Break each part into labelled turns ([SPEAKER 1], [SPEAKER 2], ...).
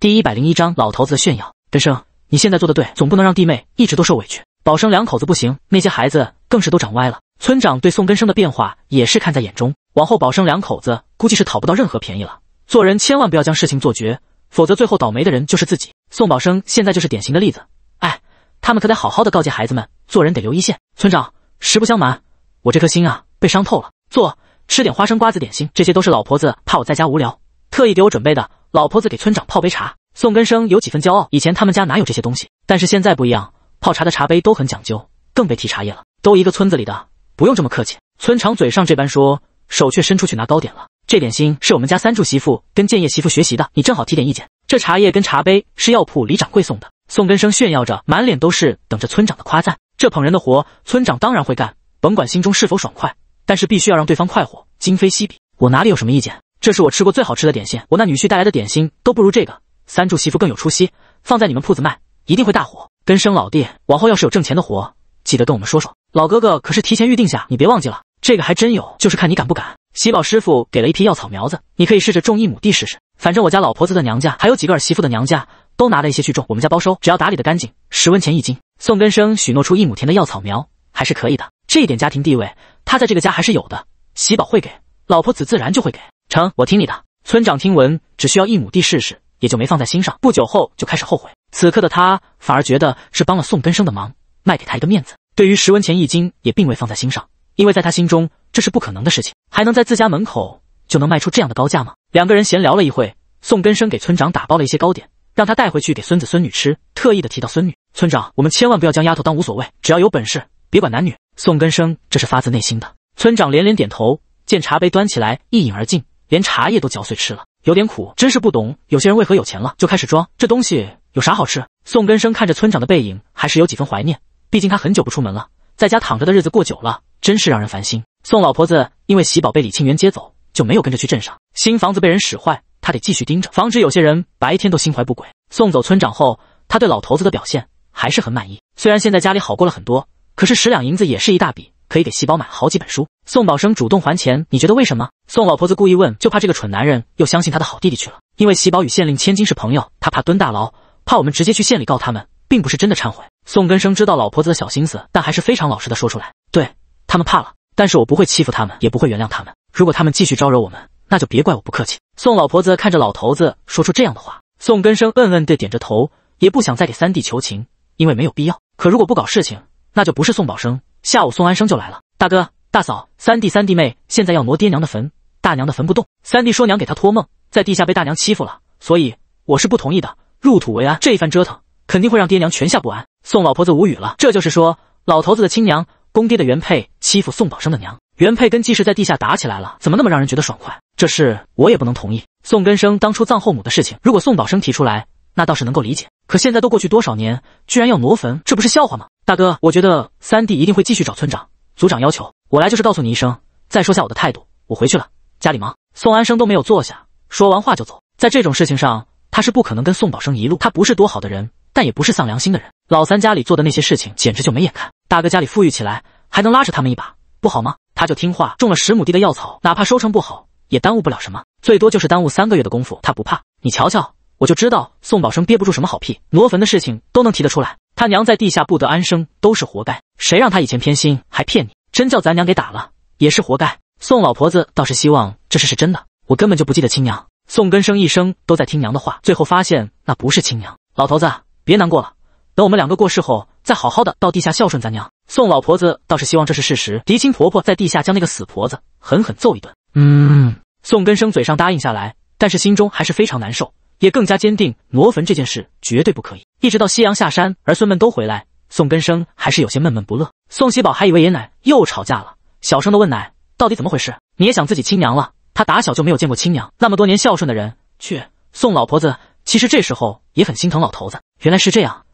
[SPEAKER 1] 第一百零一章，老头子的炫耀。根生，你现在做的对，总不能让弟妹一直都受委屈。宝生两口子不行，那些孩子更是都长歪了。村长对宋根生的变化也是看在眼中，往后宝生两口子估计是讨不到任何便宜了。做人千万不要将事情做绝，否则最后倒霉的人就是自己。宋宝生现在就是典型的例子。哎，他们可得好好的告诫孩子们，做人得留一线。村长，实不相瞒，我这颗心啊，被伤透了。坐，吃点花生、瓜子、点心，这些都是老婆子怕我在家无聊，特意给我准备的。老婆子给村长泡杯茶。宋根生有几分骄傲，以前他们家哪有这些东西？但是现在不一样，泡茶的茶杯都很讲究，更别提茶叶了。都一个村子里的，不用这么客气。村长嘴上这般说，手却伸出去拿糕点了。这点心是我们家三柱媳妇跟建业媳妇学习的，你正好提点意见。这茶叶跟茶杯是药铺李掌柜送的。宋根生炫耀着，满脸都是等着村长的夸赞。这捧人的活，村长当然会干，甭管心中是否爽快，但是必须要让对方快活。今非昔比，我哪里有什么意见？这是我吃过最好吃的点心，我那女婿带来的点心都不如这个。三柱媳妇更有出息，放在你们铺子卖一定会大火。根生老弟，往后要是有挣钱的活，记得跟我们说说。老哥哥可是提前预定下，你别忘记了。这个还真有，就是看你敢不敢。喜宝师傅给了一批药草苗子，你可以试着种一亩地试试。反正我家老婆子的娘家还有几个儿媳妇的娘家都拿了一些去种，我们家包收，只要打理得干净，十文钱一斤。宋根生许诺出一亩田的药草苗还是可以的，这一点家庭地位他在这个家还是有的。喜宝会给老婆子，自然就会给。成，我听你的。村长听闻只需要一亩地试试，也就没放在心上。不久后就开始后悔。此刻的他反而觉得是帮了宋根生的忙，卖给他一个面子。对于十文钱一斤也并未放在心上，因为在他心中这是不可能的事情，还能在自家门口就能卖出这样的高价吗？两个人闲聊了一会，宋根生给村长打包了一些糕点，让他带回去给孙子孙女吃。特意的提到孙女，村长，我们千万不要将丫头当无所谓，只要有本事，别管男女。宋根生这是发自内心的。村长连连点头，见茶杯端起来，一饮而尽。连茶叶都嚼碎吃了，有点苦，真是不懂有些人为何有钱了就开始装。这东西有啥好吃？宋根生看着村长的背影，还是有几分怀念。毕竟他很久不出门了，在家躺着的日子过久了，真是让人烦心。宋老婆子因为喜宝被李庆元接走，就没有跟着去镇上。新房子被人使坏，她得继续盯着，防止有些人白天都心怀不轨。送走村长后，他对老头子的表现还是很满意。虽然现在家里好过了很多，可是十两银子也是一大笔，可以给喜宝买好几本书。宋宝生主动还钱，你觉得为什么？宋老婆子故意问，就怕这个蠢男人又相信他的好弟弟去了。因为喜宝与县令千金是朋友，他怕蹲大牢，怕我们直接去县里告他们，并不是真的忏悔。宋根生知道老婆子的小心思，但还是非常老实的说出来：对他们怕了，但是我不会欺负他们，也不会原谅他们。如果他们继续招惹我们，那就别怪我不客气。宋老婆子看着老头子说出这样的话，宋根生嗯嗯的点着头，也不想再给三弟求情，因为没有必要。可如果不搞事情，那就不是宋宝生。下午，宋安生就来了，大哥。大嫂，三弟三弟妹现在要挪爹娘的坟，大娘的坟不动。三弟说娘给他托梦，在地下被大娘欺负了，所以我是不同意的。入土为安，这一番折腾肯定会让爹娘全下不安。宋老婆子无语了，这就是说老头子的亲娘，公爹的原配欺负宋宝生的娘，原配跟继氏在地下打起来了，怎么那么让人觉得爽快？这事我也不能同意。宋根生当初葬后母的事情，如果宋宝生提出来，那倒是能够理解。可现在都过去多少年，居然要挪坟，这不是笑话吗？大哥，我觉得三弟一定会继续找村长。组长要求我来就是告诉你一声，再说下我的态度。我回去了，家里忙。宋安生都没有坐下，说完话就走。在这种事情上，他是不可能跟宋宝生一路。他不是多好的人，但也不是丧良心的人。老三家里做的那些事情，简直就没眼看。大哥家里富裕起来，还能拉扯他们一把，不好吗？他就听话，种了十亩地的药草，哪怕收成不好，也耽误不了什么，最多就是耽误三个月的功夫，他不怕。你瞧瞧，我就知道宋宝生憋不住什么好屁，挪坟的事情都能提得出来。他娘在地下不得安生，都是活该，谁让他以前偏心还骗你，真叫咱娘给打了，也是活该。宋老婆子倒是希望这事是真的，我根本就不记得亲娘。宋根生一生都在听娘的话，最后发现那不是亲娘。老头子别难过了，等我们两个过世后再好好的到地下孝顺咱娘。宋老婆子倒是希望这是事实。嫡亲婆婆在地下将那个死婆子狠狠揍一顿。嗯，宋根生嘴上答应下来，但是心中还是非常难受。也更加坚定，挪坟这件事绝对不可以。一直到夕阳下山，儿孙们都回来，宋根生还是有些闷闷不乐。宋喜宝还以为爷奶又吵架了，小声的问奶：“到底怎么回事？”你也想自己亲娘了？他打小就没有见过亲娘，那么多年孝顺的人，去宋老婆子其实这时候也很心疼老头子。原来是这样，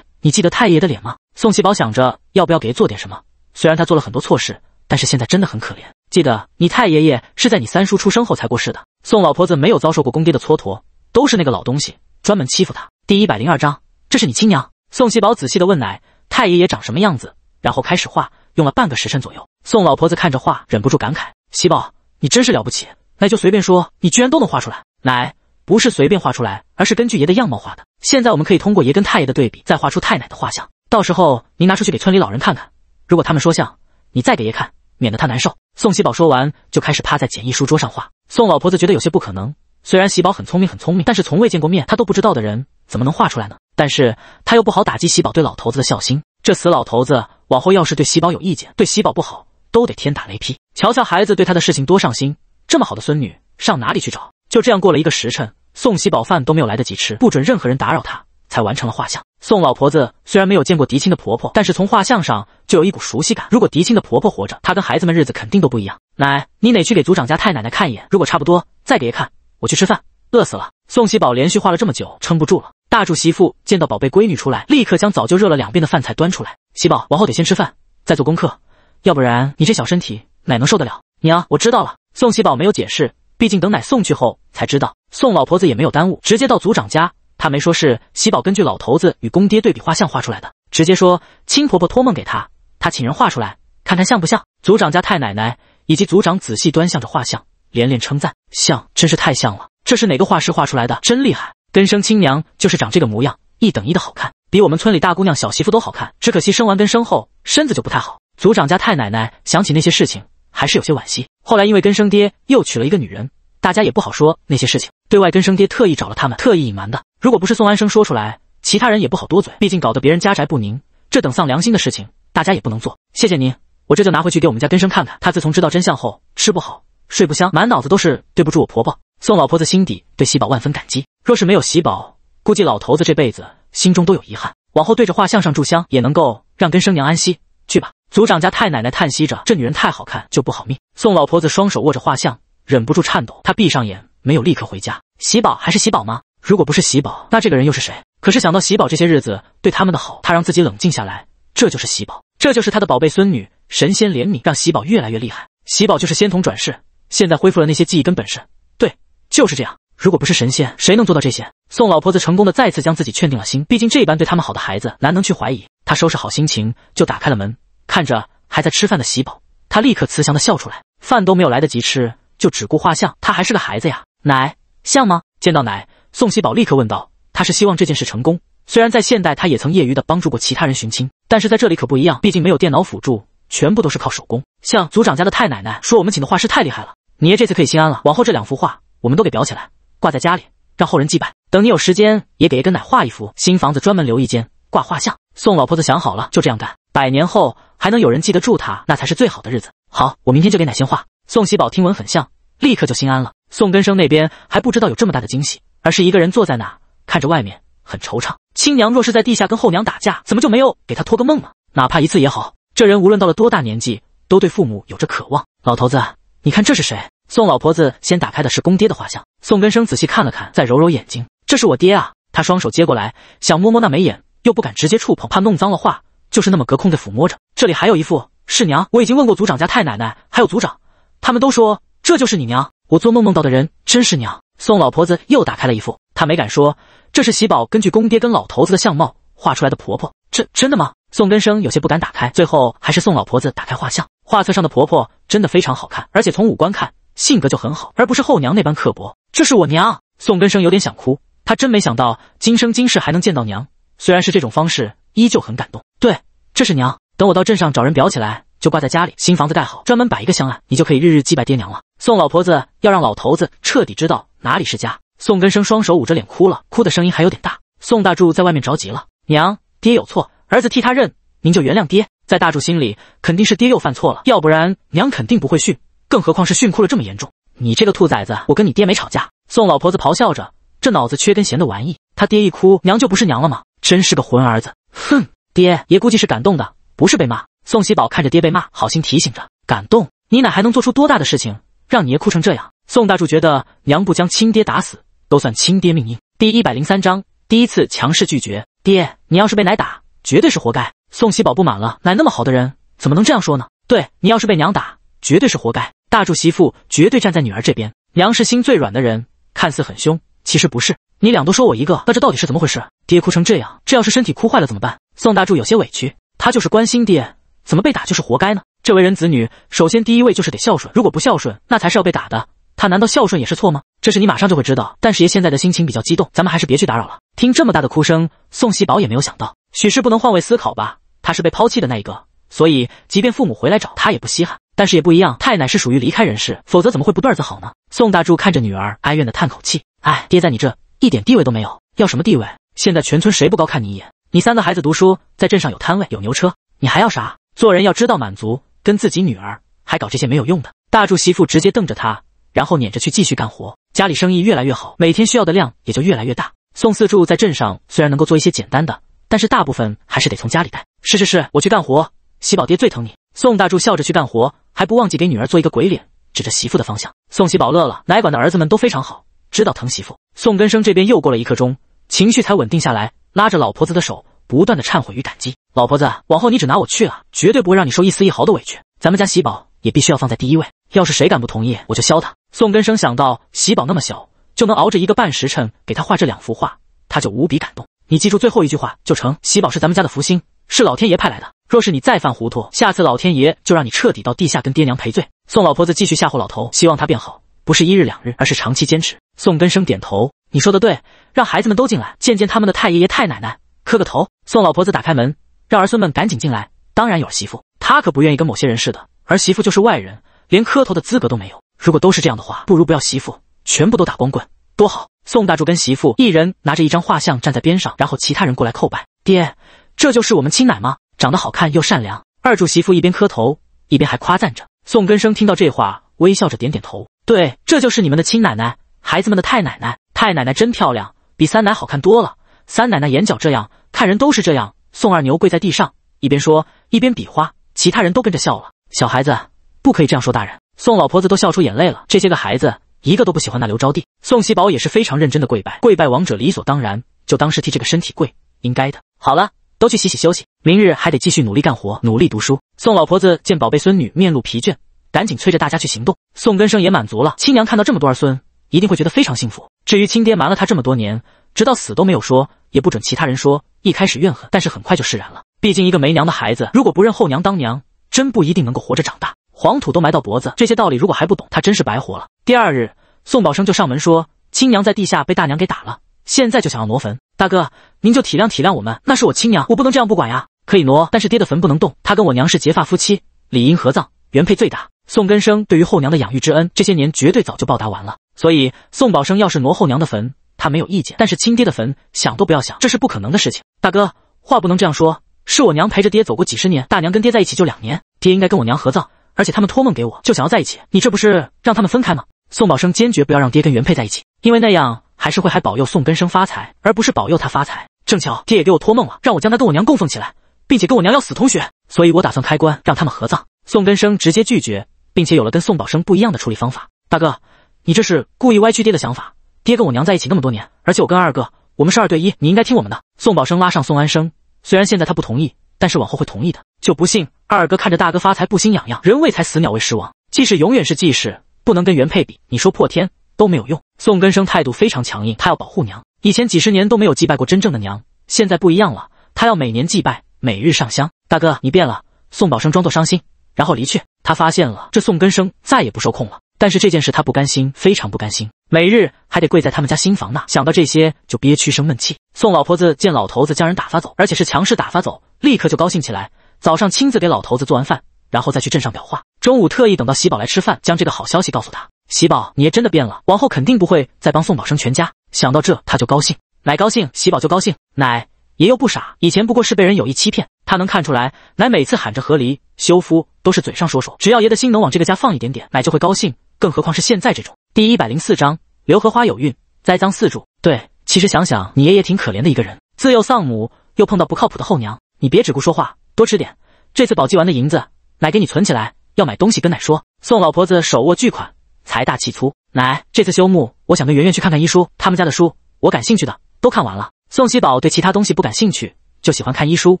[SPEAKER 1] 你记得太爷爷的脸吗？宋喜宝想着要不要给做点什么，虽然他做了很多错事，但是现在真的很可怜。记得你太爷爷是在你三叔出生后才过世的。宋老婆子没有遭受过公爹的蹉跎。都是那个老东西专门欺负他。第一百零二章，这是你亲娘？宋喜宝仔细的问奶，太爷爷长什么样子？然后开始画，用了半个时辰左右。宋老婆子看着画，忍不住感慨：喜宝，你真是了不起！奶就随便说，你居然都能画出来。奶不是随便画出来，而是根据爷的样貌画的。现在我们可以通过爷跟太爷的对比，再画出太奶的画像。到时候您拿出去给村里老人看看，如果他们说像，你再给爷看，免得他难受。宋喜宝说完，就开始趴在简易书桌上画。宋老婆子觉得有些不可能。虽然喜宝很聪明，很聪明，但是从未见过面，他都不知道的人怎么能画出来呢？但是他又不好打击喜宝对老头子的孝心。这死老头子，往后要是对喜宝有意见，对喜宝不好，都得天打雷劈。瞧瞧孩子对他的事情多上心，这么好的孙女上哪里去找？就这样过了一个时辰，宋喜宝饭都没有来得及吃，不准任何人打扰他，才完成了画像。宋老婆子虽然没有见过嫡亲的婆婆，但是从画像上就有一股熟悉感。如果嫡亲的婆婆活着，她跟孩子们日子肯定都不一样。奶，你哪去给族长家太奶奶看一眼，如果差不多，再给爷看。我去吃饭，饿死了。宋喜宝连续画了这么久，撑不住了。大柱媳妇见到宝贝闺女出来，立刻将早就热了两遍的饭菜端出来。喜宝往后得先吃饭，再做功课，要不然你这小身体哪能受得了？娘，我知道了。宋喜宝没有解释，毕竟等奶送去后才知道。宋老婆子也没有耽误，直接到族长家。她没说是喜宝根据老头子与公爹对比画像画出来的，直接说亲婆婆托梦给她，她请人画出来，看看像不像。族长家太奶奶以及族长仔细端详着画像。连连称赞，像，真是太像了！这是哪个画师画出来的？真厉害！根生亲娘就是长这个模样，一等一的好看，比我们村里大姑娘、小媳妇都好看。只可惜生完根生后，身子就不太好。族长家太奶奶想起那些事情，还是有些惋惜。后来因为根生爹又娶了一个女人，大家也不好说那些事情，对外根生爹特意找了他们，特意隐瞒的。如果不是宋安生说出来，其他人也不好多嘴，毕竟搞得别人家宅不宁，这等丧良心的事情，大家也不能做。谢谢您，我这就拿回去给我们家根生看看。他自从知道真相后，吃不好。睡不香，满脑子都是对不住我婆婆。宋老婆子心底对喜宝万分感激，若是没有喜宝，估计老头子这辈子心中都有遗憾。往后对着画像上炷香，也能够让根生娘安息。去吧。族长家太奶奶叹息着：“这女人太好看，就不好命。”宋老婆子双手握着画像，忍不住颤抖。她闭上眼，没有立刻回家。喜宝还是喜宝吗？如果不是喜宝，那这个人又是谁？可是想到喜宝这些日子对他们的好，她让自己冷静下来。这就是喜宝，这就是她的宝贝孙女。神仙怜悯，让喜宝越来越厉害。喜宝就是仙童转世。现在恢复了那些记忆跟本事，对，就是这样。如果不是神仙，谁能做到这些？宋老婆子成功的再次将自己劝定了心，毕竟这一般对他们好的孩子，难能去怀疑。她收拾好心情，就打开了门，看着还在吃饭的喜宝，她立刻慈祥的笑出来。饭都没有来得及吃，就只顾画像。他还是个孩子呀，奶像吗？见到奶，宋喜宝立刻问道。他是希望这件事成功。虽然在现代他也曾业余的帮助过其他人寻亲，但是在这里可不一样，毕竟没有电脑辅助，全部都是靠手工。像族长家的太奶奶说，我们请的画师太厉害了。你爷这次可以心安了，往后这两幅画我们都给裱起来，挂在家里，让后人祭拜。等你有时间，也给爷跟奶画一幅。新房子专门留一间，挂画像。宋老婆子想好了，就这样干。百年后还能有人记得住他，那才是最好的日子。好，我明天就给奶先画。宋喜宝听闻很像，立刻就心安了。宋根生那边还不知道有这么大的惊喜，而是一个人坐在那，看着外面，很惆怅。亲娘若是在地下跟后娘打架，怎么就没有给他托个梦呢？哪怕一次也好。这人无论到了多大年纪，都对父母有着渴望。老头子。你看这是谁？宋老婆子先打开的是公爹的画像。宋根生仔细看了看，再揉揉眼睛，这是我爹啊！他双手接过来，想摸摸那眉眼，又不敢直接触碰，怕弄脏了画。就是那么隔空的抚摸着。这里还有一副，是娘。我已经问过族长家太奶奶，还有族长，他们都说这就是你娘。我做梦梦到的人真是娘。宋老婆子又打开了一副，她没敢说这是喜宝根据公爹跟老头子的相貌画出来的婆婆。这真的吗？宋根生有些不敢打开，最后还是宋老婆子打开画像，画册上的婆婆。真的非常好看，而且从五官看性格就很好，而不是后娘那般刻薄。这是我娘，宋根生有点想哭，他真没想到今生今世还能见到娘，虽然是这种方式，依旧很感动。对，这是娘，等我到镇上找人裱起来，就挂在家里。新房子盖好，专门摆一个香案，你就可以日日祭拜爹娘了。宋老婆子要让老头子彻底知道哪里是家。宋根生双手捂着脸哭了，哭的声音还有点大。宋大柱在外面着急了，娘，爹有错，儿子替他认，您就原谅爹。在大柱心里，肯定是爹又犯错了，要不然娘肯定不会训，更何况是训哭了这么严重。你这个兔崽子，我跟你爹没吵架！宋老婆子咆哮着，这脑子缺根弦的玩意，他爹一哭，娘就不是娘了吗？真是个混儿子！哼，爹，爷估计是感动的，不是被骂。宋喜宝看着爹被骂，好心提醒着：感动，你奶还能做出多大的事情，让你爷哭成这样？宋大柱觉得娘不将亲爹打死，都算亲爹命硬。第一百零三章，第一次强势拒绝。爹，你要是被奶打，绝对是活该。宋喜宝不满了，奶那么好的人怎么能这样说呢？对你要是被娘打，绝对是活该。大柱媳妇绝对站在女儿这边，娘是心最软的人，看似很凶，其实不是。你俩都说我一个，那这到底是怎么回事？爹哭成这样，这要是身体哭坏了怎么办？宋大柱有些委屈，他就是关心爹，怎么被打就是活该呢？这为人子女，首先第一位就是得孝顺，如果不孝顺，那才是要被打的。他难道孝顺也是错吗？这事你马上就会知道，但是爷现在的心情比较激动，咱们还是别去打扰了。听这么大的哭声，宋喜宝也没有想到，许是不能换位思考吧。他是被抛弃的那一个，所以即便父母回来找他也不稀罕。但是也不一样，太奶是属于离开人世，否则怎么会不对儿子好呢？宋大柱看着女儿，哀怨地叹口气：“哎，爹在你这一点地位都没有，要什么地位？现在全村谁不高看你一眼？你三个孩子读书，在镇上有摊位，有牛车，你还要啥？做人要知道满足，跟自己女儿还搞这些没有用的。”大柱媳妇直接瞪着他，然后撵着去继续干活。家里生意越来越好，每天需要的量也就越来越大。宋四柱在镇上虽然能够做一些简单的。但是大部分还是得从家里带。是是是，我去干活。喜宝爹最疼你。宋大柱笑着去干活，还不忘记给女儿做一个鬼脸，指着媳妇的方向。宋喜宝乐了，奶管的儿子们都非常好，知道疼媳妇。宋根生这边又过了一刻钟，情绪才稳定下来，拉着老婆子的手，不断的忏悔与感激。老婆子，往后你只拿我去啊，绝对不会让你受一丝一毫的委屈。咱们家喜宝也必须要放在第一位，要是谁敢不同意，我就削他。宋根生想到喜宝那么小就能熬着一个半时辰给他画这两幅画，他就无比感动。你记住最后一句话就成。喜宝是咱们家的福星，是老天爷派来的。若是你再犯糊涂，下次老天爷就让你彻底到地下跟爹娘赔罪。宋老婆子继续吓唬老头，希望他变好，不是一日两日，而是长期坚持。宋根生点头，你说的对，让孩子们都进来见见他们的太爷爷太奶奶，磕个头。宋老婆子打开门，让儿孙们赶紧进来。当然有儿媳妇，他可不愿意跟某些人似的，儿媳妇就是外人，连磕头的资格都没有。如果都是这样的话，不如不要媳妇，全部都打光棍，多好。宋大柱跟媳妇一人拿着一张画像站在边上，然后其他人过来叩拜。爹，这就是我们亲奶吗？长得好看又善良。二柱媳妇一边磕头，一边还夸赞着。宋根生听到这话，微笑着点点头。对，这就是你们的亲奶奶，孩子们的太奶奶。太奶奶真漂亮，比三奶好看多了。三奶奶眼角这样，看人都是这样。宋二牛跪在地上，一边说，一边比划。其他人都跟着笑了。小孩子不可以这样说大人。宋老婆子都笑出眼泪了。这些个孩子。一个都不喜欢那刘招娣，宋喜宝也是非常认真的跪拜，跪拜王者理所当然，就当是替这个身体跪，应该的。好了，都去洗洗休息，明日还得继续努力干活，努力读书。宋老婆子见宝贝孙女面露疲倦，赶紧催着大家去行动。宋根生也满足了，亲娘看到这么多儿孙，一定会觉得非常幸福。至于亲爹瞒了他这么多年，直到死都没有说，也不准其他人说，一开始怨恨，但是很快就释然了。毕竟一个没娘的孩子，如果不认后娘当娘，真不一定能够活着长大。黄土都埋到脖子，这些道理如果还不懂，他真是白活了。第二日，宋宝生就上门说，亲娘在地下被大娘给打了，现在就想要挪坟。大哥，您就体谅体谅我们，那是我亲娘，我不能这样不管呀。可以挪，但是爹的坟不能动。他跟我娘是结发夫妻，理应合葬，原配最大。宋根生对于后娘的养育之恩，这些年绝对早就报答完了。所以宋宝生要是挪后娘的坟，他没有意见。但是亲爹的坟，想都不要想，这是不可能的事情。大哥，话不能这样说，是我娘陪着爹走过几十年，大娘跟爹在一起就两年，爹应该跟我娘合葬。而且他们托梦给我，就想要在一起，你这不是让他们分开吗？宋宝生坚决不要让爹跟原配在一起，因为那样还是会还保佑宋根生发财，而不是保佑他发财。正巧爹也给我托梦了，让我将他跟我娘供奉起来，并且跟我娘要死同学，所以我打算开棺让他们合葬。宋根生直接拒绝，并且有了跟宋宝生不一样的处理方法。大哥，你这是故意歪曲爹的想法。爹跟我娘在一起那么多年，而且我跟二哥，我们是二对一，你应该听我们的。宋宝生拉上宋安生，虽然现在他不同意，但是往后会同意的。就不信二哥看着大哥发财不心痒痒，人为财死鸟为食亡。季氏永远是季氏，不能跟原配比。你说破天都没有用。宋根生态度非常强硬，他要保护娘。以前几十年都没有祭拜过真正的娘，现在不一样了，他要每年祭拜，每日上香。大哥，你变了。宋宝生装作伤心，然后离去。他发现了，这宋根生再也不受控了。但是这件事他不甘心，非常不甘心。每日还得跪在他们家新房那，想到这些就憋屈生闷气。宋老婆子见老头子将人打发走，而且是强势打发走，立刻就高兴起来。早上亲自给老头子做完饭，然后再去镇上表话。中午特意等到喜宝来吃饭，将这个好消息告诉他。喜宝，你爷真的变了，往后肯定不会再帮宋宝生全家。想到这，他就高兴，奶高兴，喜宝就高兴。奶爷又不傻，以前不过是被人有意欺骗，他能看出来。奶每次喊着和离休夫，都是嘴上说说，只要爷的心能往这个家放一点点，奶就会高兴。更何况是现在这种。第一百零四章，刘荷花有孕，栽赃四柱。对，其实想想，你爷爷挺可怜的一个人，自幼丧母，又碰到不靠谱的后娘。你别只顾说话。多吃点，这次宝记丸的银子，奶给你存起来。要买东西跟奶说。宋老婆子手握巨款，财大气粗。奶，这次休沐，我想跟圆圆去看看医书，他们家的书，我感兴趣的都看完了。宋喜宝对其他东西不感兴趣，就喜欢看医书、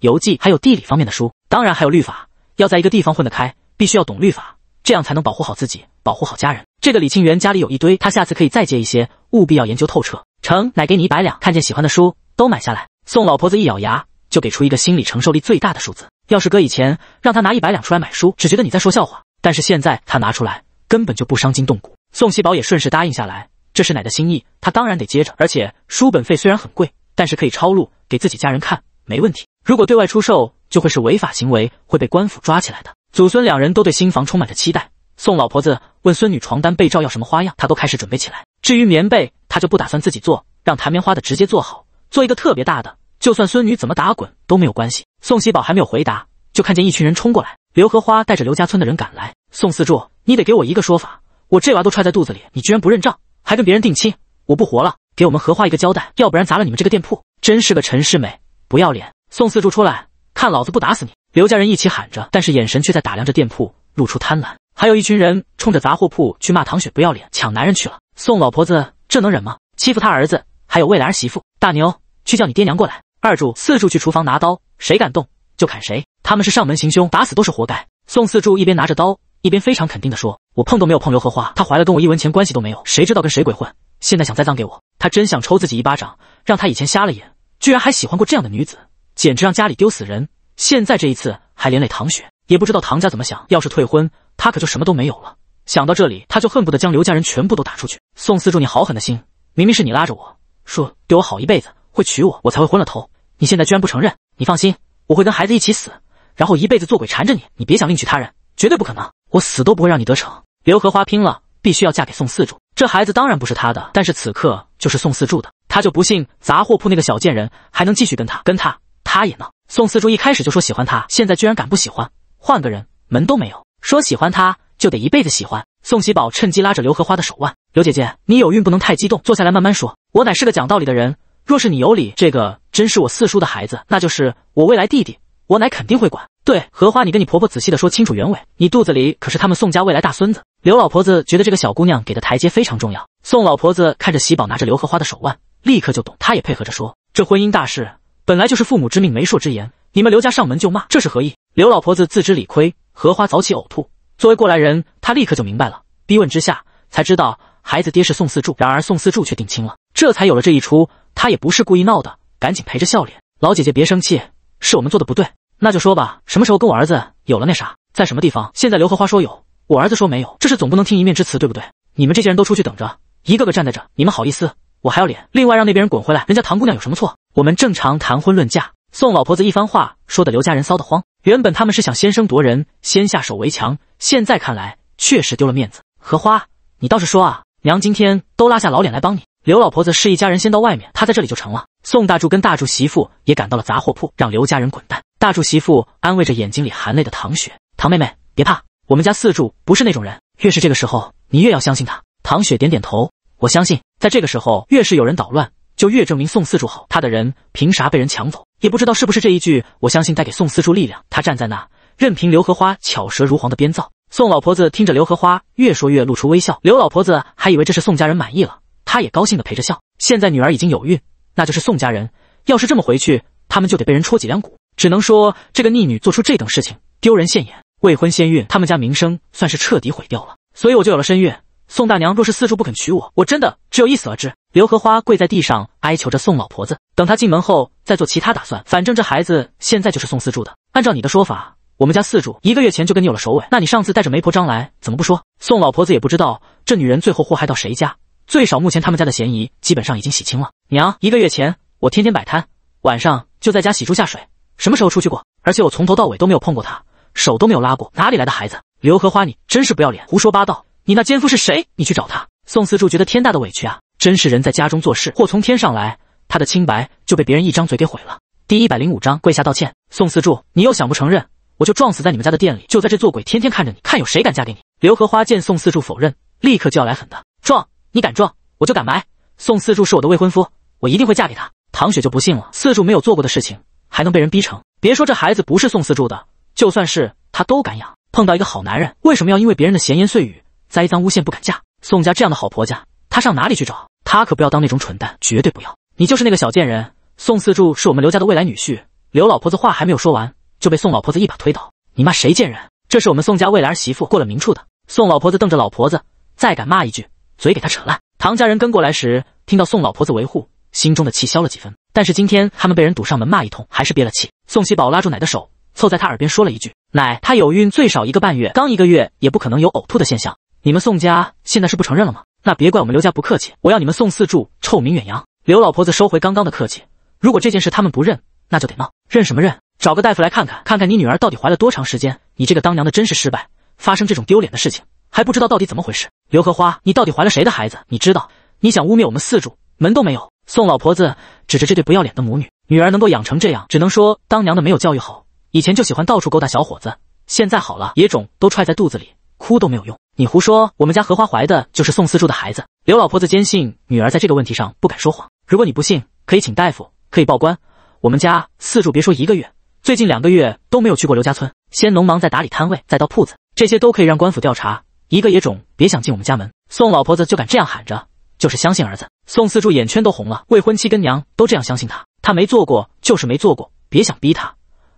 [SPEAKER 1] 游记，还有地理方面的书，当然还有律法。要在一个地方混得开，必须要懂律法，这样才能保护好自己，保护好家人。这个李庆元家里有一堆，他下次可以再借一些，务必要研究透彻。成，奶给你一百两，看见喜欢的书都买下来。宋老婆子一咬牙。就给出一个心理承受力最大的数字。要是搁以前，让他拿一百两出来买书，只觉得你在说笑话。但是现在他拿出来，根本就不伤筋动骨。宋希宝也顺势答应下来，这是奶的心意，他当然得接着。而且书本费虽然很贵，但是可以抄录给自己家人看，没问题。如果对外出售，就会是违法行为，会被官府抓起来的。祖孙两人都对新房充满着期待。宋老婆子问孙女床单被罩要什么花样，她都开始准备起来。至于棉被，她就不打算自己做，让弹棉花的直接做好，做一个特别大的。就算孙女怎么打滚都没有关系。宋喜宝还没有回答，就看见一群人冲过来。刘荷花带着刘家村的人赶来。宋四柱，你得给我一个说法！我这娃都揣在肚子里，你居然不认账，还跟别人定亲！我不活了！给我们荷花一个交代，要不然砸了你们这个店铺！真是个陈世美，不要脸！宋四柱出来，看老子不打死你！刘家人一起喊着，但是眼神却在打量着店铺，露出贪婪。还有一群人冲着杂货铺去骂唐雪不要脸，抢男人去了。宋老婆子这能忍吗？欺负他儿子，还有未来儿媳妇。大牛，去叫你爹娘过来。二柱四柱去厨房拿刀，谁敢动就砍谁。他们是上门行凶，打死都是活该。宋四柱一边拿着刀，一边非常肯定地说：“我碰都没有碰刘荷花，她怀了跟我一文钱关系都没有，谁知道跟谁鬼混？现在想栽赃给我，他真想抽自己一巴掌，让他以前瞎了眼，居然还喜欢过这样的女子，简直让家里丢死人。现在这一次还连累唐雪，也不知道唐家怎么想。要是退婚，他可就什么都没有了。想到这里，他就恨不得将刘家人全部都打出去。宋四柱，你好狠的心，明明是你拉着我说对我好一辈子，会娶我，我才会昏了头。”你现在居然不承认！你放心，我会跟孩子一起死，然后一辈子做鬼缠着你。你别想另娶他人，绝对不可能！我死都不会让你得逞！刘荷花拼了，必须要嫁给宋四柱。这孩子当然不是他的，但是此刻就是宋四柱的。他就不信杂货铺那个小贱人还能继续跟他跟他，他也闹。宋四柱一开始就说喜欢他，现在居然敢不喜欢，换个人门都没有。说喜欢他就得一辈子喜欢。宋喜宝趁机拉着刘荷花的手腕：“刘姐姐，你有孕不能太激动，坐下来慢慢说。我乃是个讲道理的人，若是你有理，这个……”真是我四叔的孩子，那就是我未来弟弟，我奶肯定会管。对，荷花，你跟你婆婆仔细的说清楚原委。你肚子里可是他们宋家未来大孙子。刘老婆子觉得这个小姑娘给的台阶非常重要。宋老婆子看着喜宝拿着刘荷花的手腕，立刻就懂，她也配合着说：这婚姻大事本来就是父母之命媒妁之言，你们刘家上门就骂，这是何意？刘老婆子自知理亏，荷花早起呕吐，作为过来人，她立刻就明白了。逼问之下，才知道孩子爹是宋四柱，然而宋四柱却定亲了，这才有了这一出。她也不是故意闹的。赶紧陪着笑脸，老姐姐别生气，是我们做的不对。那就说吧，什么时候跟我儿子有了那啥，在什么地方？现在刘荷花说有，我儿子说没有，这事总不能听一面之词，对不对？你们这些人都出去等着，一个个站在这，你们好意思？我还要脸？另外让那边人滚回来，人家唐姑娘有什么错？我们正常谈婚论嫁。宋老婆子一番话说的刘家人臊得慌，原本他们是想先声夺人，先下手为强，现在看来确实丢了面子。荷花，你倒是说啊，娘今天都拉下老脸来帮你。刘老婆子示意家人先到外面，她在这里就成了。宋大柱跟大柱媳妇也赶到了杂货铺，让刘家人滚蛋。大柱媳妇安慰着眼睛里含泪的唐雪：“唐妹妹，别怕，我们家四柱不是那种人。越是这个时候，你越要相信他。”唐雪点点头：“我相信，在这个时候，越是有人捣乱，就越证明宋四柱好。他的人凭啥被人抢走？也不知道是不是这一句‘我相信’带给宋四柱力量。他站在那，任凭刘荷花巧舌如簧的编造。”宋老婆子听着刘荷花越说越露出微笑。刘老婆子还以为这是宋家人满意了，她也高兴的陪着笑。现在女儿已经有孕。那就是宋家人，要是这么回去，他们就得被人戳脊梁骨。只能说这个逆女做出这等事情，丢人现眼，未婚先孕，他们家名声算是彻底毁掉了。所以我就有了身孕，宋大娘若是四柱不肯娶我，我真的只有一死而之。刘荷花跪在地上哀求着宋老婆子，等她进门后再做其他打算。反正这孩子现在就是宋四柱的。按照你的说法，我们家四柱一个月前就跟你有了首尾，那你上次带着媒婆张来，怎么不说？宋老婆子也不知道这女人最后祸害到谁家。最少目前他们家的嫌疑基本上已经洗清了。娘，一个月前我天天摆摊，晚上就在家洗猪下水，什么时候出去过？而且我从头到尾都没有碰过他，手都没有拉过，哪里来的孩子？刘荷花，你真是不要脸，胡说八道！你那奸夫是谁？你去找他！宋四柱觉得天大的委屈啊！真是人在家中做事，祸从天上来，他的清白就被别人一张嘴给毁了。第一百零五章跪下道歉。宋四柱，你又想不承认，我就撞死在你们家的店里，就在这做鬼，天天看着你，看有谁敢嫁给你！刘荷花见宋四柱否认，立刻就要来狠的撞。你敢撞，我就敢埋。宋四柱是我的未婚夫，我一定会嫁给他。唐雪就不信了，四柱没有做过的事情，还能被人逼成？别说这孩子不是宋四柱的，就算是他都敢养。碰到一个好男人，为什么要因为别人的闲言碎语栽赃诬陷不敢嫁？宋家这样的好婆家，他上哪里去找？他可不要当那种蠢蛋，绝对不要！你就是那个小贱人！宋四柱是我们刘家的未来女婿。刘老婆子话还没有说完，就被宋老婆子一把推倒。你骂谁贱人？这是我们宋家未来儿媳妇，过了明处的。宋老婆子瞪着老婆子，再敢骂一句。嘴给他扯烂。唐家人跟过来时，听到宋老婆子维护，心中的气消了几分。但是今天他们被人堵上门骂一通，还是憋了气。宋喜宝拉住奶的手，凑在她耳边说了一句：“奶，她有孕最少一个半月，刚一个月也不可能有呕吐的现象。你们宋家现在是不承认了吗？那别怪我们刘家不客气，我要你们宋四柱臭名远扬。”刘老婆子收回刚刚的客气，如果这件事他们不认，那就得闹。认什么认？找个大夫来看看，看看你女儿到底怀了多长时间。你这个当娘的真是失败，发生这种丢脸的事情。还不知道到底怎么回事，刘荷花，你到底怀了谁的孩子？你知道你想污蔑我们四柱门都没有。宋老婆子指着这对不要脸的母女，女儿能够养成这样，只能说当娘的没有教育好。以前就喜欢到处勾搭小伙子，现在好了，野种都揣在肚子里，哭都没有用。你胡说，我们家荷花怀的就是宋四柱的孩子。刘老婆子坚信女儿在这个问题上不敢说谎。如果你不信，可以请大夫，可以报官。我们家四柱别说一个月，最近两个月都没有去过刘家村，先农忙，再打理摊位，再到铺子，这些都可以让官府调查。一个野种别想进我们家门，宋老婆子就敢这样喊着，就是相信儿子。宋四柱眼圈都红了，未婚妻跟娘都这样相信他，他没做过就是没做过，别想逼他。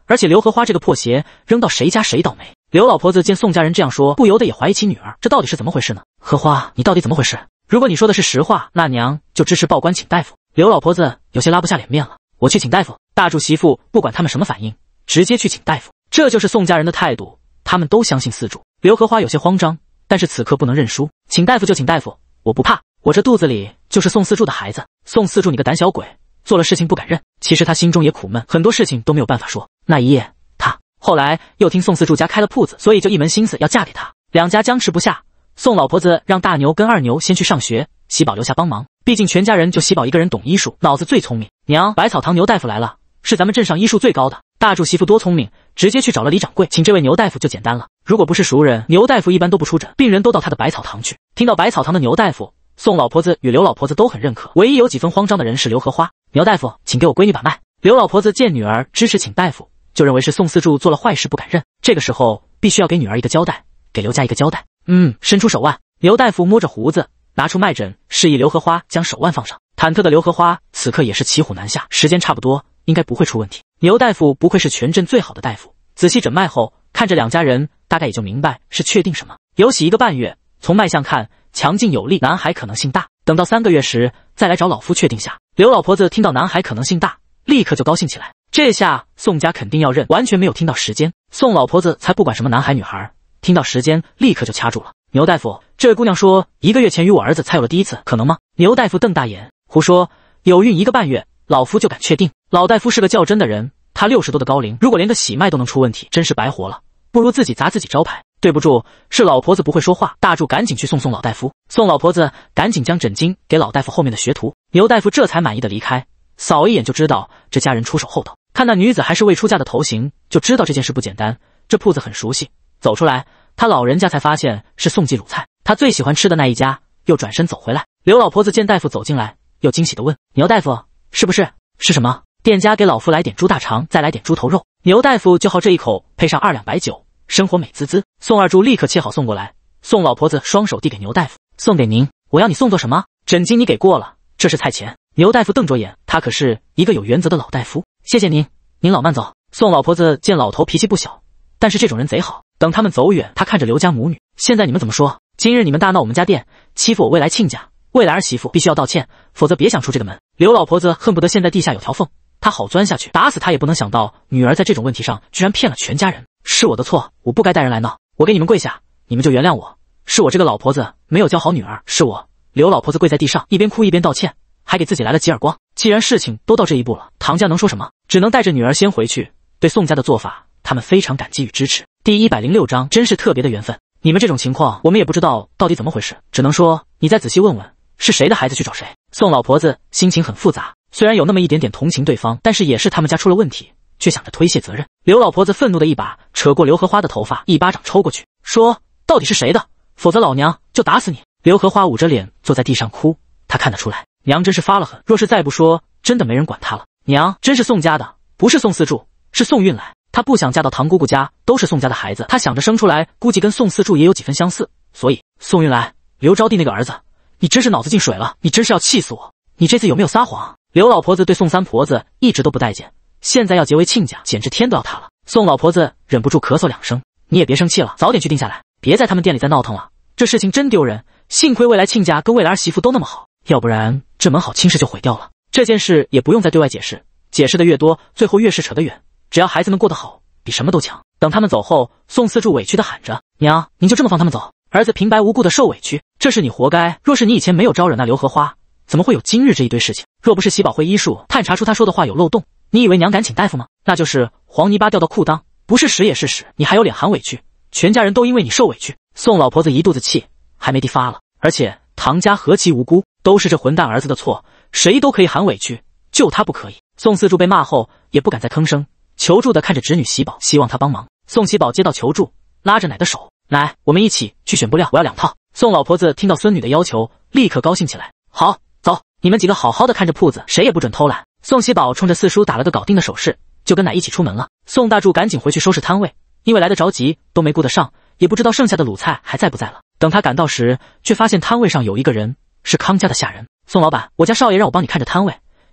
[SPEAKER 1] 而且刘荷花这个破鞋扔到谁家谁倒霉。刘老婆子见宋家人这样说，不由得也怀疑起女儿，这到底是怎么回事呢？荷花，你到底怎么回事？如果你说的是实话，那娘就支持报官请大夫。刘老婆子有些拉不下脸面了，我去请大夫。大柱媳妇不管他们什么反应，直接去请大夫。这就是宋家人的态度，他们都相信四柱。刘荷花有些慌张。但是此刻不能认输，请大夫就请大夫，我不怕，我这肚子里就是宋四柱的孩子。宋四柱，你个胆小鬼，做了事情不敢认。其实他心中也苦闷，很多事情都没有办法说。那一夜，他后来又听宋四柱家开了铺子，所以就一门心思要嫁给他。两家僵持不下，宋老婆子让大牛跟二牛先去上学，喜宝留下帮忙，毕竟全家人就喜宝一个人懂医术，脑子最聪明。娘，百草堂牛大夫来了，是咱们镇上医术最高的。大柱媳妇多聪明。直接去找了李掌柜，请这位牛大夫就简单了。如果不是熟人，牛大夫一般都不出诊，病人都到他的百草堂去。听到百草堂的牛大夫，宋老婆子与刘老婆子都很认可，唯一有几分慌张的人是刘荷花。牛大夫，请给我闺女把脉。刘老婆子见女儿支持请大夫，就认为是宋四柱做了坏事不敢认。这个时候必须要给女儿一个交代，给刘家一个交代。嗯，伸出手腕。牛大夫摸着胡子，拿出脉诊，示意刘荷花将手腕放上。忐忑的刘荷花此刻也是骑虎难下，时间差不多，应该不会出问题。牛大夫不愧是全镇最好的大夫，仔细诊脉后，看着两家人，大概也就明白是确定什么。有喜一个半月，从脉象看，强劲有力，男孩可能性大。等到三个月时再来找老夫确定下。刘老婆子听到男孩可能性大，立刻就高兴起来。这下宋家肯定要认，完全没有听到时间。宋老婆子才不管什么男孩女孩，听到时间立刻就掐住了。牛大夫，这位姑娘说一个月前与我儿子才有了第一次，可能吗？牛大夫瞪大眼。胡说，有孕一个半月，老夫就敢确定老大夫是个较真的人。他六十多的高龄，如果连个喜脉都能出问题，真是白活了。不如自己砸自己招牌。对不住，是老婆子不会说话。大柱赶紧去送送老大夫，送老婆子赶紧将枕巾给老大夫后面的学徒牛大夫，这才满意的离开。扫一眼就知道这家人出手厚道。看那女子还是未出嫁的头型，就知道这件事不简单。这铺子很熟悉，走出来，他老人家才发现是宋记卤菜，他最喜欢吃的那一家。又转身走回来，刘老婆子见大夫走进来。又惊喜地问：“牛大夫，是不是？是什么？店家给老夫来点猪大肠，再来点猪头肉。牛大夫就好这一口，配上二两白酒，生活美滋滋。”宋二柱立刻切好送过来，宋老婆子双手递给牛大夫：“送给您，我要你送做什么？诊金你给过了，这是菜钱。”牛大夫瞪着眼，他可是一个有原则的老大夫。谢谢您，您老慢走。宋老婆子见老头脾气不小，但是这种人贼好。等他们走远，他看着刘家母女：“现在你们怎么说？今日你们大闹我们家店，欺负我未来亲家。”未来儿媳妇必须要道歉，否则别想出这个门。刘老婆子恨不得现在地下有条缝，她好钻下去。打死她也不能想到女儿在这种问题上居然骗了全家人。是我的错，我不该带人来闹。我给你们跪下，你们就原谅我。是我这个老婆子没有教好女儿，是我刘老婆子跪在地上一边哭一边道歉，还给自己来了几耳光。既然事情都到这一步了，唐家能说什么？只能带着女儿先回去。对宋家的做法，他们非常感激与支持。第一百零六章真是特别的缘分。你们这种情况，我们也不知道到底怎么回事，只能说你再仔细问问。是谁的孩子去找谁？宋老婆子心情很复杂，虽然有那么一点点同情对方，但是也是他们家出了问题，却想着推卸责任。刘老婆子愤怒的一把扯过刘荷花的头发，一巴掌抽过去，说：“到底是谁的？否则老娘就打死你！”刘荷花捂着脸坐在地上哭，她看得出来，娘真是发了狠。若是再不说，真的没人管她了。娘真是宋家的，不是宋四柱，是宋运来。她不想嫁到唐姑姑家，都是宋家的孩子。她想着生出来，估计跟宋四柱也有几分相似，所以宋运来，刘招娣那个儿子。你真是脑子进水了！你真是要气死我！你这次有没有撒谎？刘老婆子对宋三婆子一直都不待见，现在要结为亲家，简直天都要塌了。宋老婆子忍不住咳嗽两声，你也别生气了，早点去定下来，别在他们店里再闹腾了。这事情真丢人，幸亏未来亲家跟未来儿媳妇都那么好，要不然这门好亲事就毁掉了。这件事也不用再对外解释，解释的越多，最后越是扯得远。只要孩子们过得好，比什么都强。等他们走后，宋四柱委屈的喊着：“娘，您就这么放他们走？”儿子平白无故的受委屈，这是你活该。若是你以前没有招惹那刘荷花，怎么会有今日这一堆事情？若不是喜宝会医术，探查出他说的话有漏洞，你以为娘敢请大夫吗？那就是黄泥巴掉到裤裆，不是屎也是屎，你还有脸喊委屈？全家人都因为你受委屈，宋老婆子一肚子气还没地发了。而且唐家何其无辜，都是这混蛋儿子的错，谁都可以喊委屈，就他不可以。宋四柱被骂后也不敢再吭声，求助的看着侄女喜宝，希望她帮忙。宋喜宝接到求助，拉着奶的手。奶，我们一起去选布料，我要两套。宋老婆子听到孙女的要求，立刻高兴起来。好，走，你们几个好好的看着铺子，谁也不准偷懒。宋喜宝冲着四叔打了个搞定的手势，就跟奶一起出门了。宋大柱赶紧回去收拾摊位，因为来得着急，都没顾得上，也不知道剩下的卤菜还在不在了。等他赶到时，却发现摊位上有一个人，是康家的下人。宋老板，我家少爷让我帮你看着摊位，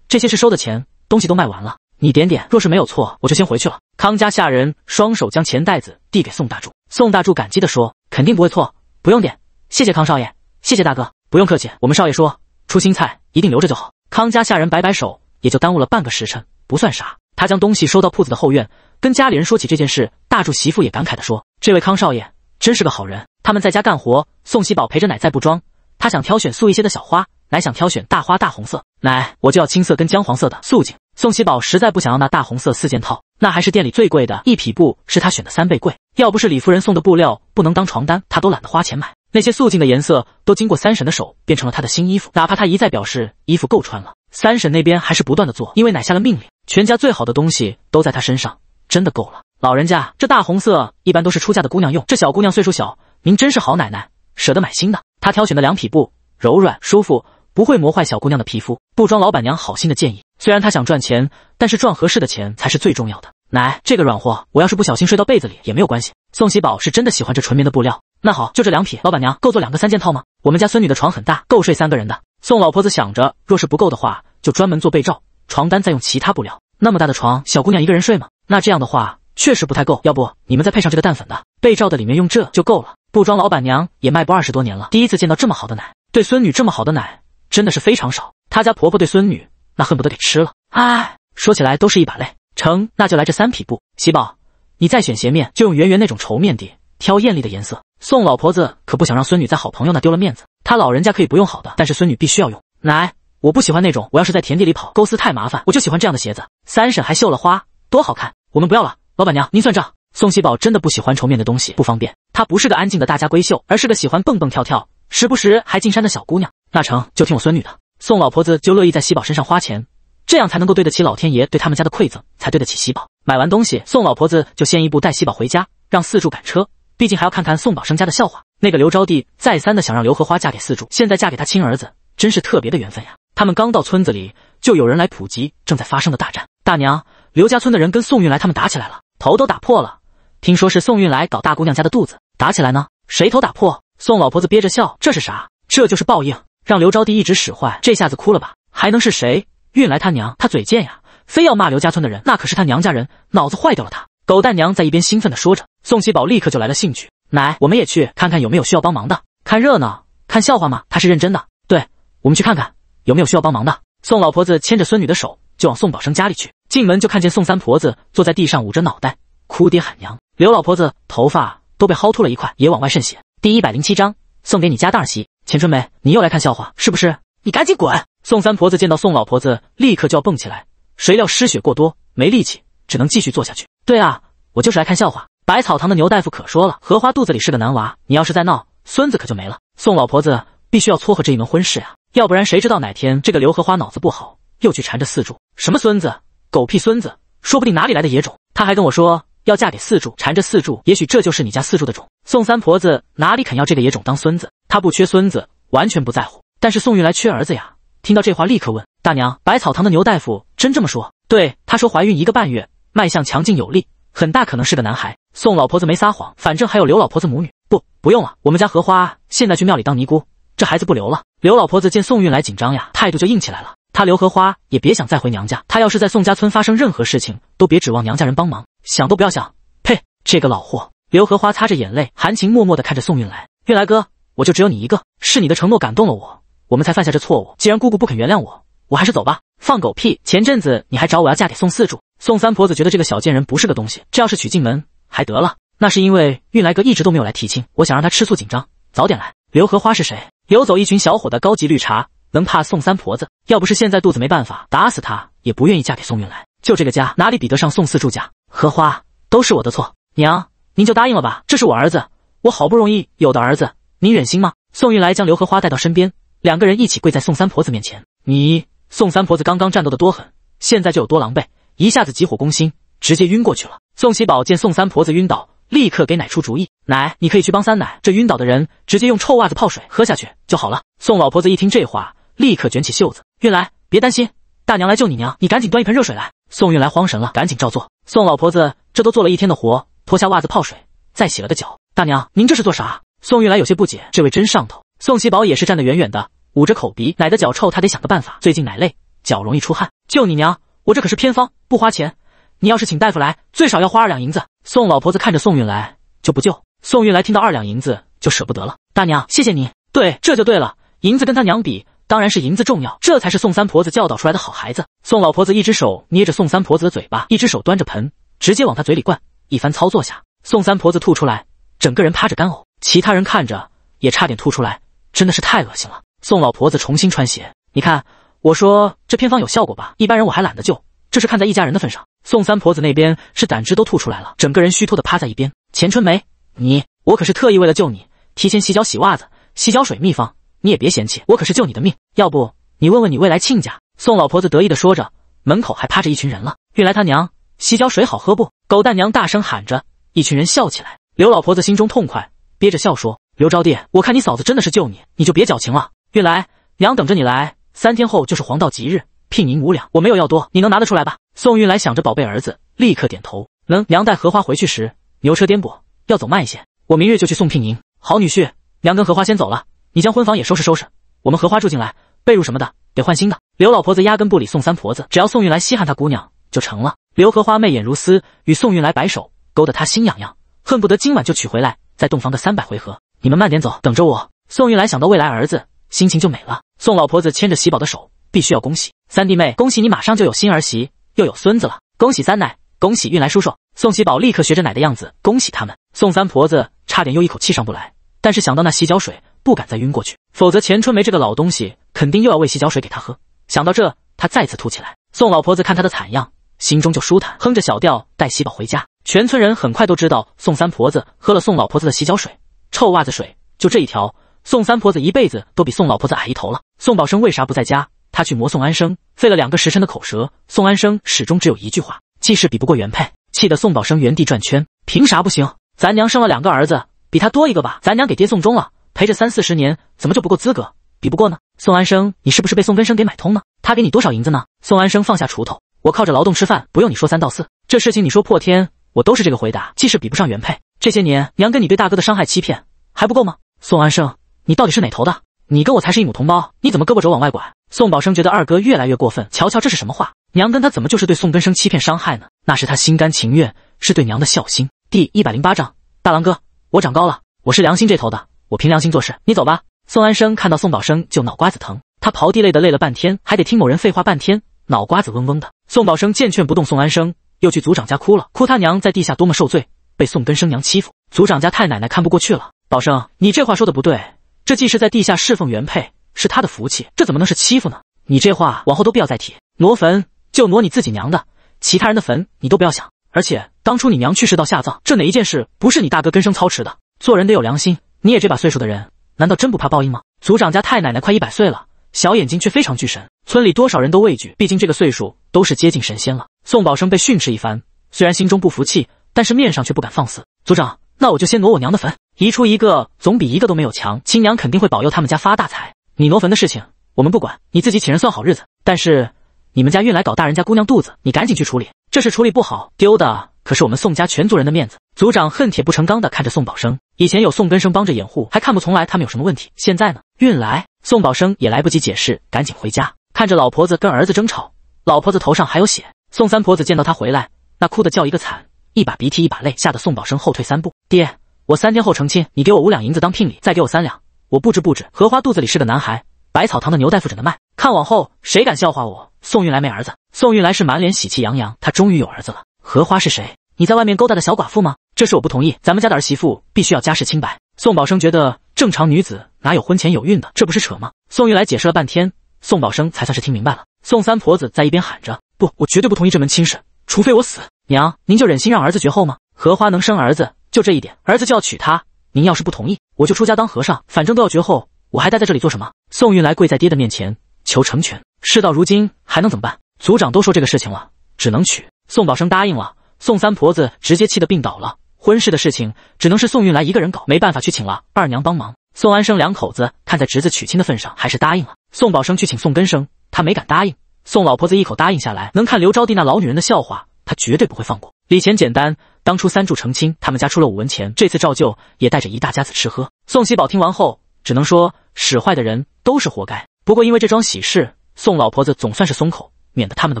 [SPEAKER 1] 这些是收的钱，东西都卖完了。你点点，若是没有错，我就先回去了。康家下人双手将钱袋子递给宋大柱，宋大柱感激地说：“肯定不会错，不用点，谢谢康少爷，谢谢大哥，不用客气。我们少爷说，出新菜一定留着就好。”康家下人摆摆手，也就耽误了半个时辰，不算啥。他将东西收到铺子的后院，跟家里人说起这件事，大柱媳妇也感慨地说：“这位康少爷真是个好人。”他们在家干活，宋喜宝陪着奶在布庄，他想挑选素一些的小花，奶想挑选大花大红色，奶我就要青色跟姜黄色的素净。宋喜宝实在不想要那大红色四件套，那还是店里最贵的一匹布，是他选的三倍贵。要不是李夫人送的布料不能当床单，他都懒得花钱买。那些素净的颜色都经过三婶的手变成了他的新衣服，哪怕他一再表示衣服够穿了，三婶那边还是不断的做，因为奶下了命令，全家最好的东西都在她身上，真的够了。老人家，这大红色一般都是出嫁的姑娘用，这小姑娘岁数小，您真是好奶奶，舍得买新的。她挑选的两匹布柔软舒服，不会磨坏小姑娘的皮肤。布庄老板娘好心的建议。虽然他想赚钱，但是赚合适的钱才是最重要的。奶，这个软货，我要是不小心睡到被子里也没有关系。宋喜宝是真的喜欢这纯棉的布料。那好，就这两匹。老板娘，够做两个三件套吗？我们家孙女的床很大，够睡三个人的。宋老婆子想着，若是不够的话，就专门做被罩、床单，再用其他布料。那么大的床，小姑娘一个人睡吗？那这样的话，确实不太够。要不你们再配上这个淡粉的被罩的里面用这就够了。布庄老板娘也卖不二十多年了，第一次见到这么好的奶，对孙女这么好的奶真的是非常少。她家婆婆对孙女。那恨不得给吃了，哎，说起来都是一把泪。成，那就来这三匹布。喜宝，你再选鞋面，就用圆圆那种绸面的，挑艳丽的颜色。宋老婆子可不想让孙女在好朋友那丢了面子，她老人家可以不用好的，但是孙女必须要用。奶，我不喜欢那种，我要是在田地里跑，勾丝太麻烦，我就喜欢这样的鞋子。三婶还绣了花，多好看！我们不要了。老板娘，您算账。宋喜宝真的不喜欢绸面的东西，不方便。她不是个安静的大家闺秀，而是个喜欢蹦蹦跳跳，时不时还进山的小姑娘。那成，就听我孙女的。宋老婆子就乐意在喜宝身上花钱，这样才能够对得起老天爷对他们家的馈赠，才对得起喜宝。买完东西，宋老婆子就先一步带喜宝回家，让四柱赶车，毕竟还要看看宋宝生家的笑话。那个刘招娣再三的想让刘荷花嫁给四柱，现在嫁给他亲儿子，真是特别的缘分呀。他们刚到村子里，就有人来普及正在发生的大战。大娘，刘家村的人跟宋运来他们打起来了，头都打破了。听说是宋运来搞大姑娘家的肚子，打起来呢，谁头打破？宋老婆子憋着笑，这是啥？这就是报应。让刘招娣一直使坏，这下子哭了吧？还能是谁？运来他娘，他嘴贱呀，非要骂刘家村的人，那可是他娘家人，脑子坏掉了。他狗蛋娘在一边兴奋地说着，宋喜宝立刻就来了兴趣。奶，我们也去看看有没有需要帮忙的，看热闹，看笑话吗？他是认真的。对，我们去看看有没有需要帮忙的。宋老婆子牵着孙女的手就往宋宝生家里去，进门就看见宋三婆子坐在地上捂着脑袋哭爹喊娘，刘老婆子头发都被薅秃了一块，也往外渗血。第一百零七章送给你家大儿媳。钱春梅，你又来看笑话是不是？你赶紧滚！宋三婆子见到宋老婆子，立刻就要蹦起来，谁料失血过多，没力气，只能继续坐下去。对啊，我就是来看笑话。百草堂的牛大夫可说了，荷花肚子里是个男娃，你要是再闹，孙子可就没了。宋老婆子必须要撮合这一门婚事啊，要不然谁知道哪天这个刘荷花脑子不好，又去缠着四柱什么孙子，狗屁孙子，说不定哪里来的野种。他还跟我说。要嫁给四柱，缠着四柱，也许这就是你家四柱的种。宋三婆子哪里肯要这个野种当孙子？她不缺孙子，完全不在乎。但是宋玉来缺儿子呀！听到这话，立刻问大娘：“百草堂的牛大夫真这么说？”对，他说怀孕一个半月，脉象强劲有力，很大可能是个男孩。宋老婆子没撒谎，反正还有刘老婆子母女。不，不用了，我们家荷花现在去庙里当尼姑，这孩子不留了。刘老婆子见宋玉来紧张呀，态度就硬起来了。她刘荷花也别想再回娘家，她要是在宋家村发生任何事情，都别指望娘家人帮忙。想都不要想，呸！这个老货！刘荷花擦着眼泪，含情脉脉地看着宋运来。运来哥，我就只有你一个，是你的承诺感动了我，我们才犯下这错误。既然姑姑不肯原谅我，我还是走吧。放狗屁！前阵子你还找我要嫁给宋四柱，宋三婆子觉得这个小贱人不是个东西，这要是娶进门还得了？那是因为运来哥一直都没有来提亲，我想让他吃醋紧张，早点来。刘荷花是谁？游走一群小伙的高级绿茶，能怕宋三婆子？要不是现在肚子没办法，打死他也不愿意嫁给宋运来。就这个家，哪里比得上宋四柱家？荷花都是我的错，娘，您就答应了吧。这是我儿子，我好不容易有的儿子，您忍心吗？宋玉来将刘荷花带到身边，两个人一起跪在宋三婆子面前。你宋三婆子刚刚战斗的多狠，现在就有多狼狈，一下子急火攻心，直接晕过去了。宋喜宝见宋三婆子晕倒，立刻给奶出主意：奶，你可以去帮三奶，这晕倒的人直接用臭袜子泡水喝下去就好了。宋老婆子一听这话，立刻卷起袖子。玉来，别担心，大娘来救你娘，你赶紧端一盆热水来。宋运来慌神了，赶紧照做。宋老婆子这都做了一天的活，脱下袜子泡水，再洗了个脚。大娘，您这是做啥？宋运来有些不解，这位真上头。宋喜宝也是站得远远的，捂着口鼻，奶的脚臭，他得想个办法。最近奶累，脚容易出汗。救你娘，我这可是偏方，不花钱。你要是请大夫来，最少要花二两银子。宋老婆子看着宋运来就不救。宋运来听到二两银子就舍不得了。大娘，谢谢你。对，这就对了，银子跟他娘比。当然是银子重要，这才是宋三婆子教导出来的好孩子。宋老婆子一只手捏着宋三婆子的嘴巴，一只手端着盆，直接往她嘴里灌。一番操作下，宋三婆子吐出来，整个人趴着干呕。其他人看着也差点吐出来，真的是太恶心了。宋老婆子重新穿鞋，你看，我说这偏方有效果吧？一般人我还懒得救，这是看在一家人的份上。宋三婆子那边是胆汁都吐出来了，整个人虚脱的趴在一边。钱春梅，你我可是特意为了救你，提前洗脚、洗袜子、洗脚水秘方。你也别嫌弃，我可是救你的命。要不你问问你未来亲家宋老婆子得意的说着，门口还趴着一群人了。运来他娘，洗脚水好喝不？狗蛋娘大声喊着，一群人笑起来。刘老婆子心中痛快，憋着笑说：“刘招娣，我看你嫂子真的是救你，你就别矫情了。运来娘等着你来，三天后就是黄道吉日，聘银五两，我没有要多，你能拿得出来吧？”宋运来想着宝贝儿子，立刻点头，能。娘带荷花回去时，牛车颠簸，要走慢一些。我明日就去送聘银。好女婿，娘跟荷花先走了。你将婚房也收拾收拾，我们荷花住进来，被褥什么的得换新的。刘老婆子压根不理宋三婆子，只要宋运来稀罕她姑娘就成了。刘荷花媚眼如丝，与宋运来摆手，勾得他心痒痒，恨不得今晚就娶回来，在洞房个三百回合。你们慢点走，等着我。宋运来想到未来儿子，心情就美了。宋老婆子牵着喜宝的手，必须要恭喜三弟妹，恭喜你马上就有新儿媳，又有孙子了。恭喜三奶，恭喜运来叔叔。宋喜宝立刻学着奶的样子，恭喜他们。宋三婆子差点又一口气上不来，但是想到那洗脚水。不敢再晕过去，否则钱春梅这个老东西肯定又要喂洗脚水给她喝。想到这，她再次吐起来。宋老婆子看她的惨样，心中就舒坦，哼着小调带喜宝回家。全村人很快都知道宋三婆子喝了宋老婆子的洗脚水、臭袜子水，就这一条，宋三婆子一辈子都比宋老婆子矮一头了。宋宝生为啥不在家？他去磨宋安生，费了两个时辰的口舌，宋安生始终只有一句话：既是比不过原配，气得宋宝生原地转圈。凭啥不行？咱娘生了两个儿子，比他多一个吧？咱娘给爹送终了。陪着三四十年，怎么就不够资格？比不过呢？宋安生，你是不是被宋根生给买通了？他给你多少银子呢？宋安生放下锄头，我靠着劳动吃饭，不用你说三道四。这事情你说破天，我都是这个回答。既是比不上原配，这些年娘跟你对大哥的伤害欺骗还不够吗？宋安生，你到底是哪头的？你跟我才是一母同胞，你怎么胳膊肘往外拐？宋宝生觉得二哥越来越过分，瞧瞧这是什么话？娘跟他怎么就是对宋根生欺骗伤害呢？那是他心甘情愿，是对娘的孝心。第一百零八章，大郎哥，我长高了，我是良心这头的。我凭良心做事，你走吧。宋安生看到宋宝生就脑瓜子疼，他刨地累的累了半天，还得听某人废话半天，脑瓜子嗡嗡的。宋宝生见劝不动宋安生，又去族长家哭了，哭他娘在地下多么受罪，被宋根生娘欺负。族长家太奶奶看不过去了，宝生，你这话说的不对，这既是在地下侍奉原配，是他的福气，这怎么能是欺负呢？你这话往后都不要再提。挪坟就挪你自己娘的，其他人的坟你都不要想。而且当初你娘去世到下葬，这哪一件事不是你大哥根生操持的？做人得有良心。你也这把岁数的人，难道真不怕报应吗？族长家太奶奶快一百岁了，小眼睛却非常巨神，村里多少人都畏惧，毕竟这个岁数都是接近神仙了。宋宝生被训斥一番，虽然心中不服气，但是面上却不敢放肆。族长，那我就先挪我娘的坟，移出一个总比一个都没有强。亲娘肯定会保佑他们家发大财。你挪坟的事情我们不管，你自己请人算好日子。但是你们家运来搞大人家姑娘肚子，你赶紧去处理，这事处理不好，丢的可是我们宋家全族人的面子。族长恨铁不成钢的看着宋宝生。以前有宋根生帮着掩护，还看不从来他们有什么问题。现在呢？运来，宋宝生也来不及解释，赶紧回家，看着老婆子跟儿子争吵，老婆子头上还有血。宋三婆子见到他回来，那哭的叫一个惨，一把鼻涕一把泪，吓得宋宝生后退三步。爹，我三天后成亲，你给我五两银子当聘礼，再给我三两，我布置布置。荷花肚子里是个男孩，百草堂的牛大夫诊的脉，看往后谁敢笑话我宋运来没儿子。宋运来是满脸喜气洋洋，他终于有儿子了。荷花是谁？你在外面勾搭的小寡妇吗？这事我不同意，咱们家的儿媳妇必须要家世清白。宋宝生觉得正常女子哪有婚前有孕的，这不是扯吗？宋玉来解释了半天，宋宝生才算是听明白了。宋三婆子在一边喊着：“不，我绝对不同意这门亲事，除非我死。”娘，您就忍心让儿子绝后吗？荷花能生儿子就这一点，儿子就要娶她。您要是不同意，我就出家当和尚，反正都要绝后，我还待在这里做什么？宋玉来跪在爹的面前求成全。事到如今还能怎么办？族长都说这个事情了，只能娶。宋宝生答应了，宋三婆子直接气得病倒了。婚事的事情只能是宋运来一个人搞，没办法去请了二娘帮忙。宋安生两口子看在侄子娶亲的份上，还是答应了。宋宝生去请宋根生，他没敢答应。宋老婆子一口答应下来，能看刘招娣那老女人的笑话，他绝对不会放过。礼钱简单，当初三柱成亲，他们家出了五文钱，这次照旧也带着一大家子吃喝。宋喜宝听完后，只能说使坏的人都是活该。不过因为这桩喜事，宋老婆子总算是松口，免得他们的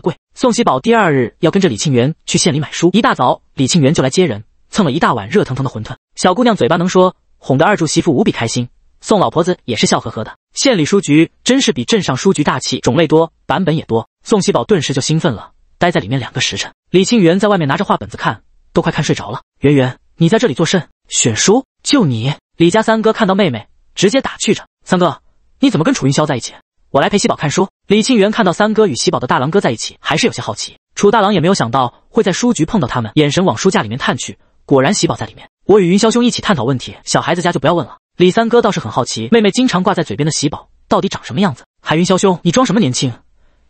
[SPEAKER 1] 贵。宋喜宝第二日要跟着李庆元去县里买书，一大早李庆元就来接人。蹭了一大碗热腾腾的馄饨，小姑娘嘴巴能说，哄得二柱媳妇无比开心。宋老婆子也是笑呵呵的。县里书局真是比镇上书局大气，种类多，版本也多。宋喜宝顿时就兴奋了，待在里面两个时辰。李庆元在外面拿着画本子看，都快看睡着了。圆圆，你在这里做甚？选书？就你？李家三哥看到妹妹，直接打趣着：“三哥，你怎么跟楚云霄在一起？我来陪喜宝看书。”李庆元看到三哥与喜宝的大郎哥在一起，还是有些好奇。楚大郎也没有想到会在书局碰到他们，眼神往书架里面探去。果然，喜宝在里面。我与云霄兄一起探讨问题，小孩子家就不要问了。李三哥倒是很好奇，妹妹经常挂在嘴边的喜宝到底长什么样子？海云霄兄，你装什么年轻？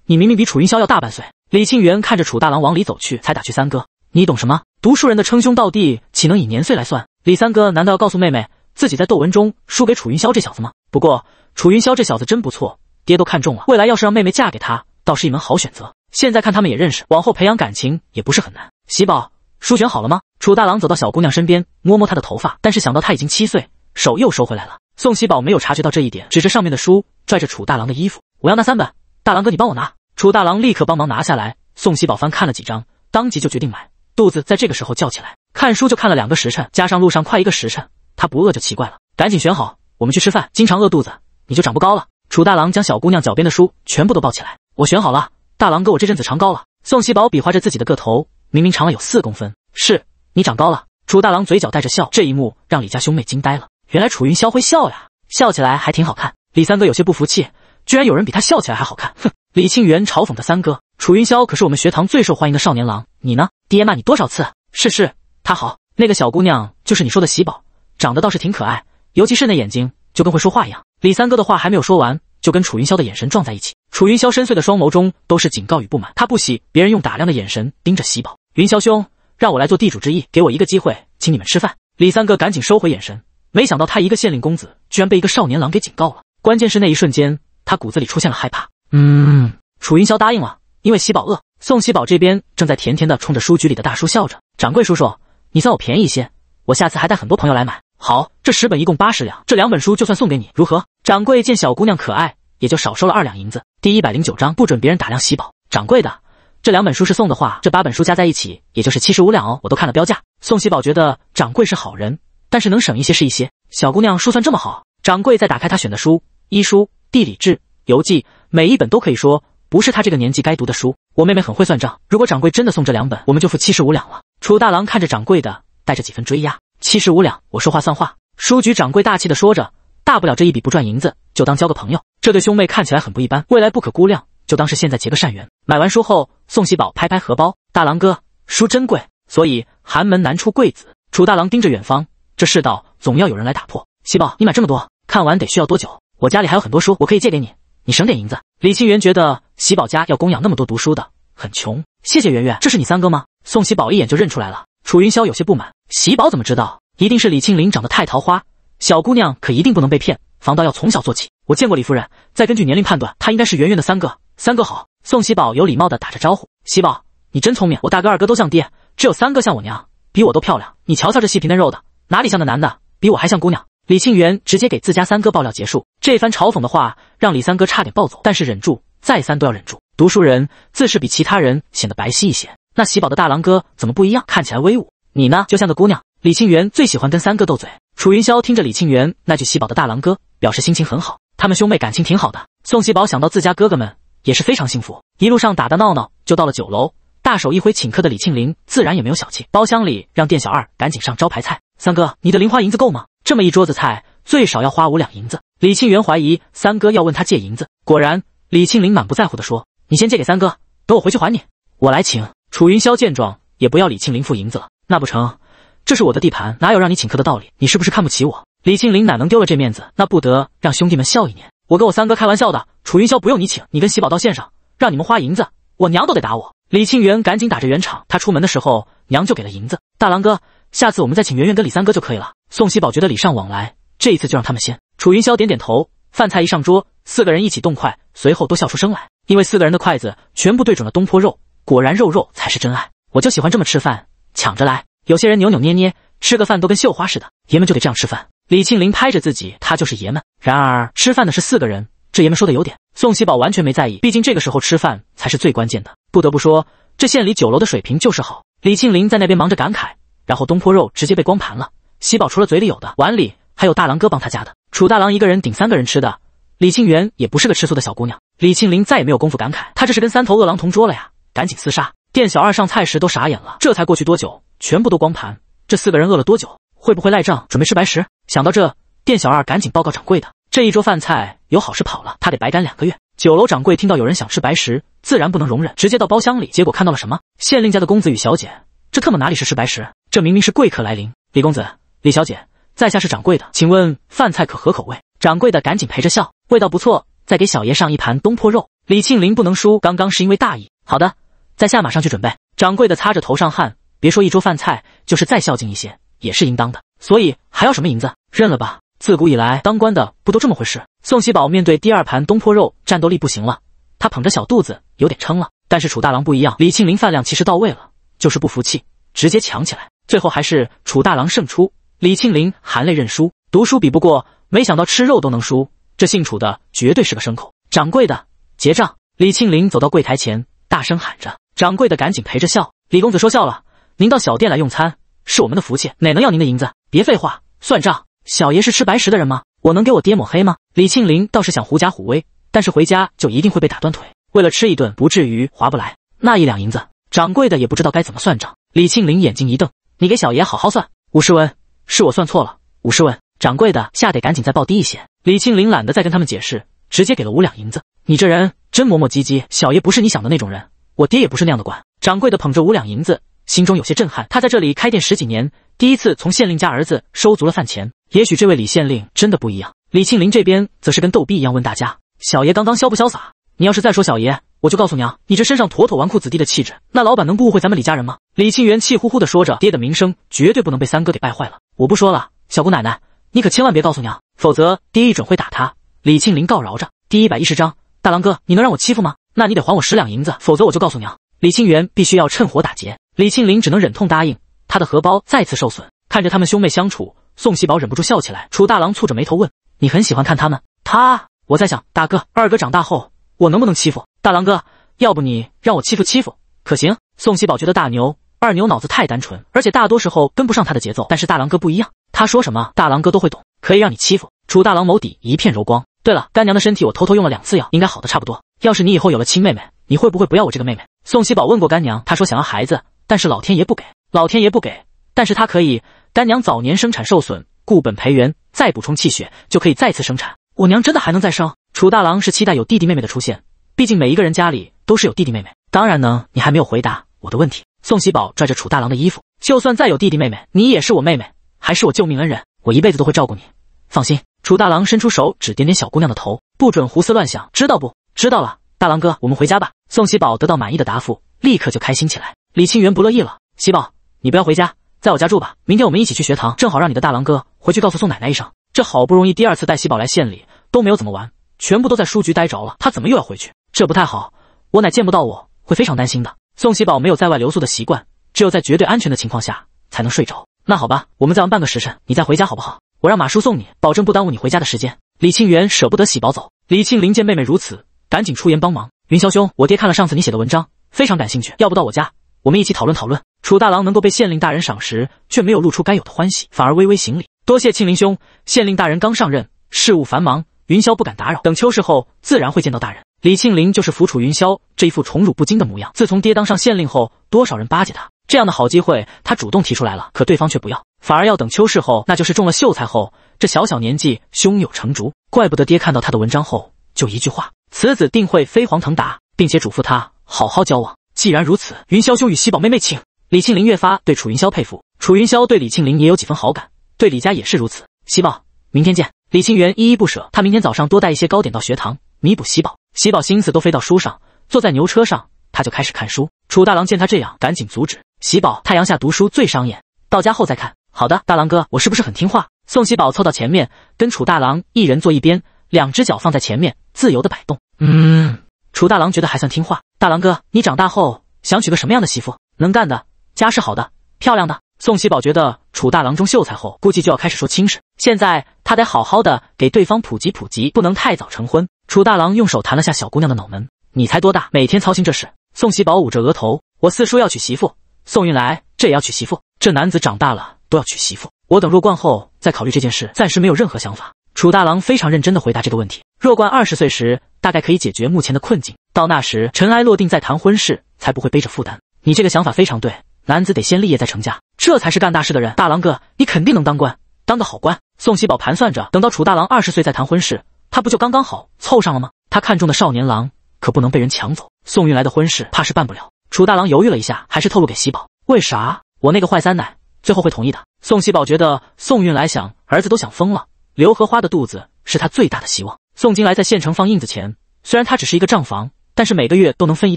[SPEAKER 1] 你明明比楚云霄要大半岁。李庆元看着楚大郎往里走去，才打趣三哥：“你懂什么？读书人的称兄道弟，岂能以年岁来算？李三哥难道要告诉妹妹，自己在斗文中输给楚云霄这小子吗？不过楚云霄这小子真不错，爹都看中了，未来要是让妹妹嫁给他，倒是一门好选择。现在看他们也认识，往后培养感情也不是很难。喜宝。”书选好了吗？楚大郎走到小姑娘身边，摸摸她的头发，但是想到她已经七岁，手又收回来了。宋喜宝没有察觉到这一点，指着上面的书，拽着楚大郎的衣服：“我要那三本，大郎哥，你帮我拿。”楚大郎立刻帮忙拿下来。宋喜宝翻看了几张，当即就决定买。肚子在这个时候叫起来，看书就看了两个时辰，加上路上快一个时辰，他不饿就奇怪了。赶紧选好，我们去吃饭。经常饿肚子，你就长不高了。楚大郎将小姑娘脚边的书全部都抱起来：“我选好了，大郎哥，我这阵子长高了。”宋喜宝比划着自己的个头。明明长了有四公分，是你长高了。楚大郎嘴角带着笑，这一幕让李家兄妹惊呆了。原来楚云霄会笑呀，笑起来还挺好看。李三哥有些不服气，居然有人比他笑起来还好看。哼！李庆元嘲讽着三哥，楚云霄可是我们学堂最受欢迎的少年郎，你呢？爹骂你多少次？是是，他好。那个小姑娘就是你说的喜宝，长得倒是挺可爱，尤其是那眼睛，就跟会说话一样。李三哥的话还没有说完，就跟楚云霄的眼神撞在一起。楚云霄深邃的双眸中都是警告与不满，他不喜别人用打量的眼神盯着喜宝。云霄兄，让我来做地主之谊，给我一个机会，请你们吃饭。李三哥赶紧收回眼神，没想到他一个县令公子，居然被一个少年郎给警告了。关键是那一瞬间，他骨子里出现了害怕。嗯，楚云霄答应了，因为喜宝饿。宋喜宝这边正在甜甜的冲着书局里的大叔笑着：“掌柜叔叔，你算我便宜一些，我下次还带很多朋友来买。”好，这十本一共八十两，这两本书就算送给你，如何？掌柜见小姑娘可爱，也就少收了二两银子。第一百零九章，不准别人打量喜宝。掌柜的。这两本书是送的话，这八本书加在一起也就是七十五两哦。我都看了标价。宋喜宝觉得掌柜是好人，但是能省一些是一些。小姑娘书算这么好。掌柜再打开他选的书，医书、地理志、游记，每一本都可以说不是他这个年纪该读的书。我妹妹很会算账，如果掌柜真的送这两本，我们就付七十五两了。楚大郎看着掌柜的，带着几分追压。七十五两，我说话算话。书局掌柜大气的说着，大不了这一笔不赚银子，就当交个朋友。这对兄妹看起来很不一般，未来不可估量。就当是现在结个善缘。买完书后，宋喜宝拍拍荷包，大郎哥，书珍贵，所以寒门难出贵子。楚大郎盯着远方，这世道总要有人来打破。喜宝，你买这么多，看完得需要多久？我家里还有很多书，我可以借给你，你省点银子。李庆元觉得喜宝家要供养那么多读书的，很穷。谢谢圆圆，这是你三哥吗？宋喜宝一眼就认出来了。楚云霄有些不满，喜宝怎么知道？一定是李庆林长得太桃花，小姑娘可一定不能被骗，防盗要从小做起。我见过李夫人，再根据年龄判断，她应该是圆圆的三哥。三哥好，宋喜宝有礼貌的打着招呼。喜宝，你真聪明，我大哥二哥都像爹，只有三哥像我娘，比我都漂亮。你瞧瞧这细皮嫩肉的，哪里像个男的，比我还像姑娘。李庆元直接给自家三哥爆料结束，这番嘲讽的话让李三哥差点暴走，但是忍住，再三都要忍住。读书人自是比其他人显得白皙一些，那喜宝的大郎哥怎么不一样？看起来威武，你呢，就像个姑娘。李庆元最喜欢跟三哥斗嘴。楚云霄听着李庆元那句喜宝的大郎哥，表示心情很好。他们兄妹感情挺好的。宋喜宝想到自家哥哥们。也是非常幸福，一路上打打闹闹就到了酒楼，大手一挥请客的李庆林自然也没有小气，包厢里让店小二赶紧上招牌菜。三哥，你的零花银子够吗？这么一桌子菜最少要花五两银子。李庆元怀疑三哥要问他借银子，果然李庆林满不在乎的说：“你先借给三哥，等我回去还你。”我来请。楚云霄见状也不要李庆林付银子了，那不成？这是我的地盘，哪有让你请客的道理？你是不是看不起我？李庆林哪能丢了这面子？那不得让兄弟们笑一年？我跟我三哥开玩笑的。楚云霄不用你请，你跟喜宝到线上，让你们花银子，我娘都得打我。李庆元赶紧打着圆场，他出门的时候娘就给了银子。大郎哥，下次我们再请圆圆跟李三哥就可以了。宋喜宝觉得礼尚往来，这一次就让他们先。楚云霄点点头，饭菜一上桌，四个人一起动筷，随后都笑出声来，因为四个人的筷子全部对准了东坡肉，果然肉肉才是真爱，我就喜欢这么吃饭，抢着来。有些人扭扭捏捏，吃个饭都跟绣花似的，爷们就得这样吃饭。李庆林拍着自己，他就是爷们。然而吃饭的是四个人。这爷们说的有点，宋喜宝完全没在意，毕竟这个时候吃饭才是最关键的。不得不说，这县里酒楼的水平就是好。李庆林在那边忙着感慨，然后东坡肉直接被光盘了。喜宝除了嘴里有的，碗里还有大郎哥帮他夹的。楚大郎一个人顶三个人吃的。李庆元也不是个吃素的小姑娘。李庆林再也没有功夫感慨，他这是跟三头饿狼同桌了呀，赶紧厮杀。店小二上菜时都傻眼了，这才过去多久，全部都光盘。这四个人饿了多久？会不会赖账，准备吃白食？想到这，店小二赶紧报告掌柜的。这一桌饭菜有好事跑了，他得白干两个月。酒楼掌柜听到有人想吃白食，自然不能容忍，直接到包厢里。结果看到了什么？县令家的公子与小姐，这特么哪里是吃白食？这明明是贵客来临。李公子、李小姐，在下是掌柜的，请问饭菜可合口味？掌柜的赶紧陪着笑，味道不错，再给小爷上一盘东坡肉。李庆林不能输，刚刚是因为大意。好的，在下马上去准备。掌柜的擦着头上汗，别说一桌饭菜，就是再孝敬一些也是应当的。所以还要什么银子？认了吧。自古以来，当官的不都这么回事？宋喜宝面对第二盘东坡肉，战斗力不行了，他捧着小肚子，有点撑了。但是楚大郎不一样，李庆林饭量其实到位了，就是不服气，直接抢起来。最后还是楚大郎胜出，李庆林含泪认输。读书比不过，没想到吃肉都能输，这姓楚的绝对是个牲口。掌柜的，结账！李庆林走到柜台前，大声喊着：“掌柜的，赶紧陪着笑。”李公子说笑了，您到小店来用餐是我们的福气，哪能要您的银子？别废话，算账！小爷是吃白食的人吗？我能给我爹抹黑吗？李庆林倒是想狐假虎威，但是回家就一定会被打断腿。为了吃一顿，不至于划不来。那一两银子，掌柜的也不知道该怎么算账。李庆林眼睛一瞪：“你给小爷好好算，五十文是我算错了，五十文。”掌柜的吓得赶紧再报低一些。李庆林懒得再跟他们解释，直接给了五两银子。你这人真磨磨唧唧，小爷不是你想的那种人，我爹也不是那样的官。掌柜的捧着五两银子，心中有些震撼。他在这里开店十几年。第一次从县令家儿子收足了饭钱，也许这位李县令真的不一样。李庆林这边则是跟逗逼一样问大家：“小爷刚刚潇不潇洒？你要是再说小爷，我就告诉娘，你这身上妥妥纨绔子弟的气质，那老板能误会咱们李家人吗？”李庆元气呼呼地说着：“爹的名声绝对不能被三哥给败坏了，我不说了，小姑奶奶，你可千万别告诉娘，否则爹一准会打他。”李庆林告饶着。第一百一十章，大郎哥，你能让我欺负吗？那你得还我十两银子，否则我就告诉娘。李庆元必须要趁火打劫，李庆林只能忍痛答应。他的荷包再次受损，看着他们兄妹相处，宋喜宝忍不住笑起来。楚大郎蹙着眉头问：“你很喜欢看他们？”他，我在想，大哥、二哥长大后，我能不能欺负大郎哥？要不你让我欺负欺负，可行？宋喜宝觉得大牛、二牛脑子太单纯，而且大多时候跟不上他的节奏。但是大郎哥不一样，他说什么大郎哥都会懂，可以让你欺负。楚大郎眸底一片柔光。对了，干娘的身体我偷偷用了两次药，应该好的差不多。要是你以后有了亲妹妹，你会不会不要我这个妹妹？宋喜宝问过干娘，她说想要孩子，但是老天爷不给。老天爷不给，但是他可以。干娘早年生产受损，固本培元，再补充气血，就可以再次生产。我娘真的还能再生？楚大郎是期待有弟弟妹妹的出现，毕竟每一个人家里都是有弟弟妹妹。当然能。你还没有回答我的问题。宋喜宝拽着楚大郎的衣服，就算再有弟弟妹妹，你也是我妹妹，还是我救命恩人，我一辈子都会照顾你。放心。楚大郎伸出手指点点小姑娘的头，不准胡思乱想，知道不？知道了，大郎哥，我们回家吧。宋喜宝得到满意的答复，立刻就开心起来。李庆元不乐意了，喜宝。你不要回家，在我家住吧。明天我们一起去学堂，正好让你的大郎哥回去告诉宋奶奶一声。这好不容易第二次带喜宝来县里，都没有怎么玩，全部都在书局待着了。他怎么又要回去？这不太好，我奶见不到我会非常担心的。宋喜宝没有在外留宿的习惯，只有在绝对安全的情况下才能睡着。那好吧，我们再玩半个时辰，你再回家好不好？我让马叔送你，保证不耽误你回家的时间。李庆元舍不得喜宝走，李庆林见妹妹如此，赶紧出言帮忙。云霄兄，我爹看了上次你写的文章，非常感兴趣，要不到我家？我们一起讨论讨论。楚大郎能够被县令大人赏识，却没有露出该有的欢喜，反而微微行礼，多谢庆林兄。县令大人刚上任，事务繁忙，云霄不敢打扰，等秋事后自然会见到大人。李庆林就是服楚云霄这一副宠辱不惊的模样。自从爹当上县令后，多少人巴结他，这样的好机会他主动提出来了，可对方却不要，反而要等秋事后，那就是中了秀才后。这小小年纪胸有成竹，怪不得爹看到他的文章后就一句话：此子定会飞黄腾达，并且嘱咐他好好交往。既然如此，云霄兄与喜宝妹妹，请李庆林越发对楚云霄佩服，楚云霄对李庆林也有几分好感，对李家也是如此。喜宝，明天见。李清元依依不舍，他明天早上多带一些糕点到学堂，弥补喜宝。喜宝心思都飞到书上，坐在牛车上，他就开始看书。楚大郎见他这样，赶紧阻止。喜宝，太阳下读书最伤眼，到家后再看。好的，大郎哥，我是不是很听话？宋喜宝凑到前面，跟楚大郎一人坐一边，两只脚放在前面，自由的摆动。
[SPEAKER 2] 嗯。
[SPEAKER 1] 楚大郎觉得还算听话。大郎哥，你长大后想娶个什么样的媳妇？能干的，家世好的，漂亮的。宋喜宝觉得楚大郎中秀才后，估计就要开始说亲事。现在他得好好的给对方普及普及，不能太早成婚。楚大郎用手弹了下小姑娘的脑门：“你才多大，每天操心这事？”宋喜宝捂着额头：“我四叔要娶媳妇，宋运来这也要娶媳妇，这男子长大了都要娶媳妇。我等入冠后再考虑这件事，暂时没有任何想法。”楚大郎非常认真的回答这个问题。若冠二十岁时，大概可以解决目前的困境。到那时，尘埃落定，再谈婚事，才不会背着负担。你这个想法非常对，男子得先立业再成家，这才是干大事的人。大郎哥，你肯定能当官，当个好官。宋喜宝盘算着，等到楚大郎二十岁再谈婚事，他不就刚刚好凑上了吗？他看中的少年郎可不能被人抢走。宋运来的婚事怕是办不了。楚大郎犹豫了一下，还是透露给喜宝：“为啥我那个坏三奶最后会同意的？”宋喜宝觉得宋运来想儿子都想疯了，刘荷花的肚子是他最大的希望。宋金来在县城放印子钱，虽然他只是一个账房，但是每个月都能分一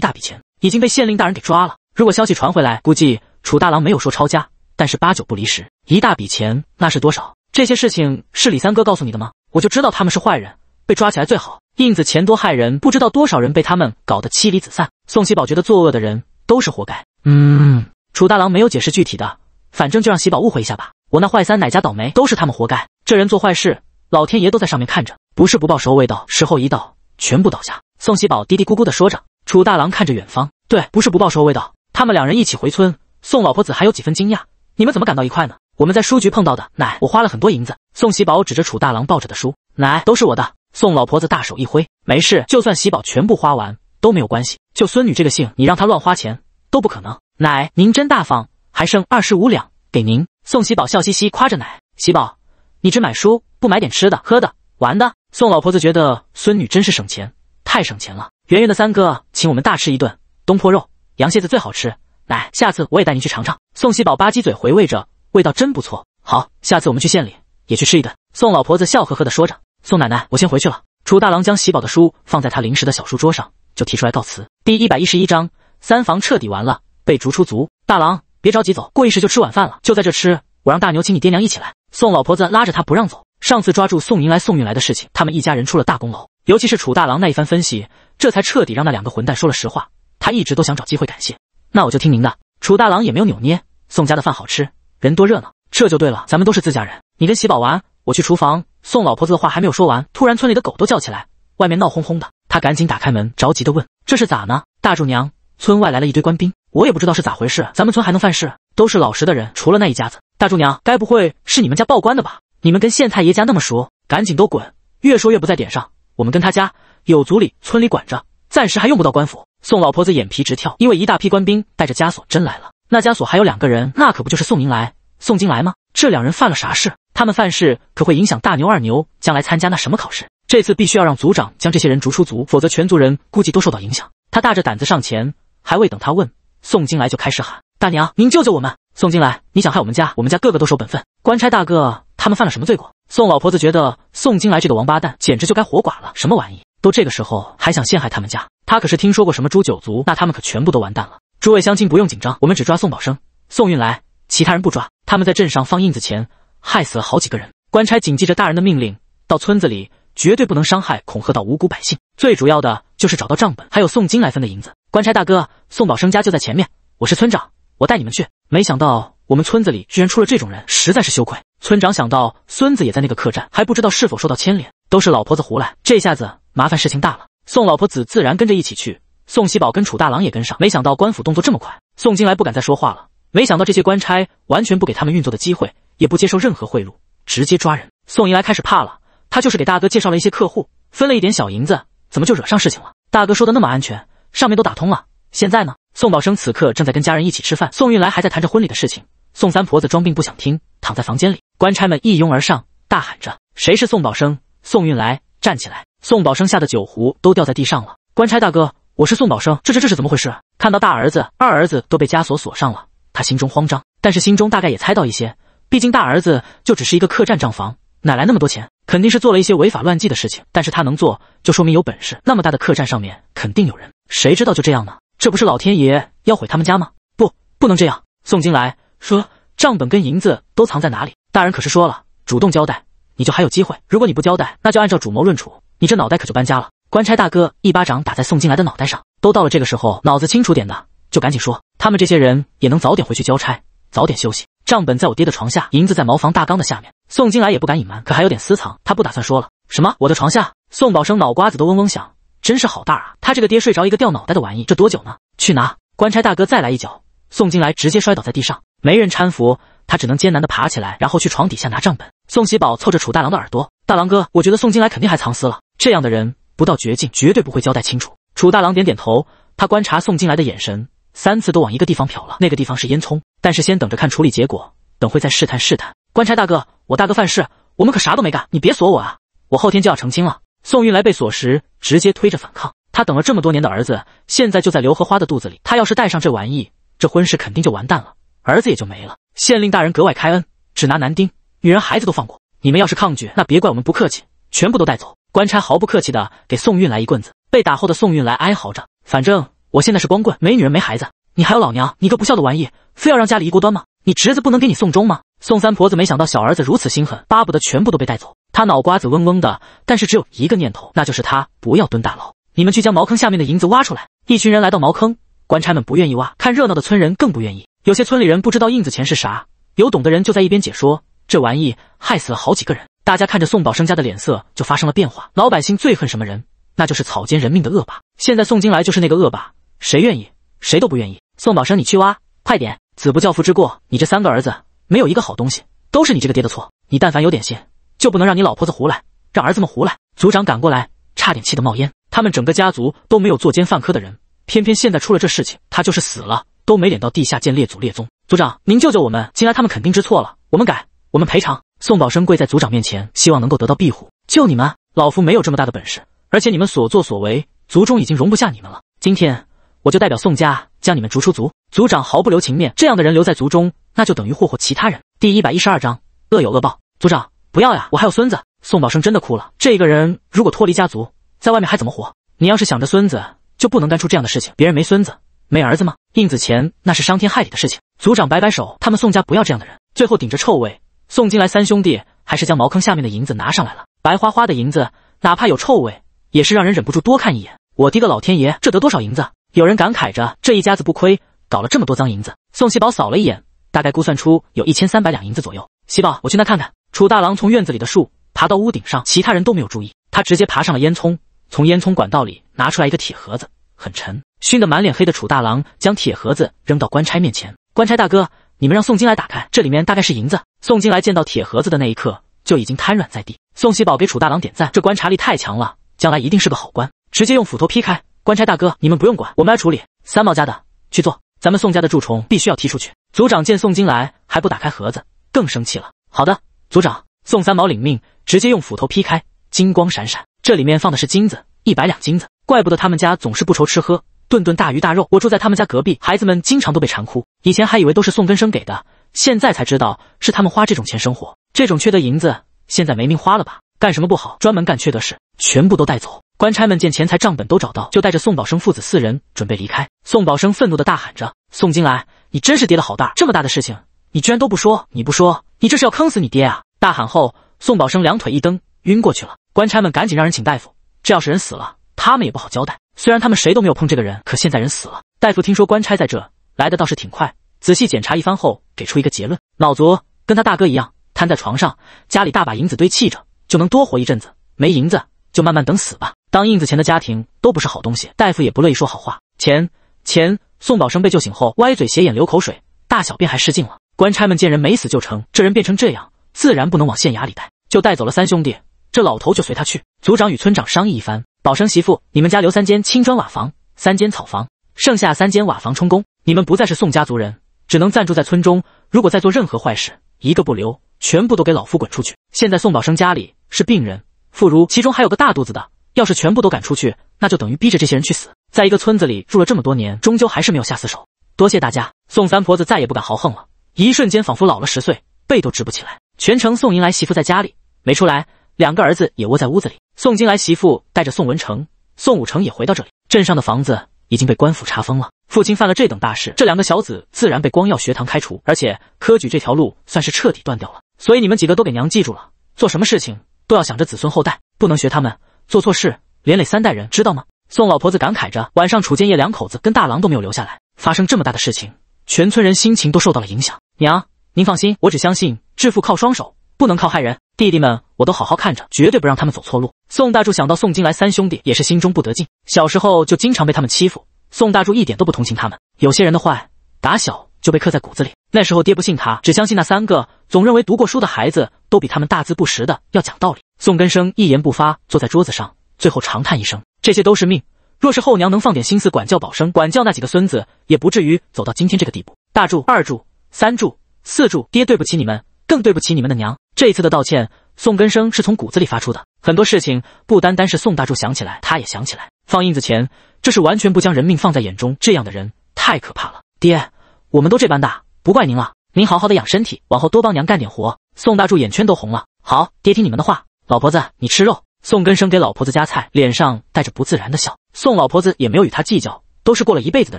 [SPEAKER 1] 大笔钱，已经被县令大人给抓了。如果消息传回来，估计楚大郎没有说抄家，但是八九不离十，一大笔钱那是多少？这些事情是李三哥告诉你的吗？我就知道他们是坏人，被抓起来最好。印子钱多害人，不知道多少人被他们搞得妻离子散。宋喜宝觉得作恶的人都是活该。嗯，楚大郎没有解释具体的，反正就让喜宝误会一下吧。我那坏三奶家倒霉，都是他们活该。这人做坏事，老天爷都在上面看着。不是不报，时候未到，时候一到，全部倒下。宋喜宝嘀嘀咕咕地说着。楚大郎看着远方，对，不是不报，时候未到。他们两人一起回村。宋老婆子还有几分惊讶，你们怎么赶到一块呢？我们在书局碰到的。奶，我花了很多银子。宋喜宝指着楚大郎抱着的书，奶，都是我的。宋老婆子大手一挥，没事，就算喜宝全部花完都没有关系。就孙女这个性，你让她乱花钱都不可能。奶，您真大方，还剩二十五两给您。宋喜宝笑嘻嘻夸着奶，喜宝，你只买书，不买点吃的、喝的、玩的。宋老婆子觉得孙女真是省钱，太省钱了。圆圆的三哥请我们大吃一顿，东坡肉、羊蝎子最好吃。来，下次我也带你去尝尝。宋喜宝吧唧嘴，回味着，味道真不错。好，下次我们去县里也去吃一顿。宋老婆子笑呵呵地说着。宋奶奶，我先回去了。楚大郎将喜宝的书放在他临时的小书桌上，就提出来告辞。第一百一十一章，三房彻底完了，被逐出族。大郎，别着急走，过一时就吃晚饭了，就在这吃，我让大牛请你爹娘一起来。宋老婆子拉着他不让走。上次抓住宋莹来、宋运来的事情，他们一家人出了大功劳，尤其是楚大郎那一番分析，这才彻底让那两个混蛋说了实话。他一直都想找机会感谢。那我就听您的。楚大郎也没有扭捏。宋家的饭好吃，人多热闹，这就对了。咱们都是自家人。你跟喜宝玩，我去厨房。宋老婆子的话还没有说完，突然村里的狗都叫起来，外面闹哄哄的。他赶紧打开门，着急的问：“这是咋呢？”大柱娘，村外来了一堆官兵，我也不知道是咋回事。咱们村还能犯事？都是老实的人，除了那一家子。大柱娘，该不会是你们家报官的吧？你们跟县太爷家那么熟，赶紧都滚！越说越不在点上。我们跟他家有族里村里管着，暂时还用不到官府。宋老婆子眼皮直跳，因为一大批官兵带着枷锁真来了。那枷锁还有两个人，那可不就是宋宁来、宋金来吗？这两人犯了啥事？他们犯事可会影响大牛、二牛将来参加那什么考试。这次必须要让族长将这些人逐出族，否则全族人估计都受到影响。他大着胆子上前，还未等他问，宋金来就开始喊：“大娘，您救救我们！宋金来，你想害我们家？我们家个个都守本分，官差大哥。”他们犯了什么罪过？宋老婆子觉得宋金来这个王八蛋简直就该活剐了！什么玩意，都这个时候还想陷害他们家？他可是听说过什么诛九族，那他们可全部都完蛋了。诸位乡亲不用紧张，我们只抓宋宝生、宋运来，其他人不抓。他们在镇上放印子钱，害死了好几个人。官差谨记着大人的命令，到村子里绝对不能伤害、恐吓到无辜百姓。最主要的就是找到账本，还有宋金来分的银子。官差大哥，宋宝生家就在前面，我是村长，我带你们去。没想到我们村子里居然出了这种人，实在是羞愧。村长想到孙子也在那个客栈，还不知道是否受到牵连，都是老婆子胡来，这下子麻烦事情大了。宋老婆子自然跟着一起去，宋喜宝跟楚大郎也跟上，没想到官府动作这么快。宋金来不敢再说话了。没想到这些官差完全不给他们运作的机会，也不接受任何贿赂，直接抓人。宋银来开始怕了，他就是给大哥介绍了一些客户，分了一点小银子，怎么就惹上事情了？大哥说的那么安全，上面都打通了，现在呢？宋宝生此刻正在跟家人一起吃饭，宋运来还在谈着婚礼的事情。宋三婆子装病不想听，躺在房间里。官差们一拥而上，大喊着：“谁是宋宝生？”宋运来站起来。宋宝生吓得酒壶都掉在地上了。官差大哥，我是宋宝生，这这这是怎么回事？看到大儿子、二儿子都被枷锁锁上了，他心中慌张，但是心中大概也猜到一些。毕竟大儿子就只是一个客栈账房，哪来那么多钱？肯定是做了一些违法乱纪的事情。但是他能做，就说明有本事。那么大的客栈上面，肯定有人。谁知道就这样呢？这不是老天爷要毁他们家吗？不，不能这样。宋金来。说账本跟银子都藏在哪里？大人可是说了，主动交代，你就还有机会；如果你不交代，那就按照主谋论处，你这脑袋可就搬家了。官差大哥一巴掌打在宋金来的脑袋上，都到了这个时候，脑子清楚点的就赶紧说，他们这些人也能早点回去交差，早点休息。账本在我爹的床下，银子在茅房大缸的下面。宋金来也不敢隐瞒，可还有点私藏，他不打算说了。什么？我的床下？宋宝生脑瓜子都嗡嗡响，真是好大啊！他这个爹睡着一个掉脑袋的玩意，这多久呢？去拿！官差大哥再来一脚，宋金来直接摔倒在地上。没人搀扶，他只能艰难地爬起来，然后去床底下拿账本。宋喜宝凑着楚大郎的耳朵：“大郎哥，我觉得宋金来肯定还藏私了，这样的人不到绝境绝对不会交代清楚。”楚大郎点点头，他观察宋金来的眼神，三次都往一个地方瞟了，那个地方是烟囱。但是先等着看处理结果，等会再试探试探。官差大哥，我大哥犯事，我们可啥都没干，你别锁我啊！我后天就要成亲了。宋运来被锁时直接推着反抗，他等了这么多年的儿子，现在就在刘荷花的肚子里，他要是带上这玩意，这婚事肯定就完蛋了。儿子也就没了。县令大人格外开恩，只拿男丁，女人孩子都放过。你们要是抗拒，那别怪我们不客气，全部都带走。官差毫不客气的给宋运来一棍子。被打后的宋运来哀嚎着：“反正我现在是光棍，没女人没孩子，你还有老娘，你个不孝的玩意，非要让家里一锅端吗？你侄子不能给你送终吗？”宋三婆子没想到小儿子如此心狠，巴不得全部都被带走。他脑瓜子嗡嗡的，但是只有一个念头，那就是他不要蹲大牢。你们去将茅坑下面的银子挖出来。一群人来到茅坑，官差们不愿意挖，看热闹的村人更不愿意。有些村里人不知道印子钱是啥，有懂的人就在一边解说，这玩意害死了好几个人。大家看着宋宝生家的脸色就发生了变化。老百姓最恨什么人？那就是草菅人命的恶霸。现在宋金来就是那个恶霸，谁愿意谁都不愿意。宋宝生，你去挖，快点！子不教，父之过。你这三个儿子没有一个好东西，都是你这个爹的错。你但凡有点心，就不能让你老婆子胡来，让儿子们胡来。族长赶过来，差点气得冒烟。他们整个家族都没有作奸犯科的人，偏偏现在出了这事情，他就是死了。都没脸到地下见列祖列宗，族长您救救我们！进来他们肯定知错了，我们改，我们赔偿。宋宝生跪在族长面前，希望能够得到庇护。救你们，老夫没有这么大的本事，而且你们所作所为，族中已经容不下你们了。今天我就代表宋家将你们逐出族。族长毫不留情面，这样的人留在族中，那就等于祸祸其他人。第一百一十二章恶有恶报。族长不要呀，我还有孙子。宋宝生真的哭了。这一个人如果脱离家族，在外面还怎么活？你要是想着孙子，就不能干出这样的事情。别人没孙子。没儿子吗？印子钱那是伤天害理的事情。族长摆摆手，他们宋家不要这样的人。最后顶着臭味，宋金来三兄弟还是将茅坑下面的银子拿上来了。白花花的银子，哪怕有臭味，也是让人忍不住多看一眼。我滴个老天爷，这得多少银子？有人感慨着，这一家子不亏，搞了这么多脏银子。宋喜宝扫了一眼，大概估算出有一千三百两银子左右。喜宝，我去那看看。楚大郎从院子里的树爬到屋顶上，其他人都没有注意，他直接爬上了烟囱，从烟囱管道里拿出来一个铁盒子，很沉。熏得满脸黑的楚大郎将铁盒子扔到官差面前，官差大哥，你们让宋金来打开，这里面大概是银子。宋金来见到铁盒子的那一刻就已经瘫软在地。宋喜宝给楚大郎点赞，这观察力太强了，将来一定是个好官。直接用斧头劈开，官差大哥，你们不用管，我们来处理。三毛家的去做，咱们宋家的蛀虫必须要踢出去。族长见宋金来还不打开盒子，更生气了。好的，族长，宋三毛领命，直接用斧头劈开，金光闪闪，这里面放的是金子，一百两金子，怪不得他们家总是不愁吃喝。顿顿大鱼大肉，我住在他们家隔壁，孩子们经常都被馋哭。以前还以为都是宋根生给的，现在才知道是他们花这种钱生活，这种缺德银子，现在没命花了吧？干什么不好，专门干缺德事，全部都带走。官差们见钱财账本都找到，就带着宋宝生父子四人准备离开。宋宝生愤怒的大喊着：“宋金来，你真是爹的好大，这么大的事情你居然都不说！你不说，你这是要坑死你爹啊！”大喊后，宋宝生两腿一蹬，晕过去了。官差们赶紧让人请大夫，这要是人死了，他们也不好交代。虽然他们谁都没有碰这个人，可现在人死了。大夫听说官差在这，来的倒是挺快。仔细检查一番后，给出一个结论：老卒跟他大哥一样，瘫在床上，家里大把银子堆砌着，就能多活一阵子；没银子，就慢慢等死吧。当印子钱的家庭都不是好东西，大夫也不乐意说好话。钱钱，宋宝生被救醒后，歪嘴斜眼，流口水，大小便还失禁了。官差们见人没死就成，这人变成这样，自然不能往县衙里带，就带走了三兄弟。这老头就随他去。族长与村长商议一番。宝生媳妇，你们家留三间青砖瓦房，三间草房，剩下三间瓦房充公。你们不再是宋家族人，只能暂住在村中。如果再做任何坏事，一个不留，全部都给老夫滚出去。现在宋宝生家里是病人妇孺，其中还有个大肚子的。要是全部都赶出去，那就等于逼着这些人去死。在一个村子里住了这么多年，终究还是没有下死手。多谢大家。宋三婆子再也不敢豪横了，一瞬间仿佛老了十岁，背都直不起来。全程宋迎来媳妇在家里没出来。两个儿子也窝在屋子里。宋金来媳妇带着宋文成、宋武成也回到这里。镇上的房子已经被官府查封了。父亲犯了这等大事，这两个小子自然被光耀学堂开除，而且科举这条路算是彻底断掉了。所以你们几个都给娘记住了，做什么事情都要想着子孙后代，不能学他们做错事连累三代人，知道吗？宋老婆子感慨着。晚上，楚建业两口子跟大郎都没有留下来。发生这么大的事情，全村人心情都受到了影响。娘，您放心，我只相信致富靠双手。不能靠害人，弟弟们我都好好看着，绝对不让他们走错路。宋大柱想到宋金来三兄弟也是心中不得劲，小时候就经常被他们欺负。宋大柱一点都不同情他们，有些人的坏打小就被刻在骨子里。那时候爹不信他，只相信那三个总认为读过书的孩子都比他们大字不识的要讲道理。宋根生一言不发，坐在桌子上，最后长叹一声：这些都是命。若是后娘能放点心思管教宝生，管教那几个孙子，也不至于走到今天这个地步。大柱、二柱、三柱、四柱，爹对不起你们，更对不起你们的娘。这一次的道歉，宋根生是从骨子里发出的。很多事情不单单是宋大柱想起来，他也想起来。放印子前，这是完全不将人命放在眼中，这样的人
[SPEAKER 2] 太可怕了。
[SPEAKER 1] 爹，我们都这般大，不怪您了。您好好的养身体，往后多帮娘干点活。宋大柱眼圈都红了。好，爹听你们的话。老婆子，你吃肉。宋根生给老婆子夹菜，脸上带着不自然的笑。宋老婆子也没有与他计较，都是过了一辈子的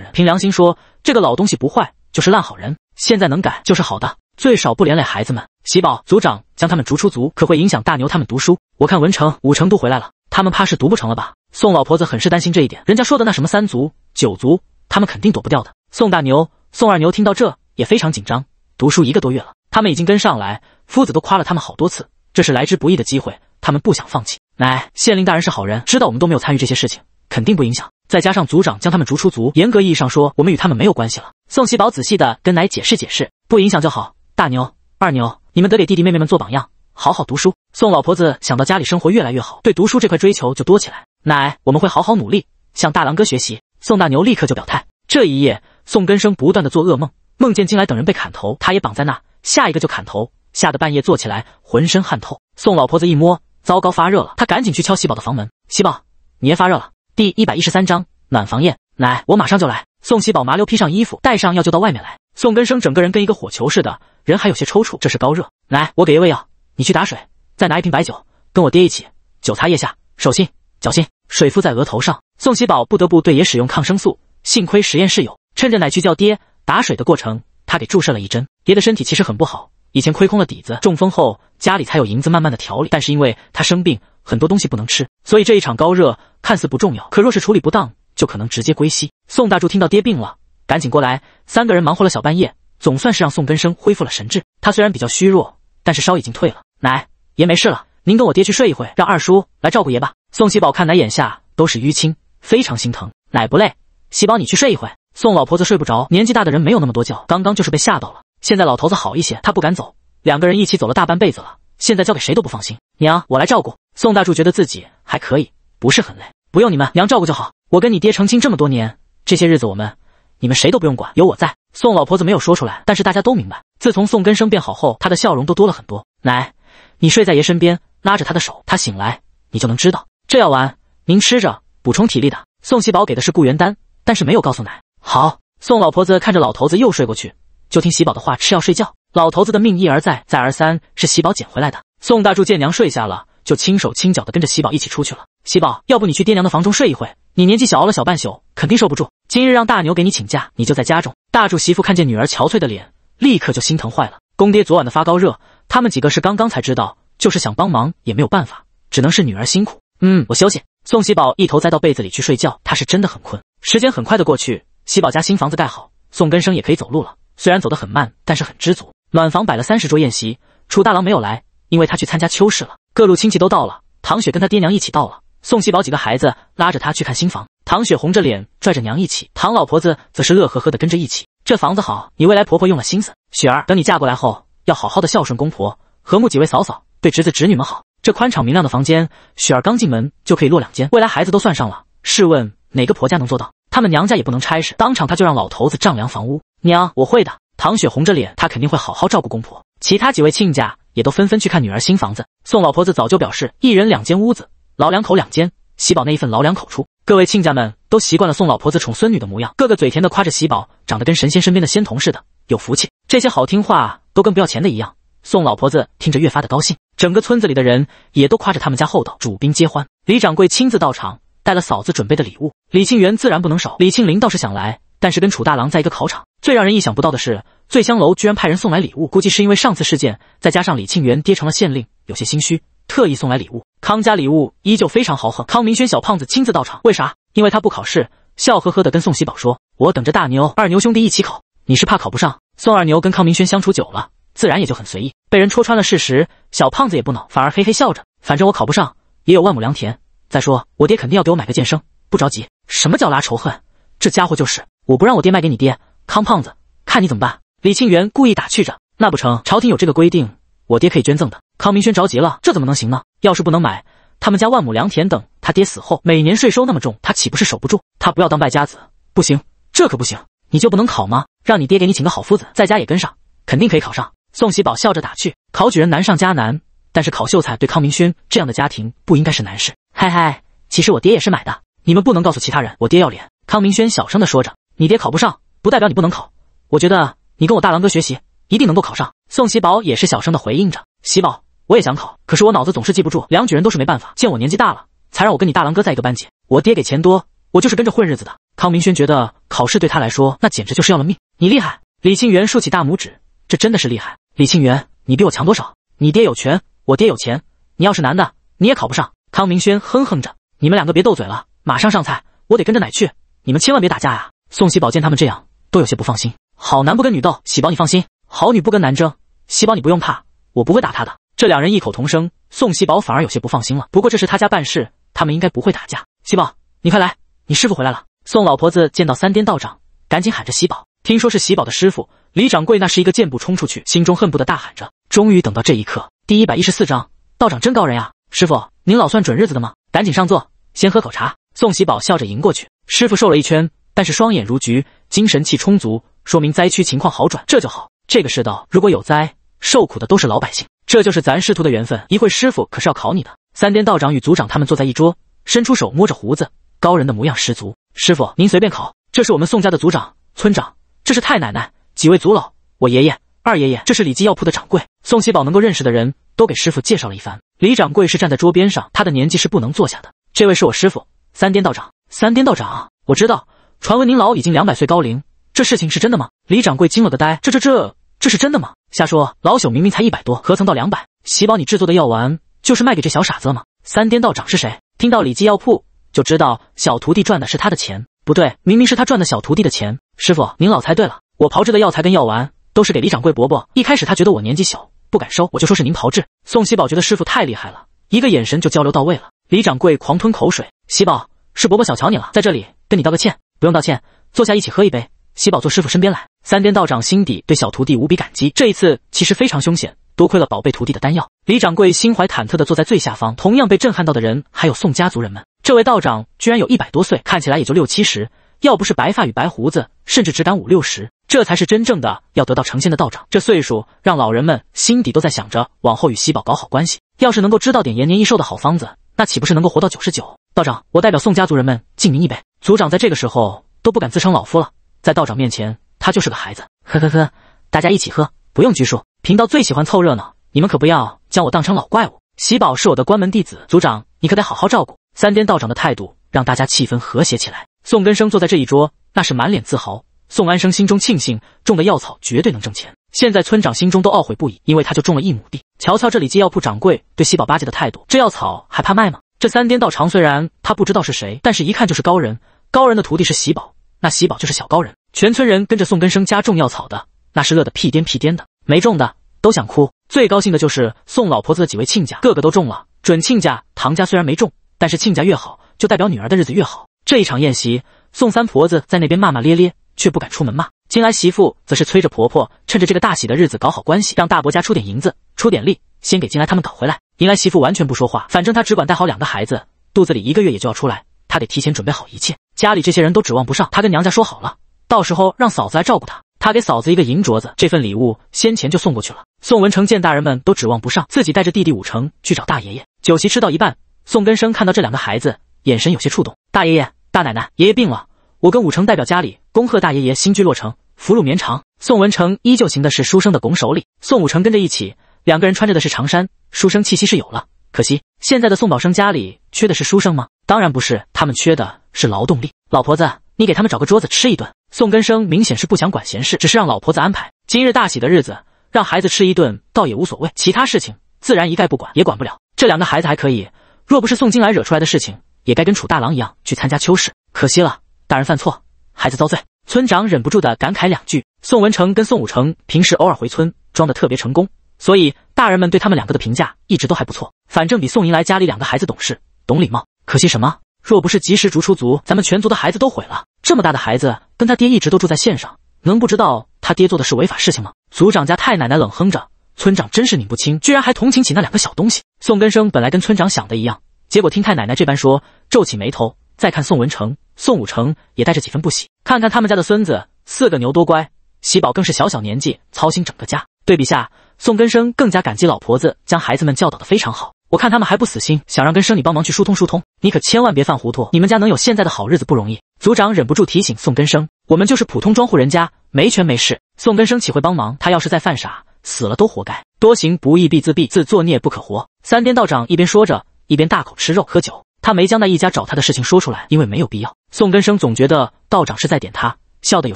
[SPEAKER 1] 人，凭良心说，这个老东西不坏，就是烂好人。现在能改就是好的，最少不连累孩子们。喜宝族长将他们逐出族，可会影响大牛他们读书。我看文成、武成都回来了，他们怕是读不成了吧？宋老婆子很是担心这一点。人家说的那什么三族、九族，他们肯定躲不掉的。宋大牛、宋二牛听到这也非常紧张。读书一个多月了，他们已经跟上来，夫子都夸了他们好多次。这是来之不易的机会，他们不想放弃。奶，县令大人是好人，知道我们都没有参与这些事情，肯定不影响。再加上族长将他们逐出族，严格意义上说，我们与他们没有关系了。宋喜宝仔细的跟奶解释解释，不影响就好。大牛、二牛。你们得给弟弟妹妹们做榜样，好好读书。宋老婆子想到家里生活越来越好，对读书这块追求就多起来。奶，我们会好好努力，向大郎哥学习。宋大牛立刻就表态。这一夜，宋根生不断的做噩梦，梦见金来等人被砍头，他也绑在那，下一个就砍头，吓得半夜坐起来，浑身汗透。宋老婆子一摸，糟糕，发热了，他赶紧去敲喜宝的房门。喜宝，你也发热了。第一百一十三章暖房宴。奶，我马上就来。宋喜宝麻溜披上衣服，带上药就到外面来。宋根生整个人跟一个火球似的，人还有些抽搐，这是高热。来，我给爷喂药，你去打水，再拿一瓶白酒，跟我爹一起，酒擦腋下，手心、脚心，水敷在额头上。宋喜宝不得不对爷使用抗生素，幸亏实验室有。趁着奶去叫爹打水的过程，他给注射了一针。爷的身体其实很不好，以前亏空了底子，中风后家里才有银子慢慢的调理，但是因为他生病，很多东西不能吃，所以这一场高热看似不重要，可若是处理不当，就可能直接归西。宋大柱听到爹病了。赶紧过来！三个人忙活了小半夜，总算是让宋根生恢复了神智。他虽然比较虚弱，但是烧已经退了。奶爷没事了，您跟我爹去睡一会，让二叔来照顾爷吧。宋喜宝看奶眼下都是淤青，非常心疼。奶不累，喜宝你去睡一会。宋老婆子睡不着，年纪大的人没有那么多觉，刚刚就是被吓到了。现在老头子好一些，他不敢走。两个人一起走了大半辈子了，现在交给谁都不放心。娘，我来照顾。宋大柱觉得自己还可以，不是很累，不用你们娘照顾就好。我跟你爹成亲这么多年，这些日子我们。你们谁都不用管，有我在。宋老婆子没有说出来，但是大家都明白。自从宋根生变好后，她的笑容都多了很多。奶，你睡在爷身边，拉着他的手，他醒来你就能知道。这药丸您吃着，补充体力的。宋喜宝给的是固元丹，但是没有告诉奶。好，宋老婆子看着老头子又睡过去，就听喜宝的话，吃药睡觉。老头子的命一而再再而三是喜宝捡回来的。宋大柱见娘睡下了，就轻手轻脚的跟着喜宝一起出去了。喜宝，要不你去爹娘的房中睡一会，你年纪小，熬了小半宿，肯定受不住。今日让大牛给你请假，你就在家中。大柱媳妇看见女儿憔悴的脸，立刻就心疼坏了。公爹昨晚的发高热，他们几个是刚刚才知道，就是想帮忙也没有办法，只能是女儿辛苦。嗯，我休息。宋喜宝一头栽到被子里去睡觉，他是真的很困。时间很快的过去，喜宝家新房子盖好，宋根生也可以走路了。虽然走得很慢，但是很知足。暖房摆了三十桌宴席，楚大郎没有来，因为他去参加秋事了。各路亲戚都到了，唐雪跟他爹娘一起到了。宋喜宝几个孩子拉着他去看新房。唐雪红着脸拽着娘一起，唐老婆子则是乐呵呵的跟着一起。这房子好，你未来婆婆用了心思。雪儿，等你嫁过来后，要好好的孝顺公婆，和睦几位嫂嫂，对侄子侄女们好。这宽敞明亮的房间，雪儿刚进门就可以落两间，未来孩子都算上了。试问哪个婆家能做到？他们娘家也不能差事。当场他就让老头子丈量房屋。娘，我会的。唐雪红着脸，她肯定会好好照顾公婆。其他几位亲家也都纷纷去看女儿新房子。宋老婆子早就表示，一人两间屋子，老两口两间。喜宝那一份老两口出，各位亲家们都习惯了宋老婆子宠孙女的模样，个个嘴甜的夸着喜宝长得跟神仙身边的仙童似的，有福气。这些好听话都跟不要钱的一样，宋老婆子听着越发的高兴。整个村子里的人也都夸着他们家厚道，主宾皆欢。李掌柜亲自到场，带了嫂子准备的礼物。李庆元自然不能少，李庆林倒是想来，但是跟楚大郎在一个考场。最让人意想不到的是，醉香楼居然派人送来礼物，估计是因为上次事件，再加上李庆元跌成了县令，有些心虚。特意送来礼物，康家礼物依旧非常豪横。康明轩，小胖子亲自到场，为啥？因为他不考试，笑呵呵的跟宋喜宝说：“我等着大牛、二牛兄弟一起考，你是怕考不上？”宋二牛跟康明轩相处久了，自然也就很随意。被人戳穿了事实，小胖子也不恼，反而嘿嘿笑着：“反正我考不上，也有万亩良田。再说我爹肯定要给我买个剑生，不着急。”什么叫拉仇恨？这家伙就是我不让我爹卖给你爹，康胖子，看你怎么办？李庆元故意打趣着：“那不成，朝廷有这个规定，我爹可以捐赠的。”康明轩着急了，这怎么能行呢？要是不能买，他们家万亩良田，等他爹死后，每年税收那么重，他岂不是守不住？他不要当败家子，不行，这可不行！你就不能考吗？让你爹给你请个好夫子，在家也跟上，肯定可以考上。宋喜宝笑着打趣：“考举人难上加难，但是考秀才对康明轩这样的家庭不应该是难事。”嗨嗨，其实我爹也是买的，你们不能告诉其他人，我爹要脸。康明轩小声的说着：“你爹考不上，不代表你不能考。我觉得你跟我大郎哥学习，一定能够考上。”宋喜宝也是小声的回应着：“喜宝。”我也想考，可是我脑子总是记不住，两举人都是没办法。见我年纪大了，才让我跟你大郎哥在一个班级。我爹给钱多，我就是跟着混日子的。康明轩觉得考试对他来说，那简直就是要了命。你厉害，李庆元竖起大拇指，这真的是厉害。李庆元，你比我强多少？你爹有权，我爹有钱。你要是男的，你也考不上。康明轩哼哼着，你们两个别斗嘴了，马上上菜，我得跟着奶去。你们千万别打架呀！宋喜宝见他们这样，都有些不放心。好男不跟女斗，喜宝你放心。好女不跟男争，喜宝你不用怕，我不会打他的。这两人异口同声，宋喜宝反而有些不放心了。不过这是他家办事，他们应该不会打架。喜宝，你快来，你师傅回来了！宋老婆子见到三颠道长，赶紧喊着：“喜宝，听说是喜宝的师傅李掌柜，那是一个箭步冲出去，心中恨不得大喊着：‘终于等到这一刻！’”第一百一十四章，道长真高人呀！师傅，您老算准日子的吗？赶紧上座，先喝口茶。宋喜宝笑着迎过去，师傅瘦了一圈，但是双眼如菊，精神气充足，说明灾区情况好转，这就好。这个世道，如果有灾，受苦的都是老百姓。这就是咱师徒的缘分，一会师傅可是要考你的。三颠道长与族长他们坐在一桌，伸出手摸着胡子，高人的模样十足。师傅，您随便考。这是我们宋家的族长、村长，这是太奶奶，几位族老，我爷爷、二爷爷，这是李记药铺的掌柜宋喜宝，能够认识的人都给师傅介绍了一番。李掌柜是站在桌边上，他的年纪是不能坐下的。这位是我师傅，三颠道长。三颠道长，我知道，传闻您老已经两百岁高龄，这事情是真的吗？李掌柜惊了个呆，这这这。这是真的吗？瞎说，老朽明明才一百多，何曾到两百？喜宝，你制作的药丸就是卖给这小傻子了吗？三颠道长是谁？听到李记药铺，就知道小徒弟赚的是他的钱。不对，明明是他赚的小徒弟的钱。师傅，您老猜对了，我炮制的药材跟药丸都是给李掌柜伯伯。一开始他觉得我年纪小，不敢收，我就说是您炮制。宋喜宝觉得师傅太厉害了，一个眼神就交流到位了。李掌柜狂吞口水，喜宝是伯伯小瞧你了，在这里跟你道个歉。不用道歉，坐下一起喝一杯。喜宝坐师傅身边来。三颠道长心底对小徒弟无比感激。这一次其实非常凶险，多亏了宝贝徒弟的丹药。李掌柜心怀忐忑的坐在最下方。同样被震撼到的人，还有宋家族人们。这位道长居然有一百多岁，看起来也就六七十，要不是白发与白胡子，甚至只敢五六十，这才是真正的要得到成仙的道长。这岁数让老人们心底都在想着，往后与喜宝搞好关系。要是能够知道点延年益寿的好方子，那岂不是能够活到九十九？道长，我代表宋家族人们敬您一杯。族长在这个时候都不敢自称老夫了，在道长面前。他就是个孩子，呵呵呵，大家一起喝，不用拘束。贫道最喜欢凑热闹，你们可不要将我当成老怪物。喜宝是我的关门弟子，族长你可得好好照顾。三颠道长的态度让大家气氛和谐起来。宋根生坐在这一桌，那是满脸自豪。宋安生心中庆幸，种的药草绝对能挣钱。现在村长心中都懊悔不已，因为他就种了一亩地。瞧瞧这里，街药铺掌柜对喜宝八戒的态度，这药草还怕卖吗？这三颠道长虽然他不知道是谁，但是一看就是高人。高人的徒弟是喜宝，那喜宝就是小高人。全村人跟着宋根生家种药草的，那是乐得屁颠屁颠的；没种的都想哭。最高兴的就是宋老婆子的几位亲家，个个都种了。准亲家唐家虽然没种，但是亲家越好，就代表女儿的日子越好。这一场宴席，宋三婆子在那边骂骂咧咧，却不敢出门骂。金来媳妇则是催着婆婆，趁着这个大喜的日子搞好关系，让大伯家出点银子，出点力，先给金来他们搞回来。银来媳妇完全不说话，反正她只管带好两个孩子，肚子里一个月也就要出来，她得提前准备好一切。家里这些人都指望不上，她跟娘家说好了。到时候让嫂子来照顾他，他给嫂子一个银镯子。这份礼物先前就送过去了。宋文成见大人们都指望不上，自己带着弟弟武成去找大爷爷。酒席吃到一半，宋根生看到这两个孩子，眼神有些触动。大爷爷、大奶奶，爷爷病了，我跟武成代表家里恭贺大爷爷新居落成，福禄绵长。宋文成依旧行的是书生的拱手礼。宋武成跟着一起，两个人穿着的是长衫，书生气息是有了，可惜现在的宋宝生家里缺的是书生吗？当然不是，他们缺的是劳动力。老婆子，你给他们找个桌子吃一顿。宋根生明显是不想管闲事，只是让老婆子安排。今日大喜的日子，让孩子吃一顿倒也无所谓，其他事情自然一概不管，也管不了。这两个孩子还可以，若不是宋金来惹出来的事情，也该跟楚大郎一样去参加秋事。可惜了，大人犯错，孩子遭罪。村长忍不住的感慨两句。宋文成跟宋武成平时偶尔回村庄的特别成功，所以大人们对他们两个的评价一直都还不错，反正比宋银来家里两个孩子懂事、懂礼貌。可惜什么？若不是及时逐出族，咱们全族的孩子都毁了。这么大的孩子，跟他爹一直都住在县上，能不知道他爹做的是违法事情吗？族长家太奶奶冷哼着，村长真是拧不清，居然还同情起那两个小东西。宋根生本来跟村长想的一样，结果听太奶奶这般说，皱起眉头。再看宋文成、宋武成，也带着几分不喜。看看他们家的孙子，四个牛多乖，喜宝更是小小年纪操心整个家。对比下，宋根生更加感激老婆子将孩子们教导得非常好。我看他们还不死心，想让根生你帮忙去疏通疏通，你可千万别犯糊涂。你们家能有现在的好日子不容易。族长忍不住提醒宋根生：“我们就是普通庄户人家，没权没势。”宋根生岂会帮忙？他要是再犯傻，死了都活该。多行不义必自毙，自作孽不可活。三颠道长一边说着，一边大口吃肉喝酒。他没将那一家找他的事情说出来，因为没有必要。宋根生总觉得道长是在点他，笑得有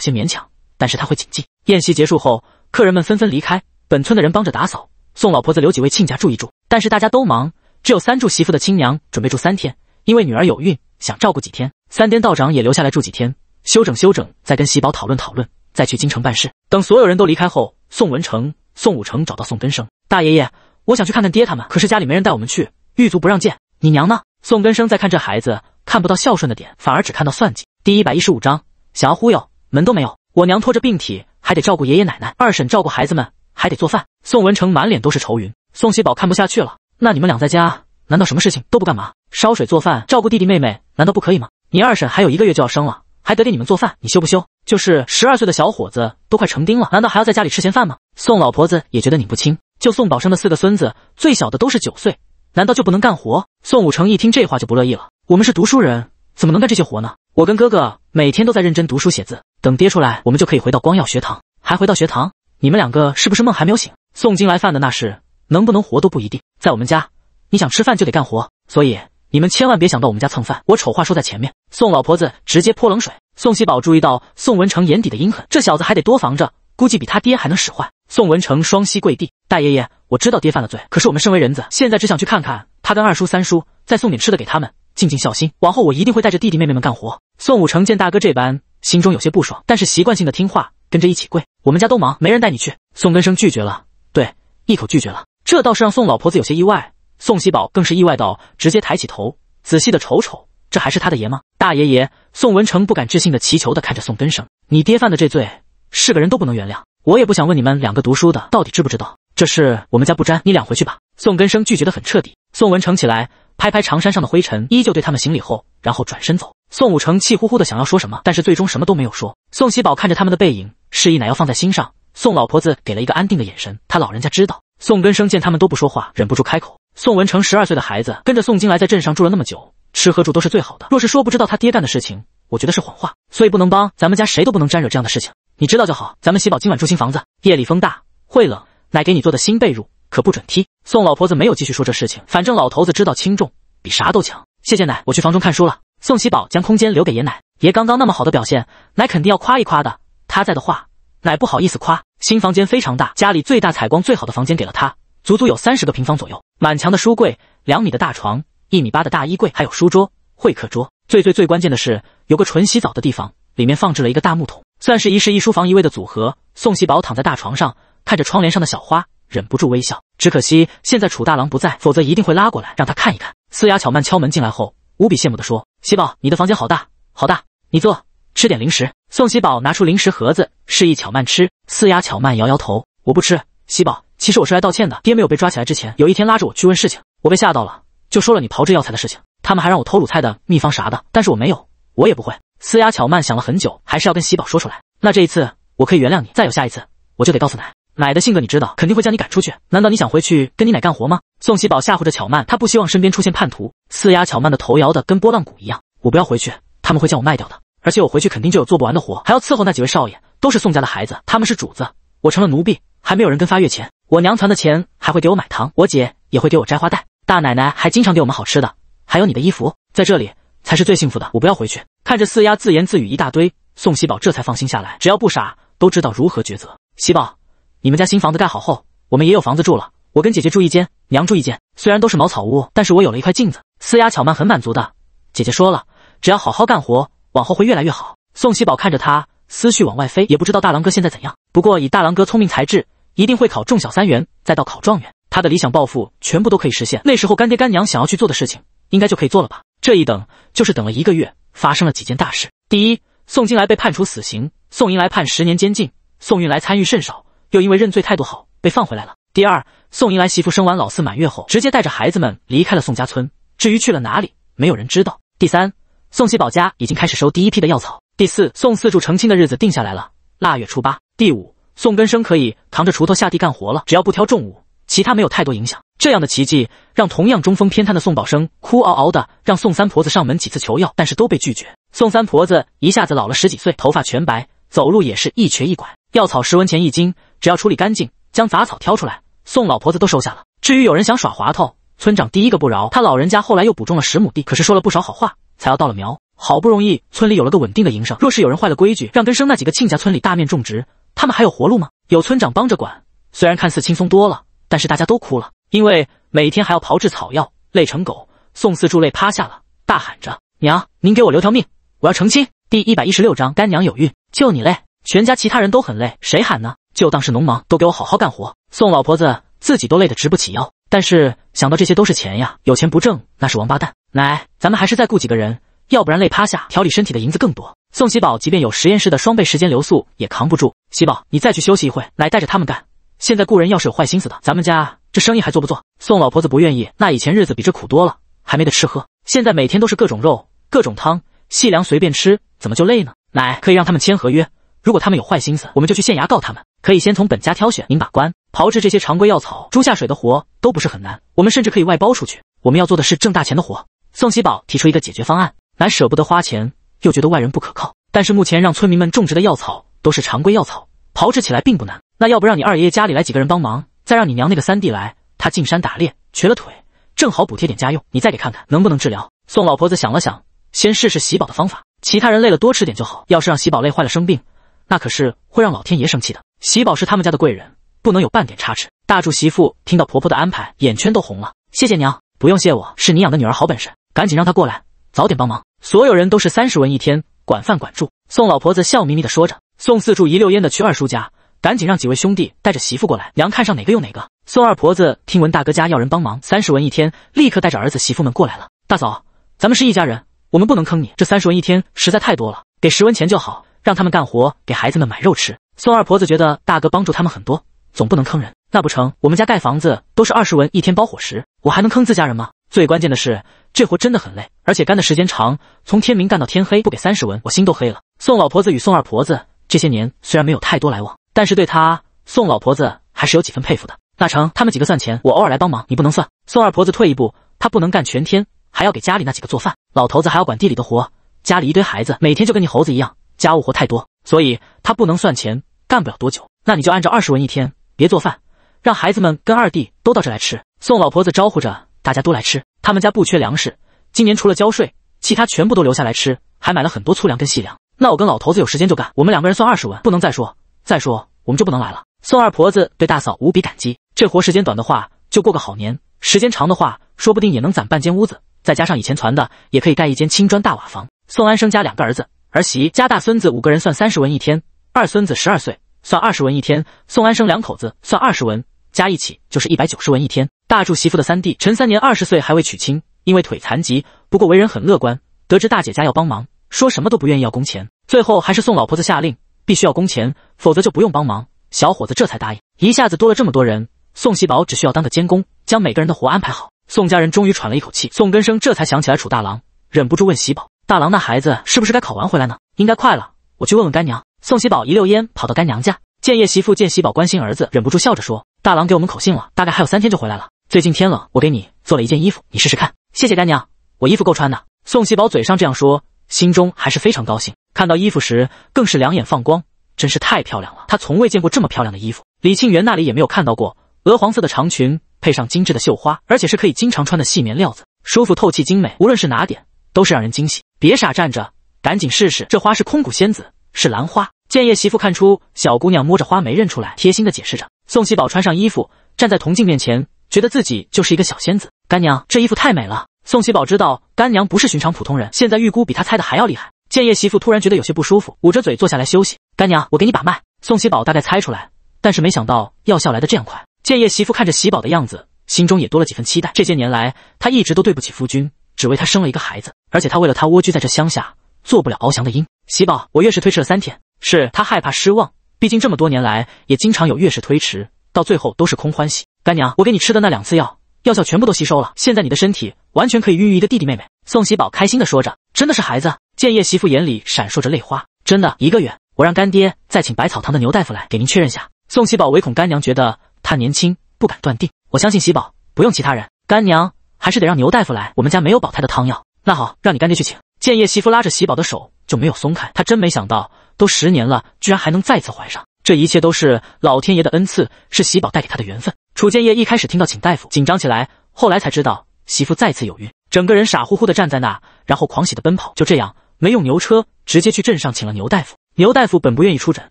[SPEAKER 1] 些勉强，但是他会谨记。宴席结束后，客人们纷纷离开，本村的人帮着打扫。宋老婆子留几位亲家住一住。但是大家都忙，只有三柱媳妇的亲娘准备住三天，因为女儿有孕，想照顾几天。三颠道长也留下来住几天，休整休整，再跟喜宝讨论讨论，再去京城办事。等所有人都离开后，宋文成、宋武成找到宋根生大爷爷，我想去看看爹他们，可是家里没人带我们去，狱卒不让见。你娘呢？宋根生再看这孩子，看不到孝顺的点，反而只看到算计。第一百一十五章，想要忽悠门都没有。我娘拖着病体，还得照顾爷爷奶奶，二婶照顾孩子们，还得做饭。宋文成满脸都是愁云。宋喜宝看不下去了，那你们俩在家难道什么事情都不干吗？烧水做饭，照顾弟弟妹妹，难道不可以吗？你二婶还有一个月就要生了，还得给你们做饭，你羞不羞？就是十二岁的小伙子都快成丁了，难道还要在家里吃闲饭吗？宋老婆子也觉得拧不清，就宋宝生的四个孙子，最小的都是九岁，难道就不能干活？宋武成一听这话就不乐意了，我们是读书人，怎么能干这些活呢？我跟哥哥每天都在认真读书写字，等爹出来，我们就可以回到光耀学堂，还回到学堂？你们两个是不是梦还没有醒？送金来犯的那是能不能活都不一定，在我们家，你想吃饭就得干活，所以你们千万别想到我们家蹭饭。我丑话说在前面，宋老婆子直接泼冷水。宋喜宝注意到宋文成眼底的阴狠，这小子还得多防着，估计比他爹还能使坏。宋文成双膝跪地，大爷爷，我知道爹犯了罪，可是我们身为人子，现在只想去看看他跟二叔、三叔，再送点吃的给他们，尽尽孝心。往后我一定会带着弟弟妹妹们干活。宋武成见大哥这般，心中有些不爽，但是习惯性的听话，跟着一起跪。我们家都忙，没人带你去。宋根生拒绝了，对，一口拒绝了。这倒是让宋老婆子有些意外，宋喜宝更是意外到直接抬起头，仔细的瞅瞅，这还是他的爷吗？大爷爷！宋文成不敢置信的祈求的看着宋根生：“你爹犯的这罪，是个人都不能原谅。我也不想问你们两个读书的到底知不知道，这事我们家不沾，你俩回去吧。”宋根生拒绝的很彻底。宋文成起来，拍拍长衫上的灰尘，依旧对他们行礼后，然后转身走。宋武成气呼呼的想要说什么，但是最终什么都没有说。宋喜宝看着他们的背影，示意奶要放在心上。宋老婆子给了一个安定的眼神，他老人家知道。宋根生见他们都不说话，忍不住开口。宋文成十二岁的孩子跟着宋金来在镇上住了那么久，吃喝住都是最好的。若是说不知道他爹干的事情，我觉得是谎话，所以不能帮咱们家，谁都不能沾惹这样的事情。你知道就好。咱们喜宝今晚住新房子，夜里风大，会冷，奶给你做的新被褥可不准踢。宋老婆子没有继续说这事情，反正老头子知道轻重，比啥都强。谢谢奶，我去房中看书了。宋喜宝将空间留给爷奶，爷刚刚那么好的表现，奶肯定要夸一夸的。他在的话。奶不好意思夸，新房间非常大，家里最大、采光最好的房间给了他，足足有三十个平方左右。满墙的书柜，两米的大床，一米八的大衣柜，还有书桌、会客桌。最最最关键的是，有个纯洗澡的地方，里面放置了一个大木桶，算是一室一书房一卫的组合。宋喜宝躺在大床上，看着窗帘上的小花，忍不住微笑。只可惜现在楚大郎不在，否则一定会拉过来让他看一看。四丫巧曼敲门进来后，无比羡慕的说：“喜宝，你的房间好大好大，你坐。”吃点零食。宋喜宝拿出零食盒子，示意巧曼吃。四丫巧曼摇摇头，我不吃。喜宝，其实我是来道歉的。爹没有被抓起来之前，有一天拉着我去问事情，我被吓到了，就说了你炮制药材的事情。他们还让我偷卤菜的秘方啥的，但是我没有，我也不会。四丫巧曼想了很久，还是要跟喜宝说出来。那这一次我可以原谅你，再有下一次我就得告诉奶。奶的性格你知道，肯定会将你赶出去。难道你想回去跟你奶干活吗？宋喜宝吓唬着巧曼，他不希望身边出现叛徒。四丫巧曼的头摇的跟波浪鼓一样，我不要回去，他们会将我卖掉的。而且我回去肯定就有做不完的活，还要伺候那几位少爷，都是宋家的孩子，他们是主子，我成了奴婢，还没有人跟发月钱，我娘攒的钱还会给我买糖，我姐也会给我摘花带。大奶奶还经常给我们好吃的，还有你的衣服在这里才是最幸福的，我不要回去。看着四丫自言自语一大堆，宋喜宝这才放心下来，只要不傻，都知道如何抉择。喜宝，你们家新房子盖好后，我们也有房子住了，我跟姐姐住一间，娘住一间，虽然都是茅草屋，但是我有了一块镜子。四丫巧曼很满足的，姐姐说了，只要好好干活。往后会越来越好。宋喜宝看着他，思绪往外飞，也不知道大郎哥现在怎样。不过以大郎哥聪明才智，一定会考中小三元，再到考状元，他的理想抱负全部都可以实现。那时候干爹干娘想要去做的事情，应该就可以做了吧？这一等就是等了一个月，发生了几件大事。第一，宋金来被判处死刑，宋银来判十年监禁，宋运来参与甚少，又因为认罪态度好，被放回来了。第二，宋银来媳妇生完老四满月后，直接带着孩子们离开了宋家村，至于去了哪里，没有人知道。第三。宋喜宝家已经开始收第一批的药草。第四，宋四柱成亲的日子定下来了，腊月初八。第五，宋根生可以扛着锄头下地干活了，只要不挑重物，其他没有太多影响。这样的奇迹让同样中风偏瘫的宋宝生哭嗷嗷的，让宋三婆子上门几次求药，但是都被拒绝。宋三婆子一下子老了十几岁，头发全白，走路也是一瘸一拐。药草十文钱一斤，只要处理干净，将杂草挑出来，宋老婆子都收下了。至于有人想耍滑头，村长第一个不饶他老人家。后来又补种了十亩地，可是说了不少好话。才要到了苗，好不容易村里有了个稳定的营生。若是有人坏了规矩，让根生那几个亲家村里大面种植，他们还有活路吗？有村长帮着管，虽然看似轻松多了，但是大家都哭了，因为每天还要炮制草药，累成狗。宋四柱累趴下了，大喊着：“娘，您给我留条命，我要成亲。”第一百一十六章干娘有孕，就你累，全家其他人都很累，谁喊呢？就当是农忙，都给我好好干活。宋老婆子自己都累得直不起腰，但是想到这些都是钱呀，有钱不挣那是王八蛋。奶，咱们还是再雇几个人，要不然累趴下，调理身体的银子更多。宋喜宝，即便有实验室的双倍时间流速，也扛不住。喜宝，你再去休息一会奶带着他们干。现在雇人要是有坏心思的，咱们家这生意还做不做？宋老婆子不愿意，那以前日子比这苦多了，还没得吃喝。现在每天都是各种肉、各种汤、细粮随便吃，怎么就累呢？奶可以让他们签合约，如果他们有坏心思，我们就去县衙告他们。可以先从本家挑选，您把关。炮制这些常规药草、猪下水的活都不是很难，我们甚至可以外包出去。我们要做的是挣大钱的活。宋喜宝提出一个解决方案，奶舍不得花钱，又觉得外人不可靠。但是目前让村民们种植的药草都是常规药草，炮制起来并不难。那要不让你二爷爷家里来几个人帮忙，再让你娘那个三弟来，他进山打猎瘸了腿，正好补贴点家用。你再给看看能不能治疗。宋老婆子想了想，先试试喜宝的方法。其他人累了多吃点就好，要是让喜宝累坏了生病，那可是会让老天爷生气的。喜宝是他们家的贵人，不能有半点差池。大柱媳妇听到婆婆的安排，眼圈都红了。谢谢娘，不用谢，我是你养的女儿，好本事。赶紧让他过来，早点帮忙。所有人都是三十文一天，管饭管住。宋老婆子笑眯眯的说着。宋四柱一溜烟的去二叔家，赶紧让几位兄弟带着媳妇过来，娘看上哪个用哪个。宋二婆子听闻大哥家要人帮忙，三十文一天，立刻带着儿子媳妇们过来了。大嫂，咱们是一家人，我们不能坑你。这三十文一天实在太多了，给十文钱就好，让他们干活，给孩子们买肉吃。宋二婆子觉得大哥帮助他们很多，总不能坑人。那不成，我们家盖房子都是二十文一天包伙食，我还能坑自家人吗？最关键的是。这活真的很累，而且干的时间长，从天明干到天黑，不给三十文，我心都黑了。宋老婆子与宋二婆子这些年虽然没有太多来往，但是对她，宋老婆子还是有几分佩服的。那成他们几个算钱，我偶尔来帮忙，你不能算。宋二婆子退一步，她不能干全天，还要给家里那几个做饭，老头子还要管地里的活，家里一堆孩子，每天就跟你猴子一样，家务活太多，所以她不能算钱，干不了多久。那你就按照二十文一天，别做饭，让孩子们跟二弟都到这来吃。宋老婆子招呼着大家都来吃。他们家不缺粮食，今年除了交税，其他全部都留下来吃，还买了很多粗粮跟细粮。那我跟老头子有时间就干，我们两个人算二十文，不能再说，再说我们就不能来了。宋二婆子对大嫂无比感激，这活时间短的话就过个好年，时间长的话说不定也能攒半间屋子，再加上以前攒的，也可以盖一间青砖大瓦房。宋安生家两个儿子，儿媳加大孙子五个人算三十文一天，二孙子十二岁算二十文一天，宋安生两口子算二十文，加一起就是一百九十文一天。大柱媳妇的三弟陈三年二十岁，还未娶亲，因为腿残疾，不过为人很乐观。得知大姐家要帮忙，说什么都不愿意要工钱。最后还是宋老婆子下令，必须要工钱，否则就不用帮忙。小伙子这才答应。一下子多了这么多人，宋喜宝只需要当个监工，将每个人的活安排好。宋家人终于喘了一口气。宋根生这才想起来楚大郎，忍不住问喜宝：“大郎那孩子是不是该考完回来呢？应该快了，我去问问干娘。”宋喜宝一溜烟跑到干娘家。建业媳妇见喜宝关心儿子，忍不住笑着说：“大郎给我们口信了，大概还有三天就回来了。”最近天冷，我给你做了一件衣服，你试试看。谢谢干娘，我衣服够穿的。宋喜宝嘴上这样说，心中还是非常高兴。看到衣服时，更是两眼放光，真是太漂亮了。他从未见过这么漂亮的衣服，李庆元那里也没有看到过。鹅黄色的长裙配上精致的绣花，而且是可以经常穿的细棉料子，舒服透气，精美，无论是哪点都是让人惊喜。别傻站着，赶紧试试。这花是空谷仙子，是兰花。建业媳妇看出小姑娘摸着花没认出来，贴心的解释着。宋喜宝穿上衣服，站在铜镜面前。觉得自己就是一个小仙子，干娘这衣服太美了。宋喜宝知道干娘不是寻常普通人，现在预估比他猜的还要厉害。建业媳妇突然觉得有些不舒服，捂着嘴坐下来休息。干娘，我给你把脉。宋喜宝大概猜出来，但是没想到药效来的这样快。建业媳妇看着喜宝的样子，心中也多了几分期待。这些年来，她一直都对不起夫君，只为他生了一个孩子，而且她为了他蜗居在这乡下，做不了翱翔的鹰。喜宝，我越是推迟了三天，是他害怕失望，毕竟这么多年来也经常有月事推迟，到最后都是空欢喜。干娘，我给你吃的那两次药，药效全部都吸收了。现在你的身体完全可以孕育一个弟弟妹妹。宋喜宝开心的说着，真的是孩子。建业媳妇眼里闪烁着泪花，真的，一个月，我让干爹再请百草堂的牛大夫来给您确认下。宋喜宝唯恐干娘觉得她年轻不敢断定，我相信喜宝不用其他人，干娘还是得让牛大夫来。我们家没有保胎的汤药，那好，让你干爹去请。建业媳妇拉着喜宝的手就没有松开，她真没想到，都十年了，居然还能再次怀上。这一切都是老天爷的恩赐，是喜宝带给他的缘分。楚建业一开始听到请大夫，紧张起来，后来才知道媳妇再次有孕，整个人傻乎乎的站在那，然后狂喜的奔跑。就这样，没用牛车，直接去镇上请了牛大夫。牛大夫本不愿意出诊，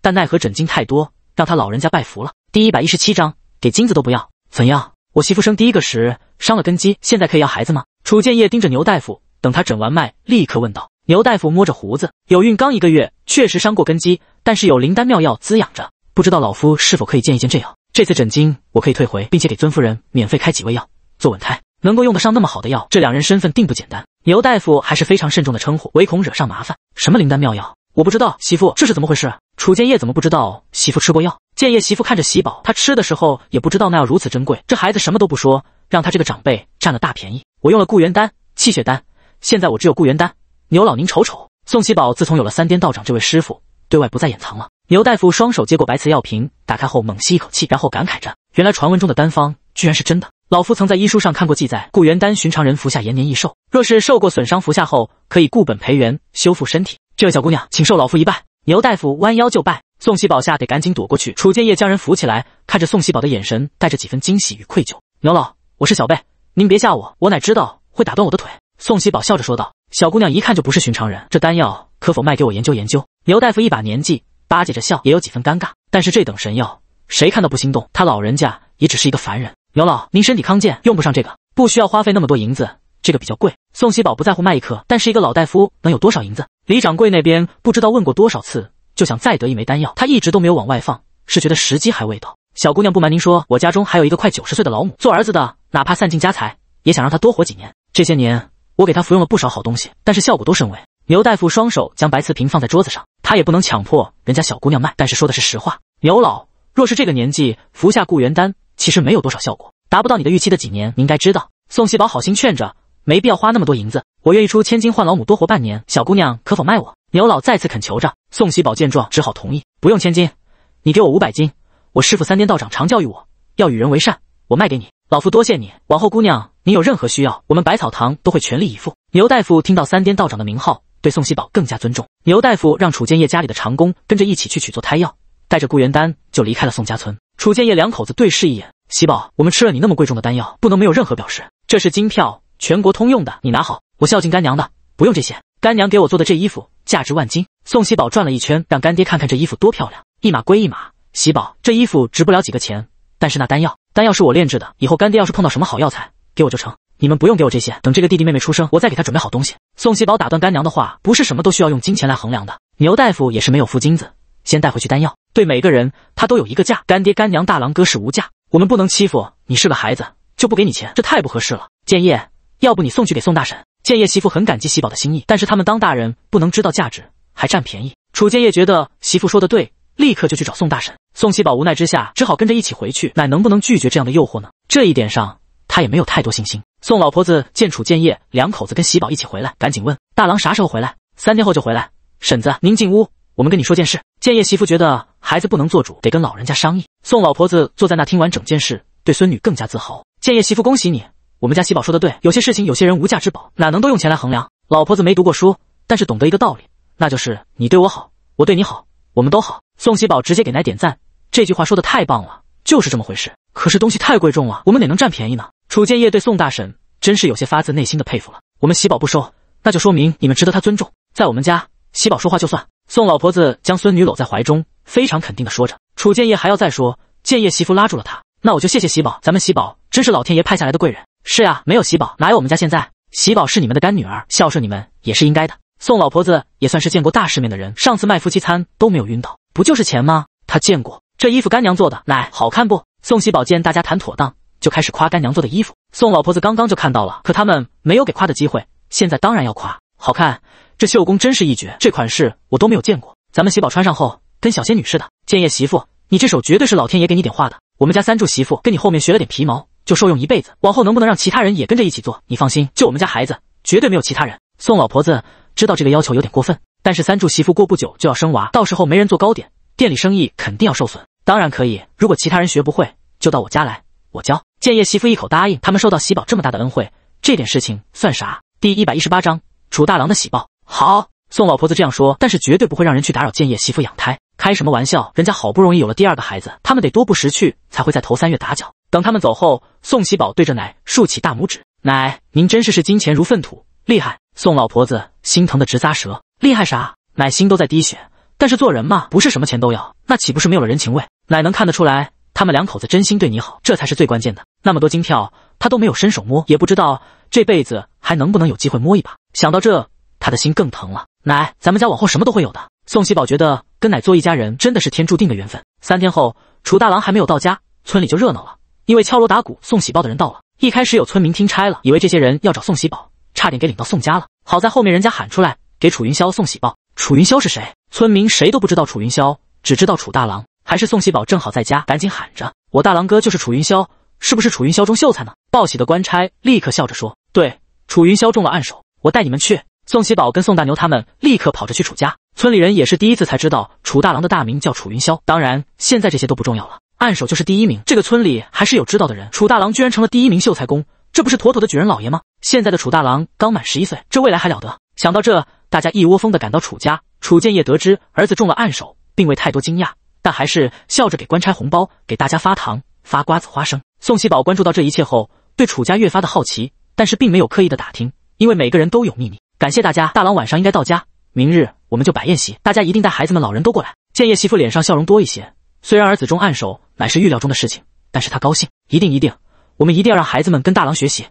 [SPEAKER 1] 但奈何诊金太多，让他老人家拜服了。第一百一十七章，给金子都不要，怎样？我媳妇生第一个时伤了根基，现在可以要孩子吗？楚建业盯着牛大夫，等他诊完脉，立刻问道。牛大夫摸着胡子，有孕刚一个月，确实伤过根基，但是有灵丹妙药滋养着，不知道老夫是否可以见一见这药。这次诊金我可以退回，并且给尊夫人免费开几味药做稳胎，能够用得上那么好的药，这两人身份定不简单。牛大夫还是非常慎重的称呼，唯恐惹上麻烦。什么灵丹妙药？我不知道，媳妇这是怎么回事？楚建业怎么不知道媳妇吃过药？建业媳妇看着喜宝，他吃的时候也不知道那药如此珍贵，这孩子什么都不说，让他这个长辈占了大便宜。我用了固元丹、气血丹，现在我只有固元丹。牛老您瞅瞅，宋喜宝自从有了三颠道长这位师傅，对外不再掩藏了。牛大夫双手接过白瓷药瓶，打开后猛吸一口气，然后感慨着：“原来传闻中的丹方居然是真的。老夫曾在医书上看过记载，固元丹寻常人服下延年益寿，若是受过损伤，服下后可以固本培元，修复身体。”这位小姑娘，请受老夫一拜。牛大夫弯腰就拜，宋喜宝吓得赶紧躲过去。楚建业将人扶起来，看着宋喜宝的眼神带着几分惊喜与愧疚。牛老，我是小辈，您别吓我，我哪知道会打断我的腿。”宋喜宝笑着说道：“小姑娘一看就不是寻常人，这丹药可否卖给我研究研究？”牛大夫一把年纪。巴结着笑，也有几分尴尬。但是这等神药，谁看到不心动？他老人家也只是一个凡人。牛老，您身体康健，用不上这个，不需要花费那么多银子。这个比较贵。宋喜宝不在乎卖一颗，但是一个老大夫能有多少银子？李掌柜那边不知道问过多少次，就想再得一枚丹药，他一直都没有往外放，是觉得时机还未到。小姑娘，不瞒您说，我家中还有一个快九十岁的老母，做儿子的哪怕散尽家财，也想让她多活几年。这些年我给她服用了不少好东西，但是效果都甚微。牛大夫双手将白瓷瓶放在桌子上。他也不能强迫人家小姑娘卖，但是说的是实话。牛老若是这个年纪服下固元丹，其实没有多少效果，达不到你的预期的几年，您该知道。宋熙宝好心劝着，没必要花那么多银子，我愿意出千金换老母多活半年，小姑娘可否卖我？牛老再次恳求着。宋熙宝见状，只好同意，不用千金，你给我五百金。我师傅三颠道长常教育我要与人为善，我卖给你，老夫多谢你。往后姑娘，您有任何需要，我们百草堂都会全力以赴。牛大夫听到三颠道长的名号。对宋喜宝更加尊重，牛大夫让楚建业家里的长工跟着一起去取做胎药，带着固元丹就离开了宋家村。楚建业两口子对视一眼，喜宝，我们吃了你那么贵重的丹药，不能没有任何表示。这是金票，全国通用的，你拿好。我孝敬干娘的，不用这些。干娘给我做的这衣服价值万金。宋喜宝转了一圈，让干爹看看这衣服多漂亮。一码归一码，喜宝这衣服值不了几个钱，但是那丹药，丹药是我炼制的，以后干爹要是碰到什么好药材，给我就成。你们不用给我这些，等这个弟弟妹妹出生，我再给他准备好东西。宋喜宝打断干娘的话，不是什么都需要用金钱来衡量的。牛大夫也是没有付金子，先带回去丹药。对每个人，他都有一个价。干爹、干娘、大郎哥是无价，我们不能欺负你是个孩子就不给你钱，这太不合适了。建业，要不你送去给宋大婶？建业媳妇很感激喜宝的心意，但是他们当大人不能知道价值还占便宜。楚建业觉得媳妇说的对，立刻就去找宋大婶。宋喜宝无奈之下只好跟着一起回去，奶能不能拒绝这样的诱惑呢？这一点上。他也没有太多信心。宋老婆子见楚建业两口子跟喜宝一起回来，赶紧问：“大郎啥时候回来？”“三天后就回来。”“婶子，您进屋，我们跟你说件事。”建业媳妇觉得孩子不能做主，得跟老人家商议。宋老婆子坐在那听完整件事，对孙女更加自豪。建业媳妇恭喜你，我们家喜宝说的对，有些事情有些人无价之宝，哪能都用钱来衡量？老婆子没读过书，但是懂得一个道理，那就是你对我好，我对你好，我们都好。宋喜宝直接给奶点赞，这句话说的太棒了，就是这么回事。可是东西太贵重了，我们哪能占便宜呢？楚建业对宋大婶真是有些发自内心的佩服了。我们喜宝不收，那就说明你们值得他尊重。在我们家，喜宝说话就算。宋老婆子将孙女搂在怀中，非常肯定的说着。楚建业还要再说，建业媳妇拉住了他。那我就谢谢喜宝，咱们喜宝真是老天爷派下来的贵人。是啊，没有喜宝，哪有我们家现在？喜宝是你们的干女儿，孝顺你们也是应该的。宋老婆子也算是见过大世面的人，上次卖夫妻餐都没有晕倒，不就是钱吗？他见过这衣服干娘做的，奶好看不？宋喜宝见大家谈妥当。就开始夸干娘做的衣服，宋老婆子刚刚就看到了，可他们没有给夸的机会，现在当然要夸，好看，这绣工真是一绝，这款式我都没有见过，咱们喜宝穿上后跟小仙女似的。建业媳妇，你这手绝对是老天爷给你点化的，我们家三柱媳妇跟你后面学了点皮毛就受用一辈子，往后能不能让其他人也跟着一起做？你放心，就我们家孩子，绝对没有其他人。宋老婆子知道这个要求有点过分，但是三柱媳妇过不久就要生娃，到时候没人做糕点，店里生意肯定要受损，当然可以，如果其他人学不会，就到我家来，我教。建业媳妇一口答应，他们受到喜宝这么大的恩惠，这点事情算啥？第一百一十八章，楚大郎的喜报。好，宋老婆子这样说，但是绝对不会让人去打扰建业媳妇养胎。开什么玩笑？人家好不容易有了第二个孩子，他们得多不识趣才会在头三月打搅。等他们走后，宋喜宝对着奶竖起大拇指：“奶，您真是视金钱如粪土，厉害！”宋老婆子心疼的直咂舌：“厉害啥？奶心都在滴血。但是做人嘛，不是什么钱都要，那岂不是没有了人情味？奶能看得出来，他们两口子真心对你好，这才是最关键的。”那么多金票，他都没有伸手摸，也不知道这辈子还能不能有机会摸一把。想到这，他的心更疼了。奶，咱们家往后什么都会有的。宋喜宝觉得跟奶做一家人真的是天注定的缘分。三天后，楚大郎还没有到家，村里就热闹了，因为敲锣打鼓送喜报的人到了。一开始有村民听差了，以为这些人要找宋喜宝，差点给领到宋家了。好在后面人家喊出来给楚云霄送喜报。楚云霄是谁？村民谁都不知道。楚云霄只知道楚大郎还是宋喜宝正好在家，赶紧喊着我大郎哥就是楚云霄。是不是楚云霄中秀才呢？报喜的官差立刻笑着说：“对，楚云霄中了暗手，我带你们去。”宋喜宝跟宋大牛他们立刻跑着去楚家。村里人也是第一次才知道楚大郎的大名叫楚云霄。当然，现在这些都不重要了，暗手就是第一名。这个村里还是有知道的人。楚大郎居然成了第一名秀才公，这不是妥妥的举人老爷吗？现在的楚大郎刚满十一岁，这未来还了得？想到这，大家一窝蜂的赶到楚家。楚建业得知儿子中了暗手，并未太多惊讶，但还是笑着给官差红包，给大家发糖。发瓜子花生，宋喜宝关注到这一切后，对楚家越发的好奇，但是并没有刻意的打听，因为每个人都有秘密。感谢大家，大郎晚上应该到家，明日我们就摆宴席，大家一定带孩子们、老人都过来。建业媳妇脸上笑容多一些，虽然儿子中暗手乃是预料中的事情，但是他高兴，一定一定，我们一定要让孩子们跟大郎学习。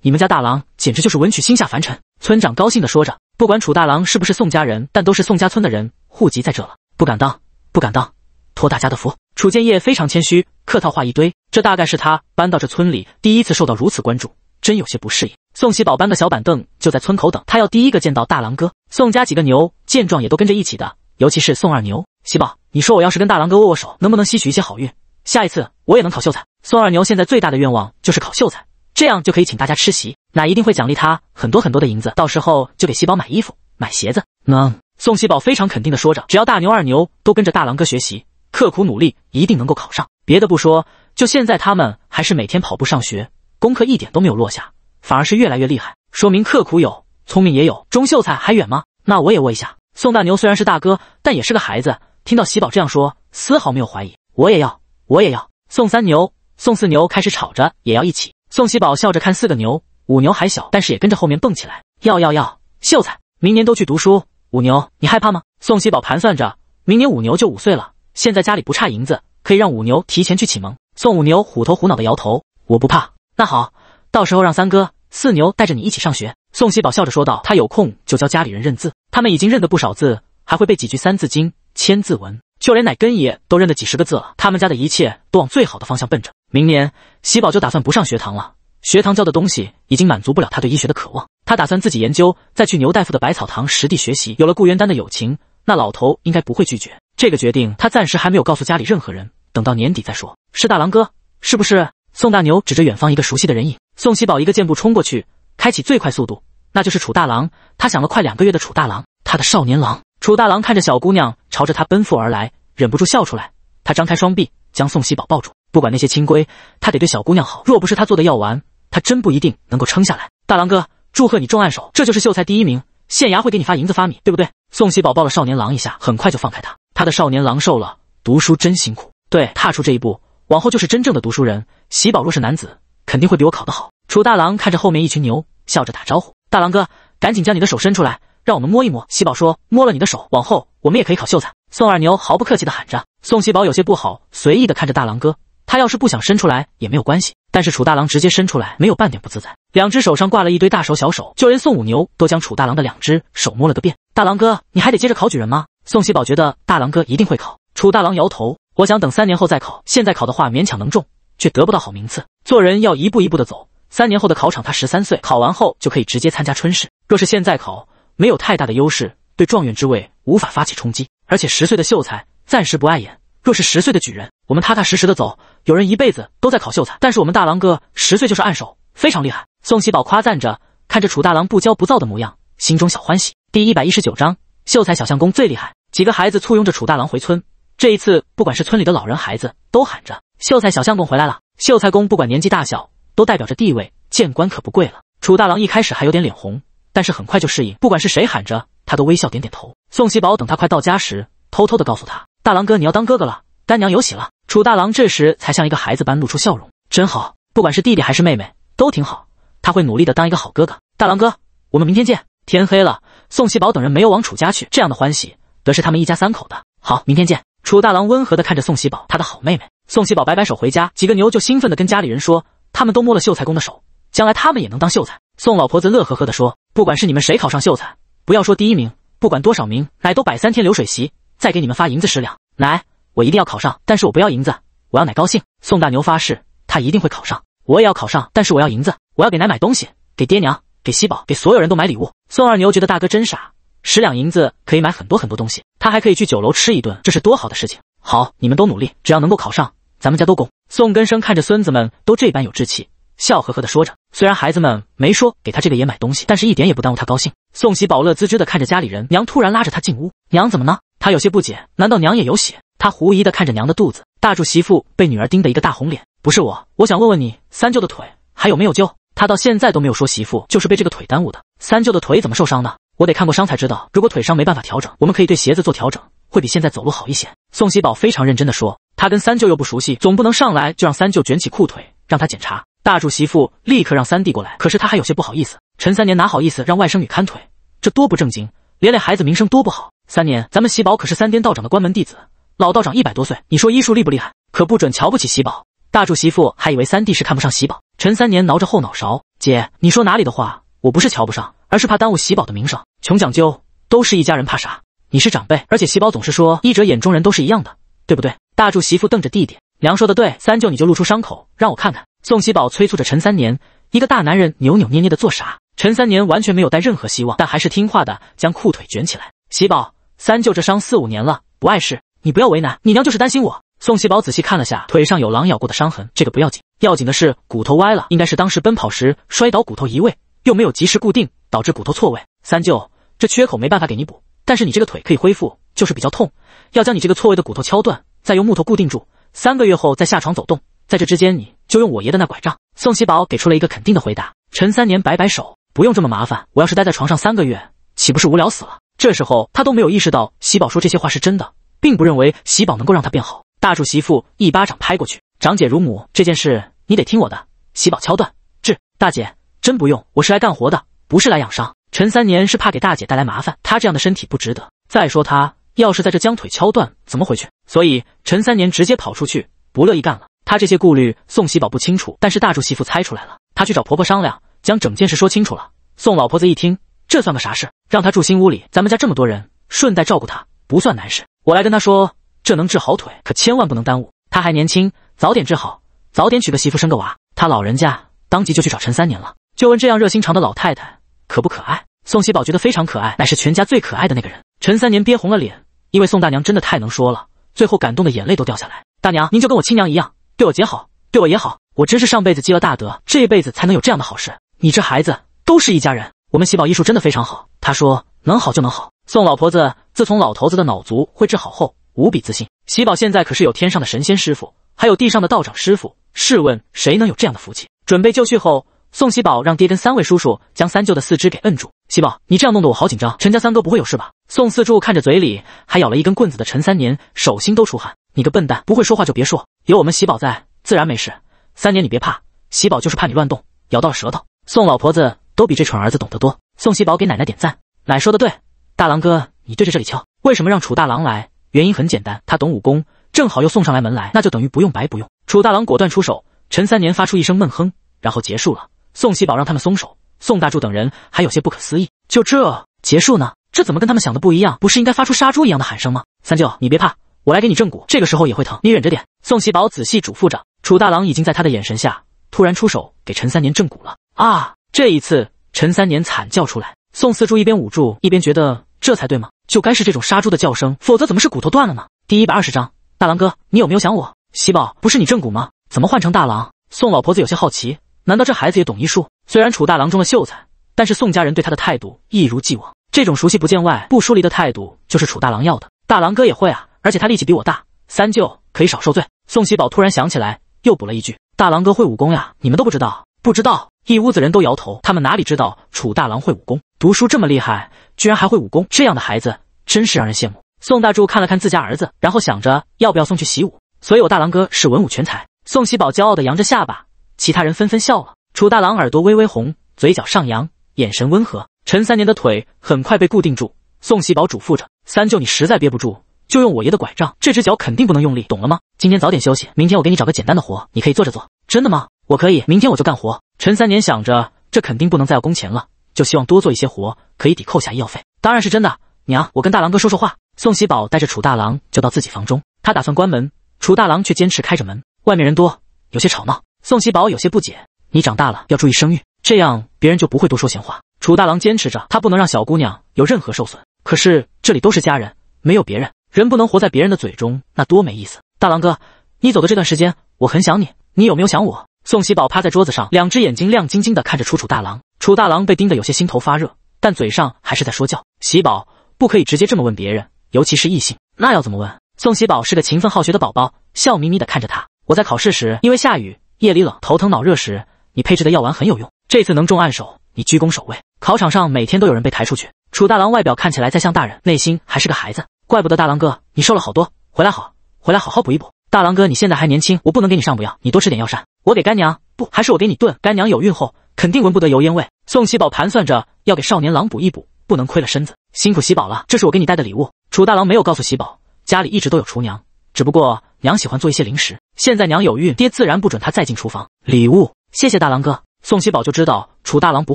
[SPEAKER 1] 你们家大郎简直就是文曲星下凡尘。村长高兴的说着，不管楚大郎是不是宋家人，但都是宋家村的人，户籍在这了，不敢当，不敢当，托大家的福。楚建业非常谦虚，客套话一堆。这大概是他搬到这村里第一次受到如此关注，真有些不适应。宋喜宝搬个小板凳，就在村口等他，要第一个见到大郎哥。宋家几个牛见状也都跟着一起的，尤其是宋二牛。喜宝，你说我要是跟大郎哥握握手，能不能吸取一些好运？下一次我也能考秀才？宋二牛现在最大的愿望就是考秀才，这样就可以请大家吃席，那一定会奖励他很多很多的银子，到时候就给喜宝买衣服、买鞋子。能？宋喜宝非常肯定的说着，只要大牛、二牛都跟着大郎哥学习。刻苦努力一定能够考上，别的不说，就现在他们还是每天跑步上学，功课一点都没有落下，反而是越来越厉害，说明刻苦有，聪明也有，钟秀才还远吗？那我也握一下。宋大牛虽然是大哥，但也是个孩子，听到喜宝这样说，丝毫没有怀疑。我也要，我也要。宋三牛、宋四牛开始吵着也要一起。宋喜宝笑着看四个牛，五牛还小，但是也跟着后面蹦起来，要要要，秀才明年都去读书，五牛你害怕吗？宋喜宝盘算着，明年五牛就五岁了。现在家里不差银子，可以让五牛提前去启蒙。宋五牛虎头虎脑的摇头，我不怕。那好，到时候让三哥、四牛带着你一起上学。宋喜宝笑着说道，他有空就教家里人认字，他们已经认得不少字，还会背几句《三字经》《千字文》，就连奶根爷都认得几十个字了。他们家的一切都往最好的方向奔着。明年喜宝就打算不上学堂了，学堂教的东西已经满足不了他对医学的渴望，他打算自己研究，再去牛大夫的百草堂实地学习。有了顾元丹的友情，那老头应该不会拒绝。这个决定他暂时还没有告诉家里任何人，等到年底再说。是大郎哥，是不是？宋大牛指着远方一个熟悉的人影。宋喜宝一个箭步冲过去，开启最快速度，那就是楚大郎。他想了快两个月的楚大郎，他的少年郎。楚大郎看着小姑娘朝着他奔赴而来，忍不住笑出来。他张开双臂将宋喜宝抱住，不管那些清规，他得对小姑娘好。若不是他做的药丸，他真不一定能够撑下来。大郎哥，祝贺你中案手，这就是秀才第一名。县衙会给你发银子发米，对不对？宋喜宝抱了少年郎一下，很快就放开他。他的少年郎瘦了，读书真辛苦。对，踏出这一步，往后就是真正的读书人。喜宝若是男子，肯定会比我考得好。楚大郎看着后面一群牛，笑着打招呼：“大郎哥，赶紧将你的手伸出来，让我们摸一摸。”喜宝说：“摸了你的手，往后我们也可以考秀才。”宋二牛毫不客气的喊着。宋喜宝有些不好，随意的看着大郎哥，他要是不想伸出来也没有关系。但是楚大郎直接伸出来，没有半点不自在。两只手上挂了一堆大手小手，就连宋五牛都将楚大郎的两只手摸了个遍。大郎哥，你还得接着考举人吗？宋喜宝觉得大郎哥一定会考。楚大郎摇头：“我想等三年后再考。现在考的话，勉强能中，却得不到好名次。做人要一步一步的走。三年后的考场，他十三岁，考完后就可以直接参加春试。若是现在考，没有太大的优势，对状元之位无法发起冲击。而且十岁的秀才暂时不碍眼。若是十岁的举人，我们踏踏实实的走。有人一辈子都在考秀才，但是我们大郎哥十岁就是暗手，非常厉害。”宋喜宝夸赞着，看着楚大郎不骄不躁的模样，心中小欢喜。第一百一十九章。秀才小相公最厉害，几个孩子簇拥着楚大郎回村。这一次，不管是村里的老人、孩子，都喊着“秀才小相公回来了”。秀才公不管年纪大小，都代表着地位，见官可不跪了。楚大郎一开始还有点脸红，但是很快就适应。不管是谁喊着，他都微笑点点头。宋喜宝等他快到家时，偷偷的告诉他：“大郎哥，你要当哥哥了，干娘有喜了。”楚大郎这时才像一个孩子般露出笑容，真好。不管是弟弟还是妹妹，都挺好。他会努力的当一个好哥哥。大郎哥，我们明天见。天黑了。宋喜宝等人没有往楚家去，这样的欢喜得是他们一家三口的。好，明天见。楚大郎温和地看着宋喜宝，他的好妹妹。宋喜宝摆摆手回家，几个牛就兴奋地跟家里人说，他们都摸了秀才公的手，将来他们也能当秀才。宋老婆子乐呵呵地说，不管是你们谁考上秀才，不要说第一名，不管多少名，奶都摆三天流水席，再给你们发银子十两。奶，我一定要考上，但是我不要银子，我要奶高兴。宋大牛发誓，他一定会考上。我也要考上，但是我要银子，我要给奶买东西，给爹娘。给喜宝，给所有人都买礼物。宋二牛觉得大哥真傻，十两银子可以买很多很多东西，他还可以去酒楼吃一顿，这是多好的事情！好，你们都努力，只要能够考上，咱们家都供。宋根生看着孙子们都这般有志气，笑呵呵的说着。虽然孩子们没说给他这个爷买东西，但是一点也不耽误他高兴。宋喜宝乐滋滋的看着家里人，娘突然拉着他进屋，娘怎么了？他有些不解，难道娘也有血？他狐疑的看着娘的肚子。大柱媳妇被女儿盯得一个大红脸，不是我，我想问问你，三舅的腿还有没有救？他到现在都没有说媳妇，就是被这个腿耽误的。三舅的腿怎么受伤的？我得看过伤才知道。如果腿伤没办法调整，我们可以对鞋子做调整，会比现在走路好一些。宋喜宝非常认真地说：“他跟三舅又不熟悉，总不能上来就让三舅卷起裤腿让他检查。”大柱媳妇立刻让三弟过来，可是他还有些不好意思。陈三年哪好意思让外甥女看腿，这多不正经，连累孩子名声多不好。三年，咱们喜宝可是三颠道长的关门弟子，老道长一百多岁，你说医术厉不厉害？可不准瞧不起喜宝。大柱媳妇还以为三弟是看不上喜宝。陈三年挠着后脑勺，姐，你说哪里的话？我不是瞧不上，而是怕耽误喜宝的名声。穷讲究，都是一家人，怕啥？你是长辈，而且喜宝总是说，医者眼中人都是一样的，对不对？大柱媳妇瞪着弟弟，娘说的对，三舅你就露出伤口让我看看。宋喜宝催促着陈三年，一个大男人扭扭捏捏的做啥？陈三年完全没有带任何希望，但还是听话的将裤腿卷起来。喜宝，三舅这伤四五年了，不碍事，你不要为难。你娘就是担心我。宋喜宝仔细看了下，腿上有狼咬过的伤痕，这个不要紧。要紧的是骨头歪了，应该是当时奔跑时摔倒，骨头移位，又没有及时固定，导致骨头错位。三舅，这缺口没办法给你补，但是你这个腿可以恢复，就是比较痛。要将你这个错位的骨头敲断，再用木头固定住，三个月后再下床走动。在这之间，你就用我爷的那拐杖。宋喜宝给出了一个肯定的回答。陈三年摆摆手，不用这么麻烦。我要是待在床上三个月，岂不是无聊死了？这时候他都没有意识到喜宝说这些话是真的，并不认为喜宝能够让他变好。大柱媳妇一巴掌拍过去，长姐如母这件事。你得听我的，喜宝敲断治大姐真不用，我是来干活的，不是来养伤。陈三年是怕给大姐带来麻烦，他这样的身体不值得。再说他要是在这将腿敲断，怎么回去？所以陈三年直接跑出去，不乐意干了。他这些顾虑宋喜宝不清楚，但是大柱媳妇猜出来了。他去找婆婆商量，将整件事说清楚了。宋老婆子一听，这算个啥事？让他住新屋里，咱们家这么多人，顺带照顾他不算难事。我来跟他说，这能治好腿，可千万不能耽误。他还年轻，早点治好。早点娶个媳妇生个娃，他老人家当即就去找陈三年了，就问这样热心肠的老太太可不可爱。宋喜宝觉得非常可爱，乃是全家最可爱的那个人。陈三年憋红了脸，因为宋大娘真的太能说了，最后感动的眼泪都掉下来。大娘，您就跟我亲娘一样，对我姐好，对我也好，我真是上辈子积了大德，这辈子才能有这样的好事。你这孩子都是一家人，我们喜宝医术真的非常好。他说能好就能好。宋老婆子自从老头子的脑卒会治好后，无比自信。喜宝现在可是有天上的神仙师傅，还有地上的道长师傅。试问谁能有这样的福气？准备就绪后，宋喜宝让爹跟三位叔叔将三舅的四肢给摁住。喜宝，你这样弄得我好紧张。陈家三哥不会有事吧？宋四柱看着嘴里还咬了一根棍子的陈三年，手心都出汗。你个笨蛋，不会说话就别说。有我们喜宝在，自然没事。三年，你别怕，喜宝就是怕你乱动，咬到了舌头。宋老婆子都比这蠢儿子懂得多。宋喜宝给奶奶点赞，奶说的对。大郎哥，你对着这里敲。为什么让楚大郎来？原因很简单，他懂武功，正好又送上来门来，那就等于不用白不用。楚大郎果断出手，陈三年发出一声闷哼，然后结束了。宋喜宝让他们松手，宋大柱等人还有些不可思议：就这结束呢？这怎么跟他们想的不一样？不是应该发出杀猪一样的喊声吗？三舅，你别怕，我来给你正骨，这个时候也会疼，你忍着点。宋喜宝仔细嘱咐着，楚大郎已经在他的眼神下突然出手给陈三年正骨了啊！这一次，陈三年惨叫出来。宋四柱一边捂住，一边觉得这才对吗？就该是这种杀猪的叫声，否则怎么是骨头断了呢？第一百二十章，大郎哥，你有没有想我？喜宝，不是你正骨吗？怎么换成大郎？宋老婆子有些好奇，难道这孩子也懂医术？虽然楚大郎中了秀才，但是宋家人对他的态度一如既往。这种熟悉不见外、不疏离的态度，就是楚大郎要的。大郎哥也会啊，而且他力气比我大，三舅可以少受罪。宋喜宝突然想起来，又补了一句：“大郎哥会武功呀，你们都不知道？”不知道，一屋子人都摇头。他们哪里知道楚大郎会武功？读书这么厉害，居然还会武功，这样的孩子真是让人羡慕。宋大柱看了看自家儿子，然后想着要不要送去习武。所以我大郎哥是文武全才。宋喜宝骄傲地扬着下巴，其他人纷纷笑了。楚大郎耳朵微微红，嘴角上扬，眼神温和。陈三年的腿很快被固定住。宋喜宝嘱咐着：“三舅，你实在憋不住，就用我爷的拐杖。这只脚肯定不能用力，懂了吗？”今天早点休息，明天我给你找个简单的活，你可以坐着做。真的吗？我可以。明天我就干活。陈三年想着，这肯定不能再要工钱了，就希望多做一些活，可以抵扣下医药费。当然是真的，娘，我跟大郎哥说说话。宋喜宝带着楚大郎就到自己房中，他打算关门。楚大郎却坚持开着门，外面人多，有些吵闹。宋喜宝有些不解：“你长大了要注意声誉，这样别人就不会多说闲话。”楚大郎坚持着，他不能让小姑娘有任何受损。可是这里都是家人，没有别人，人不能活在别人的嘴中，那多没意思。大郎哥，你走的这段时间，我很想你，你有没有想我？宋喜宝趴在桌子上，两只眼睛亮晶晶的看着楚楚大郎。楚大郎被盯得有些心头发热，但嘴上还是在说教：“喜宝，不可以直接这么问别人，尤其是异性。那要怎么问？”宋喜宝是个勤奋好学的宝宝，笑眯眯地看着他。我在考试时，因为下雨，夜里冷，头疼脑热时，你配置的药丸很有用。这次能中暗手，你居功守位。考场上每天都有人被抬出去。楚大郎外表看起来在像大人，内心还是个孩子，怪不得大郎哥，你瘦了好多。回来好，回来好好补一补。大郎哥，你现在还年轻，我不能给你上补药，你多吃点药膳。我给干娘不，还是我给你炖。干娘有孕后，肯定闻不得油烟味。宋喜宝盘算着要给少年郎补一补，不能亏了身子。辛苦喜宝了，这是我给你带的礼物。楚大郎没有告诉喜宝。家里一直都有厨娘，只不过娘喜欢做一些零食。现在娘有孕，爹自然不准她再进厨房。礼物，谢谢大郎哥。宋熙宝就知道楚大郎不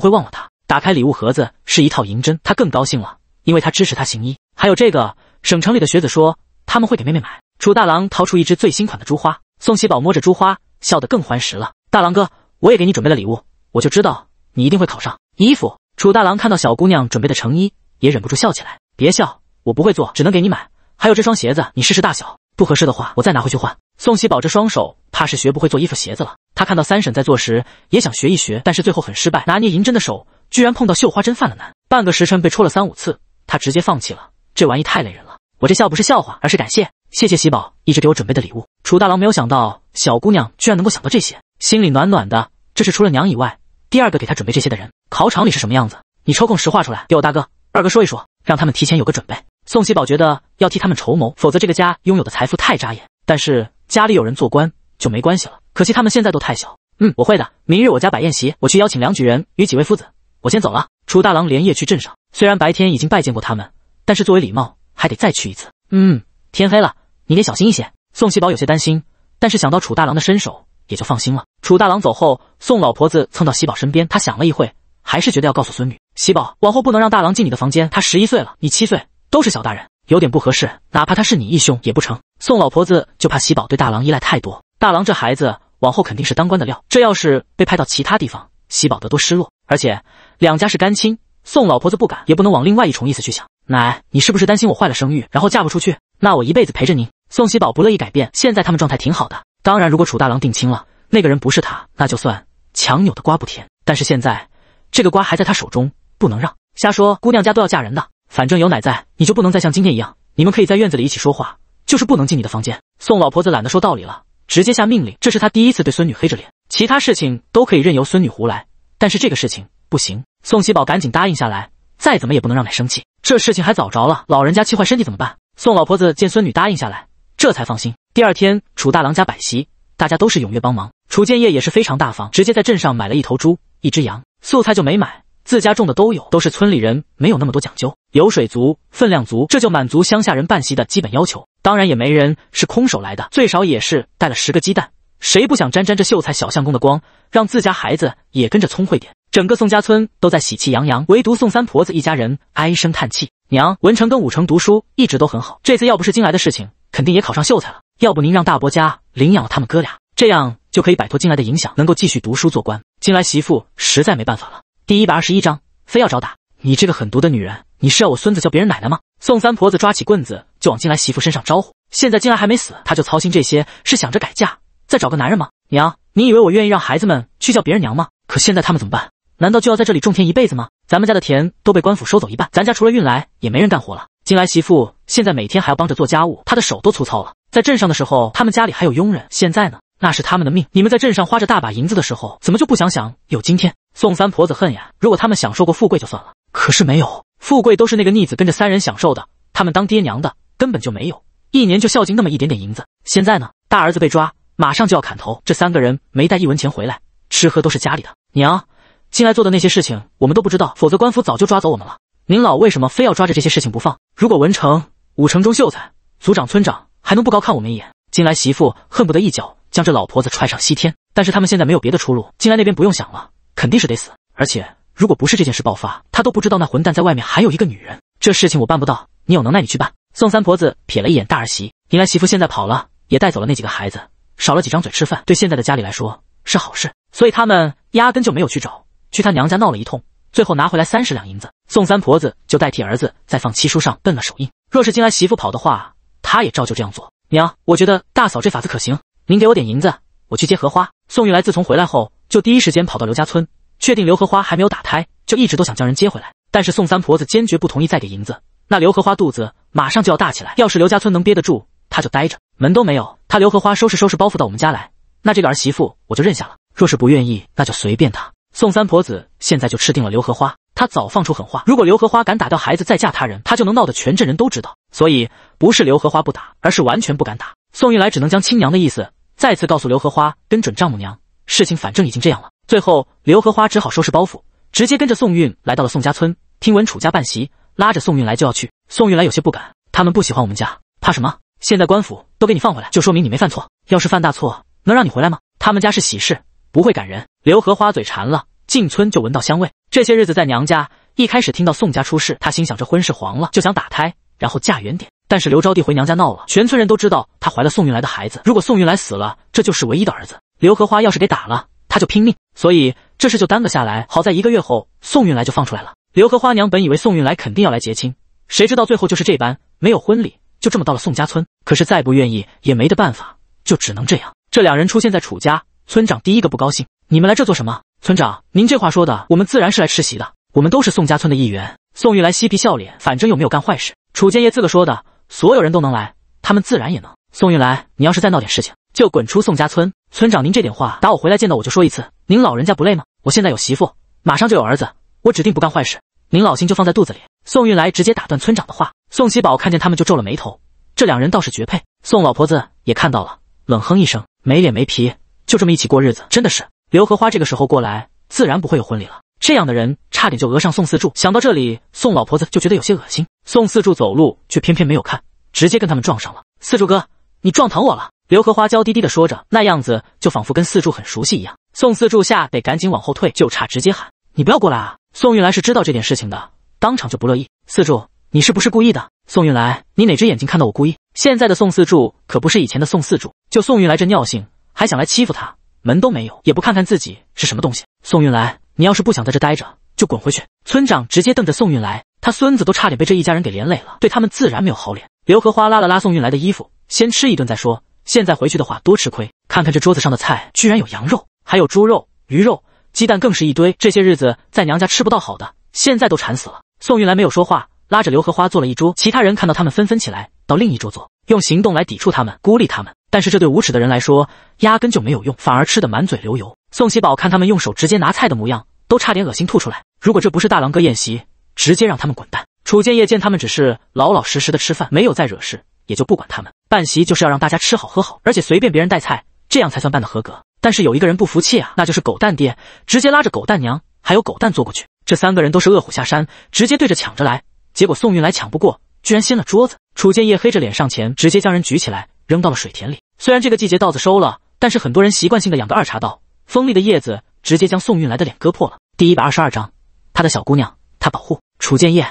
[SPEAKER 1] 会忘了他。打开礼物盒子，是一套银针，他更高兴了，因为他支持他行医。还有这个，省城里的学子说他们会给妹妹买。楚大郎掏出一只最新款的珠花，宋熙宝摸着珠花，笑得更欢实了。大郎哥，我也给你准备了礼物，我就知道你一定会考上。衣服，楚大郎看到小姑娘准备的成衣，也忍不住笑起来。别笑，我不会做，只能给你买。还有这双鞋子，你试试大小，不合适的话，我再拿回去换。宋喜宝这双手怕是学不会做衣服鞋子了。他看到三婶在做时，也想学一学，但是最后很失败，拿捏银针的手居然碰到绣花针，犯了难。半个时辰被戳了三五次，他直接放弃了。这玩意太累人了。我这笑不是笑话，而是感谢，谢谢喜宝一直给我准备的礼物。楚大郎没有想到，小姑娘居然能够想到这些，心里暖暖的。这是除了娘以外，第二个给他准备这些的人。考场里是什么样子？你抽空实话出来，给我大哥、二哥说一说，让他们提前有个准备。宋喜宝觉得要替他们筹谋，否则这个家拥有的财富太扎眼。但是家里有人做官就没关系了。可惜他们现在都太小。嗯，我会的。明日我家摆宴席，我去邀请梁举人与几位夫子。我先走了。楚大郎连夜去镇上，虽然白天已经拜见过他们，但是作为礼貌，还得再去一次。嗯，天黑了，你得小心一些。宋喜宝有些担心，但是想到楚大郎的身手，也就放心了。楚大郎走后，宋老婆子蹭到喜宝身边，她想了一会，还是觉得要告诉孙女。喜宝，往后不能让大郎进你的房间。他十一岁了，你七岁。都是小大人，有点不合适。哪怕他是你义兄也不成。宋老婆子就怕喜宝对大郎依赖太多。大郎这孩子往后肯定是当官的料，这要是被派到其他地方，喜宝得多失落。而且两家是干亲，宋老婆子不敢也不能往另外一重意思去想。奶，你是不是担心我坏了声誉，然后嫁不出去？那我一辈子陪着您。宋喜宝不乐意改变，现在他们状态挺好的。当然，如果楚大郎定亲了，那个人不是他，那就算强扭的瓜不甜。但是现在这个瓜还在他手中，不能让。瞎说，姑娘家都要嫁人的。反正有奶在，你就不能再像今天一样。你们可以在院子里一起说话，就是不能进你的房间。宋老婆子懒得说道理了，直接下命令。这是他第一次对孙女黑着脸，其他事情都可以任由孙女胡来，但是这个事情不行。宋喜宝赶紧答应下来，再怎么也不能让奶生气。这事情还早着了，老人家气坏身体怎么办？宋老婆子见孙女答应下来，这才放心。第二天，楚大郎家摆席，大家都是踊跃帮忙。楚建业也是非常大方，直接在镇上买了一头猪、一只羊，素菜就没买。自家种的都有，都是村里人，没有那么多讲究，油水足，分量足，这就满足乡下人办席的基本要求。当然也没人是空手来的，最少也是带了十个鸡蛋，谁不想沾沾这秀才小相公的光，让自家孩子也跟着聪慧点？整个宋家村都在喜气洋洋，唯独宋三婆子一家人唉声叹气。娘，文成跟武成读书一直都很好，这次要不是金来的事情，肯定也考上秀才了。要不您让大伯家领养了他们哥俩，这样就可以摆脱金来的影响，能够继续读书做官。金来媳妇实在没办法了。第一百二十一章，非要找打！你这个狠毒的女人，你是要我孙子叫别人奶奶吗？宋三婆子抓起棍子就往金来媳妇身上招呼。现在金来还没死，她就操心这些，是想着改嫁，再找个男人吗？娘，你以为我愿意让孩子们去叫别人娘吗？可现在他们怎么办？难道就要在这里种田一辈子吗？咱们家的田都被官府收走一半，咱家除了运来也没人干活了。金来媳妇现在每天还要帮着做家务，她的手都粗糙了。在镇上的时候，他们家里还有佣人，现在呢？那是他们的命。你们在镇上花着大把银子的时候，怎么就不想想有今天？宋三婆子恨呀！如果他们享受过富贵就算了，可是没有富贵，都是那个逆子跟着三人享受的。他们当爹娘的，根本就没有一年就孝敬那么一点点银子。现在呢，大儿子被抓，马上就要砍头，这三个人没带一文钱回来，吃喝都是家里的。娘，进来做的那些事情我们都不知道，否则官府早就抓走我们了。您老为什么非要抓着这些事情不放？如果文成、武成中秀才，族长、村长还能不高看我们一眼？进来媳妇恨不得一脚将这老婆子踹上西天。但是他们现在没有别的出路，进来那边不用想了。肯定是得死，而且如果不是这件事爆发，他都不知道那混蛋在外面还有一个女人。这事情我办不到，你有能耐你去办。宋三婆子瞥了一眼大儿媳，银来媳妇现在跑了，也带走了那几个孩子，少了几张嘴吃饭，对现在的家里来说是好事，所以他们压根就没有去找。去他娘家闹了一通，最后拿回来三十两银子。宋三婆子就代替儿子在放七书上摁了手印。若是进来媳妇跑的话，她也照旧这样做。娘，我觉得大嫂这法子可行，您给我点银子，我去接荷花。宋玉来自从回来后。就第一时间跑到刘家村，确定刘荷花还没有打胎，就一直都想将人接回来。但是宋三婆子坚决不同意再给银子，那刘荷花肚子马上就要大起来。要是刘家村能憋得住，他就待着，门都没有。他刘荷花收拾收拾包袱到我们家来，那这个儿媳妇我就认下了。若是不愿意，那就随便他。宋三婆子现在就吃定了刘荷花，她早放出狠话，如果刘荷花敢打掉孩子再嫁他人，她就能闹得全镇人都知道。所以不是刘荷花不打，而是完全不敢打。宋玉来只能将亲娘的意思再次告诉刘荷花，跟准丈母娘。事情反正已经这样了，最后刘荷花只好收拾包袱，直接跟着宋运来到了宋家村。听闻楚家办席，拉着宋运来就要去。宋运来有些不敢，他们不喜欢我们家，怕什么？现在官府都给你放回来，就说明你没犯错。要是犯大错，能让你回来吗？他们家是喜事，不会赶人。刘荷花嘴馋了，进村就闻到香味。这些日子在娘家，一开始听到宋家出事，她心想这婚事黄了，就想打胎，然后嫁远点。但是刘招娣回娘家闹了，全村人都知道她怀了宋运来的孩子。如果宋运来死了，这就是唯一的儿子。刘荷花要是给打了，他就拼命，所以这事就耽搁下来。好在一个月后，宋运来就放出来了。刘荷花娘本以为宋运来肯定要来结亲，谁知道最后就是这般，没有婚礼，就这么到了宋家村。可是再不愿意也没得办法，就只能这样。这两人出现在楚家，村长第一个不高兴：“你们来这做什么？”村长，您这话说的，我们自然是来吃席的。我们都是宋家村的一员。宋运来嬉皮笑脸，反正又没有干坏事。楚建业自个说的，所有人都能来，他们自然也能。宋运来，你要是再闹点事情，就滚出宋家村。村长，您这点话打我回来见到我就说一次，您老人家不累吗？我现在有媳妇，马上就有儿子，我指定不干坏事。您老心就放在肚子里。宋运来直接打断村长的话。宋喜宝看见他们就皱了眉头，这两人倒是绝配。宋老婆子也看到了，冷哼一声，没脸没皮，就这么一起过日子，真的是。刘荷花这个时候过来，自然不会有婚礼了。这样的人差点就讹上宋四柱。想到这里，宋老婆子就觉得有些恶心。宋四柱走路却偏偏没有看，直接跟他们撞上了。四柱哥，你撞疼我了。刘荷花娇滴滴的说着，那样子就仿佛跟四柱很熟悉一样。宋四柱吓得赶紧往后退，就差直接喊：“你不要过来啊！”宋玉来是知道这点事情的，当场就不乐意。四柱，你是不是故意的？宋玉来，你哪只眼睛看到我故意？现在的宋四柱可不是以前的宋四柱，就宋玉来这尿性，还想来欺负他，门都没有！也不看看自己是什么东西。宋玉来，你要是不想在这待着，就滚回去！村长直接瞪着宋玉来，他孙子都差点被这一家人给连累了，对他们自然没有好脸。刘荷花拉了拉宋玉来的衣服，先吃一顿再说。现在回去的话多吃亏。看看这桌子上的菜，居然有羊肉，还有猪肉、鱼肉、鸡蛋，更是一堆。这些日子在娘家吃不到好的，现在都馋死了。宋玉兰没有说话，拉着刘荷花坐了一桌。其他人看到他们，纷纷起来到另一桌坐，用行动来抵触他们，孤立他们。但是这对无耻的人来说，压根就没有用，反而吃得满嘴流油。宋喜宝看他们用手直接拿菜的模样，都差点恶心吐出来。如果这不是大郎哥宴席，直接让他们滚蛋。楚建业见他们只是老老实实的吃饭，没有再惹事。也就不管他们办席就是要让大家吃好喝好，而且随便别人带菜，这样才算办的合格。但是有一个人不服气啊，那就是狗蛋爹，直接拉着狗蛋娘还有狗蛋坐过去。这三个人都是饿虎下山，直接对着抢着来。结果宋运来抢不过，居然掀了桌子。楚建业黑着脸上前，直接将人举起来扔到了水田里。虽然这个季节稻子收了，但是很多人习惯性的养个二茬稻，锋利的叶子直接将宋运来的脸割破了。第一百二十二章，他的小姑娘，他保护楚建业，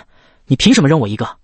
[SPEAKER 1] 你凭什么扔我一个？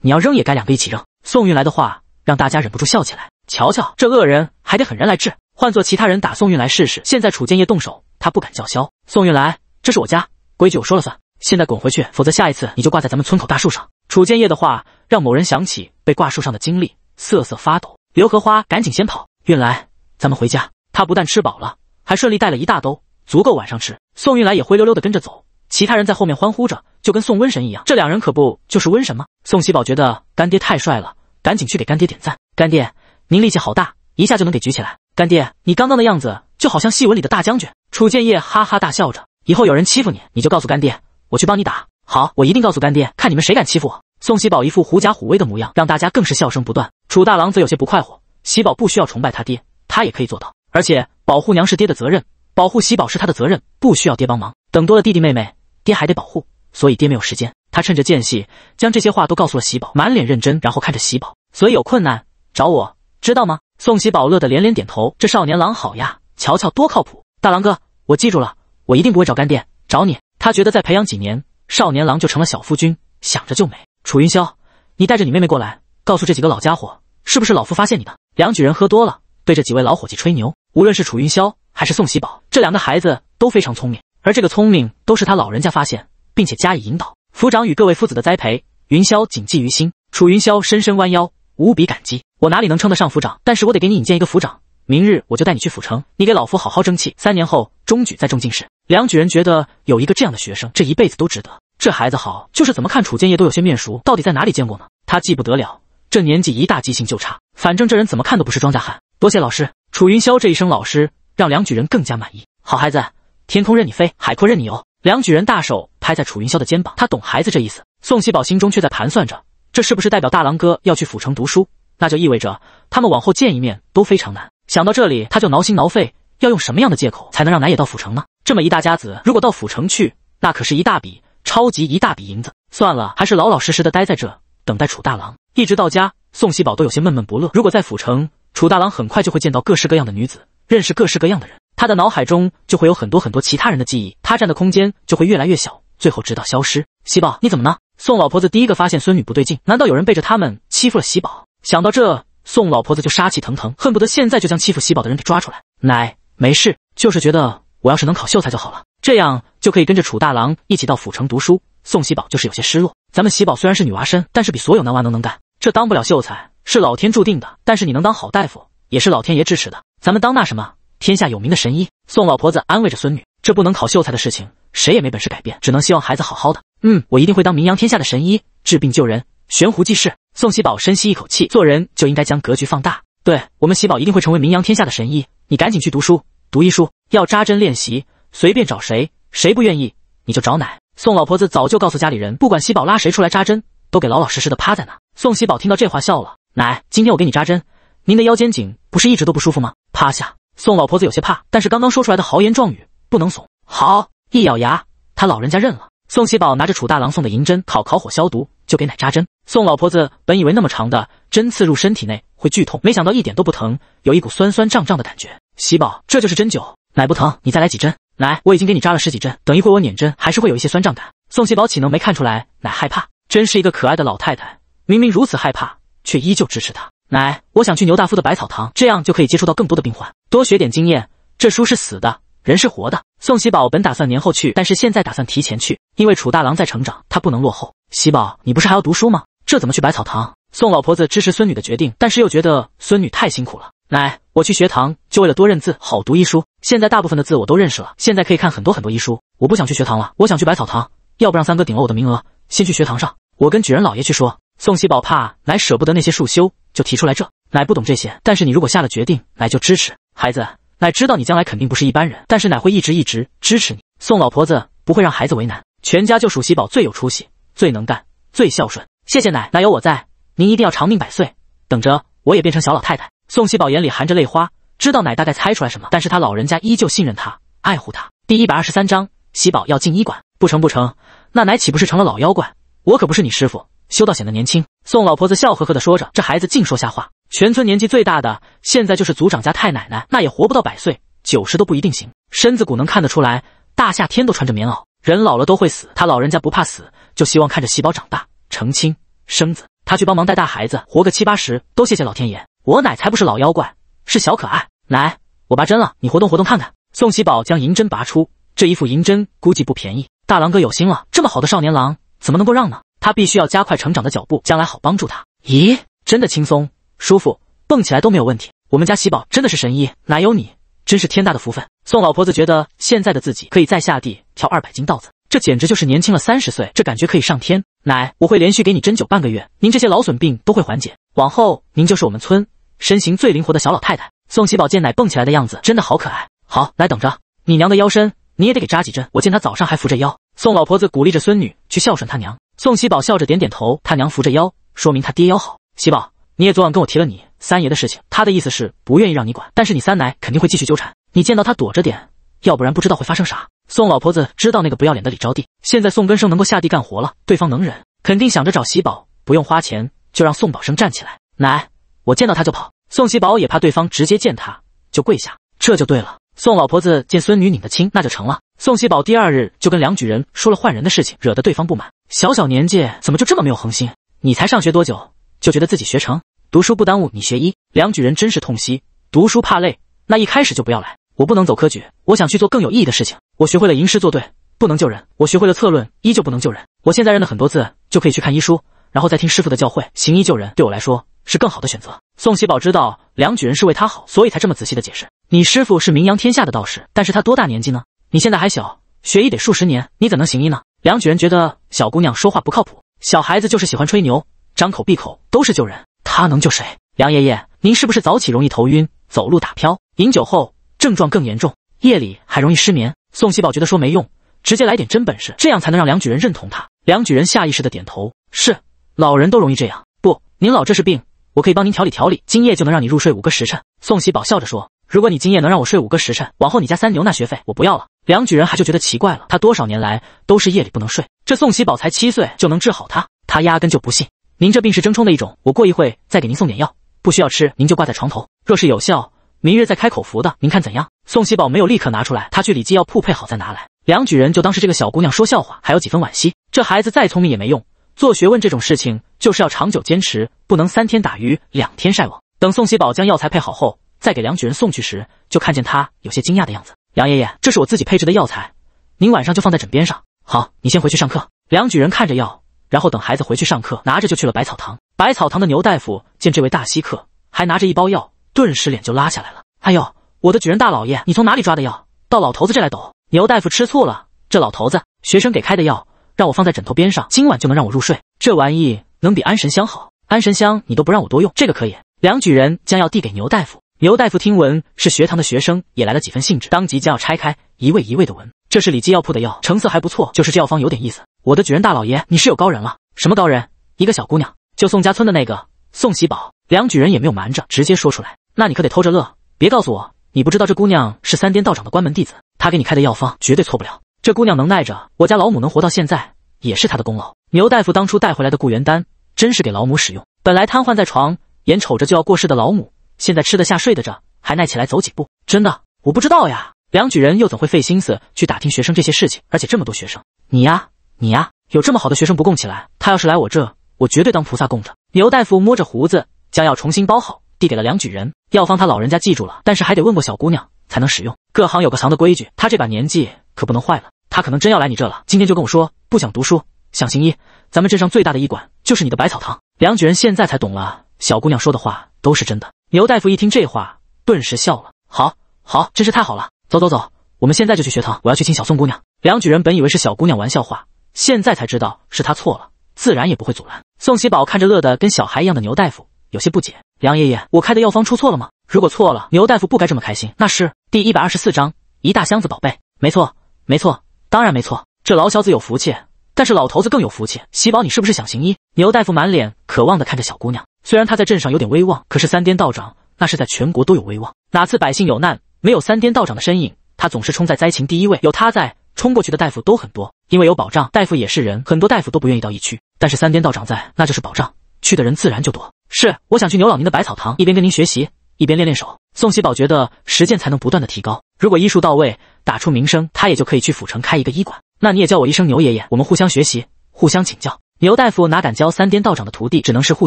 [SPEAKER 1] 你要扔也该两个一起扔。宋运来的话让大家忍不住笑起来。瞧瞧，这恶人还得狠人来治。换做其他人打宋运来试试，现在楚建业动手，他不敢叫嚣。宋运来，这是我家规矩，我说了算。现在滚回去，否则下一次你就挂在咱们村口大树上。楚建业的话让某人想起被挂树上的经历，瑟瑟发抖。刘荷花赶紧先跑，运来，咱们回家。他不但吃饱了，还顺利带了一大兜，足够晚上吃。宋运来也灰溜溜的跟着走。其他人在后面欢呼着，就跟送瘟神一样。这两人可不就是瘟神吗？宋喜宝觉得干爹太帅了，赶紧去给干爹点赞。干爹，您力气好大，一下就能给举起来。干爹，你刚刚的样子就好像戏文里的大将军。楚建业哈哈大笑着，以后有人欺负你，你就告诉干爹，我去帮你打。好，我一定告诉干爹，看你们谁敢欺负我。宋喜宝一副狐假虎威的模样，让大家更是笑声不断。楚大郎则有些不快活。喜宝不需要崇拜他爹，他也可以做到。而且保护娘是爹的责任。保护喜宝是他的责任，不需要爹帮忙。等多了弟弟妹妹，爹还得保护，所以爹没有时间。他趁着间隙将这些话都告诉了喜宝，满脸认真，然后看着喜宝。所以有困难找我，知道吗？宋喜宝乐得连连点头。这少年郎好呀，瞧瞧多靠谱！大郎哥，我记住了，我一定不会找干爹，找你。他觉得再培养几年，少年郎就成了小夫君，想着就美。楚云霄，你带着你妹妹过来，告诉这几个老家伙，是不是老夫发现你的？两举人喝多了，对着几位老伙计吹牛。无论是楚云霄。还是宋喜宝，这两个孩子都非常聪明，而这个聪明都是他老人家发现并且加以引导。府长与各位夫子的栽培，云霄谨记于心。楚云霄深深弯腰，无比感激。我哪里能称得上府长，但是我得给你引荐一个府长。明日我就带你去府城，你给老夫好好争气，三年后中举再中进士。两举人觉得有一个这样的学生，这一辈子都值得。这孩子好，就是怎么看楚建业都有些面熟，到底在哪里见过呢？他记不得了，这年纪一大记性就差。反正这人怎么看都不是庄稼汉。多谢老师，楚云霄这一声老师。让梁举人更加满意。好孩子，天空任你飞，海阔任你游。梁举人大手拍在楚云霄的肩膀，他懂孩子这意思。宋喜宝心中却在盘算着，这是不是代表大郎哥要去府城读书？那就意味着他们往后见一面都非常难。想到这里，他就挠心挠肺，要用什么样的借口才能让南也到府城呢？这么一大家子，如果到府城去，那可是一大笔超级一大笔银子。算了，还是老老实实的待在这，等待楚大郎，一直到家。宋喜宝都有些闷闷不乐。如果在府城，楚大郎很快就会见到各式各样的女子。认识各式各样的人，他的脑海中就会有很多很多其他人的记忆，他占的空间就会越来越小，最后直到消失。喜宝，你怎么了？宋老婆子第一个发现孙女不对劲，难道有人背着他们欺负了喜宝？想到这，宋老婆子就杀气腾腾，恨不得现在就将欺负喜宝的人给抓出来。奶，没事，就是觉得我要是能考秀才就好了，这样就可以跟着楚大郎一起到府城读书。宋喜宝就是有些失落。咱们喜宝虽然是女娃身，但是比所有男娃都能干。这当不了秀才，是老天注定的。但是你能当好大夫，也是老天爷支持的。咱们当那什么天下有名的神医，宋老婆子安慰着孙女，这不能考秀才的事情，谁也没本事改变，只能希望孩子好好的。嗯，我一定会当名扬天下的神医，治病救人，悬壶济世。宋喜宝深吸一口气，做人就应该将格局放大。对我们喜宝一定会成为名扬天下的神医，你赶紧去读书，读医书，要扎针练习，随便找谁，谁不愿意，你就找奶。宋老婆子早就告诉家里人，不管喜宝拉谁出来扎针，都给老老实实的趴在那。宋喜宝听到这话笑了，奶，今天我给你扎针，您的腰肩颈不是一直都不舒服吗？趴下，宋老婆子有些怕，但是刚刚说出来的豪言壮语不能怂。好，一咬牙，他老人家认了。宋喜宝拿着楚大郎送的银针，烤烤火消毒，就给奶扎针。宋老婆子本以为那么长的针刺入身体内会剧痛，没想到一点都不疼，有一股酸酸胀胀的感觉。喜宝，这就是针灸，奶不疼，你再来几针。奶，我已经给你扎了十几针，等一会我捻针还是会有一些酸胀感。宋喜宝岂能没看出来奶害怕？真是一个可爱的老太太，明明如此害怕，却依旧支持她。奶，我想去牛大夫的百草堂，这样就可以接触到更多的病患，多学点经验。这书是死的，人是活的。宋喜宝本打算年后去，但是现在打算提前去，因为楚大郎在成长，他不能落后。喜宝，你不是还要读书吗？这怎么去百草堂？宋老婆子支持孙女的决定，但是又觉得孙女太辛苦了。奶，我去学堂就为了多认字，好读医书。现在大部分的字我都认识了，现在可以看很多很多医书。我不想去学堂了，我想去百草堂。要不让三哥顶了我的名额，先去学堂上。我跟举人老爷去说。宋喜宝怕奶舍不得那些束修。就提出来，这奶不懂这些，但是你如果下了决定，奶就支持。孩子，奶知道你将来肯定不是一般人，但是奶会一直一直支持你。宋老婆子不会让孩子为难，全家就属喜宝最有出息，最能干，最孝顺。谢谢奶，奶有我在，您一定要长命百岁，等着我也变成小老太太。宋喜宝眼里含着泪花，知道奶大概猜出来什么，但是他老人家依旧信任他，爱护他。第一百二十三章，喜宝要进医馆，不成不成，那奶岂不是成了老妖怪？我可不是你师傅，修道显得年轻。宋老婆子笑呵呵的说着：“这孩子净说瞎话。全村年纪最大的，现在就是族长家太奶奶，那也活不到百岁，九十都不一定行。身子骨能看得出来，大夏天都穿着棉袄。人老了都会死，他老人家不怕死，就希望看着喜宝长大、成亲、生子。他去帮忙带大孩子，活个七八十都谢谢老天爷。我奶才不是老妖怪，是小可爱。奶，我拔针了，你活动活动看看。”宋喜宝将银针拔出，这一副银针估计不便宜。大郎哥有心了，这么好的少年郎，怎么能够让呢？他必须要加快成长的脚步，将来好帮助他。咦，真的轻松舒服，蹦起来都没有问题。我们家喜宝真的是神医，奶有你，真是天大的福分。宋老婆子觉得现在的自己可以再下地挑二百斤稻子，这简直就是年轻了三十岁，这感觉可以上天。奶，我会连续给你针灸半个月，您这些劳损病都会缓解。往后您就是我们村身形最灵活的小老太太。宋喜宝见奶蹦起来的样子真的好可爱，好，来等着，你娘的腰身你也得给扎几针。我见她早上还扶着腰，宋老婆子鼓励着孙女去孝顺她娘。宋喜宝笑着点点头，他娘扶着腰，说明他爹腰好。喜宝，你也昨晚跟我提了你三爷的事情，他的意思是不愿意让你管，但是你三奶肯定会继续纠缠你，见到他躲着点，要不然不知道会发生啥。宋老婆子知道那个不要脸的李招娣，现在宋根生能够下地干活了，对方能忍，肯定想着找喜宝，不用花钱就让宋宝生站起来。奶，我见到他就跑。宋喜宝也怕对方直接见他就跪下，这就对了。宋老婆子见孙女拧得清，那就成了。宋喜宝第二日就跟梁举人说了换人的事情，惹得对方不满。小小年纪怎么就这么没有恒心？你才上学多久，就觉得自己学成？读书不耽误你学医，梁举人真是痛惜。读书怕累，那一开始就不要来。我不能走科举，我想去做更有意义的事情。我学会了吟诗作对，不能救人；我学会了策论，依旧不能救人。我现在认了很多字，就可以去看医书，然后再听师傅的教诲，行医救人，对我来说是更好的选择。宋喜宝知道梁举人是为他好，所以才这么仔细的解释。你师傅是名扬天下的道士，但是他多大年纪呢？你现在还小，学医得数十年，你怎能行医呢？梁举人觉得小姑娘说话不靠谱，小孩子就是喜欢吹牛，张口闭口都是救人，他能救谁？梁爷爷，您是不是早起容易头晕，走路打飘，饮酒后症状更严重，夜里还容易失眠？宋喜宝觉得说没用，直接来点真本事，这样才能让梁举人认同他。梁举人下意识的点头，是，老人都容易这样。不，您老这是病，我可以帮您调理调理，今夜就能让你入睡五个时辰。宋喜宝笑着说，如果你今夜能让我睡五个时辰，往后你家三牛那学费我不要了。梁举人还就觉得奇怪了，他多少年来都是夜里不能睡，这宋喜宝才七岁就能治好他，他压根就不信。您这病是怔冲的一种，我过一会再给您送点药，不需要吃，您就挂在床头。若是有效，明日再开口服的，您看怎样？宋喜宝没有立刻拿出来，他去里记药铺配好再拿来。梁举人就当是这个小姑娘说笑话，还有几分惋惜。这孩子再聪明也没用，做学问这种事情就是要长久坚持，不能三天打鱼两天晒网。等宋喜宝将药材配好后再给梁举人送去时，就看见他有些惊讶的样子。杨爷爷，这是我自己配置的药材，您晚上就放在枕边上。好，你先回去上课。梁举人看着药，然后等孩子回去上课，拿着就去了百草堂。百草堂的牛大夫见这位大稀客还拿着一包药，顿时脸就拉下来了。哎呦，我的举人大老爷，你从哪里抓的药？到老头子这来抖？牛大夫吃醋了。这老头子学生给开的药，让我放在枕头边上，今晚就能让我入睡。这玩意能比安神香好？安神香你都不让我多用，这个可以。梁举人将药递给牛大夫。牛大夫听闻是学堂的学生，也来了几分兴致，当即将要拆开，一位一位的闻。这是李记药铺的药，成色还不错，就是这药方有点意思。我的举人大老爷，你是有高人了？什么高人？一个小姑娘，就宋家村的那个宋喜宝。梁举人也没有瞒着，直接说出来。那你可得偷着乐，别告诉我你不知道这姑娘是三颠道长的关门弟子，他给你开的药方绝对错不了。这姑娘能耐着，我家老母能活到现在也是她的功劳。牛大夫当初带回来的固元丹，真是给老母使用。本来瘫痪在床，眼瞅着就要过世的老母。现在吃得下，睡得着，还耐起来走几步，真的我不知道呀。梁举人又怎会费心思去打听学生这些事情？而且这么多学生，你呀你呀，有这么好的学生不供起来？他要是来我这，我绝对当菩萨供着。牛大夫摸着胡子，将药重新包好，递给了梁举人。药方他老人家记住了，但是还得问过小姑娘才能使用。各行有个行的规矩，他这把年纪可不能坏了。他可能真要来你这了，今天就跟我说不想读书，想行医。咱们镇上最大的医馆就是你的百草堂。梁举人现在才懂了，小姑娘说的话都是真的。牛大夫一听这话，顿时笑了。好，好，真是太好了。走，走，走，我们现在就去学堂。我要去请小宋姑娘。梁举人本以为是小姑娘玩笑话，现在才知道是他错了，自然也不会阻拦。宋喜宝看着乐得跟小孩一样的牛大夫，有些不解。梁爷爷，我开的药方出错了吗？如果错了，牛大夫不该这么开心。那是第一百二十四章，一大箱子宝贝。没错，没错，当然没错。这老小子有福气，但是老头子更有福气。喜宝，你是不是想行医？牛大夫满脸渴望的看着小姑娘。虽然他在镇上有点威望，可是三颠道长那是在全国都有威望。哪次百姓有难，没有三颠道长的身影，他总是冲在灾情第一位。有他在，冲过去的大夫都很多，因为有保障。大夫也是人，很多大夫都不愿意到疫区，但是三颠道长在，那就是保障，去的人自然就多。是，我想去牛老您的百草堂，一边跟您学习，一边练练手。宋喜宝觉得实践才能不断的提高，如果医术到位，打出名声，他也就可以去府城开一个医馆。那你也叫我一声牛爷爷，我们互相学习，互相请教。牛大夫哪敢教三颠道长的徒弟，只能是互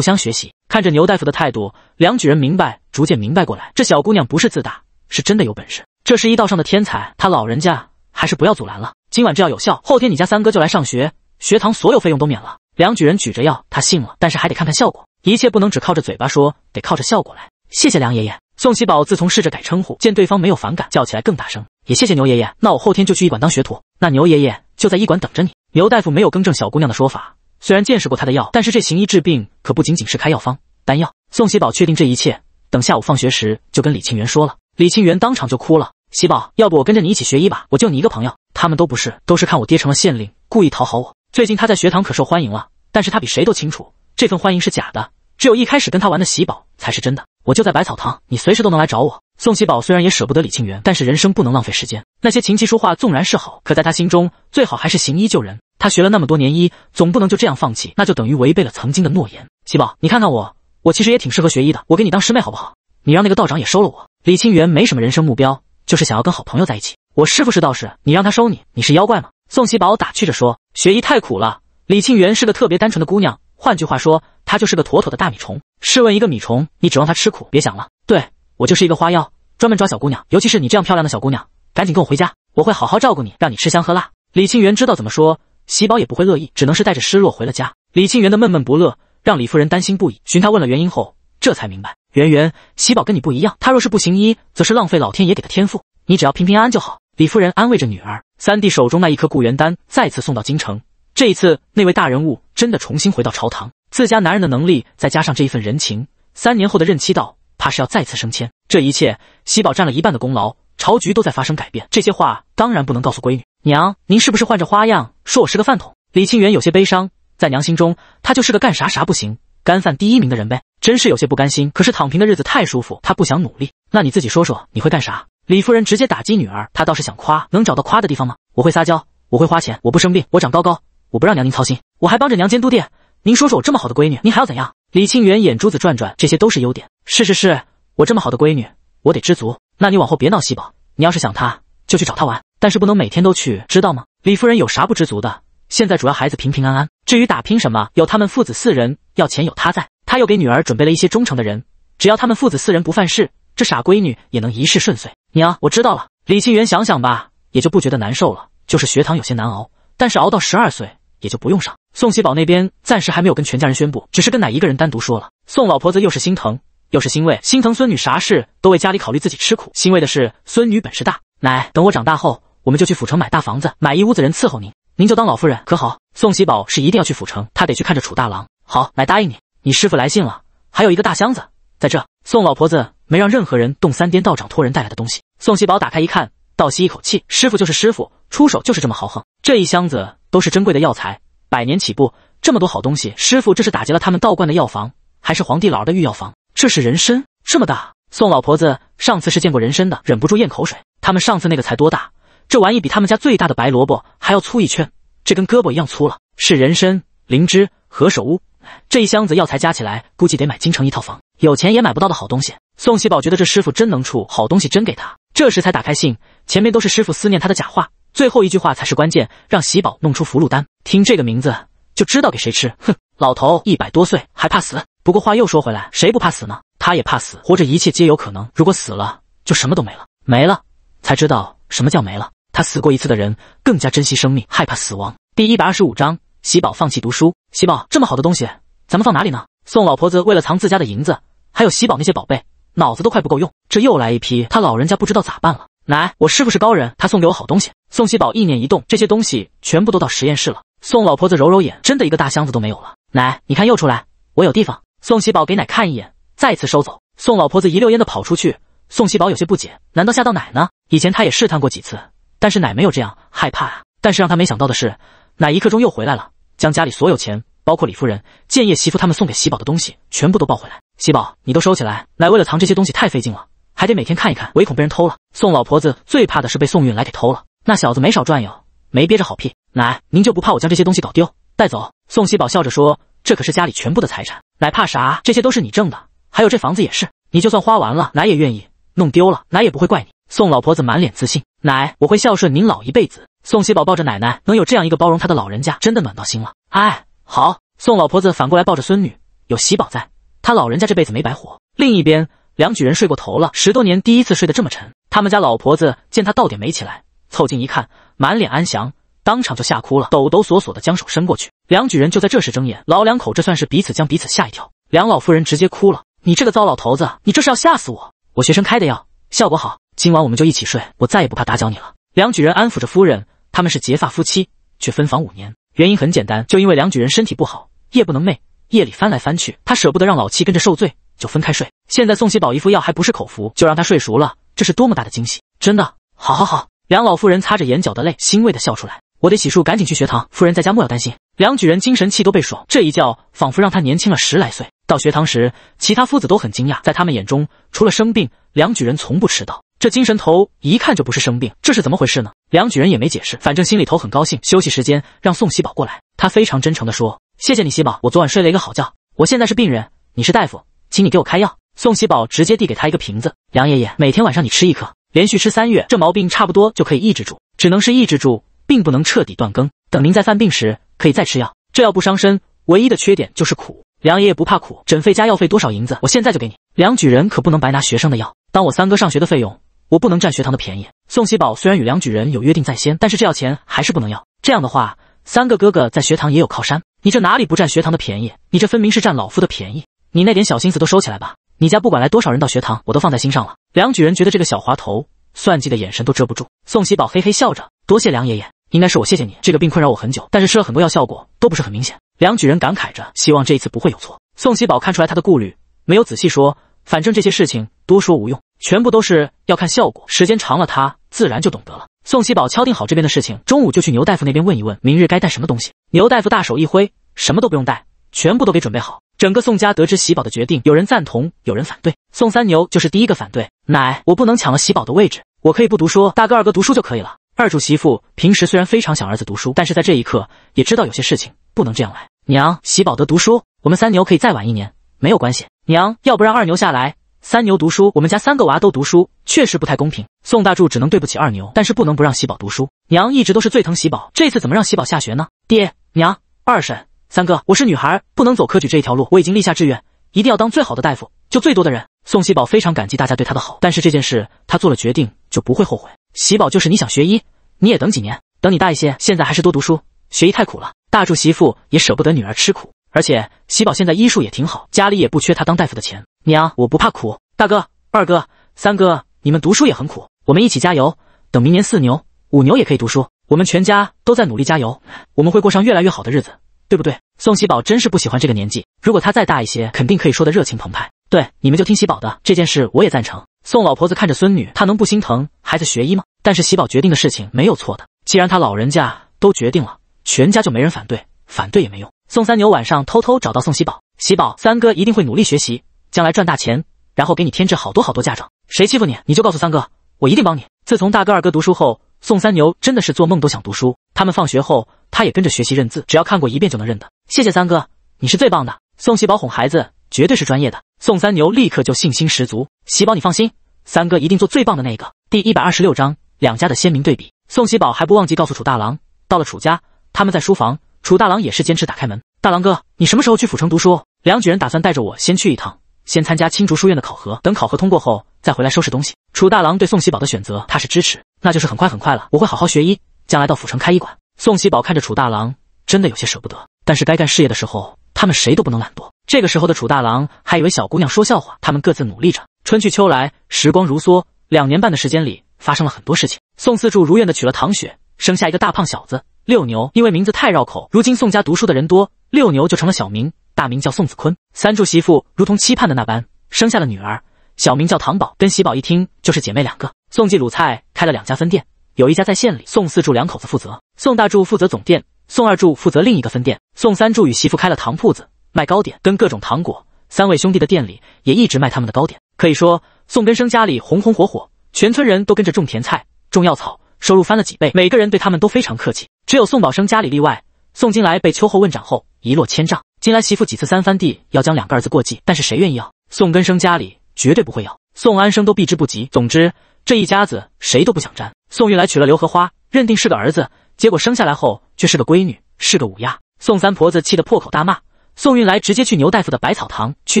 [SPEAKER 1] 相学习。看着牛大夫的态度，梁举人明白，逐渐明白过来，这小姑娘不是自大，是真的有本事，这是医道上的天才。他老人家还是不要阻拦了。今晚这药有效，后天你家三哥就来上学，学堂所有费用都免了。梁举人举着药，他信了，但是还得看看效果，一切不能只靠着嘴巴说，得靠着效果来。谢谢梁爷爷。宋喜宝自从试着改称呼，见对方没有反感，叫起来更大声。也谢谢牛爷爷，那我后天就去医馆当学徒，那牛爷爷就在医馆等着你。牛大夫没有更正小姑娘的说法。虽然见识过他的药，但是这行医治病可不仅仅是开药方、丹药。宋喜宝确定这一切，等下午放学时就跟李庆元说了。李庆元当场就哭了：“喜宝，要不我跟着你一起学医吧？我就你一个朋友，他们都不是，都是看我爹成了县令，故意讨好我。最近他在学堂可受欢迎了，但是他比谁都清楚，这份欢迎是假的，只有一开始跟他玩的喜宝才是真的。我就在百草堂，你随时都能来找我。”宋喜宝虽然也舍不得李庆元，但是人生不能浪费时间，那些琴棋书画纵然是好，可在他心中，最好还是行医救人。他学了那么多年医，总不能就这样放弃，那就等于违背了曾经的诺言。喜宝，你看看我，我其实也挺适合学医的，我给你当师妹好不好？你让那个道长也收了我。李清元没什么人生目标，就是想要跟好朋友在一起。我师父是道士，你让他收你，你是妖怪吗？宋喜宝打趣着说：“学医太苦了。”李清元是个特别单纯的姑娘，换句话说，她就是个妥妥的大米虫。试问一个米虫，你指望她吃苦？别想了。对我就是一个花妖，专门抓小姑娘，尤其是你这样漂亮的小姑娘，赶紧跟我回家，我会好好照顾你，让你吃香喝辣。李清元知道怎么说。喜宝也不会乐意，只能是带着失落回了家。李庆元的闷闷不乐让李夫人担心不已，寻他问了原因后，这才明白，圆圆，喜宝跟你不一样。他若是不行医，则是浪费老天爷给的天赋。你只要平平安安就好。李夫人安慰着女儿。三弟手中那一颗固元丹再次送到京城，这一次那位大人物真的重新回到朝堂。自家男人的能力再加上这一份人情，三年后的任期到，怕是要再次升迁。这一切喜宝占了一半的功劳，朝局都在发生改变。这些话当然不能告诉闺女。娘，您是不是换着花样说我是个饭桶？李清元有些悲伤，在娘心中，他就是个干啥啥不行、干饭第一名的人呗，真是有些不甘心。可是躺平的日子太舒服，他不想努力。那你自己说说，你会干啥？李夫人直接打击女儿，她倒是想夸，能找到夸的地方吗？我会撒娇，我会花钱，我不生病，我长高高，我不让娘您操心，我还帮着娘监督店。您说说我这么好的闺女，您还要怎样？李清元眼珠子转转，这些都是优点。是是是，我这么好的闺女，我得知足。那你往后别闹西宝，你要是想她，就去找她玩。但是不能每天都去，知道吗？李夫人有啥不知足的？现在主要孩子平平安安，至于打拼什么，有他们父子四人，要钱有他在，他又给女儿准备了一些忠诚的人，只要他们父子四人不犯事，这傻闺女也能一世顺遂。娘，我知道了。李清源想想吧，也就不觉得难受了。就是学堂有些难熬，但是熬到十二岁也就不用上。宋熙宝那边暂时还没有跟全家人宣布，只是跟奶一个人单独说了。宋老婆子又是心疼又是欣慰，心疼孙女啥事都为家里考虑，自己吃苦；欣慰的是孙女本事大。奶，等我长大后。我们就去府城买大房子，买一屋子人伺候您，您就当老夫人可好？宋喜宝是一定要去府城，他得去看着楚大郎。好，来答应你。你师傅来信了，还有一个大箱子在这。宋老婆子没让任何人动三颠道长托人带来的东西。宋喜宝打开一看，倒吸一口气，师傅就是师傅，出手就是这么豪横。这一箱子都是珍贵的药材，百年起步，这么多好东西，师傅这是打劫了他们道观的药房，还是皇帝老儿的御药房？这是人参，这么大。宋老婆子上次是见过人参的，忍不住咽口水。他们上次那个才多大？这玩意比他们家最大的白萝卜还要粗一圈，这跟胳膊一样粗了。是人参、灵芝、何首乌，这一箱子药材加起来，估计得买京城一套房。有钱也买不到的好东西。宋喜宝觉得这师傅真能处，好东西真给他。这时才打开信，前面都是师傅思念他的假话，最后一句话才是关键，让喜宝弄出福禄丹。听这个名字就知道给谁吃。哼，老头一百多岁还怕死？不过话又说回来，谁不怕死呢？他也怕死，活着一切皆有可能。如果死了，就什么都没了，没了才知道什么叫没了。他死过一次的人更加珍惜生命，害怕死亡。第一百二十五章，喜宝放弃读书。喜宝这么好的东西，咱们放哪里呢？宋老婆子为了藏自家的银子，还有喜宝那些宝贝，脑子都快不够用。这又来一批，他老人家不知道咋办了。奶，我师傅是高人，他送给我好东西。宋喜宝意念一动，这些东西全部都到实验室了。宋老婆子揉揉眼，真的一个大箱子都没有了。奶，你看又出来，我有地方。宋喜宝给奶看一眼，再次收走。宋老婆子一溜烟的跑出去。宋喜宝有些不解，难道吓到奶呢？以前他也试探过几次。但是奶没有这样害怕啊！但是让他没想到的是，奶一刻钟又回来了，将家里所有钱，包括李夫人、建业媳妇他们送给喜宝的东西，全部都抱回来。喜宝，你都收起来。奶为了藏这些东西太费劲了，还得每天看一看，唯恐被人偷了。宋老婆子最怕的是被宋运来给偷了。那小子没少转悠，没憋着好屁。奶，您就不怕我将这些东西搞丢带走？宋喜宝笑着说：“这可是家里全部的财产，奶怕啥？这些都是你挣的，还有这房子也是。你就算花完了，奶也愿意；弄丢了，奶也不会怪你。”宋老婆子满脸自信。奶，我会孝顺您老一辈子。宋喜宝抱着奶奶，能有这样一个包容他的老人家，真的暖到心了。哎，好。宋老婆子反过来抱着孙女，有喜宝在，她老人家这辈子没白活。另一边，梁举人睡过头了，十多年第一次睡得这么沉。他们家老婆子见他到点没起来，凑近一看，满脸安详，当场就吓哭了，抖抖索索的将手伸过去。梁举人就在这时睁眼，老两口这算是彼此将彼此吓一跳。梁老夫人直接哭了：“你这个糟老头子，你这是要吓死我！我学生开的药，效果好。”今晚我们就一起睡，我再也不怕打搅你了。梁举人安抚着夫人，他们是结发夫妻，却分房五年，原因很简单，就因为梁举人身体不好，夜不能寐，夜里翻来翻去，他舍不得让老七跟着受罪，就分开睡。现在宋喜宝一副药还不是口服，就让他睡熟了，这是多么大的惊喜！真的，好，好，好！梁老夫人擦着眼角的泪，欣慰的笑出来。我得洗漱，赶紧去学堂。夫人在家莫要担心。梁举人精神气都被爽，这一觉仿佛让他年轻了十来岁。到学堂时，其他夫子都很惊讶，在他们眼中，除了生病，梁举人从不迟到。这精神头一看就不是生病，这是怎么回事呢？梁举人也没解释，反正心里头很高兴。休息时间让宋喜宝过来，他非常真诚地说：“谢谢你，喜宝，我昨晚睡了一个好觉。我现在是病人，你是大夫，请你给我开药。”宋喜宝直接递给他一个瓶子。梁爷爷，每天晚上你吃一颗，连续吃三月，这毛病差不多就可以抑制住。只能是抑制住，并不能彻底断根。等您再犯病时可以再吃药，这药不伤身，唯一的缺点就是苦。梁爷爷不怕苦，诊费加药费多少银子，我现在就给你。梁举人可不能白拿学生的药，当我三哥上学的费用。我不能占学堂的便宜。宋喜宝虽然与梁举人有约定在先，但是这要钱还是不能要。这样的话，三个哥哥在学堂也有靠山。你这哪里不占学堂的便宜？你这分明是占老夫的便宜。你那点小心思都收起来吧。你家不管来多少人到学堂，我都放在心上了。梁举人觉得这个小滑头算计的眼神都遮不住。宋喜宝嘿嘿笑着，多谢梁爷爷，应该是我谢谢你。这个病困扰我很久，但是吃了很多药，效果都不是很明显。梁举人感慨着，希望这一次不会有错。宋喜宝看出来他的顾虑，没有仔细说，反正这些事情多说无用。全部都是要看效果，时间长了，他自然就懂得了。宋喜宝敲定好这边的事情，中午就去牛大夫那边问一问，明日该带什么东西。牛大夫大手一挥，什么都不用带，全部都给准备好。整个宋家得知喜宝的决定，有人赞同，有人反对。宋三牛就是第一个反对，奶，我不能抢了喜宝的位置，我可以不读书，大哥二哥读书就可以了。二主媳妇平时虽然非常想儿子读书，但是在这一刻也知道有些事情不能这样来。娘，喜宝得读书，我们三牛可以再晚一年，没有关系。娘，要不然二牛下来。三牛读书，我们家三个娃都读书，确实不太公平。宋大柱只能对不起二牛，但是不能不让喜宝读书。娘一直都是最疼喜宝，这次怎么让喜宝下学呢？爹娘二婶三哥，我是女孩，不能走科举这一条路。我已经立下志愿，一定要当最好的大夫，救最多的人。宋喜宝非常感激大家对他的好，但是这件事他做了决定就不会后悔。喜宝就是你想学医，你也等几年，等你大一些。现在还是多读书，学医太苦了。大柱媳妇也舍不得女儿吃苦，而且喜宝现在医术也挺好，家里也不缺他当大夫的钱。娘，我不怕苦。大哥、二哥、三哥，你们读书也很苦，我们一起加油，等明年四牛、五牛也可以读书。我们全家都在努力加油，我们会过上越来越好的日子，对不对？宋喜宝真是不喜欢这个年纪，如果他再大一些，肯定可以说的热情澎湃。对，你们就听喜宝的。这件事我也赞成。宋老婆子看着孙女，她能不心疼孩子学医吗？但是喜宝决定的事情没有错的，既然他老人家都决定了，全家就没人反对，反对也没用。宋三牛晚上偷偷找到宋喜宝，喜宝，三哥一定会努力学习。将来赚大钱，然后给你添置好多好多嫁妆。谁欺负你，你就告诉三哥，我一定帮你。自从大哥、二哥读书后，宋三牛真的是做梦都想读书。他们放学后，他也跟着学习认字，只要看过一遍就能认得。谢谢三哥，你是最棒的。宋喜宝哄孩子绝对是专业的，宋三牛立刻就信心十足。喜宝，你放心，三哥一定做最棒的那个。第一百二十六章两家的鲜明对比。宋喜宝还不忘记告诉楚大郎，到了楚家，他们在书房。楚大郎也是坚持打开门。大郎哥，你什么时候去府城读书？梁举人打算带着我先去一趟。先参加青竹书院的考核，等考核通过后，再回来收拾东西。楚大郎对宋喜宝的选择，他是支持，那就是很快很快了。我会好好学医，将来到府城开医馆。宋喜宝看着楚大郎，真的有些舍不得，但是该干事业的时候，他们谁都不能懒惰。这个时候的楚大郎还以为小姑娘说笑话。他们各自努力着，春去秋来，时光如梭。两年半的时间里，发生了很多事情。宋四柱如愿的娶了唐雪，生下一个大胖小子六牛。因为名字太绕口，如今宋家读书的人多，六牛就成了小名。大名叫宋子坤，三柱媳妇如同期盼的那般，生下了女儿，小名叫糖宝，跟喜宝一听就是姐妹两个。宋记卤菜开了两家分店，有一家在县里，宋四柱两口子负责，宋大柱负责总店，宋二柱负责另一个分店，宋三柱与媳妇开了糖铺子，卖糕点跟各种糖果。三位兄弟的店里也一直卖他们的糕点，可以说宋根生家里红红火火，全村人都跟着种甜菜、种药草，收入翻了几倍，每个人对他们都非常客气，只有宋宝生家里例外。宋金来被秋后问斩后，一落千丈。近来媳妇几次三番地要将两个儿子过继，但是谁愿意要？宋根生家里绝对不会要，宋安生都避之不及。总之，这一家子谁都不想沾。宋玉来娶了刘荷花，认定是个儿子，结果生下来后却是个闺女，是个五丫。宋三婆子气得破口大骂，宋玉来直接去牛大夫的百草堂去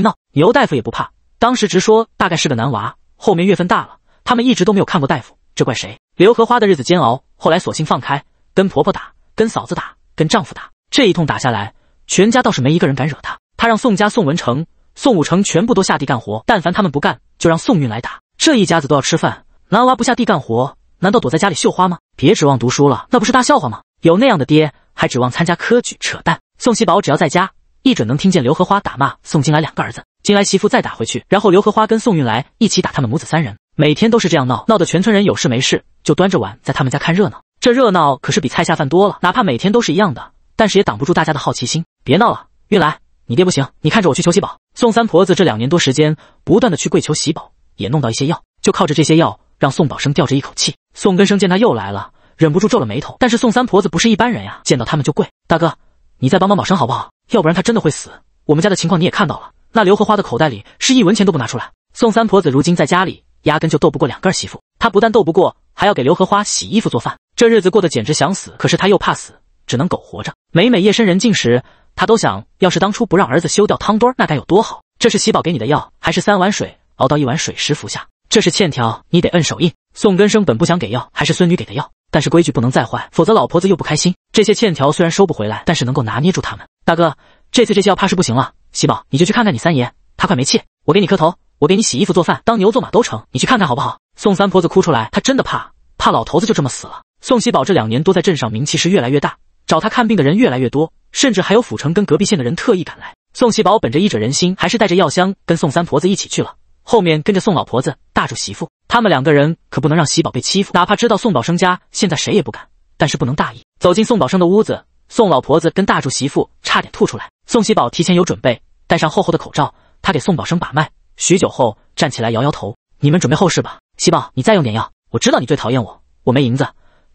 [SPEAKER 1] 闹，牛大夫也不怕，当时直说大概是个男娃。后面月份大了，他们一直都没有看过大夫，这怪谁？刘荷花的日子煎熬，后来索性放开，跟婆婆打，跟嫂子打，跟丈夫打，这一通打下来。全家倒是没一个人敢惹他，他让宋家宋文成、宋武成全部都下地干活，但凡他们不干，就让宋运来打。这一家子都要吃饭，男娃不下地干活，难道躲在家里绣花吗？别指望读书了，那不是大笑话吗？有那样的爹，还指望参加科举？扯淡！宋喜宝只要在家，一准能听见刘荷花打骂宋金来两个儿子，金来媳妇再打回去，然后刘荷花跟宋运来一起打他们母子三人，每天都是这样闹，闹得全村人有事没事就端着碗在他们家看热闹。这热闹可是比菜下饭多了，哪怕每天都是一样的，但是也挡不住大家的好奇心。别闹了，玉来，你爹不行，你看着我去求喜宝。宋三婆子这两年多时间，不断的去跪求喜宝，也弄到一些药，就靠着这些药让宋宝生吊着一口气。宋根生见他又来了，忍不住皱了眉头。但是宋三婆子不是一般人呀，见到他们就跪。大哥，你再帮帮宝生好不好？要不然他真的会死。我们家的情况你也看到了，那刘荷花的口袋里是一文钱都不拿出来。宋三婆子如今在家里压根就斗不过两个儿媳妇，她不但斗不过，还要给刘荷花洗衣服做饭，这日子过得简直想死。可是她又怕死，只能苟活着。每每夜深人静时。他都想，要是当初不让儿子休掉汤墩，儿，那该有多好！这是喜宝给你的药，还是三碗水熬到一碗水时服下。这是欠条，你得摁手印。宋根生本不想给药，还是孙女给的药，但是规矩不能再坏，否则老婆子又不开心。这些欠条虽然收不回来，但是能够拿捏住他们。大哥，这次这些药怕是不行了。喜宝，你就去看看你三爷，他快没气。我给你磕头，我给你洗衣服做饭，当牛做马都成。你去看看好不好？宋三婆子哭出来，她真的怕，怕老头子就这么死了。宋喜宝这两年多在镇上名气是越来越大。找他看病的人越来越多，甚至还有府城跟隔壁县的人特意赶来。宋喜宝本着医者仁心，还是带着药箱跟宋三婆子一起去了。后面跟着宋老婆子、大柱媳妇，他们两个人可不能让喜宝被欺负。哪怕知道宋宝生家现在谁也不敢，但是不能大意。走进宋宝生的屋子，宋老婆子跟大柱媳妇差点吐出来。宋喜宝提前有准备，戴上厚厚的口罩。他给宋宝生把脉，许久后站起来摇摇头：“你们准备后事吧，喜宝，你再用点药。我知道你最讨厌我，我没银子，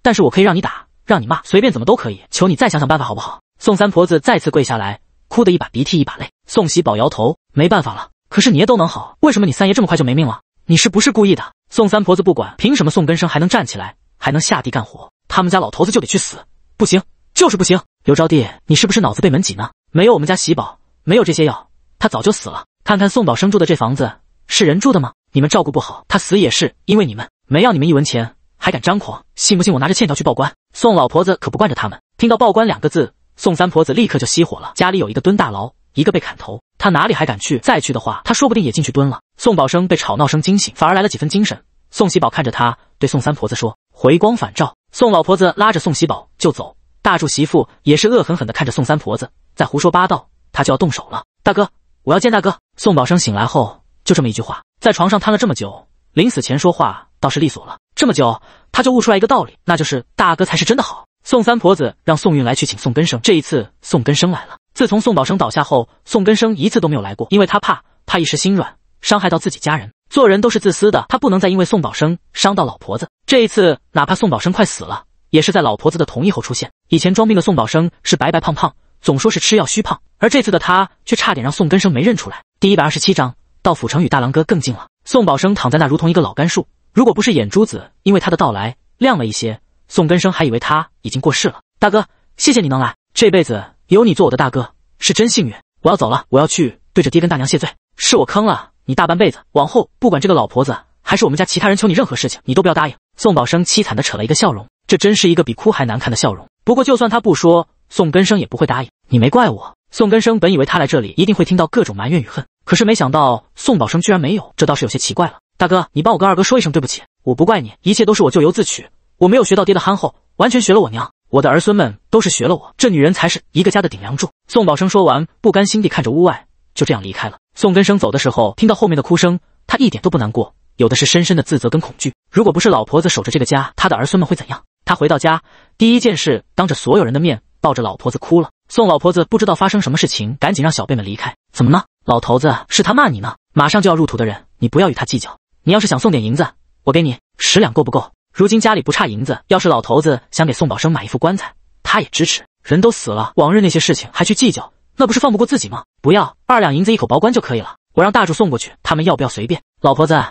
[SPEAKER 1] 但是我可以让你打。”让你骂，随便怎么都可以，求你再想想办法，好不好？宋三婆子再次跪下来，哭得一把鼻涕一把泪。宋喜宝摇头，没办法了。可是你爷都能好，为什么你三爷这么快就没命了？你是不是故意的？宋三婆子不管，凭什么宋根生还能站起来，还能下地干活，他们家老头子就得去死？不行，就是不行！刘招娣，你是不是脑子被门挤呢？没有我们家喜宝，没有这些药，他早就死了。看看宋宝生住的这房子，是人住的吗？你们照顾不好，他死也是因为你们，没要你们一文钱。还敢张狂？信不信我拿着欠条去报官？宋老婆子可不惯着他们。听到“报官”两个字，宋三婆子立刻就熄火了。家里有一个蹲大牢，一个被砍头，他哪里还敢去？再去的话，他说不定也进去蹲了。宋宝生被吵闹声惊醒，反而来了几分精神。宋喜宝看着他，对宋三婆子说：“回光返照。”宋老婆子拉着宋喜宝就走。大柱媳妇也是恶狠狠地看着宋三婆子，在胡说八道，她就要动手了。大哥，我要见大哥。宋宝生醒来后就这么一句话，在床上瘫了这么久，临死前说话。倒是利索了，这么久他就悟出来一个道理，那就是大哥才是真的好。宋三婆子让宋运来去请宋根生，这一次宋根生来了。自从宋宝生倒下后，宋根生一次都没有来过，因为他怕，怕一时心软伤害到自己家人。做人都是自私的，他不能再因为宋宝生伤到老婆子。这一次，哪怕宋宝生快死了，也是在老婆子的同意后出现。以前装病的宋宝生是白白胖胖，总说是吃药虚胖，而这次的他却差点让宋根生没认出来。第一百二十七章到府城与大郎哥更近了。宋宝生躺在那，如同一个老干树。如果不是眼珠子因为他的到来亮了一些，宋根生还以为他已经过世了。大哥，谢谢你能来，这辈子有你做我的大哥是真幸运。我要走了，我要去对着爹跟大娘谢罪，是我坑了你大半辈子，往后不管这个老婆子还是我们家其他人求你任何事情，你都不要答应。宋宝生凄惨的扯了一个笑容，这真是一个比哭还难看的笑容。不过就算他不说，宋根生也不会答应。你没怪我。宋根生本以为他来这里一定会听到各种埋怨与恨，可是没想到宋宝生居然没有，这倒是有些奇怪了。大哥，你帮我跟二哥说一声，对不起，我不怪你，一切都是我咎由自取，我没有学到爹的憨厚，完全学了我娘，我的儿孙们都是学了我，这女人才是一个家的顶梁柱。宋宝生说完，不甘心地看着屋外，就这样离开了。宋根生走的时候，听到后面的哭声，他一点都不难过，有的是深深的自责跟恐惧。如果不是老婆子守着这个家，他的儿孙们会怎样？他回到家，第一件事当着所有人的面抱着老婆子哭了。宋老婆子不知道发生什么事情，赶紧让小辈们离开。怎么了？老头子是他骂你呢？马上就要入土的人，你不要与他计较。你要是想送点银子，我给你十两够不够？如今家里不差银子，要是老头子想给宋宝生买一副棺材，他也支持。人都死了，往日那些事情还去计较，那不是放不过自己吗？不要二两银子一口薄棺就可以了，我让大柱送过去，他们要不要随便？老婆子，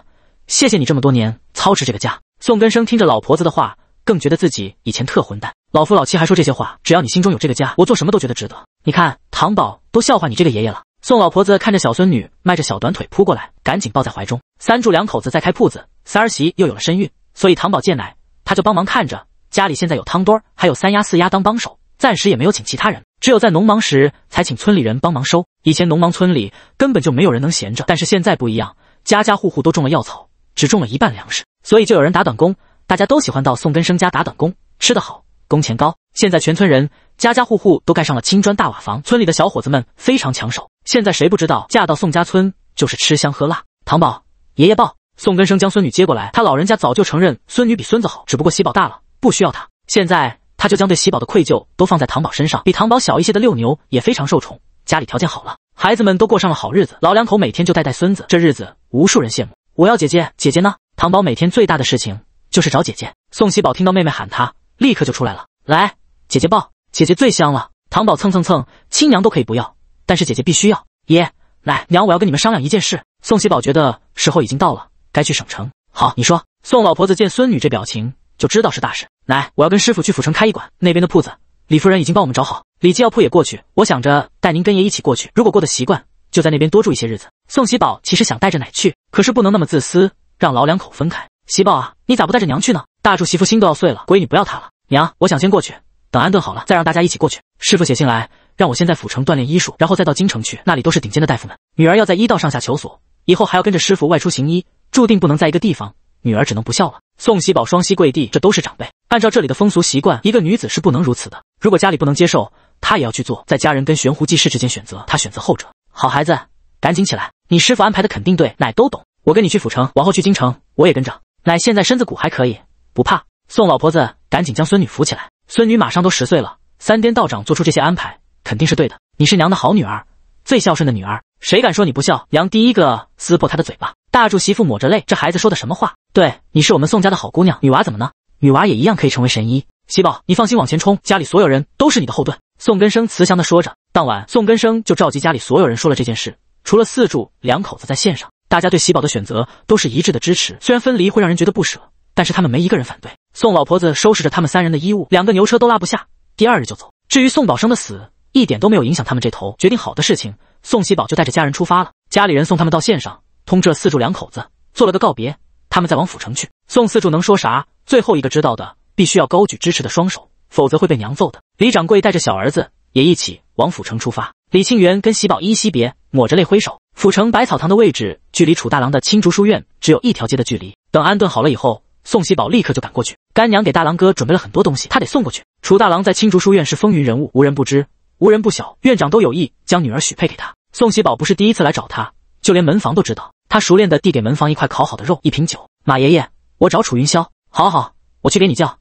[SPEAKER 1] 谢谢你这么多年操持这个家。宋根生听着老婆子的话，更觉得自己以前特混蛋。老夫老妻还说这些话，只要你心中有这个家，我做什么都觉得值得。你看，唐宝都笑话你这个爷爷了。宋老婆子看着小孙女迈着小短腿扑过来，赶紧抱在怀中。三柱两口子在开铺子，三儿媳又有了身孕，所以唐宝戒奶，他就帮忙看着。家里现在有汤墩儿，还有三丫四丫当帮手，暂时也没有请其他人，只有在农忙时才请村里人帮忙收。以前农忙，村里根本就没有人能闲着，但是现在不一样，家家户户都种了药草，只种了一半粮食，所以就有人打短工。大家都喜欢到宋根生家打短工，吃得好，工钱高。现在全村人家家户户都盖上了青砖大瓦房，村里的小伙子们非常抢手。现在谁不知道嫁到宋家村就是吃香喝辣？唐宝，爷爷抱。宋根生将孙女接过来，他老人家早就承认孙女比孙子好，只不过喜宝大了，不需要他。现在他就将对喜宝的愧疚都放在唐宝身上。比唐宝小一些的六牛也非常受宠，家里条件好了，孩子们都过上了好日子。老两口每天就带带孙子，这日子无数人羡慕。我要姐姐，姐姐呢？唐宝每天最大的事情就是找姐姐。宋喜宝听到妹妹喊她，立刻就出来了。来，姐姐抱，姐姐最香了。唐宝蹭蹭蹭，亲娘都可以不要。但是姐姐必须要，爷、奶、娘，我要跟你们商量一件事。宋喜宝觉得时候已经到了，该去省城。好，你说。宋老婆子见孙女这表情，就知道是大事。奶，我要跟师傅去府城开驿馆，那边的铺子李夫人已经帮我们找好，李记药铺也过去。我想着带您跟爷一起过去，如果过得习惯，就在那边多住一些日子。宋喜宝其实想带着奶去，可是不能那么自私，让老两口分开。喜宝啊，你咋不带着娘去呢？大柱媳妇心都要碎了，闺女不要她了。娘，我想先过去，等安顿好了再让大家一起过去。师傅写信来。让我先在府城锻炼医术，然后再到京城去，那里都是顶尖的大夫们。女儿要在医道上下求索，以后还要跟着师傅外出行医，注定不能在一个地方。女儿只能不孝了。宋喜宝双膝跪地，这都是长辈。按照这里的风俗习惯，一个女子是不能如此的。如果家里不能接受，她也要去做，在家人跟悬壶济世之间选择，她选择后者。好孩子，赶紧起来，你师傅安排的肯定对，奶都懂。我跟你去府城，往后去京城，我也跟着。奶现在身子骨还可以，不怕。宋老婆子赶紧将孙女扶起来，孙女马上都十岁了。三颠道长做出这些安排。肯定是对的，你是娘的好女儿，最孝顺的女儿，谁敢说你不孝，娘第一个撕破他的嘴巴。大柱媳妇抹着泪，这孩子说的什么话？对，你是我们宋家的好姑娘，女娃怎么了？女娃也一样可以成为神医。喜宝，你放心往前冲，家里所有人都是你的后盾。宋根生慈祥的说着。当晚，宋根生就召集家里所有人说了这件事，除了四柱两口子在线上，大家对喜宝的选择都是一致的支持。虽然分离会让人觉得不舍，但是他们没一个人反对。宋老婆子收拾着他们三人的衣物，两个牛车都拉不下，第二日就走。至于宋宝生的死。一点都没有影响他们这头决定好的事情。宋喜宝就带着家人出发了，家里人送他们到县上，通知了四柱两口子，做了个告别，他们再往府城去。宋四柱能说啥？最后一个知道的，必须要高举支持的双手，否则会被娘揍的。李掌柜带着小儿子也一起往府城出发。李庆元跟喜宝依惜别，抹着泪挥手。府城百草堂的位置距离楚大郎的青竹书院只有一条街的距离。等安顿好了以后，宋喜宝立刻就赶过去。干娘给大郎哥准备了很多东西，他得送过去。楚大郎在青竹书院是风云人物，无人不知。无人不晓，院长都有意将女儿许配给他。宋喜宝不是第一次来找他，就连门房都知道。他熟练地递给门房一块烤好的肉，一瓶酒。马爷爷，我找楚云霄。好好，我去给你叫。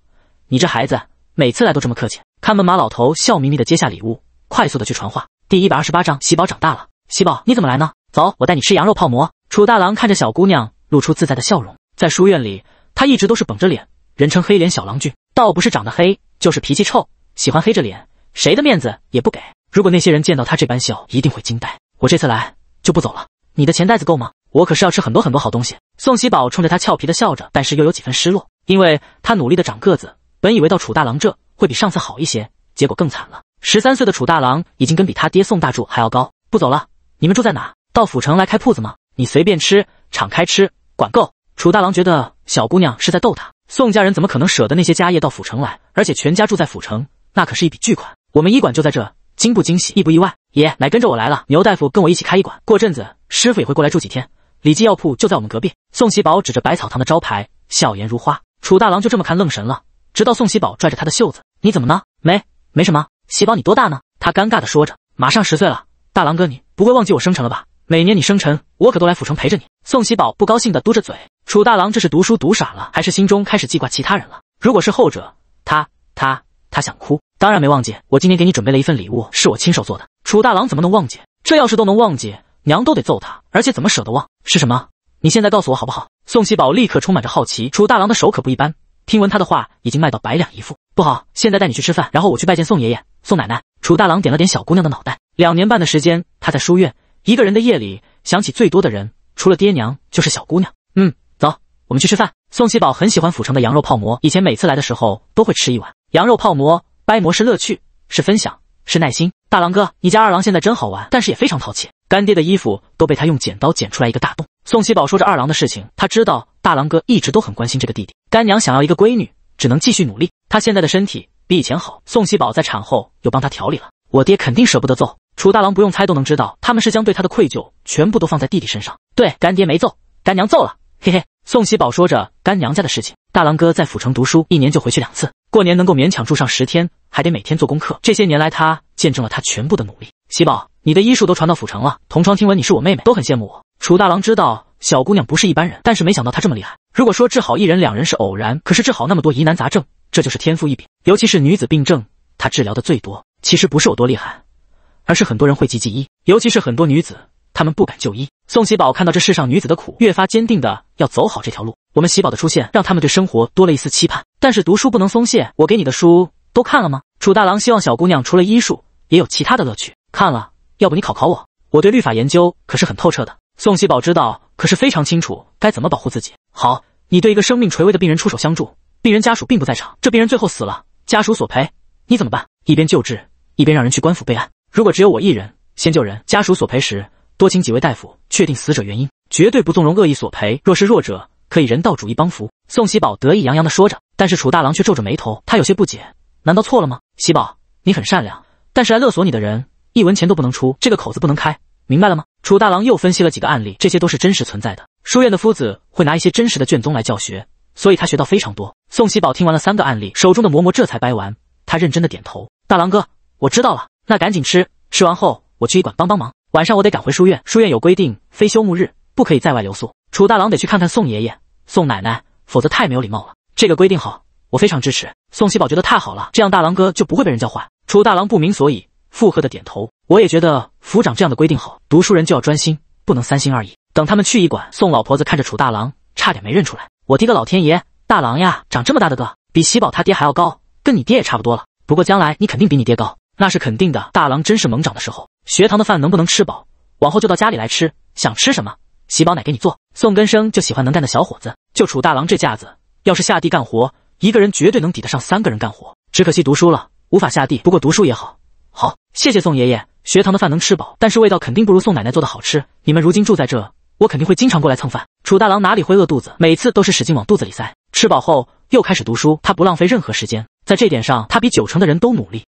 [SPEAKER 1] 你这孩子，每次来都这么客气。看门马老头笑眯眯地接下礼物，快速的去传话。第一百二十八章，喜宝长大了。喜宝，你怎么来呢？走，我带你吃羊肉泡馍。楚大郎看着小姑娘，露出自在的笑容。在书院里，他一直都是绷着脸，人称黑脸小郎君。倒不是长得黑，就是脾气臭，喜欢黑着脸。谁的面子也不给。如果那些人见到他这般笑，一定会惊呆。我这次来就不走了。你的钱袋子够吗？我可是要吃很多很多好东西。宋喜宝冲着他俏皮的笑着，但是又有几分失落，因为他努力的长个子。本以为到楚大郎这会比上次好一些，结果更惨了。十三岁的楚大郎已经跟比他爹宋大柱还要高。不走了，你们住在哪？到府城来开铺子吗？你随便吃，敞开吃，管够。楚大郎觉得小姑娘是在逗他。宋家人怎么可能舍得那些家业到府城来？而且全家住在府城，那可是一笔巨款。我们医馆就在这，惊不惊喜，意不意外？爷奶跟着我来了，牛大夫跟我一起开医馆。过阵子，师傅也会过来住几天。李记药铺就在我们隔壁。宋喜宝指着百草堂的招牌，笑颜如花。楚大郎就这么看愣神了，直到宋喜宝拽着他的袖子：“你怎么呢？没，没什么。喜宝，你多大呢？”他尴尬的说着：“马上十岁了。大郎哥，你不会忘记我生辰了吧？每年你生辰，我可都来府城陪着你。”宋喜宝不高兴的嘟着嘴。楚大郎这是读书读傻了，还是心中开始记挂其他人了？如果是后者，他他他想哭。当然没忘记，我今天给你准备了一份礼物，是我亲手做的。楚大郎怎么能忘记？这要是都能忘记，娘都得揍他。而且怎么舍得忘？是什么？你现在告诉我好不好？宋七宝立刻充满着好奇。楚大郎的手可不一般，听闻他的话已经卖到百两一副。不好，现在带你去吃饭，然后我去拜见宋爷爷、宋奶奶。楚大郎点了点小姑娘的脑袋。两年半的时间，他在书院一个人的夜里，想起最多的人，除了爹娘，就是小姑娘。嗯，走，我们去吃饭。宋七宝很喜欢府城的羊肉泡馍，以前每次来的时候都会吃一碗羊肉泡馍。掰馍是乐趣，是分享，是耐心。大郎哥，你家二郎现在真好玩，但是也非常淘气，干爹的衣服都被他用剪刀剪出来一个大洞。宋喜宝说着二郎的事情，他知道大郎哥一直都很关心这个弟弟。干娘想要一个闺女，只能继续努力。他现在的身体比以前好，宋喜宝在产后又帮他调理了。我爹肯定舍不得揍。楚大郎不用猜都能知道，他们是将对他的愧疚全部都放在弟弟身上。对，干爹没揍，干娘揍了，嘿嘿。宋喜宝说着干娘家的事情。大郎哥在府城读书，一年就回去两次。过年能够勉强住上十天，还得每天做功课。这些年来，他见证了他全部的努力。喜宝，你的医术都传到府城了，同窗听闻你是我妹妹，都很羡慕我。楚大郎知道小姑娘不是一般人，但是没想到她这么厉害。如果说治好一人两人是偶然，可是治好那么多疑难杂症，这就是天赋异禀。尤其是女子病症，她治疗的最多。其实不是我多厉害，而是很多人会疾忌医，尤其是很多女子。他们不敢就医。宋喜宝看到这世上女子的苦，越发坚定的要走好这条路。我们喜宝的出现，让他们对生活多了一丝期盼。但是读书不能松懈，我给你的书都看了吗？楚大郎希望小姑娘除了医术，也有其他的乐趣。看了，要不你考考我？我对律法研究可是很透彻的。宋喜宝知道，可是非常清楚该怎么保护自己。好，你对一个生命垂危的病人出手相助，病人家属并不在场，这病人最后死了，家属索赔，你怎么办？一边救治，一边让人去官府备案。如果只有我一人先救人，家属索赔时。多请几位大夫确定死者原因，绝对不纵容恶意索赔。若是弱者，可以人道主义帮扶。”宋喜宝得意洋洋地说着，但是楚大郎却皱着眉头，他有些不解：“难道错了吗？”喜宝，你很善良，但是来勒索你的人一文钱都不能出，这个口子不能开，明白了吗？”楚大郎又分析了几个案例，这些都是真实存在的。书院的夫子会拿一些真实的卷宗来教学，所以他学到非常多。宋喜宝听完了三个案例，手中的馍馍这才掰完，他认真地点头：“大郎哥，我知道了。那赶紧吃，吃完后我去医馆帮帮忙。”晚上我得赶回书院，书院有规定，非休沐日不可以在外留宿。楚大郎得去看看宋爷爷、宋奶奶，否则太没有礼貌了。这个规定好，我非常支持。宋喜宝觉得太好了，这样大郎哥就不会被人叫唤。楚大郎不明所以，附和的点头。我也觉得府长这样的规定好，读书人就要专心，不能三心二意。等他们去医馆，宋老婆子看着楚大郎，差点没认出来。我滴个老天爷，大郎呀，长这么大的个，比喜宝他爹还要高，跟你爹也差不多了。不过将来你肯定比你爹高。那是肯定的，大郎真是猛长的时候。学堂的饭能不能吃饱？往后就到家里来吃，想吃什么，喜宝奶给你做。宋根生就喜欢能干的小伙子，就楚大郎这架子，要是下地干活，一个人绝对能抵得上三个人干活。只可惜读书了，无法下地。不过读书也好好，谢谢宋爷爷。学堂的饭能吃饱，但是味道肯定不如宋奶奶做的好吃。你们如今住在这，我肯定会经常过来蹭饭。楚大郎哪里会饿肚子，每次都是使劲往肚子里塞，吃饱后又开始读书。他不浪费任何时间，在这点上，他比九成的人都努力。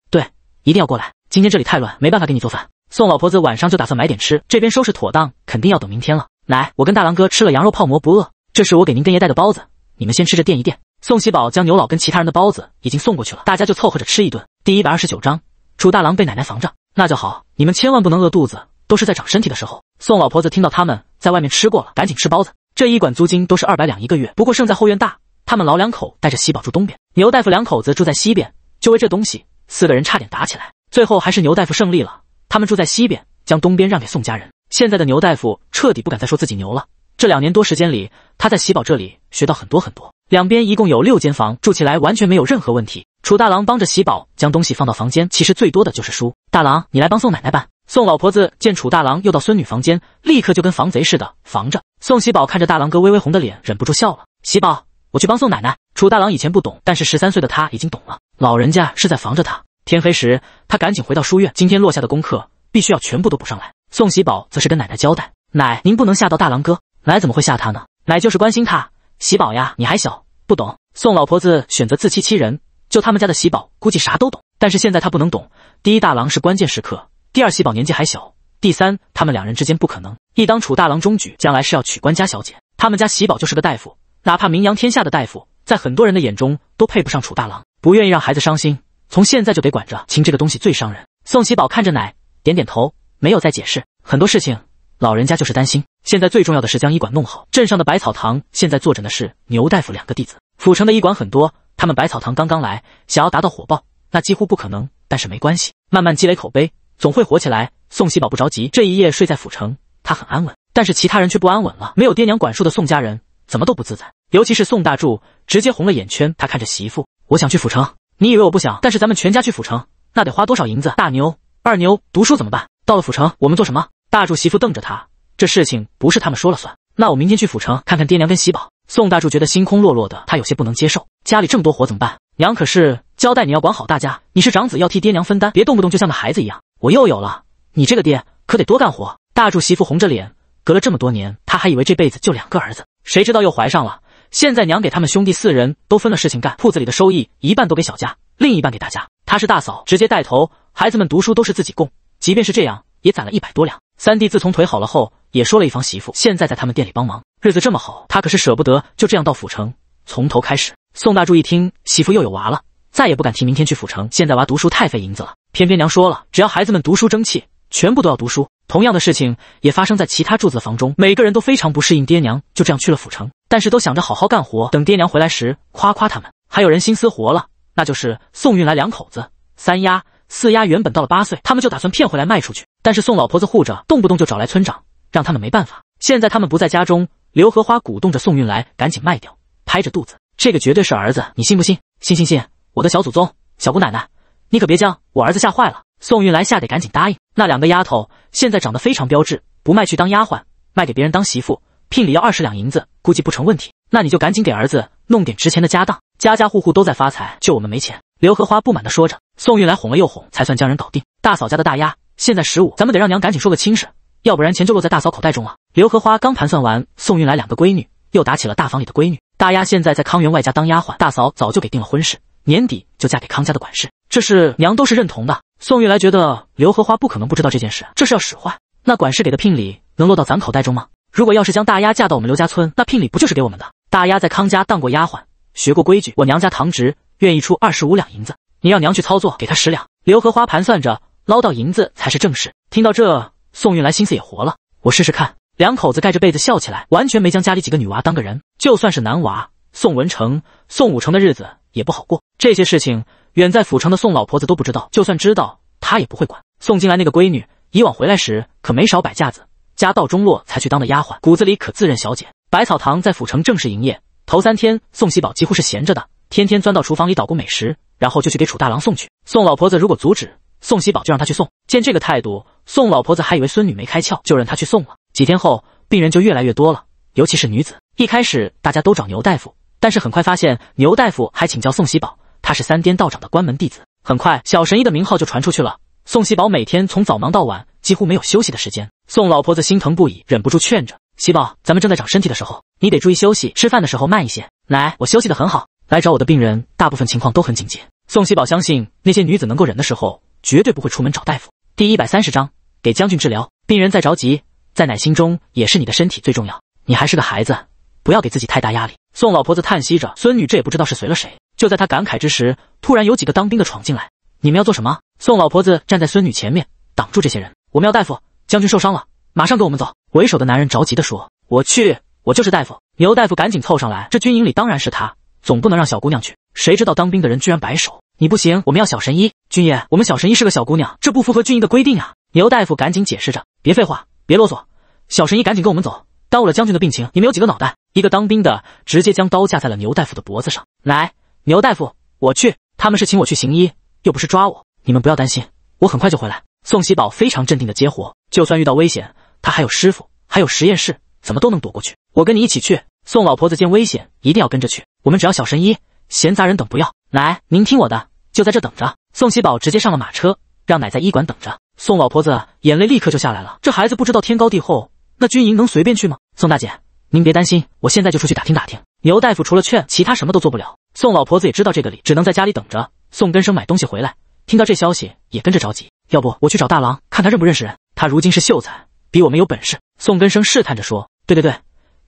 [SPEAKER 1] 一定要过来，今天这里太乱，没办法给你做饭。宋老婆子晚上就打算买点吃，这边收拾妥当，肯定要等明天了。来，我跟大郎哥吃了羊肉泡馍，不饿。这是我给您跟爷带的包子，你们先吃着垫一垫。宋喜宝将牛老跟其他人的包子已经送过去了，大家就凑合着吃一顿。第一百二十九章，楚大郎被奶奶防着，那就好，你们千万不能饿肚子，都是在长身体的时候。宋老婆子听到他们在外面吃过了，赶紧吃包子。这医馆租金都是二百两一个月，不过胜在后院大，他们老两口带着喜宝住东边，牛大夫两口子住在西边，就为这东西。四个人差点打起来，最后还是牛大夫胜利了。他们住在西边，将东边让给宋家人。现在的牛大夫彻底不敢再说自己牛了。这两年多时间里，他在喜宝这里学到很多很多。两边一共有六间房，住起来完全没有任何问题。楚大郎帮着喜宝将东西放到房间，其实最多的就是书。大郎，你来帮宋奶奶吧。宋老婆子见楚大郎又到孙女房间，立刻就跟防贼似的防着。宋喜宝看着大郎哥微微红的脸，忍不住笑了。喜宝，我去帮宋奶奶。楚大郎以前不懂，但是十三岁的他已经懂了。老人家是在防着他。天黑时，他赶紧回到书院，今天落下的功课必须要全部都补上来。宋喜宝则是跟奶奶交代：“奶，您不能吓到大郎哥。奶怎么会吓他呢？奶就是关心他。喜宝呀，你还小，不懂。”宋老婆子选择自欺欺人，就他们家的喜宝，估计啥都懂。但是现在他不能懂。第一，大郎是关键时刻；第二，喜宝年纪还小；第三，他们两人之间不可能。一，当楚大郎中举，将来是要娶官家小姐；他们家喜宝就是个大夫，哪怕名扬天下的大夫，在很多人的眼中都配不上楚大郎。不愿意让孩子伤心，从现在就得管着。亲这个东西最伤人。宋喜宝看着奶，点点头，没有再解释。很多事情，老人家就是担心。现在最重要的是将医馆弄好。镇上的百草堂现在坐诊的是牛大夫两个弟子。府城的医馆很多，他们百草堂刚刚来，想要达到火爆，那几乎不可能。但是没关系，慢慢积累口碑，总会火起来。宋喜宝不着急。这一夜睡在府城，他很安稳，但是其他人却不安稳了。没有爹娘管束的宋家人，怎么都不自在。尤其是宋大柱，直接红了眼圈。他看着媳妇。我想去府城，你以为我不想？但是咱们全家去府城，那得花多少银子？大牛、二牛读书怎么办？到了府城，我们做什么？大柱媳妇瞪着他，这事情不是他们说了算。那我明天去府城看看爹娘跟喜宝。宋大柱觉得心空落落的，他有些不能接受，家里这么多活怎么办？娘可是交代你要管好大家，你是长子，要替爹娘分担，别动不动就像个孩子一样。我又有了，你这个爹可得多干活。大柱媳妇红着脸，隔了这么多年，他还以为这辈子就两个儿子，谁知道又怀上了。现在娘给他们兄弟四人都分了事情干，铺子里的收益一半都给小家，另一半给大家。她是大嫂，直接带头。孩子们读书都是自己供，即便是这样，也攒了一百多两。三弟自从腿好了后，也说了一房媳妇，现在在他们店里帮忙，日子这么好，他可是舍不得就这样到府城从头开始。宋大柱一听媳妇又有娃了，再也不敢提明天去府城。现在娃读书太费银子了，偏偏娘说了，只要孩子们读书争气。全部都要读书。同样的事情也发生在其他柱子房中，每个人都非常不适应。爹娘就这样去了府城，但是都想着好好干活，等爹娘回来时夸夸他们。还有人心思活了，那就是宋运来两口子三丫、四丫。原本到了八岁，他们就打算骗回来卖出去，但是宋老婆子护着，动不动就找来村长，让他们没办法。现在他们不在家中，刘荷花鼓动着宋运来赶紧卖掉，拍着肚子，这个绝对是儿子，你信不信？信信信！我的小祖宗，小姑奶奶，你可别将我儿子吓坏了。宋运来吓得赶紧答应。那两个丫头现在长得非常标致，不卖去当丫鬟，卖给别人当媳妇，聘礼要二十两银子，估计不成问题。那你就赶紧给儿子弄点值钱的家当。家家户户都在发财，就我们没钱。刘荷花不满地说着。宋运来哄了又哄，才算将人搞定。大嫂家的大丫现在十五，咱们得让娘赶紧说个亲事，要不然钱就落在大嫂口袋中了。刘荷花刚盘算完，宋运来两个闺女又打起了大房里的闺女。大丫现在在康员外家当丫鬟，大嫂早就给定了婚事，年底就嫁给康家的管事，这事娘都是认同的。宋玉来觉得刘荷花不可能不知道这件事，这是要使坏。那管事给的聘礼能落到咱口袋中吗？如果要是将大丫嫁到我们刘家村，那聘礼不就是给我们的？大丫在康家当过丫鬟，学过规矩。我娘家堂侄愿意出二十五两银子，你让娘去操作，给她十两。刘荷花盘算着捞到银子才是正事。听到这，宋玉来心思也活了，我试试看。两口子盖着被子笑起来，完全没将家里几个女娃当个人。就算是男娃，宋文成、宋武成的日子也不好过。这些事情。远在府城的宋老婆子都不知道，就算知道，她也不会管。送进来那个闺女，以往回来时可没少摆架子，家道中落才去当的丫鬟，骨子里可自认小姐。百草堂在府城正式营业头三天，宋喜宝几乎是闲着的，天天钻到厨房里捣鼓美食，然后就去给楚大郎送去。宋老婆子如果阻止，宋喜宝就让他去送。见这个态度，宋老婆子还以为孙女没开窍，就任他去送了。几天后，病人就越来越多了，尤其是女子。一开始大家都找牛大夫，但是很快发现牛大夫还请教宋喜宝。他是三颠道长的关门弟子。很快，小神医的名号就传出去了。宋喜宝每天从早忙到晚，几乎没有休息的时间。宋老婆子心疼不已，忍不住劝着：“喜宝，咱们正在长身体的时候，你得注意休息，吃饭的时候慢一些。来，我休息的很好。来找我的病人大部分情况都很紧急。宋喜宝相信那些女子能够忍的时候，绝对不会出门找大夫。”第一百三十章给将军治疗病人在着急，在奶心中也是你的身体最重要。你还是个孩子，不要给自己太大压力。宋老婆子叹息着：“孙女，这也不知道是随了谁。”就在他感慨之时，突然有几个当兵的闯进来。你们要做什么？宋老婆子站在孙女前面挡住这些人。我们要大夫，将军受伤了，马上跟我们走。为首的男人着急地说：“我去，我就是大夫。”牛大夫赶紧凑上来。这军营里当然是他，总不能让小姑娘去。谁知道当兵的人居然摆手：“你不行，我们要小神医。”军爷，我们小神医是个小姑娘，这不符合军营的规定啊！牛大夫赶紧解释着：“别废话，别啰嗦，小神医赶紧跟我们走，耽误了将军的病情。你们有几个脑袋？”一个当兵的直接将刀架在了牛大夫的脖子上来。牛大夫，我去，他们是请我去行医，又不是抓我，你们不要担心，我很快就回来。宋喜宝非常镇定的接活，就算遇到危险，他还有师傅，还有实验室，怎么都能躲过去。我跟你一起去。宋老婆子见危险，一定要跟着去。我们只要小神医，闲杂人等不要奶，您听我的，就在这等着。宋喜宝直接上了马车，让奶在医馆等着。宋老婆子眼泪立刻就下来了，这孩子不知道天高地厚，那军营能随便去吗？宋大姐。您别担心，我现在就出去打听打听。牛大夫除了劝，其他什么都做不了。宋老婆子也知道这个理，只能在家里等着。宋根生买东西回来，听到这消息也跟着着急。要不我去找大郎，看他认不认识人。他如今是秀才，比我们有本事。宋根生试探着说：“对对对，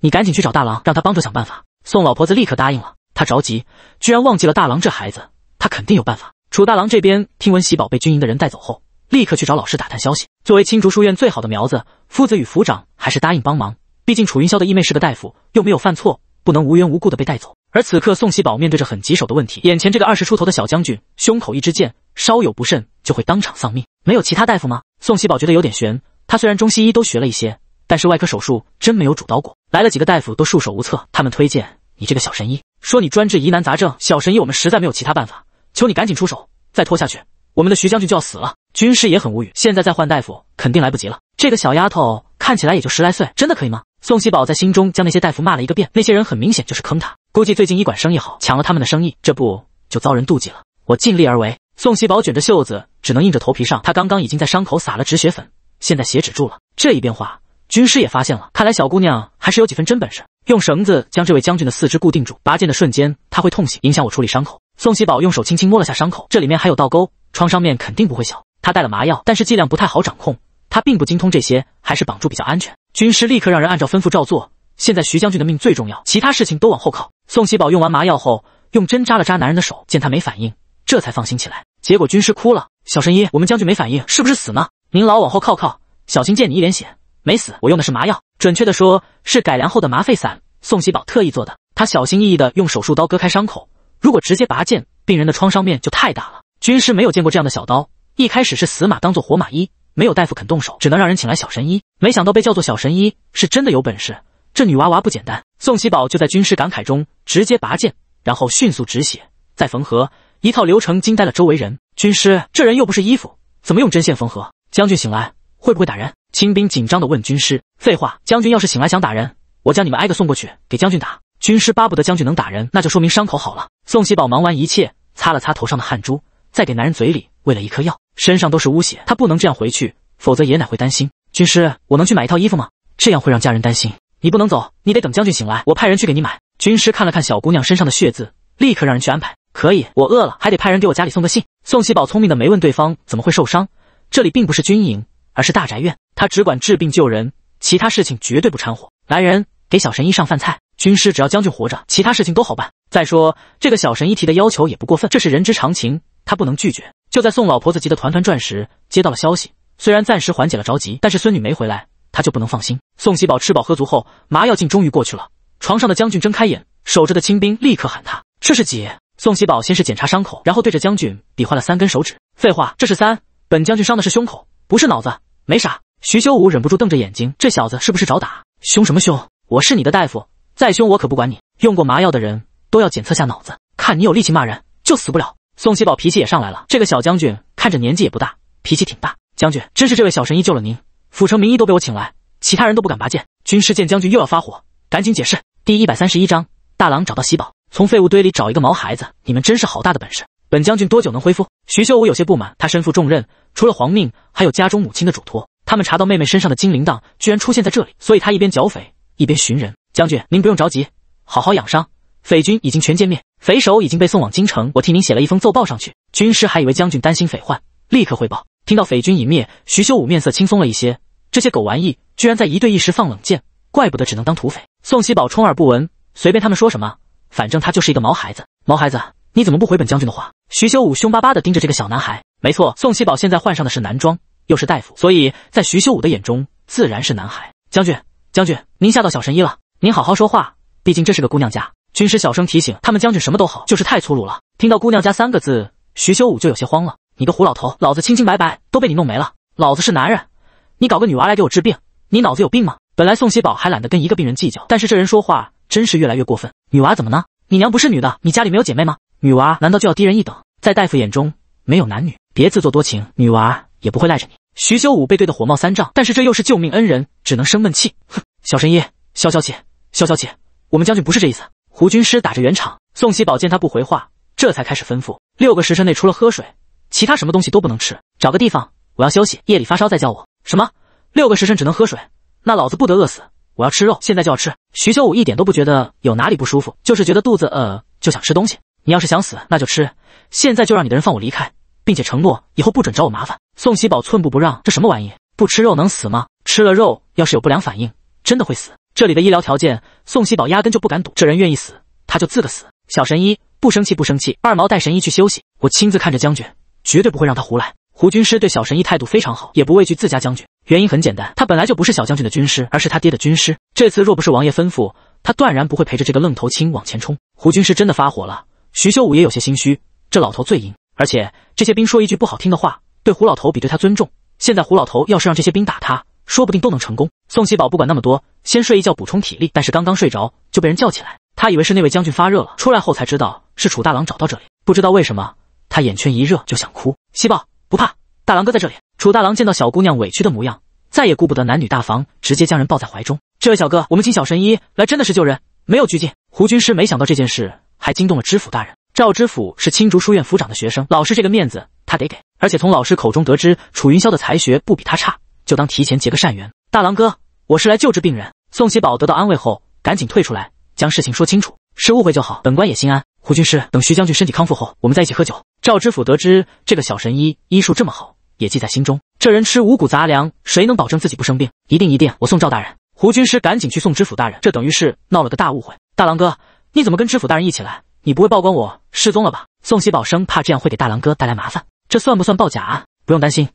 [SPEAKER 1] 你赶紧去找大郎，让他帮助想办法。”宋老婆子立刻答应了。他着急，居然忘记了大郎这孩子，他肯定有办法。楚大郎这边听闻喜宝被军营的人带走后，立刻去找老师打探消息。作为青竹书院最好的苗子，夫子与府长还是答应帮忙。毕竟楚云霄的义妹是个大夫，又没有犯错，不能无缘无故的被带走。而此刻宋喜宝面对着很棘手的问题，眼前这个二十出头的小将军胸口一支箭，稍有不慎就会当场丧命。没有其他大夫吗？宋喜宝觉得有点悬。他虽然中西医都学了一些，但是外科手术真没有主刀过。来了几个大夫都束手无策，他们推荐你这个小神医，说你专治疑难杂症。小神医，我们实在没有其他办法，求你赶紧出手。再拖下去，我们的徐将军就要死了。军师也很无语，现在再换大夫肯定来不及了。这个小丫头看起来也就十来岁，真的可以吗？宋希宝在心中将那些大夫骂了一个遍，那些人很明显就是坑他。估计最近医馆生意好，抢了他们的生意，这不就遭人妒忌了？我尽力而为。宋希宝卷着袖子，只能硬着头皮上。他刚刚已经在伤口撒了止血粉，现在血止住了。这一变化，军师也发现了。看来小姑娘还是有几分真本事。用绳子将这位将军的四肢固定住，拔剑的瞬间他会痛醒，影响我处理伤口。宋希宝用手轻轻摸了下伤口，这里面还有倒钩，创伤面肯定不会小。他带了麻药，但是剂量不太好掌控，他并不精通这些，还是绑住比较安全。军师立刻让人按照吩咐照做。现在徐将军的命最重要，其他事情都往后靠。宋喜宝用完麻药后，用针扎了扎男人的手，见他没反应，这才放心起来。结果军师哭了：“小神医，我们将军没反应，是不是死呢？”“您老往后靠靠，小心溅你一脸血。”“没死，我用的是麻药，准确的说是改良后的麻沸散，宋喜宝特意做的。”他小心翼翼的用手术刀割开伤口，如果直接拔剑，病人的创伤面就太大了。军师没有见过这样的小刀，一开始是死马当做活马医。没有大夫肯动手，只能让人请来小神医。没想到被叫做小神医是真的有本事。这女娃娃不简单。宋喜宝就在军师感慨中直接拔剑，然后迅速止血，再缝合，一套流程惊呆了周围人。军师，这人又不是衣服，怎么用针线缝合？将军醒来会不会打人？清兵紧张的问军师。废话，将军要是醒来想打人，我将你们挨个送过去给将军打。军师巴不得将军能打人，那就说明伤口好了。宋喜宝忙完一切，擦了擦头上的汗珠，再给男人嘴里。喂了一颗药，身上都是污血，他不能这样回去，否则爷奶会担心。军师，我能去买一套衣服吗？这样会让家人担心。你不能走，你得等将军醒来，我派人去给你买。军师看了看小姑娘身上的血渍，立刻让人去安排。可以，我饿了，还得派人给我家里送个信。宋喜宝聪明的没问对方怎么会受伤，这里并不是军营，而是大宅院，他只管治病救人，其他事情绝对不掺和。来人，给小神医上饭菜。军师只要将军活着，其他事情都好办。再说这个小神医提的要求也不过分，这是人之常情，他不能拒绝。就在宋老婆子急得团团转时，接到了消息。虽然暂时缓解了着急，但是孙女没回来，他就不能放心。宋喜宝吃饱喝足后，麻药劲终于过去了。床上的将军睁开眼，守着的清兵立刻喊他：“这是几？”宋喜宝先是检查伤口，然后对着将军比划了三根手指：“废话，这是三。本将军伤的是胸口，不是脑子，没啥。”徐修武忍不住瞪着眼睛：“这小子是不是找打？凶什么凶？我是你的大夫，再凶我可不管你。用过麻药的人都要检测下脑子，看你有力气骂人，就死不了。”宋希宝脾气也上来了。这个小将军看着年纪也不大，脾气挺大。将军，真是这位小神医救了您。府城名医都被我请来，其他人都不敢拔剑。军师见将军又要发火，赶紧解释。第一百三十一章，大郎找到喜宝，从废物堆里找一个毛孩子，你们真是好大的本事。本将军多久能恢复？徐修武有些不满，他身负重任，除了皇命，还有家中母亲的嘱托。他们查到妹妹身上的金铃铛居然出现在这里，所以他一边剿匪，一边寻人。将军，您不用着急，好好养伤。匪军已经全歼灭，匪首已经被送往京城。我替您写了一封奏报上去。军师还以为将军担心匪患，立刻汇报。听到匪军已灭，徐修武面色轻松了一些。这些狗玩意居然在一对一时放冷箭，怪不得只能当土匪。宋喜宝充耳不闻，随便他们说什么，反正他就是一个毛孩子。毛孩子，你怎么不回本将军的话？徐修武凶巴巴的盯着这个小男孩。没错，宋喜宝现在换上的是男装，又是大夫，所以在徐修武的眼中自然是男孩。将军，将军，您吓到小神医了。您好好说话，毕竟这是个姑娘家。军师小声提醒他们：“将军什么都好，就是太粗鲁了。”听到“姑娘家”三个字，徐修武就有些慌了。“你个胡老头，老子清清白白都被你弄没了！老子是男人，你搞个女娃来给我治病，你脑子有病吗？”本来宋喜宝还懒得跟一个病人计较，但是这人说话真是越来越过分。女娃怎么呢？你娘不是女的，你家里没有姐妹吗？女娃难道就要低人一等？在大夫眼中没有男女，别自作多情，女娃也不会赖着你。徐修武被怼得火冒三丈，但是这又是救命恩人，只能生闷气。哼，小神医，消消气，消消气，我们将军不是这意思。胡军师打着圆场，宋喜宝见他不回话，这才开始吩咐：六个时辰内除了喝水，其他什么东西都不能吃。找个地方，我要休息。夜里发烧再叫我。什么？六个时辰只能喝水？那老子不得饿死？我要吃肉，现在就要吃！徐修武一点都不觉得有哪里不舒服，就是觉得肚子饿，就想吃东西。你要是想死，那就吃。现在就让你的人放我离开，并且承诺以后不准找我麻烦。宋喜宝寸步不让，这什么玩意？不吃肉能死吗？吃了肉，要是有不良反应，真的会死。这里的医疗条件，宋喜宝压根就不敢赌。这人愿意死，他就自个死。小神医，不生气，不生气。二毛带神医去休息，我亲自看着将军，绝对不会让他胡来。胡军师对小神医态度非常好，也不畏惧自家将军。原因很简单，他本来就不是小将军的军师，而是他爹的军师。这次若不是王爷吩咐，他断然不会陪着这个愣头青往前冲。胡军师真的发火了，徐修武也有些心虚。这老头最硬，而且这些兵说一句不好听的话，对胡老头比对他尊重。现在胡老头要是让这些兵打他。说不定都能成功。宋喜宝不管那么多，先睡一觉补充体力。但是刚刚睡着就被人叫起来，他以为是那位将军发热了，出来后才知道是楚大郎找到这里。不知道为什么，他眼圈一热就想哭。希宝不怕，大郎哥在这里。楚大郎见到小姑娘委屈的模样，再也顾不得男女大防，直接将人抱在怀中。这位小哥，我们请小神医来真的是救人，没有拘禁。胡军师没想到这件事还惊动了知府大人。赵知府是青竹书院府长的学生，老师这个面子他得给。而且从老师口中得知，楚云霄的才学不比他差。就当提前结个善缘，大郎哥，我是来救治病人。宋喜宝得到安慰后，赶紧退出来，将事情说清楚，是误会就好，本官也心安。胡军师，等徐将军身体康复后，我们再一起喝酒。赵知府得知这个小神医医术这么好，也记在心中。这人吃五谷杂粮，谁能保证自己不生病？一定一定，我送赵大人。胡军师赶紧去送知府大人，这等于是闹了个大误会。大郎哥，你怎么跟知府大人一起来？你不会曝光我失踪了吧？宋喜宝生怕这样会给大郎哥带来麻烦，这算不算报假案？不用担心，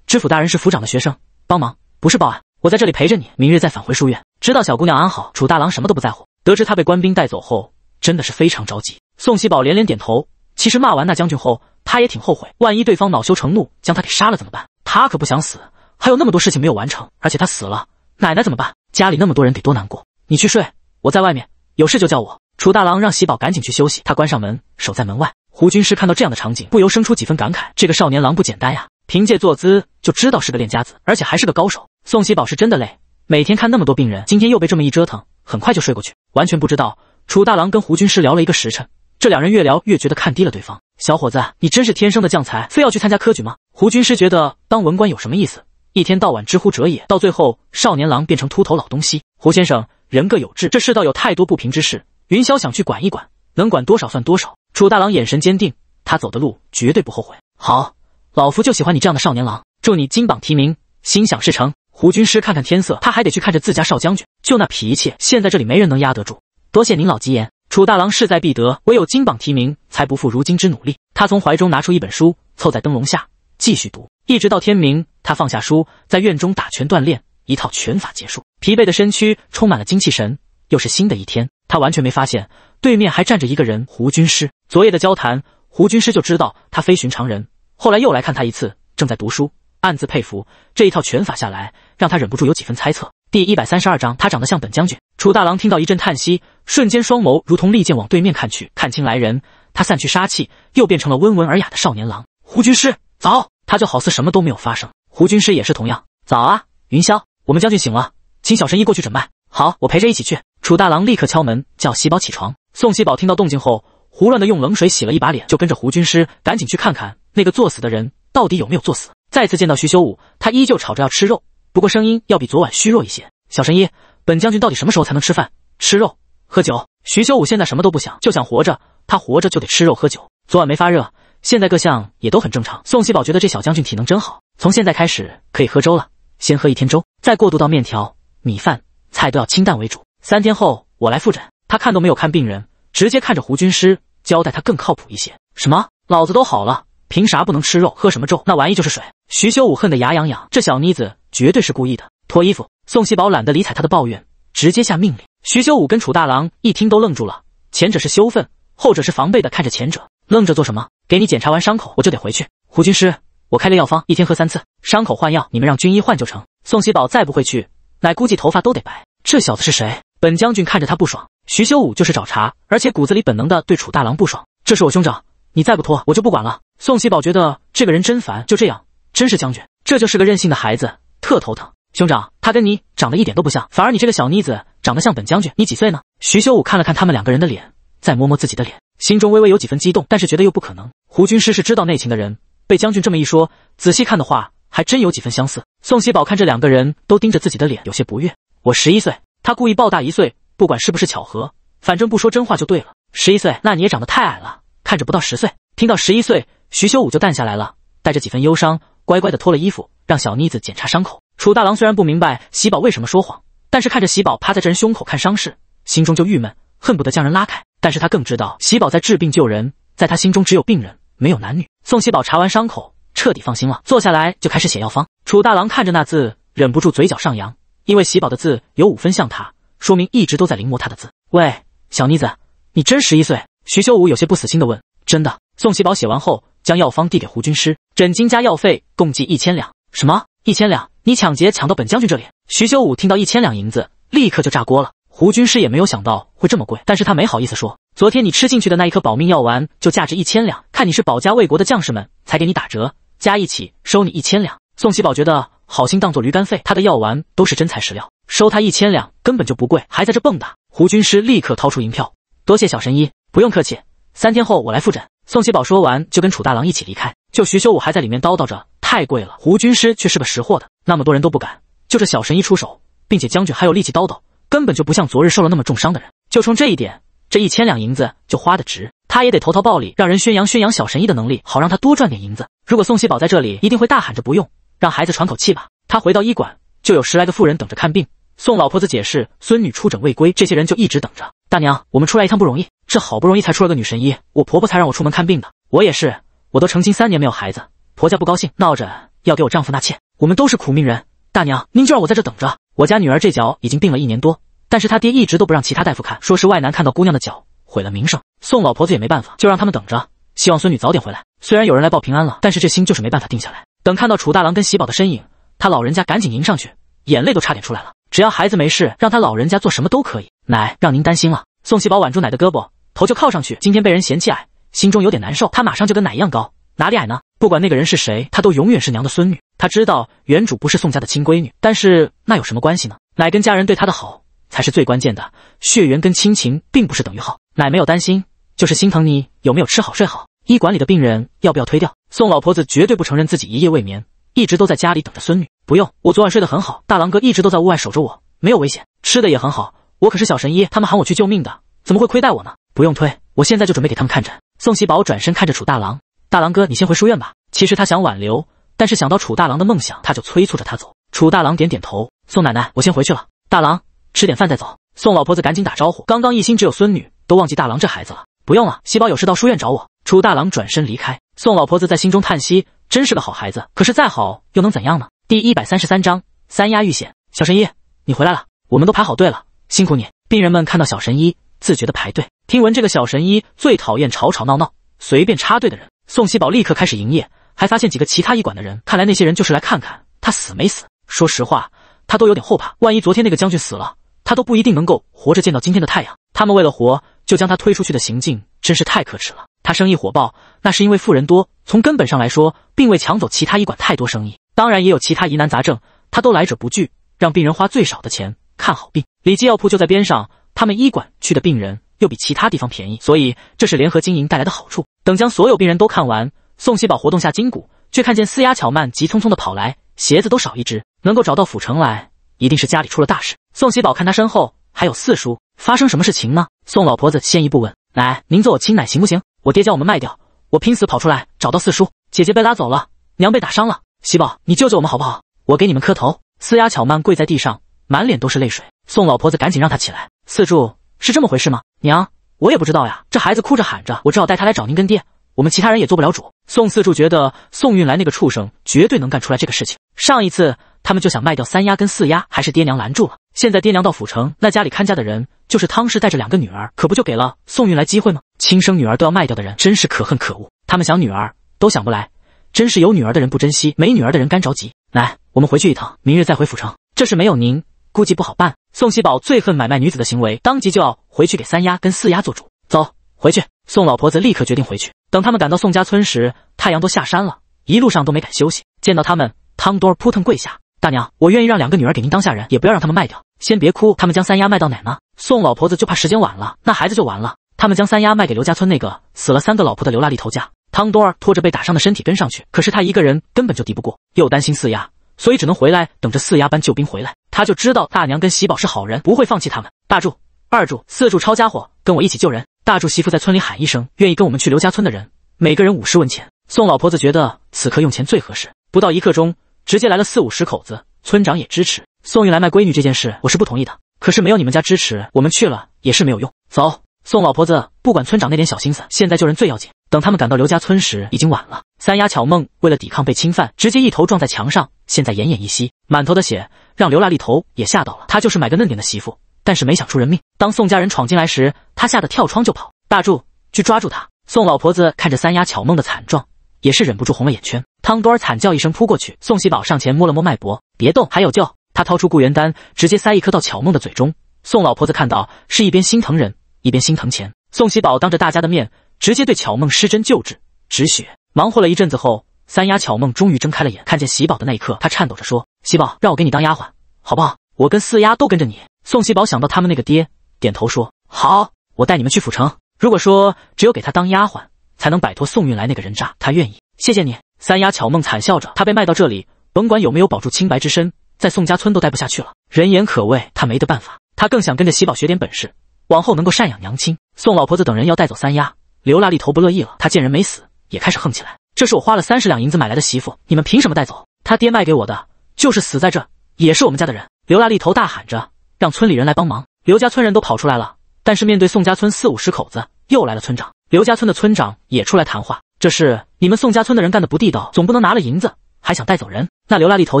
[SPEAKER 1] 知府大人是府长的学生。帮忙不是报案，我在这里陪着你，明日再返回书院。知道小姑娘安好，楚大郎什么都不在乎。得知他被官兵带走后，真的是非常着急。宋喜宝连连点头。其实骂完那将军后，他也挺后悔。万一对方恼羞成怒，将他给杀了怎么办？他可不想死，还有那么多事情没有完成。而且他死了，奶奶怎么办？家里那么多人得多难过。你去睡，我在外面，有事就叫我。楚大郎让喜宝赶紧去休息。他关上门，守在门外。胡军师看到这样的场景，不由生出几分感慨：这个少年郎不简单呀。凭借坐姿就知道是个练家子，而且还是个高手。宋喜宝是真的累，每天看那么多病人，今天又被这么一折腾，很快就睡过去，完全不知道。楚大郎跟胡军师聊了一个时辰，这两人越聊越觉得看低了对方。小伙子，你真是天生的将才，非要去参加科举吗？胡军师觉得当文官有什么意思，一天到晚知乎者也，到最后少年郎变成秃头老东西。胡先生，人各有志，这世道有太多不平之事，云霄想去管一管，能管多少算多少。楚大郎眼神坚定，他走的路绝对不后悔。好。老夫就喜欢你这样的少年郎，祝你金榜题名，心想事成。胡军师看看天色，他还得去看着自家少将军，就那脾气，现在这里没人能压得住。多谢您老吉言，楚大郎势在必得，唯有金榜题名才不负如今之努力。他从怀中拿出一本书，凑在灯笼下继续读，一直到天明。他放下书，在院中打拳锻炼，一套拳法结束，疲惫的身躯充满了精气神。又是新的一天，他完全没发现对面还站着一个人。胡军师昨夜的交谈，胡军师就知道他非寻常人。后来又来看他一次，正在读书，暗自佩服这一套拳法下来，让他忍不住有几分猜测。第一百三十二章，他长得像本将军。楚大郎听到一阵叹息，瞬间双眸如同利剑往对面看去，看清来人，他散去杀气，又变成了温文尔雅的少年郎。胡军师，早。他就好似什么都没有发生。胡军师也是同样，早啊，云霄，我们将军醒了，请小神医过去诊脉。好，我陪着一起去。楚大郎立刻敲门，叫喜宝起床。宋喜宝听到动静后。胡乱的用冷水洗了一把脸，就跟着胡军师赶紧去看看那个作死的人到底有没有作死。再次见到徐修武，他依旧吵着要吃肉，不过声音要比昨晚虚弱一些。小神医，本将军到底什么时候才能吃饭、吃肉、喝酒？徐修武现在什么都不想，就想活着。他活着就得吃肉、喝酒。昨晚没发热，现在各项也都很正常。宋喜宝觉得这小将军体能真好，从现在开始可以喝粥了，先喝一天粥，再过渡到面条、米饭、菜都要清淡为主。三天后我来复诊。他看都没有看病人，直接看着胡军师。交代他更靠谱一些。什么？老子都好了，凭啥不能吃肉？喝什么粥？那玩意就是水。徐修武恨得牙痒痒，这小妮子绝对是故意的。脱衣服。宋喜宝懒得理睬他的抱怨，直接下命令。徐修武跟楚大郎一听都愣住了，前者是羞愤，后者是防备的看着前者，愣着做什么？给你检查完伤口，我就得回去。胡军师，我开了药方，一天喝三次，伤口换药你们让军医换就成。宋喜宝再不回去，奶估计头发都得白。这小子是谁？本将军看着他不爽。徐修武就是找茬，而且骨子里本能的对楚大郎不爽。这是我兄长，你再不脱，我就不管了。宋希宝觉得这个人真烦，就这样，真是将军，这就是个任性的孩子，特头疼。兄长，他跟你长得一点都不像，反而你这个小妮子长得像本将军。你几岁呢？徐修武看了看他们两个人的脸，再摸摸自己的脸，心中微微有几分激动，但是觉得又不可能。胡军师是知道内情的人，被将军这么一说，仔细看的话，还真有几分相似。宋希宝看这两个人都盯着自己的脸，有些不悦。我十一岁，他故意报大一岁。不管是不是巧合，反正不说真话就对了。十一岁，那你也长得太矮了，看着不到十岁。听到十一岁，徐修武就淡下来了，带着几分忧伤，乖乖的脱了衣服，让小妮子检查伤口。楚大郎虽然不明白喜宝为什么说谎，但是看着喜宝趴在这人胸口看伤势，心中就郁闷，恨不得将人拉开。但是他更知道喜宝在治病救人，在他心中只有病人，没有男女。宋喜宝查完伤口，彻底放心了，坐下来就开始写药方。楚大郎看着那字，忍不住嘴角上扬，因为喜宝的字有五分像他。说明一直都在临摹他的字。喂，小妮子，你真十一岁？徐修武有些不死心的问。真的？宋喜宝写完后，将药方递给胡军师。诊金加药费共计一千两。什么？一千两？你抢劫抢到本将军这里？徐修武听到一千两银子，立刻就炸锅了。胡军师也没有想到会这么贵，但是他没好意思说。昨天你吃进去的那一颗保命药丸就价值一千两，看你是保家卫国的将士们，才给你打折，加一起收你一千两。宋喜宝觉得好心当做驴肝肺，他的药丸都是真材实料。收他一千两根本就不贵，还在这蹦跶。胡军师立刻掏出银票，多谢小神医，不用客气。三天后我来复诊。宋喜宝说完就跟楚大郎一起离开。就徐修武还在里面叨叨着太贵了，胡军师却是个识货的，那么多人都不敢，就这小神医出手，并且将军还有力气叨叨，根本就不像昨日受了那么重伤的人。就冲这一点，这一千两银子就花得值。他也得投桃报李，让人宣扬宣扬小神医的能力，好让他多赚点银子。如果宋喜宝在这里，一定会大喊着不用，让孩子喘口气吧。他回到医馆，就有十来个妇人等着看病。宋老婆子解释，孙女出诊未归，这些人就一直等着。大娘，我们出来一趟不容易，这好不容易才出了个女神医，我婆婆才让我出门看病的。我也是，我都成亲三年没有孩子，婆家不高兴，闹着要给我丈夫纳妾。我们都是苦命人，大娘您就让我在这等着。我家女儿这脚已经病了一年多，但是她爹一直都不让其他大夫看，说是外男看到姑娘的脚毁了名声。宋老婆子也没办法，就让他们等着，希望孙女早点回来。虽然有人来报平安了，但是这心就是没办法定下来。等看到楚大郎跟喜宝的身影，他老人家赶紧迎上去，眼泪都差点出来了。只要孩子没事，让他老人家做什么都可以。奶，让您担心了。宋喜宝挽住奶的胳膊，头就靠上去。今天被人嫌弃矮，心中有点难受。他马上就跟奶一样高，哪里矮呢？不管那个人是谁，他都永远是娘的孙女。他知道原主不是宋家的亲闺女，但是那有什么关系呢？奶跟家人对他的好才是最关键的。血缘跟亲情并不是等于好。奶没有担心，就是心疼你有没有吃好睡好。医馆里的病人要不要推掉？宋老婆子绝对不承认自己一夜未眠，一直都在家里等着孙女。不用，我昨晚睡得很好。大郎哥一直都在屋外守着我，没有危险。吃的也很好，我可是小神医，他们喊我去救命的，怎么会亏待我呢？不用推，我现在就准备给他们看诊。宋喜宝转身看着楚大郎，大郎哥，你先回书院吧。其实他想挽留，但是想到楚大郎的梦想，他就催促着他走。楚大郎点点头，宋奶奶，我先回去了。大郎，吃点饭再走。宋老婆子赶紧打招呼，刚刚一心只有孙女，都忘记大郎这孩子了。不用了，喜宝有事到书院找我。楚大郎转身离开。宋老婆子在心中叹息，真是个好孩子。可是再好又能怎样呢？第一百三十三章三丫遇险。小神医，你回来了，我们都排好队了，辛苦你。病人们看到小神医自觉地排队，听闻这个小神医最讨厌吵吵闹闹、随便插队的人，宋熙宝立刻开始营业，还发现几个其他医馆的人。看来那些人就是来看看他死没死。说实话，他都有点后怕，万一昨天那个将军死了，他都不一定能够活着见到今天的太阳。他们为了活就将他推出去的行径，真是太可耻了。他生意火爆，那是因为富人多，从根本上来说，并未抢走其他医馆太多生意。当然也有其他疑难杂症，他都来者不拒，让病人花最少的钱看好病。李记药铺就在边上，他们医馆去的病人又比其他地方便宜，所以这是联合经营带来的好处。等将所有病人都看完，宋喜宝活动下筋骨，却看见司雅巧曼急匆匆的跑来，鞋子都少一只。能够找到府城来，一定是家里出了大事。宋喜宝看他身后还有四叔，发生什么事情呢？宋老婆子先一步问奶：“您做我亲奶行不行？我爹叫我们卖掉，我拼死跑出来找到四叔，姐姐被拉走了，娘被打伤了。”喜宝，你救救我们好不好？我给你们磕头。四丫、巧曼跪在地上，满脸都是泪水。宋老婆子赶紧让她起来。四柱是这么回事吗？娘，我也不知道呀。这孩子哭着喊着，我只好带他来找您跟爹。我们其他人也做不了主。宋四柱觉得宋运来那个畜生绝对能干出来这个事情。上一次他们就想卖掉三丫跟四丫，还是爹娘拦住了。现在爹娘到府城，那家里看家的人就是汤氏带着两个女儿，可不就给了宋运来机会吗？亲生女儿都要卖掉的人，真是可恨可恶。他们想女儿都想不来。真是有女儿的人不珍惜，没女儿的人干着急。来，我们回去一趟，明日再回府城。这事没有您，估计不好办。宋喜宝最恨买卖女子的行为，当即就要回去给三丫跟四丫做主。走，回去。宋老婆子立刻决定回去。等他们赶到宋家村时，太阳都下山了，一路上都没敢休息。见到他们，汤多儿扑腾跪下：“大娘，我愿意让两个女儿给您当下人，也不要让他们卖掉。先别哭。”他们将三丫卖到哪呢？宋老婆子就怕时间晚了，那孩子就完了。他们将三丫卖给刘家村那个死了三个老婆的刘拉丽头家。汤多儿拖着被打伤的身体跟上去，可是他一个人根本就敌不过，又担心四丫，所以只能回来等着四丫搬救兵回来。他就知道大娘跟喜宝是好人，不会放弃他们。大柱、二柱、四柱，抄家伙，跟我一起救人。大柱媳妇在村里喊一声，愿意跟我们去刘家村的人，每个人五十文钱。宋老婆子觉得此刻用钱最合适。不到一刻钟，直接来了四五十口子。村长也支持宋玉来卖闺女这件事，我是不同意的。可是没有你们家支持，我们去了也是没有用。走。宋老婆子不管村长那点小心思，现在救人最要紧。等他们赶到刘家村时，已经晚了。三丫巧梦为了抵抗被侵犯，直接一头撞在墙上，现在奄奄一息，满头的血让刘辣力头也吓到了。他就是买个嫩点的媳妇，但是没想出人命。当宋家人闯进来时，他吓得跳窗就跑。大柱去抓住他。宋老婆子看着三丫巧梦的惨状，也是忍不住红了眼圈。汤多尔惨叫一声扑过去，宋喜宝上前摸了摸脉搏，别动，还有救。他掏出固元丹，直接塞一颗到巧梦的嘴中。宋老婆子看到，是一边心疼人。一边心疼钱，宋喜宝当着大家的面直接对巧梦施针救治止血。忙活了一阵子后，三丫巧梦终于睁开了眼，看见喜宝的那一刻，她颤抖着说：“喜宝，让我给你当丫鬟好不好？我跟四丫都跟着你。”宋喜宝想到他们那个爹，点头说：“好，我带你们去府城。如果说只有给他当丫鬟才能摆脱宋运来那个人渣，他愿意。”谢谢你，三丫巧梦惨笑着，她被卖到这里，甭管有没有保住清白之身，在宋家村都待不下去了。人言可畏，她没得办法，她更想跟着喜宝学点本事。往后能够赡养娘亲，宋老婆子等人要带走三丫，刘辣利头不乐意了，他见人没死，也开始横起来。这是我花了三十两银子买来的媳妇，你们凭什么带走？他爹卖给我的，就是死在这，也是我们家的人。刘辣利头大喊着，让村里人来帮忙。刘家村人都跑出来了，但是面对宋家村四五十口子，又来了村长。刘家村的村长也出来谈话，这是你们宋家村的人干的不地道，总不能拿了银子还想带走人，那刘辣利头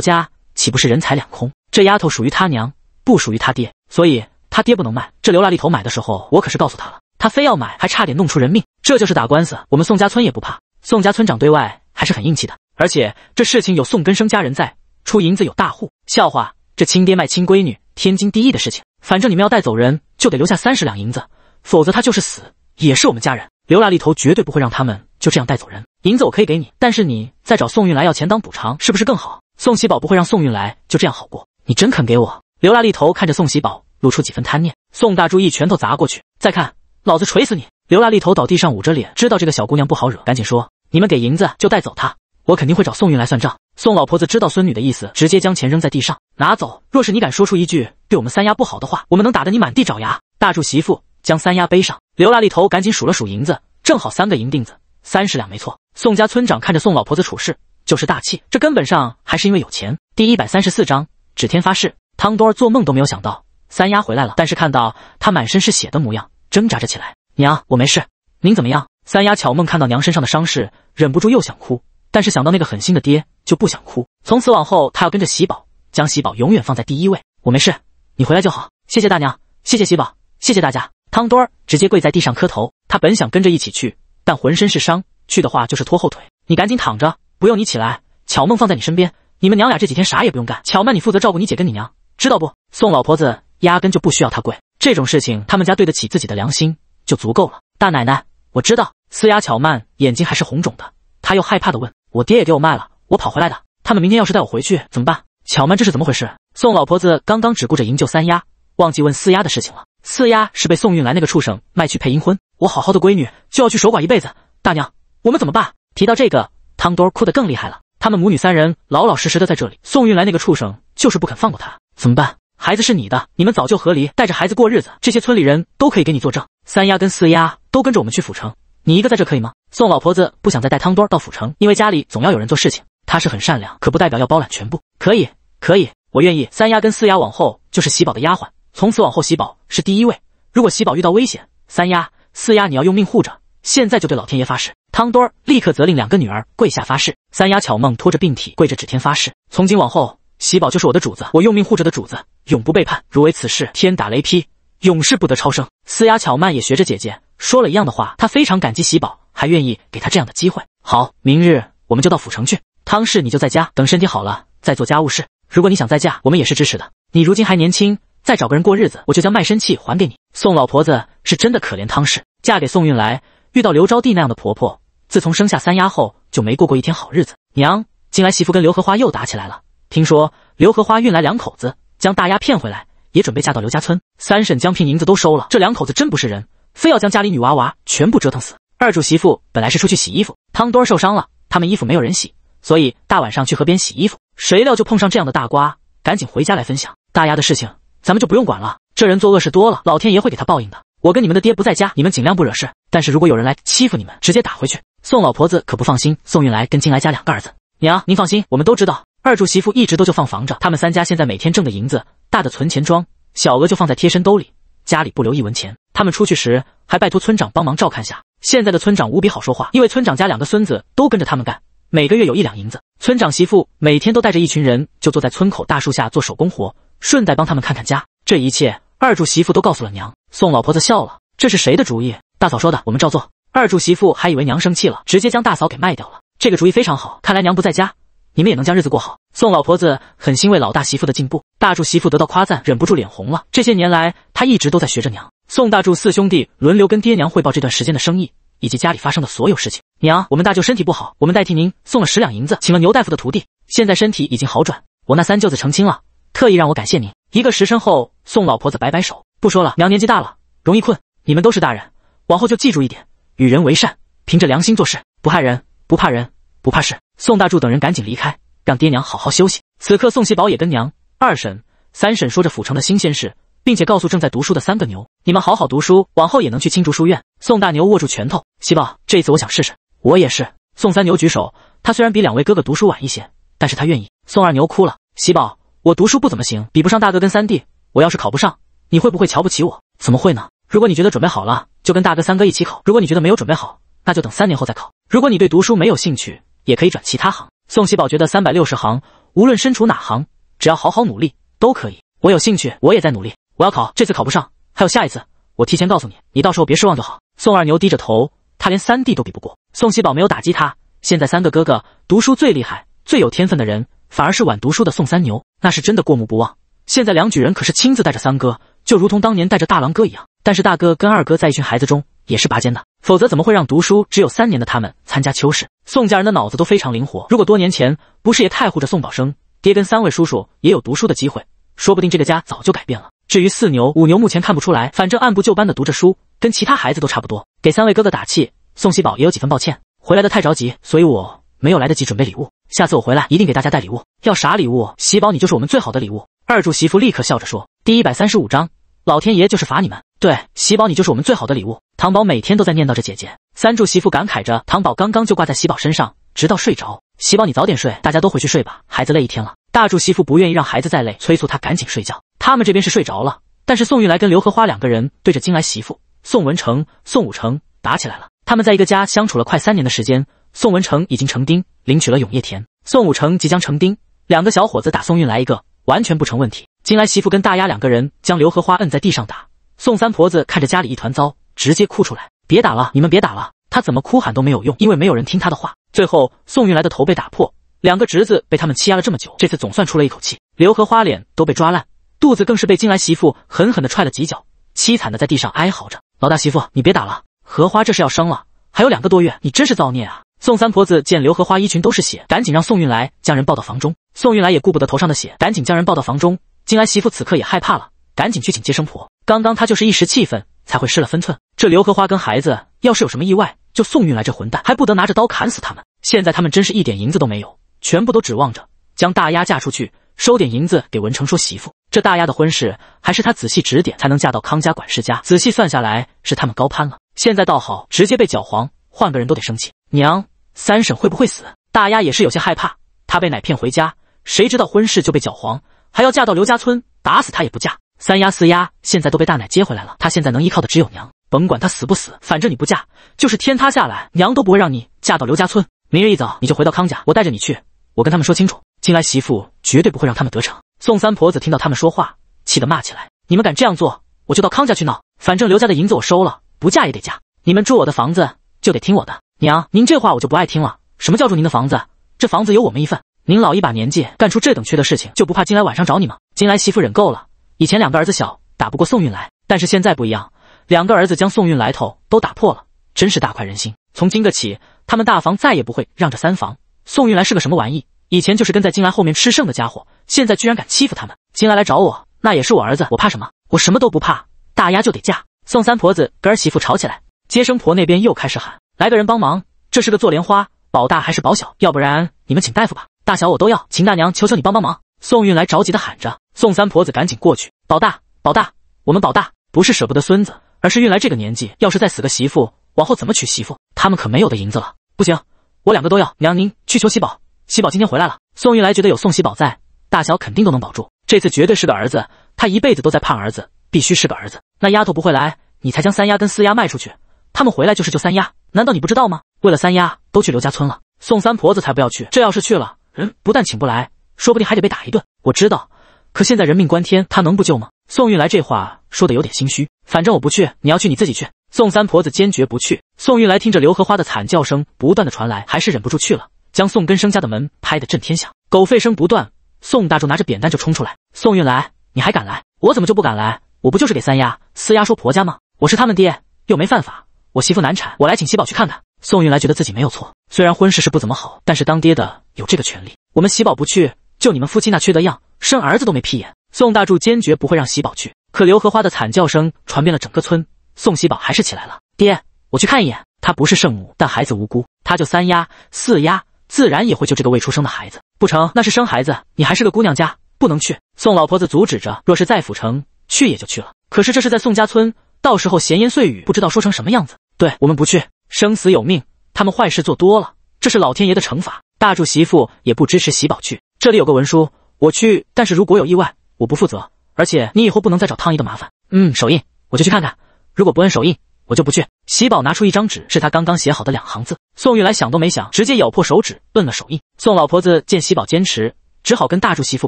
[SPEAKER 1] 家岂不是人财两空？这丫头属于他娘，不属于他爹，所以。他爹不能卖，这刘辣利头买的时候，我可是告诉他了，他非要买，还差点弄出人命，这就是打官司，我们宋家村也不怕，宋家村长对外还是很硬气的，而且这事情有宋根生家人在，出银子有大户，笑话，这亲爹卖亲闺女，天经地义的事情，反正你们要带走人，就得留下三十两银子，否则他就是死也是我们家人，刘辣利头绝对不会让他们就这样带走人，银子我可以给你，但是你再找宋运来要钱当补偿，是不是更好？宋喜宝不会让宋运来就这样好过，你真肯给我？刘辣利头看着宋喜宝。露出几分贪念，宋大柱一拳头砸过去，再看，老子锤死你！刘大力头倒地上，捂着脸，知道这个小姑娘不好惹，赶紧说，你们给银子就带走她，我肯定会找宋运来算账。宋老婆子知道孙女的意思，直接将钱扔在地上，拿走。若是你敢说出一句对我们三丫不好的话，我们能打得你满地找牙。大柱媳妇将三丫背上，刘大力头赶紧数了数银子，正好三个银锭子，三十两没错。宋家村长看着宋老婆子处事就是大气，这根本上还是因为有钱。第一百三十四章指天发誓，汤多儿做梦都没有想到。三丫回来了，但是看到她满身是血的模样，挣扎着起来。娘，我没事，您怎么样？三丫巧梦看到娘身上的伤势，忍不住又想哭，但是想到那个狠心的爹，就不想哭。从此往后，她要跟着喜宝，将喜宝永远放在第一位。我没事，你回来就好。谢谢大娘，谢谢喜宝，谢谢大家。汤墩儿直接跪在地上磕头。他本想跟着一起去，但浑身是伤，去的话就是拖后腿。你赶紧躺着，不用你起来。巧梦放在你身边，你们娘俩这几天啥也不用干。巧曼，你负责照顾你姐跟你娘，知道不？宋老婆子。压根就不需要他跪这种事情，他们家对得起自己的良心就足够了。大奶奶，我知道。四丫巧曼眼睛还是红肿的，她又害怕的问：“我爹也给我卖了，我跑回来的。他们明天要是带我回去怎么办？”巧曼，这是怎么回事？宋老婆子刚刚只顾着营救三丫，忘记问四丫的事情了。四丫是被宋运来那个畜生卖去配阴婚，我好好的闺女就要去守寡一辈子。大娘，我们怎么办？提到这个，汤多哭得更厉害了。他们母女三人老老实实的在这里，宋运来那个畜生就是不肯放过她，怎么办？孩子是你的，你们早就和离，带着孩子过日子，这些村里人都可以给你作证。三丫跟四丫都跟着我们去府城，你一个在这可以吗？宋老婆子不想再带汤墩儿到府城，因为家里总要有人做事情。她是很善良，可不代表要包揽全部。可以，可以，我愿意。三丫跟四丫往后就是喜宝的丫鬟，从此往后喜宝是第一位。如果喜宝遇到危险，三丫、四丫你要用命护着。现在就对老天爷发誓！汤墩儿立刻责令两个女儿跪下发誓。三丫巧梦拖着病体跪着指天发誓：从今往后。喜宝就是我的主子，我用命护着的主子，永不背叛。如为此事，天打雷劈，永世不得超生。思雅巧曼也学着姐姐说了一样的话，她非常感激喜宝，还愿意给她这样的机会。好，明日我们就到府城去。汤氏，你就在家等身体好了再做家务事。如果你想再嫁，我们也是支持的。你如今还年轻，再找个人过日子，我就将卖身契还给你。宋老婆子是真的可怜汤氏，嫁给宋运来，遇到刘招娣那样的婆婆，自从生下三丫后就没过过一天好日子。娘，近来，媳妇跟刘荷花又打起来了。听说刘荷花运来两口子，将大丫骗回来，也准备嫁到刘家村。三婶将聘银子都收了，这两口子真不是人，非要将家里女娃娃全部折腾死。二主媳妇本来是出去洗衣服，汤墩儿受伤了，他们衣服没有人洗，所以大晚上去河边洗衣服，谁料就碰上这样的大瓜，赶紧回家来分享大丫的事情，咱们就不用管了。这人做恶事多了，老天爷会给他报应的。我跟你们的爹不在家，你们尽量不惹事，但是如果有人来欺负你们，直接打回去。宋老婆子可不放心宋运来跟金来家两个儿子，娘您放心，我们都知道。二柱媳妇一直都就放房着，他们三家现在每天挣的银子大的存钱庄，小额就放在贴身兜里，家里不留一文钱。他们出去时还拜托村长帮忙照看下。现在的村长无比好说话，因为村长家两个孙子都跟着他们干，每个月有一两银子。村长媳妇每天都带着一群人就坐在村口大树下做手工活，顺带帮他们看看家。这一切，二柱媳妇都告诉了娘。宋老婆子笑了，这是谁的主意？大嫂说的，我们照做。二柱媳妇还以为娘生气了，直接将大嫂给卖掉了。这个主意非常好，看来娘不在家。你们也能将日子过好。宋老婆子很欣慰老大媳妇的进步，大柱媳妇得到夸赞，忍不住脸红了。这些年来，她一直都在学着娘。宋大柱四兄弟轮流跟爹娘汇报这段时间的生意以及家里发生的所有事情。娘，我们大舅身体不好，我们代替您送了十两银子，请了牛大夫的徒弟，现在身体已经好转。我那三舅子成亲了，特意让我感谢您。一个时辰后，宋老婆子摆摆手，不说了。娘年纪大了，容易困，你们都是大人，往后就记住一点：与人为善，凭着良心做事，不害人，不怕人，不怕事。宋大柱等人赶紧离开，让爹娘好好休息。此刻，宋喜宝也跟娘、二婶、三婶说着府城的新鲜事，并且告诉正在读书的三个牛：“你们好好读书，往后也能去青竹书院。”宋大牛握住拳头：“喜宝，这一次我想试试。”“我也是。”宋三牛举手：“他虽然比两位哥哥读书晚一些，但是他愿意。”宋二牛哭了：“喜宝，我读书不怎么行，比不上大哥跟三弟。我要是考不上，你会不会瞧不起我？怎么会呢？如果你觉得准备好了，就跟大哥、三哥一起考；如果你觉得没有准备好，那就等三年后再考。如果你对读书没有兴趣，”也可以转其他行。宋喜宝觉得三百六十行，无论身处哪行，只要好好努力，都可以。我有兴趣，我也在努力。我要考，这次考不上，还有下一次。我提前告诉你，你到时候别失望就好。宋二牛低着头，他连三弟都比不过。宋喜宝没有打击他。现在三个哥哥读书最厉害、最有天分的人，反而是晚读书的宋三牛，那是真的过目不忘。现在两举人可是亲自带着三哥，就如同当年带着大郎哥一样。但是大哥跟二哥在一群孩子中也是拔尖的。否则怎么会让读书只有三年的他们参加秋试？宋家人的脑子都非常灵活。如果多年前不是也太护着宋宝生，爹跟三位叔叔也有读书的机会，说不定这个家早就改变了。至于四牛、五牛，目前看不出来，反正按部就班的读着书，跟其他孩子都差不多。给三位哥哥打气，宋喜宝也有几分抱歉，回来的太着急，所以我没有来得及准备礼物。下次我回来一定给大家带礼物，要啥礼物？喜宝，你就是我们最好的礼物。二柱媳妇立刻笑着说。第一百三十五章。老天爷就是罚你们，对喜宝你就是我们最好的礼物。糖宝每天都在念叨着姐姐。三柱媳妇感慨着，糖宝刚刚就挂在喜宝身上，直到睡着。喜宝你早点睡，大家都回去睡吧，孩子累一天了。大柱媳妇不愿意让孩子再累，催促他赶紧睡觉。他们这边是睡着了，但是宋运来跟刘荷花两个人对着金来媳妇宋文成、宋武成打起来了。他们在一个家相处了快三年的时间，宋文成已经成丁，领取了永业田，宋武成即将成丁，两个小伙子打宋运来一个完全不成问题。金来媳妇跟大丫两个人将刘荷花摁在地上打，宋三婆子看着家里一团糟，直接哭出来：“别打了，你们别打了！”她怎么哭喊都没有用，因为没有人听她的话。最后，宋运来的头被打破，两个侄子被他们欺压了这么久，这次总算出了一口气。刘荷花脸都被抓烂，肚子更是被金来媳妇狠狠地踹了几脚，凄惨的在地上哀嚎着：“老大媳妇，你别打了！荷花这是要生了，还有两个多月，你真是造孽啊！”宋三婆子见刘荷花衣裙都是血，赶紧让宋运来将人抱到房中。宋运来也顾不得头上的血，赶紧将人抱到房中。进来，媳妇此刻也害怕了，赶紧去请接生婆。刚刚她就是一时气愤，才会失了分寸。这刘荷花跟孩子要是有什么意外，就送运来这混蛋还不得拿着刀砍死他们？现在他们真是一点银子都没有，全部都指望着将大丫嫁出去，收点银子给文成说媳妇。这大丫的婚事还是他仔细指点才能嫁到康家管事家。仔细算下来，是他们高攀了。现在倒好，直接被搅黄，换个人都得生气。娘，三婶会不会死？大丫也是有些害怕，她被奶骗回家，谁知道婚事就被搅黄。还要嫁到刘家村，打死他也不嫁。三丫四丫现在都被大奶接回来了，她现在能依靠的只有娘。甭管她死不死，反正你不嫁，就是天塌下来，娘都不会让你嫁到刘家村。明日一早你就回到康家，我带着你去，我跟他们说清楚，金来媳妇绝对不会让他们得逞。宋三婆子听到他们说话，气得骂起来：“你们敢这样做，我就到康家去闹。反正刘家的银子我收了，不嫁也得嫁。你们住我的房子就得听我的。娘，您这话我就不爱听了。什么叫住您的房子？这房子有我们一份。”您老一把年纪，干出这等缺的事情，就不怕金来晚上找你吗？金来媳妇忍够了。以前两个儿子小，打不过宋运来，但是现在不一样，两个儿子将宋运来头都打破了，真是大快人心。从今个起，他们大房再也不会让着三房。宋运来是个什么玩意？以前就是跟在金来后面吃剩的家伙，现在居然敢欺负他们。金来来找我，那也是我儿子，我怕什么？我什么都不怕。大丫就得嫁。宋三婆子跟儿媳妇吵起来，接生婆那边又开始喊，来个人帮忙，这是个坐莲花，保大还是保小？要不然你们请大夫吧。大小我都要，秦大娘，求求你帮帮忙！宋运来着急的喊着。宋三婆子赶紧过去，宝大，宝大，我们宝大不是舍不得孙子，而是运来这个年纪，要是再死个媳妇，往后怎么娶媳妇？他们可没有的银子了。不行，我两个都要。娘，您去求喜宝，喜宝今天回来了。宋运来觉得有宋喜宝在，大小肯定都能保住。这次绝对是个儿子，他一辈子都在盼儿子，必须是个儿子。那丫头不会来，你才将三丫跟四丫卖出去。他们回来就是救三丫，难道你不知道吗？为了三丫都去刘家村了，宋三婆子才不要去，这要是去了。人不但请不来，说不定还得被打一顿。我知道，可现在人命关天，他能不救吗？宋玉来这话说的有点心虚。反正我不去，你要去你自己去。宋三婆子坚决不去。宋玉来听着刘荷花的惨叫声不断的传来，还是忍不住去了，将宋根生家的门拍得震天响，狗吠声不断。宋大柱拿着扁担就冲出来。宋玉来，你还敢来？我怎么就不敢来？我不就是给三丫、四丫说婆家吗？我是他们爹，又没犯法。我媳妇难产，我来请喜宝去看看。宋云来觉得自己没有错，虽然婚事是不怎么好，但是当爹的有这个权利。我们喜宝不去，就你们夫妻那缺德样，生儿子都没屁眼。宋大柱坚决不会让喜宝去。可刘荷花的惨叫声传遍了整个村，宋喜宝还是起来了。爹，我去看一眼。她不是圣母，但孩子无辜，她就三丫、四丫，自然也会救这个未出生的孩子。不成，那是生孩子，你还是个姑娘家，不能去。宋老婆子阻止着。若是在府城，去也就去了。可是这是在宋家村，到时候闲言碎语，不知道说成什么样子。对，我们不去。生死有命，他们坏事做多了，这是老天爷的惩罚。大柱媳妇也不支持喜宝去，这里有个文书，我去。但是如果有意外，我不负责。而且你以后不能再找汤姨的麻烦。嗯，手印，我就去看看。如果不摁手印，我就不去。喜宝拿出一张纸，是他刚刚写好的两行字。宋玉来想都没想，直接咬破手指摁了手印。宋老婆子见喜宝坚持，只好跟大柱媳妇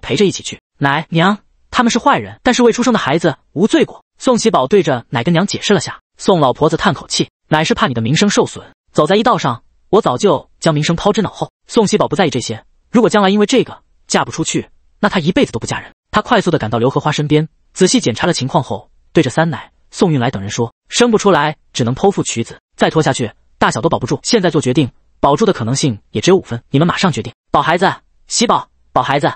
[SPEAKER 1] 陪着一起去。奶娘，他们是坏人，但是未出生的孩子无罪过。宋喜宝对着奶跟娘解释了下。宋老婆子叹口气。乃是怕你的名声受损。走在一道上，我早就将名声抛之脑后。宋喜宝不在意这些，如果将来因为这个嫁不出去，那她一辈子都不嫁人。她快速地赶到刘荷花身边，仔细检查了情况后，对着三奶宋运来等人说：“生不出来，只能剖腹取子。再拖下去，大小都保不住。现在做决定，保住的可能性也只有五分。你们马上决定保孩子。喜宝，保孩子，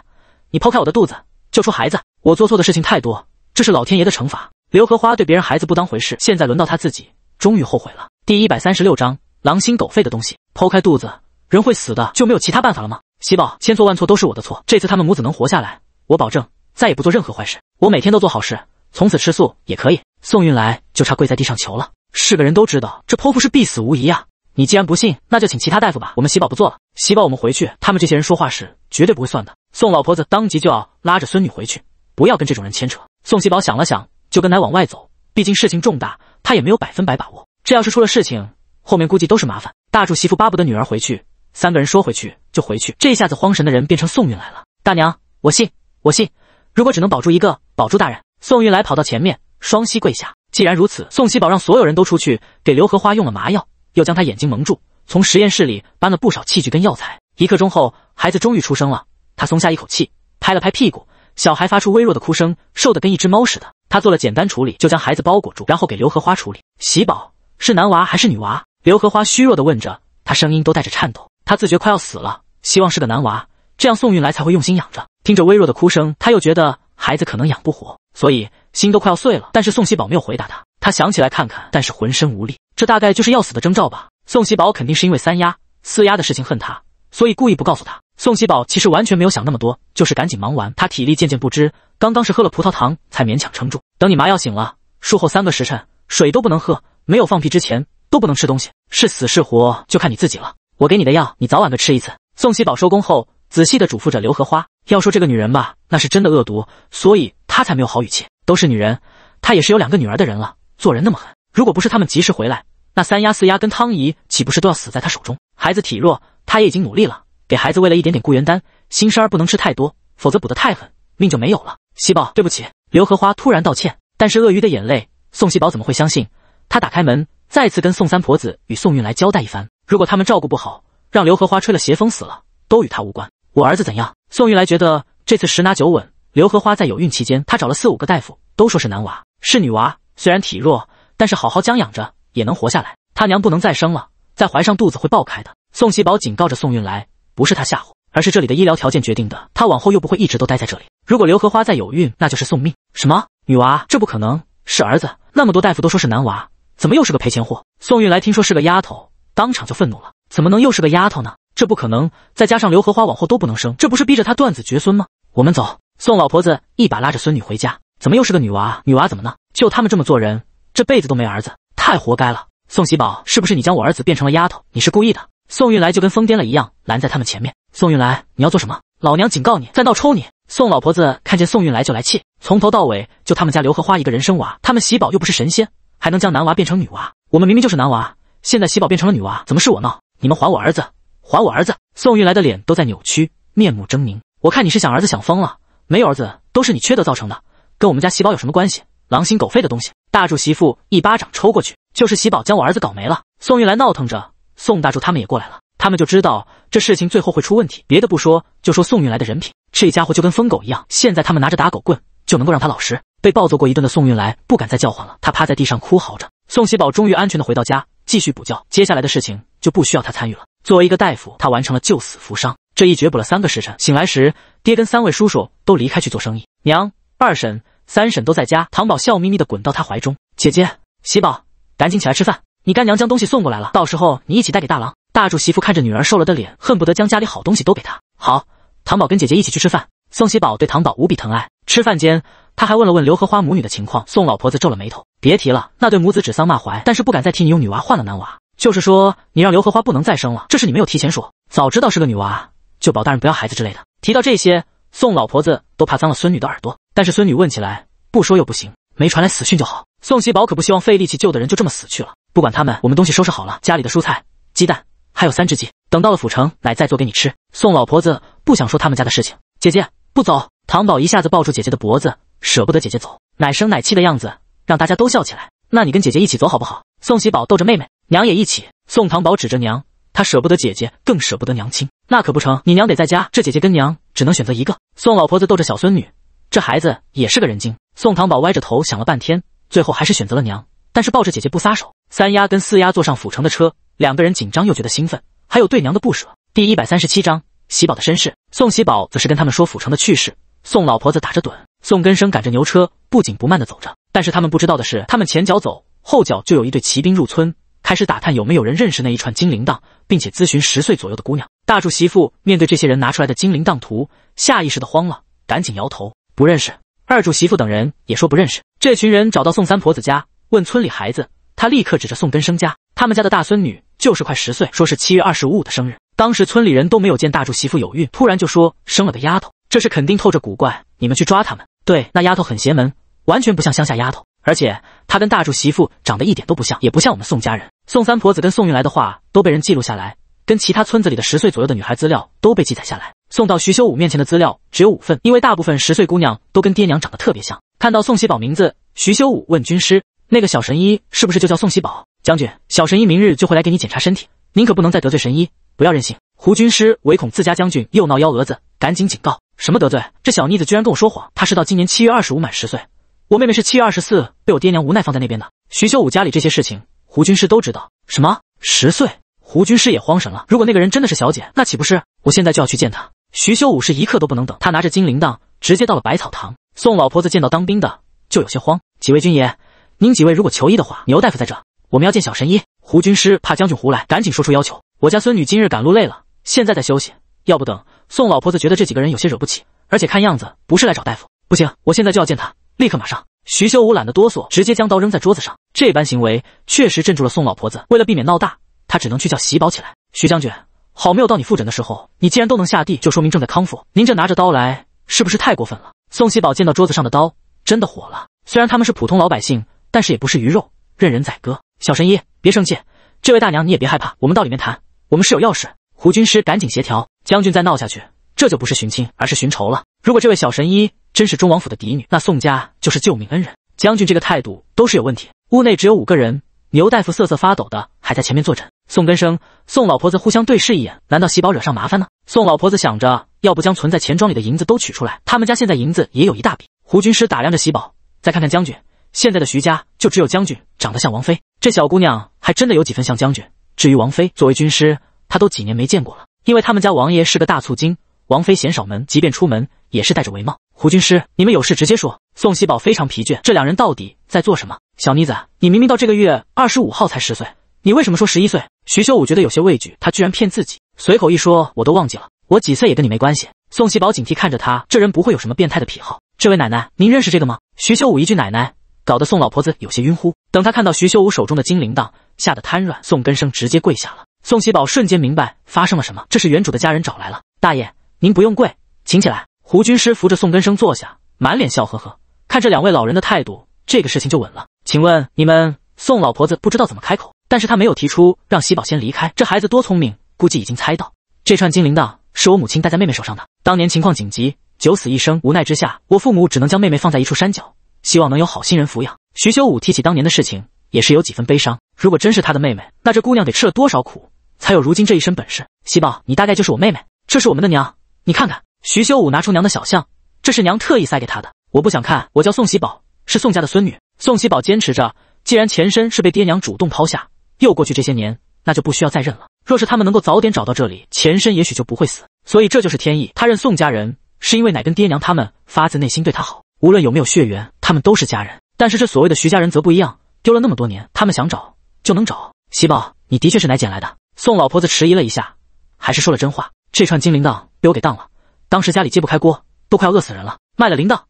[SPEAKER 1] 你剖开我的肚子，救出孩子。我做错的事情太多，这是老天爷的惩罚。”刘荷花对别人孩子不当回事，现在轮到她自己。终于后悔了。第一百三十六章，狼心狗肺的东西，剖开肚子，人会死的，就没有其他办法了吗？喜宝，千错万错都是我的错，这次他们母子能活下来，我保证再也不做任何坏事，我每天都做好事，从此吃素也可以。宋运来就差跪在地上求了，是个人都知道这剖腹是必死无疑啊！你既然不信，那就请其他大夫吧，我们喜宝不做了。喜宝，我们回去，他们这些人说话是绝对不会算的。宋老婆子当即就要拉着孙女回去，不要跟这种人牵扯。宋喜宝想了想，就跟奶往外走。毕竟事情重大，他也没有百分百把握。这要是出了事情，后面估计都是麻烦。大柱媳妇巴不得女儿回去，三个人说回去就回去。这下子慌神的人变成宋运来了。大娘，我信，我信。如果只能保住一个，保住大人。宋运来跑到前面，双膝跪下。既然如此，宋喜宝让所有人都出去，给刘荷花用了麻药，又将她眼睛蒙住。从实验室里搬了不少器具跟药材。一刻钟后，孩子终于出生了，他松下一口气，拍了拍屁股，小孩发出微弱的哭声，瘦得跟一只猫似的。他做了简单处理，就将孩子包裹住，然后给刘荷花处理。喜宝是男娃还是女娃？刘荷花虚弱地问着，他声音都带着颤抖。她自觉快要死了，希望是个男娃，这样宋运来才会用心养着。听着微弱的哭声，他又觉得孩子可能养不活，所以心都快要碎了。但是宋喜宝没有回答他，他想起来看看，但是浑身无力，这大概就是要死的征兆吧。宋喜宝肯定是因为三丫、四丫的事情恨他，所以故意不告诉他。宋喜宝其实完全没有想那么多，就是赶紧忙完。他体力渐渐不支，刚刚是喝了葡萄糖才勉强撑住。等你麻药醒了，术后三个时辰水都不能喝，没有放屁之前都不能吃东西。是死是活就看你自己了。我给你的药，你早晚得吃一次。宋喜宝收工后，仔细地嘱咐着刘荷花。要说这个女人吧，那是真的恶毒，所以她才没有好语气。都是女人，她也是有两个女儿的人了，做人那么狠。如果不是他们及时回来，那三丫四丫跟汤姨岂不是都要死在她手中？孩子体弱，她也已经努力了。给孩子喂了一点点固元丹，新生儿不能吃太多，否则补的太狠，命就没有了。西宝，对不起。刘荷花突然道歉，但是鳄鱼的眼泪，宋西宝怎么会相信？他打开门，再次跟宋三婆子与宋运来交代一番：如果他们照顾不好，让刘荷花吹了邪风死了，都与他无关。我儿子怎样？宋运来觉得这次十拿九稳。刘荷花在有孕期间，他找了四五个大夫，都说是男娃，是女娃。虽然体弱，但是好好将养着也能活下来。他娘不能再生了，再怀上肚子会爆开的。宋西宝警告着宋运来。不是他吓唬，而是这里的医疗条件决定的。他往后又不会一直都待在这里。如果刘荷花再有孕，那就是送命。什么女娃？这不可能，是儿子。那么多大夫都说是男娃，怎么又是个赔钱货？宋运来听说是个丫头，当场就愤怒了。怎么能又是个丫头呢？这不可能！再加上刘荷花往后都不能生，这不是逼着他断子绝孙吗？我们走！宋老婆子一把拉着孙女回家。怎么又是个女娃？女娃怎么呢？就他们这么做人，这辈子都没儿子，太活该了！宋喜宝，是不是你将我儿子变成了丫头？你是故意的？宋运来就跟疯癫了一样，拦在他们前面。宋运来，你要做什么？老娘警告你，再闹抽你！宋老婆子看见宋运来就来气，从头到尾就他们家刘荷花一个人生娃，他们喜宝又不是神仙，还能将男娃变成女娃？我们明明就是男娃，现在喜宝变成了女娃，怎么是我闹？你们还我儿子！还我儿子！宋运来的脸都在扭曲，面目狰狞。我看你是想儿子想疯了，没有儿子都是你缺德造成的，跟我们家喜宝有什么关系？狼心狗肺的东西！大柱媳妇一巴掌抽过去，就是喜宝将我儿子搞没了。宋运来闹腾着。宋大柱他们也过来了，他们就知道这事情最后会出问题。别的不说，就说宋运来的人品，这家伙就跟疯狗一样。现在他们拿着打狗棍就能够让他老实。被暴揍过一顿的宋运来不敢再叫唤了，他趴在地上哭嚎着。宋喜宝终于安全的回到家，继续补觉。接下来的事情就不需要他参与了。作为一个大夫，他完成了救死扶伤。这一觉补了三个时辰，醒来时，爹跟三位叔叔都离开去做生意，娘、二婶、三婶都在家。糖宝笑眯眯的滚到他怀中，姐姐，喜宝，赶紧起来吃饭。你干娘将东西送过来了，到时候你一起带给大郎。大柱媳妇看着女儿瘦了的脸，恨不得将家里好东西都给她。好，唐宝跟姐姐一起去吃饭。宋喜宝对唐宝无比疼爱。吃饭间，他还问了问刘荷花母女的情况。宋老婆子皱了眉头，别提了，那对母子指桑骂槐，但是不敢再提你用女娃换了男娃，就是说你让刘荷花不能再生了，这是你没有提前说。早知道是个女娃，就保大人不要孩子之类的。提到这些，宋老婆子都怕脏了孙女的耳朵，但是孙女问起来不说又不行。没传来死讯就好，宋喜宝可不希望费力气救的人就这么死去了。不管他们，我们东西收拾好了，家里的蔬菜、鸡蛋还有三只鸡，等到了府城，奶再做给你吃。宋老婆子不想说他们家的事情，姐姐不走。唐宝一下子抱住姐姐的脖子，舍不得姐姐走，奶声奶气的样子让大家都笑起来。那你跟姐姐一起走好不好？宋喜宝逗着妹妹，娘也一起。宋唐宝指着娘，他舍不得姐姐，更舍不得娘亲。那可不成，你娘得在家，这姐姐跟娘只能选择一个。宋老婆子逗着小孙女，这孩子也是个人精。宋唐宝歪着头想了半天，最后还是选择了娘，但是抱着姐姐不撒手。三丫跟四丫坐上府城的车，两个人紧张又觉得兴奋，还有对娘的不舍。第一百三十七章喜宝的身世。宋喜宝则是跟他们说府城的趣事。宋老婆子打着盹，宋根生赶着牛车，不紧不慢的走着。但是他们不知道的是，他们前脚走，后脚就有一队骑兵入村，开始打探有没有人认识那一串金铃铛，并且咨询十岁左右的姑娘。大柱媳妇面对这些人拿出来的金铃铛图，下意识的慌了，赶紧摇头，不认识。二柱媳妇等人也说不认识。这群人找到宋三婆子家，问村里孩子。他立刻指着宋根生家，他们家的大孙女就是快十岁，说是七月二十五五的生日。当时村里人都没有见大柱媳妇有孕，突然就说生了个丫头，这事肯定透着古怪。你们去抓他们，对那丫头很邪门，完全不像乡下丫头，而且她跟大柱媳妇长得一点都不像，也不像我们宋家人。宋三婆子跟宋运来的话都被人记录下来，跟其他村子里的十岁左右的女孩资料都被记载下来，送到徐修武面前的资料只有五份，因为大部分十岁姑娘都跟爹娘长得特别像。看到宋喜宝名字，徐修武问军师。那个小神医是不是就叫宋喜宝将军？小神医明日就会来给你检查身体，您可不能再得罪神医，不要任性。胡军师唯恐自家将军又闹幺蛾子，赶紧警告。什么得罪？这小妮子居然跟我说谎！她是到今年七月二十五满十岁，我妹妹是七月二十四被我爹娘无奈放在那边的。徐修武家里这些事情，胡军师都知道。什么十岁？胡军师也慌神了。如果那个人真的是小姐，那岂不是？我现在就要去见他。徐修武是一刻都不能等，他拿着金铃铛直接到了百草堂。宋老婆子见到当兵的就有些慌。几位军爷。您几位如果求医的话，牛大夫在这。我们要见小神医胡军师，怕将军胡来，赶紧说出要求。我家孙女今日赶路累了，现在在休息。要不等宋老婆子觉得这几个人有些惹不起，而且看样子不是来找大夫，不行，我现在就要见他，立刻马上。徐修武懒得哆嗦，直接将刀扔在桌子上。这般行为确实镇住了宋老婆子。为了避免闹大，他只能去叫喜宝起来。徐将军，好没有到你复诊的时候，你既然都能下地，就说明正在康复。您这拿着刀来，是不是太过分了？宋喜宝见到桌子上的刀，真的火了。虽然他们是普通老百姓。但是也不是鱼肉任人宰割。小神医，别生气。这位大娘，你也别害怕，我们到里面谈。我们是有要事。胡军师，赶紧协调。将军再闹下去，这就不是寻亲，而是寻仇了。如果这位小神医真是忠王府的嫡女，那宋家就是救命恩人。将军这个态度都是有问题。屋内只有五个人，牛大夫瑟瑟发抖的还在前面坐诊。宋根生、宋老婆子互相对视一眼，难道喜宝惹上麻烦了？宋老婆子想着，要不将存在钱庄里的银子都取出来？他们家现在银子也有一大笔。胡军师打量着喜宝，再看看将军。现在的徐家就只有将军长得像王妃，这小姑娘还真的有几分像将军。至于王妃，作为军师，她都几年没见过了，因为他们家王爷是个大醋精，王妃嫌少门，即便出门也是戴着帷帽。胡军师，你们有事直接说。宋喜宝非常疲倦，这两人到底在做什么？小妮子，你明明到这个月二十五号才十岁，你为什么说十一岁？徐修武觉得有些畏惧，他居然骗自己，随口一说我都忘记了，我几岁也跟你没关系。宋喜宝警惕看着他，这人不会有什么变态的癖好。这位奶奶，您认识这个吗？徐修武一句奶奶。搞得宋老婆子有些晕乎，等他看到徐修武手中的金铃铛，吓得瘫软。宋根生直接跪下了，宋喜宝瞬间明白发生了什么。这是原主的家人找来了，大爷您不用跪，请起来。胡军师扶着宋根生坐下，满脸笑呵呵。看这两位老人的态度，这个事情就稳了。请问你们，宋老婆子不知道怎么开口，但是他没有提出让喜宝先离开。这孩子多聪明，估计已经猜到，这串金铃铛是我母亲戴在妹妹手上的。当年情况紧急，九死一生，无奈之下，我父母只能将妹妹放在一处山脚。希望能有好心人抚养。徐修武提起当年的事情，也是有几分悲伤。如果真是他的妹妹，那这姑娘得吃了多少苦，才有如今这一身本事？喜宝，你大概就是我妹妹。这是我们的娘，你看看。徐修武拿出娘的小像，这是娘特意塞给他的。我不想看，我叫宋喜宝，是宋家的孙女。宋喜宝坚持着，既然前身是被爹娘主动抛下，又过去这些年，那就不需要再认了。若是他们能够早点找到这里，前身也许就不会死。所以这就是天意。他认宋家人，是因为奶跟爹娘他们发自内心对他好。无论有没有血缘，他们都是家人。但是这所谓的徐家人则不一样，丢了那么多年，他们想找就能找。喜宝，你的确是奶捡来的。宋老婆子迟疑了一下，还是说了真话。这串金铃铛，我给当了。当时家里揭不开锅，都快要饿死人了，卖了铃铛，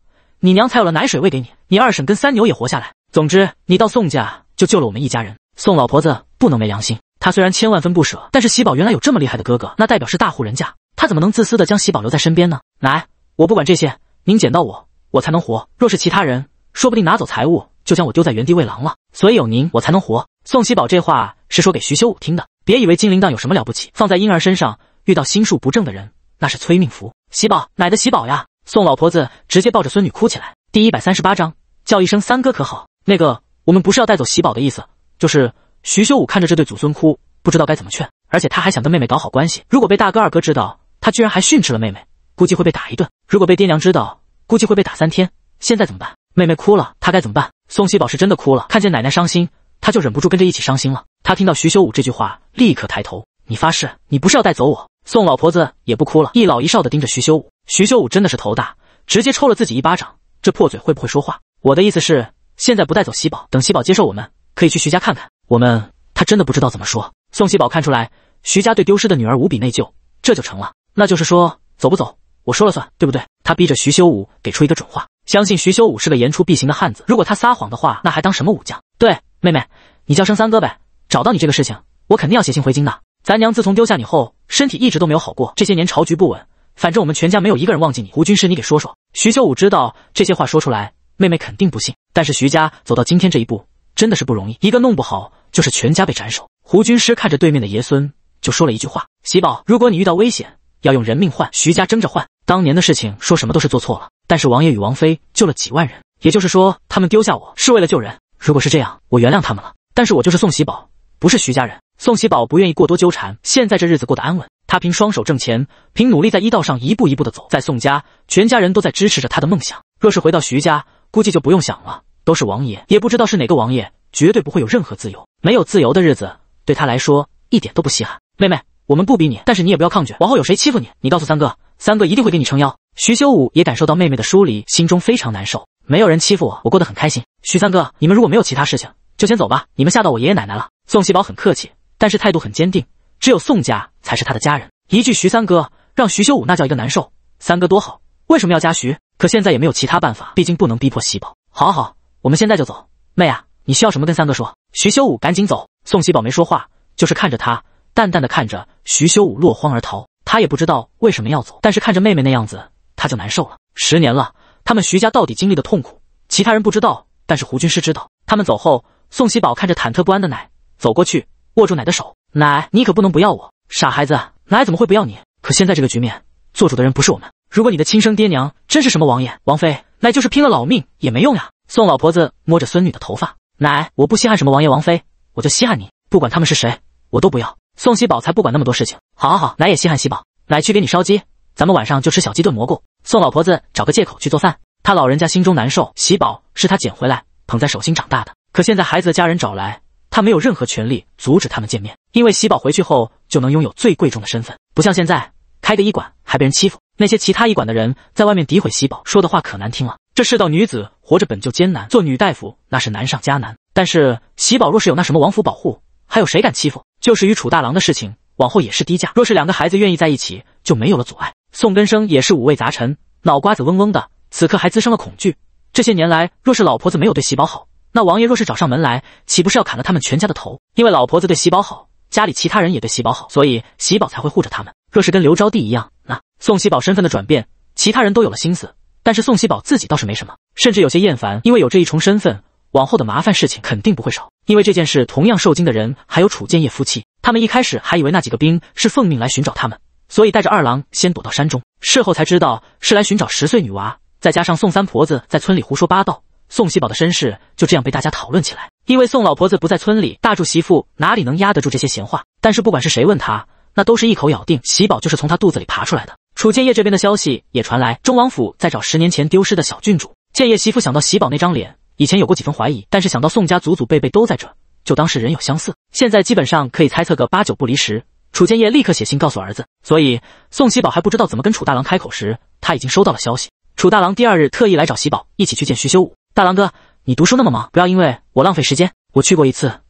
[SPEAKER 1] 你娘才有了奶水喂给你，你二婶跟三牛也活下来。总之，你到宋家就救了我们一家人。宋老婆子不能没良心，她虽然千万分不舍，但是喜宝原来有这么厉害的哥哥，那代表是大户人家，她怎么能自私的将喜宝留在身边呢？奶，我不管这些，您捡到我。我才能活。若是其他人，说不定拿走财物就将我丢在原地喂狼了。所以有您，我才能活。宋喜宝这话是说给徐修武听的。别以为金铃铛有什么了不起，放在婴儿身上，遇到心术不正的人，那是催命符。喜宝，奶的喜宝呀！宋老婆子直接抱着孙女哭起来。第一百三十八章，叫一声三哥可好？那个，我们不是要带走喜宝的意思，就是……徐修武看着这对祖孙哭，不知道该怎么劝。而且他还想跟妹妹搞好关系，如果被大哥二哥知道他居然还训斥了妹妹，估计会被打一顿。如果被爹娘知道，估计会被打三天，现在怎么办？妹妹哭了，她该怎么办？宋喜宝是真的哭了，看见奶奶伤心，她就忍不住跟着一起伤心了。她听到徐修武这句话，立刻抬头：“你发誓，你不是要带走我？”宋老婆子也不哭了，一老一少的盯着徐修武。徐修武真的是头大，直接抽了自己一巴掌，这破嘴会不会说话？我的意思是，现在不带走喜宝，等喜宝接受，我们可以去徐家看看。我们，他真的不知道怎么说。宋喜宝看出来，徐家对丢失的女儿无比内疚，这就成了。那就是说，走不走？我说了算，对不对？他逼着徐修武给出一个准话，相信徐修武是个言出必行的汉子。如果他撒谎的话，那还当什么武将？对，妹妹，你叫声三哥呗。找到你这个事情，我肯定要写信回京的。咱娘自从丢下你后，身体一直都没有好过。这些年朝局不稳，反正我们全家没有一个人忘记你。胡军师，你给说说。徐修武知道这些话说出来，妹妹肯定不信。但是徐家走到今天这一步，真的是不容易。一个弄不好，就是全家被斩首。胡军师看着对面的爷孙，就说了一句话：喜宝，如果你遇到危险，要用人命换，徐家争着换。当年的事情，说什么都是做错了。但是王爷与王妃救了几万人，也就是说，他们丢下我是为了救人。如果是这样，我原谅他们了。但是我就是宋喜宝，不是徐家人。宋喜宝不愿意过多纠缠，现在这日子过得安稳。他凭双手挣钱，凭努力在医道上一步一步的走。在宋家，全家人都在支持着他的梦想。若是回到徐家，估计就不用想了。都是王爷，也不知道是哪个王爷，绝对不会有任何自由。没有自由的日子，对他来说一点都不稀罕。妹妹，我们不逼你，但是你也不要抗拒。往后有谁欺负你，你告诉三哥。三哥一定会给你撑腰。徐修武也感受到妹妹的疏离，心中非常难受。没有人欺负我，我过得很开心。徐三哥，你们如果没有其他事情，就先走吧。你们吓到我爷爷奶奶了。宋喜宝很客气，但是态度很坚定。只有宋家才是他的家人。一句徐三哥，让徐修武那叫一个难受。三哥多好，为什么要加徐？可现在也没有其他办法，毕竟不能逼迫喜宝。好好，我们现在就走。妹啊，你需要什么跟三哥说。徐修武赶紧走。宋喜宝没说话，就是看着他，淡淡的看着。徐修武落荒而逃。他也不知道为什么要走，但是看着妹妹那样子，他就难受了。十年了，他们徐家到底经历的痛苦，其他人不知道，但是胡军师知道。他们走后，宋喜宝看着忐忑不安的奶，走过去握住奶的手：“奶，你可不能不要我，傻孩子。奶怎么会不要你？可现在这个局面，做主的人不是我们。如果你的亲生爹娘真是什么王爷王妃，奶就是拼了老命也没用呀。”宋老婆子摸着孙女的头发：“奶，我不稀罕什么王爷王妃，我就稀罕你。不管他们是谁，我都不要。”宋喜宝才不管那么多事情，好，好，好，奶也稀罕喜宝，奶去给你烧鸡，咱们晚上就吃小鸡炖蘑菇。宋老婆子找个借口去做饭，她老人家心中难受。喜宝是她捡回来，捧在手心长大的，可现在孩子的家人找来，她没有任何权利阻止他们见面，因为喜宝回去后就能拥有最贵重的身份，不像现在开个医馆还被人欺负。那些其他医馆的人在外面诋毁喜宝说的话可难听了。这世道女子活着本就艰难，做女大夫那是难上加难。但是喜宝若是有那什么王府保护，还有谁敢欺负？就是与楚大郎的事情，往后也是低价。若是两个孩子愿意在一起，就没有了阻碍。宋根生也是五味杂陈，脑瓜子嗡嗡的，此刻还滋生了恐惧。这些年来，若是老婆子没有对喜宝好，那王爷若是找上门来，岂不是要砍了他们全家的头？因为老婆子对喜宝好，家里其他人也对喜宝好，所以喜宝才会护着他们。若是跟刘招娣一样，那宋喜宝身份的转变，其他人都有了心思，但是宋喜宝自己倒是没什么，甚至有些厌烦，因为有这一重身份。往后的麻烦事情肯定不会少，因为这件事同样受惊的人还有楚建业夫妻。他们一开始还以为那几个兵是奉命来寻找他们，所以带着二郎先躲到山中。事后才知道是来寻找十岁女娃，再加上宋三婆子在村里胡说八道，宋喜宝的身世就这样被大家讨论起来。因为宋老婆子不在村里，大柱媳妇哪里能压得住这些闲话？但是不管是谁问他，那都是一口咬定喜宝就是从他肚子里爬出来的。楚建业这边的消息也传来，中王府在找十年前丢失的小郡主。建业媳妇想到喜宝那张脸。以前有过几分怀疑，但是想到宋家祖祖辈辈都在这，就当是人有相似。现在基本上可以猜测个八九不离十。楚建业立刻写信告诉儿子，所以宋喜宝还不知道怎么跟楚大郎开口时，他已经收到了消息。楚大郎第二日特意来找喜宝，一起去见徐修武。大郎哥，你读书那么忙，不要因为我浪费时间。我去过一次，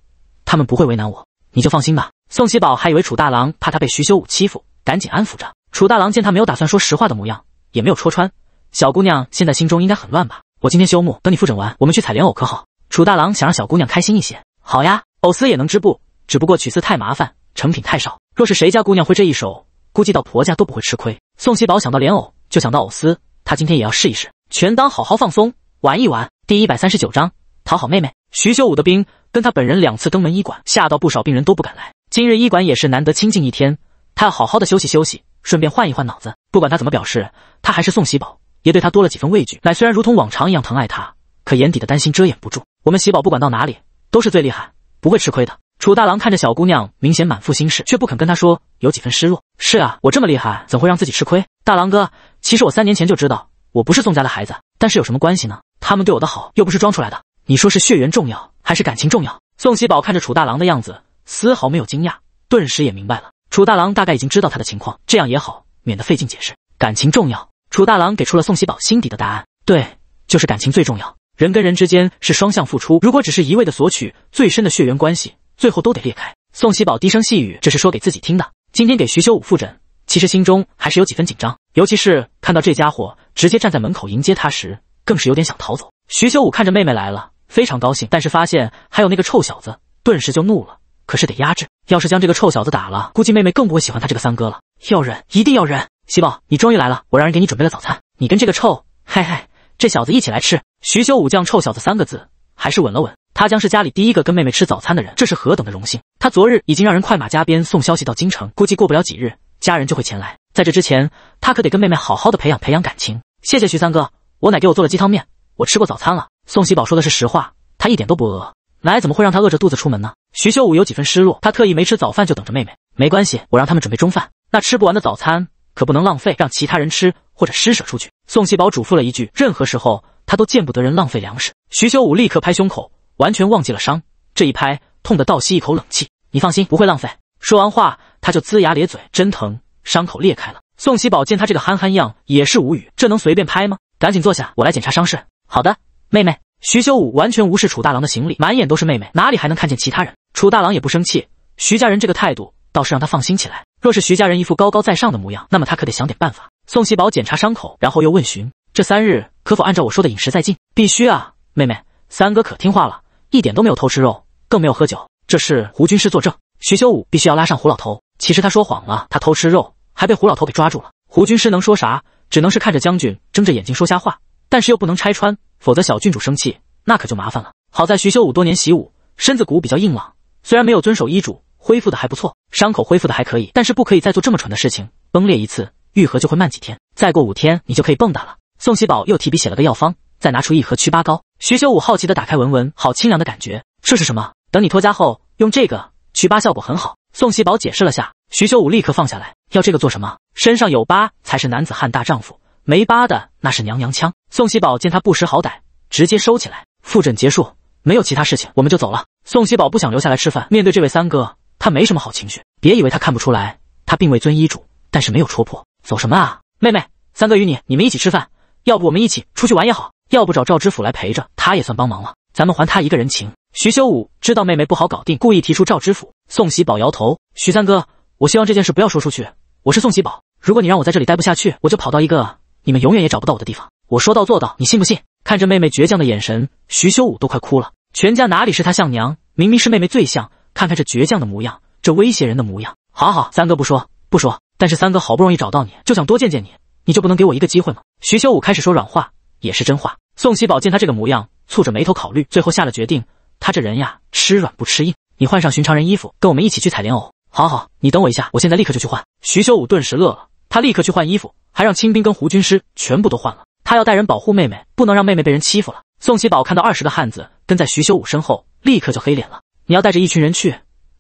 [SPEAKER 1] 他们不会为难我，你就放心吧。宋喜宝还以为楚大郎怕他被徐修武欺负，赶紧安抚着。楚大郎见他没有打算说实话的模样，也没有戳穿。小姑娘现在心中应该很乱吧。我今天休沐，等你复诊完，我们去采莲藕可好？楚大郎想让小姑娘开心一些。好呀，藕丝也能织布，只不过取丝太麻烦，成品太少。若是谁家姑娘会这一手，估计到婆家都不会吃亏。宋喜宝想到莲藕就想到藕丝，他今天也要试一试，全当好好放松，玩一玩。第一百三十九章讨好妹妹。徐修武的兵跟他本人两次登门医馆，吓到不少病人都不敢来。今日医馆也是难得清静一天，他要好好的休息休息，顺便换一换脑子。不管他怎么表示，他还是宋喜宝。也对他多了几分畏惧，乃虽然如同往常一样疼爱他，可眼底的担心遮掩不住。我们喜宝不管到哪里都是最厉害，不会吃亏的。楚大郎看着小姑娘，明显满腹心事，却不肯跟她说，有几分失落。是啊，我这么厉害，怎会让自己吃亏？大郎哥，其实我三年前就知道我不是宋家的孩子，但是有什么关系呢？他们对我的好又不是装出来的。你说是血缘重要，还是感情重要？宋喜宝看着楚大郎的样子，丝毫没有惊讶，顿时也明白了。楚大郎大概已经知道他的情况，这样也好，免得费劲解释。感情重要。楚大郎给出了宋喜宝心底的答案，对，就是感情最重要，人跟人之间是双向付出，如果只是一味的索取，最深的血缘关系最后都得裂开。宋喜宝低声细语，这是说给自己听的。今天给徐修武复诊，其实心中还是有几分紧张，尤其是看到这家伙直接站在门口迎接他时，更是有点想逃走。徐修武看着妹妹来了，非常高兴，但是发现还有那个臭小子，顿时就怒了。可是得压制，要是将这个臭小子打了，估计妹妹更不会喜欢他这个三哥了。要忍，一定要忍。喜宝，你终于来了！我让人给你准备了早餐，你跟这个臭嘿嘿这小子一起来吃。徐修武将“臭小子”三个字还是稳了稳。他将是家里第一个跟妹妹吃早餐的人，这是何等的荣幸！他昨日已经让人快马加鞭送消息到京城，估计过不了几日家人就会前来。在这之前，他可得跟妹妹好好的培养培养感情。谢谢徐三哥，我奶给我做了鸡汤面，我吃过早餐了。宋喜宝说的是实话，他一点都不饿，奶怎么会让他饿着肚子出门呢？徐修武有几分失落，他特意没吃早饭就等着妹妹。没关系，我让他们准备中饭，那吃不完的早餐。可不能浪费，让其他人吃或者施舍出去。宋喜宝嘱咐了一句，任何时候他都见不得人浪费粮食。徐修武立刻拍胸口，完全忘记了伤。这一拍，痛得倒吸一口冷气。你放心，不会浪费。说完话，他就龇牙咧嘴，真疼，伤口裂开了。宋喜宝见他这个憨憨样，也是无语。这能随便拍吗？赶紧坐下，我来检查伤势。好的，妹妹。徐修武完全无视楚大郎的行李，满眼都是妹妹，哪里还能看见其他人？楚大郎也不生气，徐家人这个态度倒是让他放心起来。若是徐家人一副高高在上的模样，那么他可得想点办法。宋喜宝检查伤口，然后又问询：这三日可否按照我说的饮食再进？必须啊，妹妹，三哥可听话了，一点都没有偷吃肉，更没有喝酒。这是胡军师作证，徐修武必须要拉上胡老头。其实他说谎了，他偷吃肉还被胡老头给抓住了。胡军师能说啥？只能是看着将军睁着眼睛说瞎话，但是又不能拆穿，否则小郡主生气，那可就麻烦了。好在徐修武多年习武，身子骨比较硬朗，虽然没有遵守医嘱。恢复的还不错，伤口恢复的还可以，但是不可以再做这么蠢的事情，崩裂一次愈合就会慢几天。再过五天你就可以蹦跶了。宋喜宝又提笔写了个药方，再拿出一盒祛疤膏。徐修武好奇的打开闻闻，好清凉的感觉，这是什么？等你脱痂后用这个祛疤效果很好。宋喜宝解释了下，徐修武立刻放下来，要这个做什么？身上有疤才是男子汉大丈夫，没疤的那是娘娘腔。宋喜宝见他不识好歹，直接收起来。复诊结束，没有其他事情，我们就走了。宋喜宝不想留下来吃饭，面对这位三哥。他没什么好情绪，别以为他看不出来，他并未遵医嘱，但是没有戳破。走什么啊，妹妹，三哥与你，你们一起吃饭，要不我们一起出去玩也好，要不找赵知府来陪着，他也算帮忙了，咱们还他一个人情。徐修武知道妹妹不好搞定，故意提出赵知府。宋喜宝摇头，徐三哥，我希望这件事不要说出去。我是宋喜宝，如果你让我在这里待不下去，我就跑到一个你们永远也找不到我的地方。我说到做到，你信不信？看着妹妹倔强的眼神，徐修武都快哭了。全家哪里是他像娘，明明是妹妹最像。看看这倔强的模样，这威胁人的模样。好好，三哥不说不说，但是三哥好不容易找到你，就想多见见你，你就不能给我一个机会吗？徐修武开始说软话，也是真话。宋喜宝见他这个模样，蹙着眉头考虑，最后下了决定。他这人呀，吃软不吃硬。你换上寻常人衣服，跟我们一起去采莲藕。好好，你等我一下，我现在立刻就去换。徐修武顿时乐了，他立刻去换衣服，还让清兵跟胡军师全部都换了。他要带人保护妹妹，不能让妹妹被人欺负了。宋喜宝看到二十个汉子跟在徐修武身后，立刻就黑脸了。你要带着一群人去，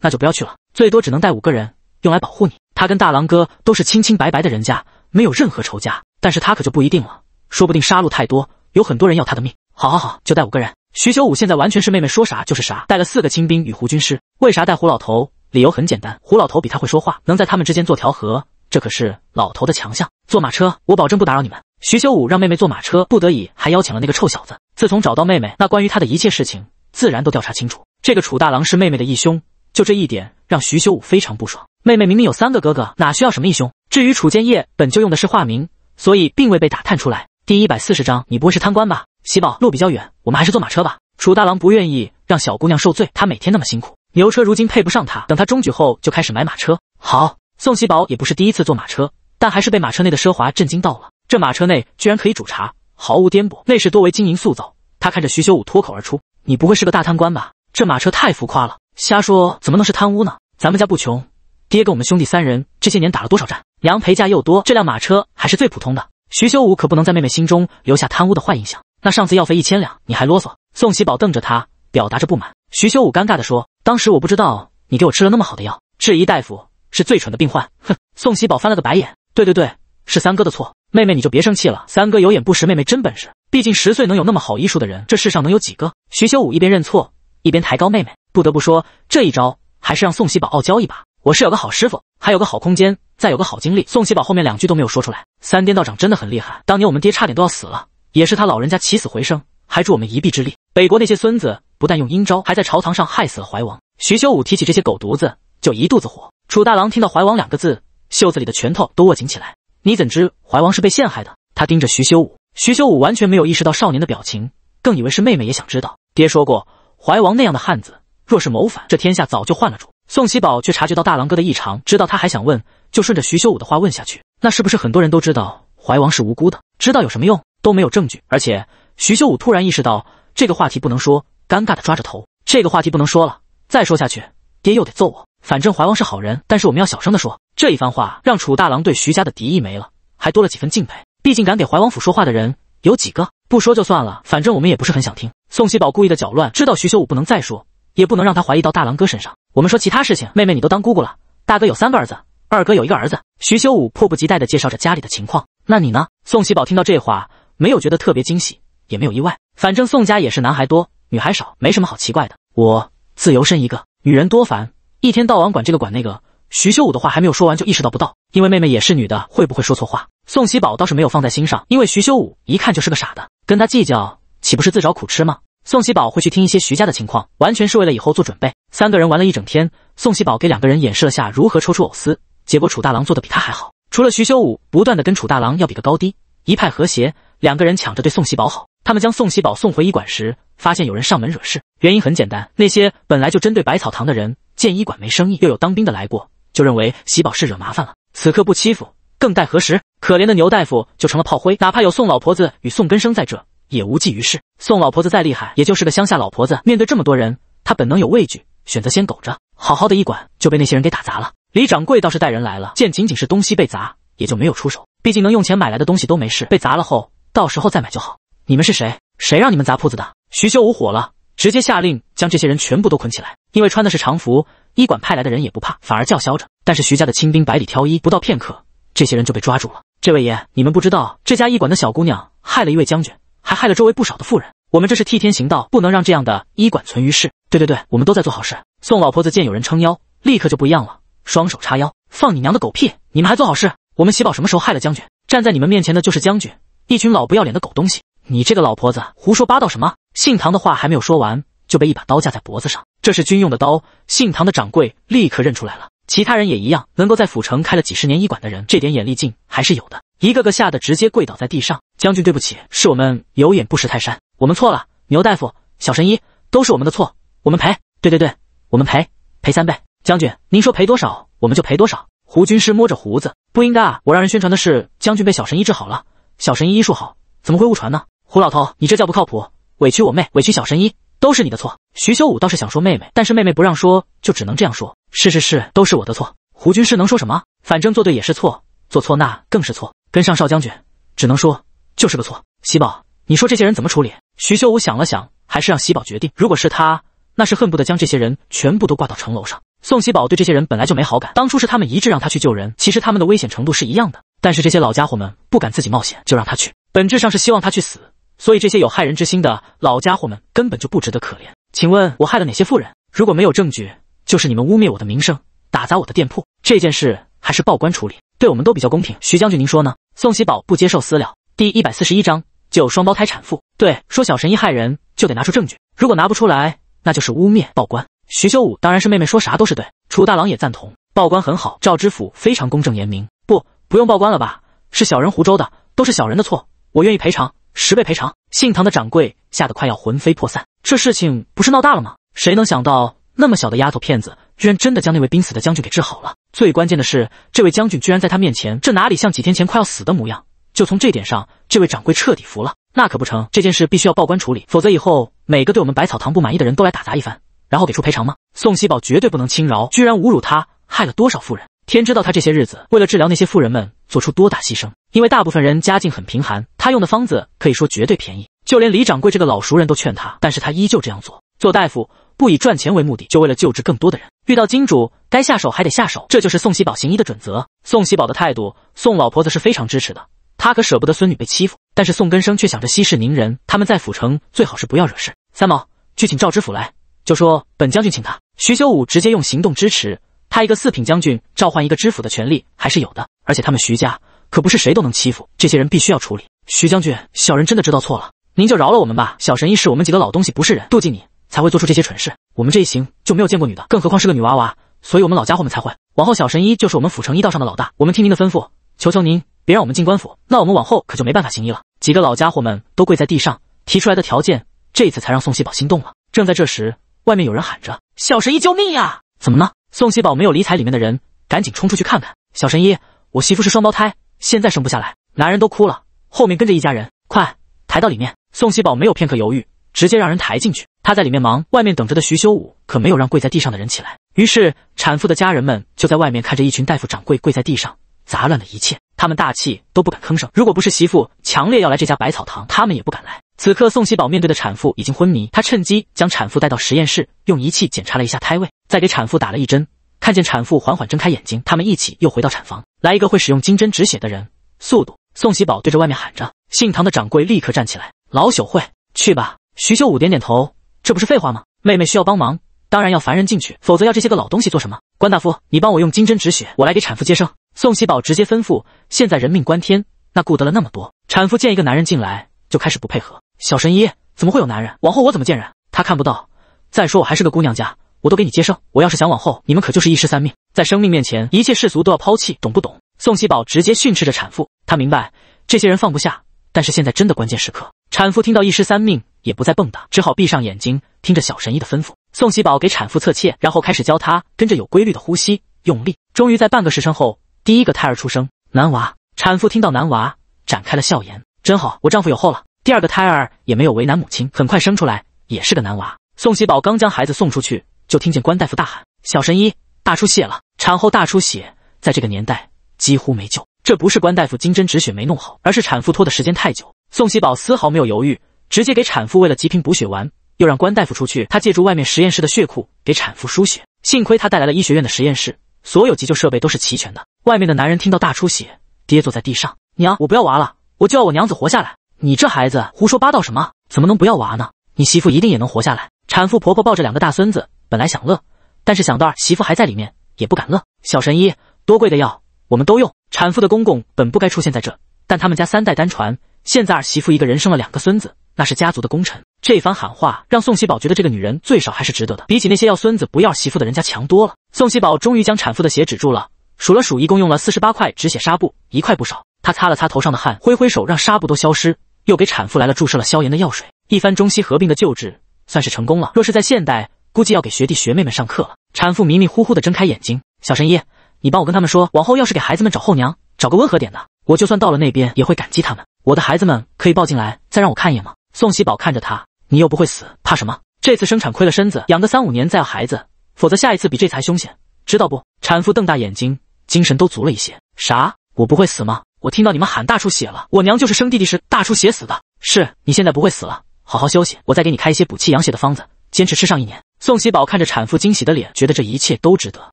[SPEAKER 1] 那就不要去了，最多只能带五个人用来保护你。他跟大郎哥都是清清白白的人家，没有任何仇家，但是他可就不一定了，说不定杀戮太多，有很多人要他的命。好好好，就带五个人。徐修武现在完全是妹妹说啥就是啥，带了四个清兵与胡军师。为啥带胡老头？理由很简单，胡老头比他会说话，能在他们之间做调和，这可是老头的强项。坐马车，我保证不打扰你们。徐修武让妹妹坐马车，不得已还邀请了那个臭小子。自从找到妹妹，那关于他的一切事情自然都调查清楚。这个楚大郎是妹妹的义兄，就这一点让徐修武非常不爽。妹妹明明有三个哥哥，哪需要什么义兄？至于楚建业，本就用的是化名，所以并未被打探出来。第一百四十章，你不会是贪官吧？喜宝，路比较远，我们还是坐马车吧。楚大郎不愿意让小姑娘受罪，他每天那么辛苦，牛车如今配不上他，等他中举后就开始买马车。好，宋喜宝也不是第一次坐马车，但还是被马车内的奢华震惊到了。这马车内居然可以煮茶，毫无颠簸，内饰多为金银塑造。他看着徐修武，脱口而出：“你不会是个大贪官吧？”这马车太浮夸了，瞎说怎么能是贪污呢？咱们家不穷，爹跟我们兄弟三人这些年打了多少战，娘陪嫁又多，这辆马车还是最普通的。徐修武可不能在妹妹心中留下贪污的坏印象。那上次药费一千两，你还啰嗦？宋喜宝瞪着他，表达着不满。徐修武尴尬地说：“当时我不知道你给我吃了那么好的药，质疑大夫是最蠢的病患。”哼，宋喜宝翻了个白眼。对对对，是三哥的错，妹妹你就别生气了。三哥有眼不识妹妹真本事，毕竟十岁能有那么好医术的人，这世上能有几个？徐修武一边认错。一边抬高妹妹，不得不说，这一招还是让宋喜宝傲娇一把。我是有个好师傅，还有个好空间，再有个好经历。宋喜宝后面两句都没有说出来。三颠道长真的很厉害，当年我们爹差点都要死了，也是他老人家起死回生，还助我们一臂之力。北国那些孙子不但用阴招，还在朝堂上害死了怀王。徐修武提起这些狗犊子就一肚子火。楚大郎听到怀王两个字，袖子里的拳头都握紧起来。你怎知怀王是被陷害的？他盯着徐修武，徐修武完全没有意识到少年的表情，更以为是妹妹也想知道。爹说过。怀王那样的汉子，若是谋反，这天下早就换了主。宋希宝却察觉到大郎哥的异常，知道他还想问，就顺着徐修武的话问下去。那是不是很多人都知道怀王是无辜的？知道有什么用？都没有证据。而且，徐修武突然意识到这个话题不能说，尴尬的抓着头。这个话题不能说了，再说下去爹又得揍我。反正怀王是好人，但是我们要小声的说。这一番话让楚大郎对徐家的敌意没了，还多了几分敬佩。毕竟敢给怀王府说话的人有几个？不说就算了，反正我们也不是很想听。宋喜宝故意的搅乱，知道徐修武不能再说，也不能让他怀疑到大郎哥身上。我们说其他事情，妹妹你都当姑姑了。大哥有三个儿子，二哥有一个儿子。徐修武迫不及待的介绍着家里的情况。那你呢？宋喜宝听到这话，没有觉得特别惊喜，也没有意外，反正宋家也是男孩多，女孩少，没什么好奇怪的。我自由身一个，女人多烦，一天到晚管这个管那个。徐修武的话还没有说完，就意识到不到，因为妹妹也是女的，会不会说错话？宋喜宝倒是没有放在心上，因为徐修武一看就是个傻的，跟他计较。岂不是自找苦吃吗？宋喜宝会去听一些徐家的情况，完全是为了以后做准备。三个人玩了一整天，宋喜宝给两个人演示了下如何抽出藕丝，结果楚大郎做的比他还好。除了徐修武不断的跟楚大郎要比个高低，一派和谐，两个人抢着对宋喜宝好。他们将宋喜宝送回医馆时，发现有人上门惹事。原因很简单，那些本来就针对百草堂的人，见医馆没生意，又有当兵的来过，就认为喜宝是惹麻烦了。此刻不欺负，更待何时？可怜的牛大夫就成了炮灰，哪怕有宋老婆子与宋根生在这。也无济于事。宋老婆子再厉害，也就是个乡下老婆子。面对这么多人，她本能有畏惧，选择先苟着。好好的医馆就被那些人给打砸了。李掌柜倒是带人来了，见仅仅是东西被砸，也就没有出手。毕竟能用钱买来的东西都没事，被砸了后，到时候再买就好。你们是谁？谁让你们砸铺子的？徐修武火了，直接下令将这些人全部都捆起来。因为穿的是常服，医馆派来的人也不怕，反而叫嚣着。但是徐家的亲兵百里挑一，不到片刻，这些人就被抓住了。这位爷，你们不知道这家医馆的小姑娘害了一位将军。还害了周围不少的富人，我们这是替天行道，不能让这样的医馆存于世。对对对，我们都在做好事。宋老婆子见有人撑腰，立刻就不一样了，双手叉腰，放你娘的狗屁！你们还做好事？我们喜宝什么时候害了将军？站在你们面前的就是将军！一群老不要脸的狗东西！你这个老婆子，胡说八道什么？姓唐的话还没有说完，就被一把刀架在脖子上。这是军用的刀，姓唐的掌柜立刻认出来了，其他人也一样。能够在府城开了几十年医馆的人，这点眼力劲还是有的。一个个吓得直接跪倒在地上。将军，对不起，是我们有眼不识泰山，我们错了。牛大夫、小神医都是我们的错，我们赔。对对对，我们赔赔三倍。将军，您说赔多少，我们就赔多少。胡军师摸着胡子，不应该啊！我让人宣传的是将军被小神医治好了，小神医医术好，怎么会误传呢？胡老头，你这叫不靠谱，委屈我妹，委屈小神医，都是你的错。徐修武倒是想说妹妹，但是妹妹不让说，就只能这样说。是是是，都是我的错。胡军师能说什么？反正做对也是错，做错那更是错。跟上少将军，只能说就是个错。喜宝，你说这些人怎么处理？徐修武想了想，还是让喜宝决定。如果是他，那是恨不得将这些人全部都挂到城楼上。宋喜宝对这些人本来就没好感，当初是他们一致让他去救人，其实他们的危险程度是一样的。但是这些老家伙们不敢自己冒险，就让他去，本质上是希望他去死。所以这些有害人之心的老家伙们根本就不值得可怜。请问，我害了哪些富人？如果没有证据，就是你们污蔑我的名声，打砸我的店铺。这件事还是报官处理。对我们都比较公平，徐将军，您说呢？宋喜宝不接受私了。第一百四十一章救双胞胎产妇。对，说小神医害人就得拿出证据，如果拿不出来，那就是污蔑，报官。徐修武当然是妹妹说啥都是对。楚大郎也赞同，报官很好。赵知府非常公正严明。不，不用报官了吧？是小人胡诌的，都是小人的错，我愿意赔偿十倍赔偿。姓唐的掌柜吓得快要魂飞魄散，这事情不是闹大了吗？谁能想到那么小的丫头片子？居然真的将那位濒死的将军给治好了。最关键的是，这位将军居然在他面前，这哪里像几天前快要死的模样？就从这点上，这位掌柜彻底服了。那可不成，这件事必须要报官处理，否则以后每个对我们百草堂不满意的人都来打砸一番，然后给出赔偿吗？宋熙宝绝对不能轻饶，居然侮辱他，害了多少富人？天知道他这些日子为了治疗那些富人们做出多大牺牲。因为大部分人家境很贫寒，他用的方子可以说绝对便宜。就连李掌柜这个老熟人都劝他，但是他依旧这样做，做大夫不以赚钱为目的，就为了救治更多的人。遇到金主，该下手还得下手，这就是宋喜宝行医的准则。宋喜宝的态度，宋老婆子是非常支持的，他可舍不得孙女被欺负。但是宋根生却想着息事宁人，他们在府城最好是不要惹事。三毛去请赵知府来，就说本将军请他。徐修武直接用行动支持他，一个四品将军召唤一个知府的权利还是有的。而且他们徐家可不是谁都能欺负，这些人必须要处理。徐将军，小人真的知道错了，您就饶了我们吧。小神医是我们几个老东西不是人，妒忌你才会做出这些蠢事。我们这一行就没有见过女的，更何况是个女娃娃，所以我们老家伙们才会。往后小神医就是我们府城医道上的老大，我们听您的吩咐，求求您别让我们进官府，那我们往后可就没办法行医了。几个老家伙们都跪在地上提出来的条件，这次才让宋熙宝心动了。正在这时，外面有人喊着：“小神医救命呀！怎么呢？宋熙宝没有理睬里面的人，赶紧冲出去看看。小神医，我媳妇是双胞胎，现在生不下来，男人都哭了，后面跟着一家人，快抬到里面。宋熙宝没有片刻犹豫。直接让人抬进去。他在里面忙，外面等着的徐修武可没有让跪在地上的人起来。于是，产妇的家人们就在外面看着一群大夫、掌柜跪在地上，砸乱了一切。他们大气都不敢吭声。如果不是媳妇强烈要来这家百草堂，他们也不敢来。此刻，宋喜宝面对的产妇已经昏迷，他趁机将产妇带到实验室，用仪器检查了一下胎位，再给产妇打了一针。看见产妇缓缓睁开眼睛，他们一起又回到产房，来一个会使用金针止血的人，速度！宋喜宝对着外面喊着。姓唐的掌柜立刻站起来：“老朽会，去吧。”徐修武点点头，这不是废话吗？妹妹需要帮忙，当然要凡人进去，否则要这些个老东西做什么？关大夫，你帮我用金针止血，我来给产妇接生。宋喜宝直接吩咐，现在人命关天，那顾得了那么多？产妇见一个男人进来，就开始不配合。小神医，怎么会有男人？往后我怎么见人？他看不到，再说我还是个姑娘家，我都给你接生。我要是想往后，你们可就是一尸三命。在生命面前，一切世俗都要抛弃，懂不懂？宋喜宝直接训斥着产妇，他明白这些人放不下。但是现在真的关键时刻，产妇听到一尸三命也不再蹦跶，只好闭上眼睛，听着小神医的吩咐。宋喜宝给产妇侧切，然后开始教她跟着有规律的呼吸用力。终于在半个时辰后，第一个胎儿出生，男娃。产妇听到男娃，展开了笑颜，真好，我丈夫有后了。第二个胎儿也没有为难母亲，很快生出来，也是个男娃。宋喜宝刚将孩子送出去，就听见关大夫大喊：“小神医，大出血了！产后大出血，在这个年代几乎没救。”这不是关大夫金针止血没弄好，而是产妇拖的时间太久。宋喜宝丝毫没有犹豫，直接给产妇喂了几瓶补血丸，又让关大夫出去。他借助外面实验室的血库给产妇输血。幸亏他带来了医学院的实验室，所有急救设备都是齐全的。外面的男人听到大出血，跌坐在地上：“娘，我不要娃了，我就要我娘子活下来。”你这孩子胡说八道什么？怎么能不要娃呢？你媳妇一定也能活下来。产妇婆婆抱着两个大孙子，本来想乐，但是想到儿媳妇还在里面，也不敢乐。小神医，多贵的药？我们都用产妇的公公本不该出现在这，但他们家三代单传，现在儿媳妇一个人生了两个孙子，那是家族的功臣。这番喊话让宋喜宝觉得这个女人最少还是值得的，比起那些要孙子不要媳妇的人家强多了。宋喜宝终于将产妇的血止住了，数了数，一共用了四十八块止血纱布，一块不少。他擦了擦头上的汗，挥挥手让纱布都消失，又给产妇来了注射了消炎的药水。一番中西合并的救治算是成功了。若是在现代，估计要给学弟学妹们上课了。产妇迷迷糊糊地睁开眼睛，小神医。你帮我跟他们说，往后要是给孩子们找后娘，找个温和点的，我就算到了那边也会感激他们。我的孩子们可以抱进来再让我看一眼吗？宋喜宝看着他，你又不会死，怕什么？这次生产亏了身子，养个三五年再要孩子，否则下一次比这还凶险，知道不？产妇瞪大眼睛，精神都足了一些。啥？我不会死吗？我听到你们喊大出血了，我娘就是生弟弟时大出血死的。是你现在不会死了，好好休息，我再给你开一些补气养血的方子，坚持吃上一年。宋喜宝看着产妇惊喜的脸，觉得这一切都值得。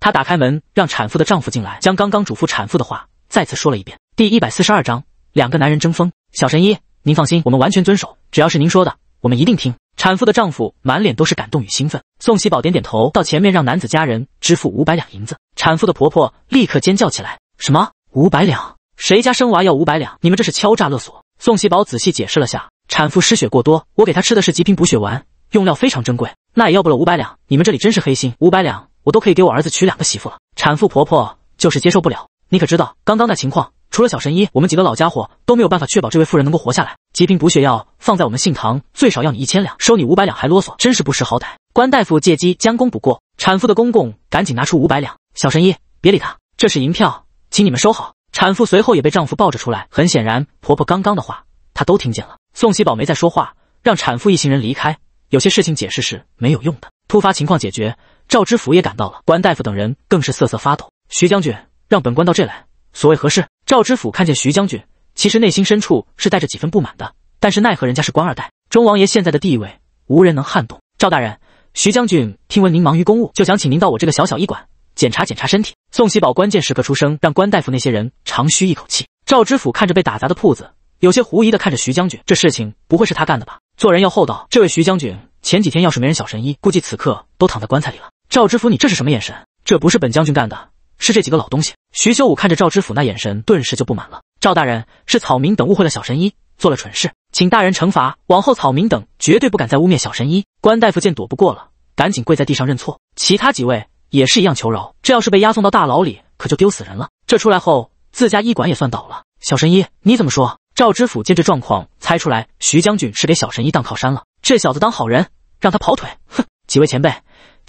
[SPEAKER 1] 她打开门，让产妇的丈夫进来，将刚刚嘱咐产妇的话再次说了一遍。第一百四十二章，两个男人争锋。小神医，您放心，我们完全遵守，只要是您说的，我们一定听。产妇的丈夫满脸都是感动与兴奋。宋喜宝点点头，到前面让男子家人支付五百两银子。产妇的婆婆立刻尖叫起来：“什么？五百两？谁家生娃要五百两？你们这是敲诈勒索！”宋喜宝仔细解释了下，产妇失血过多，我给她吃的是极品补血丸，用料非常珍贵，那也要不了五百两。你们这里真是黑心，五百两。我都可以给我儿子娶两个媳妇了。产妇婆婆就是接受不了。你可知道刚刚那情况？除了小神医，我们几个老家伙都没有办法确保这位妇人能够活下来。极品补血药放在我们姓堂，最少要你一千两，收你五百两还啰嗦，真是不识好歹。关大夫借机将功补过，产妇的公公赶紧拿出五百两。小神医，别理他，这是银票，请你们收好。产妇随后也被丈夫抱着出来，很显然婆婆刚刚的话她都听见了。宋喜宝没再说话，让产妇一行人离开。有些事情解释是没有用的，突发情况解决。赵知府也赶到了，关大夫等人更是瑟瑟发抖。徐将军让本官到这来，所谓何事？赵知府看见徐将军，其实内心深处是带着几分不满的，但是奈何人家是官二代，钟王爷现在的地位无人能撼动。赵大人，徐将军听闻您忙于公务，就想请您到我这个小小医馆检查检查身体。宋喜宝关键时刻出声，让关大夫那些人长吁一口气。赵知府看着被打砸的铺子，有些狐疑的看着徐将军，这事情不会是他干的吧？做人要厚道，这位徐将军前几天要是没人小神医，估计此刻都躺在棺材里了。赵知府，你这是什么眼神？这不是本将军干的，是这几个老东西。徐修武看着赵知府那眼神，顿时就不满了。赵大人，是草民等误会了小神医，做了蠢事，请大人惩罚。往后草民等绝对不敢再污蔑小神医。关大夫见躲不过了，赶紧跪在地上认错。其他几位也是一样求饶。这要是被押送到大牢里，可就丢死人了。这出来后，自家医馆也算倒了。小神医，你怎么说？赵知府见这状况，猜出来徐将军是给小神医当靠山了。这小子当好人，让他跑腿。哼，几位前辈。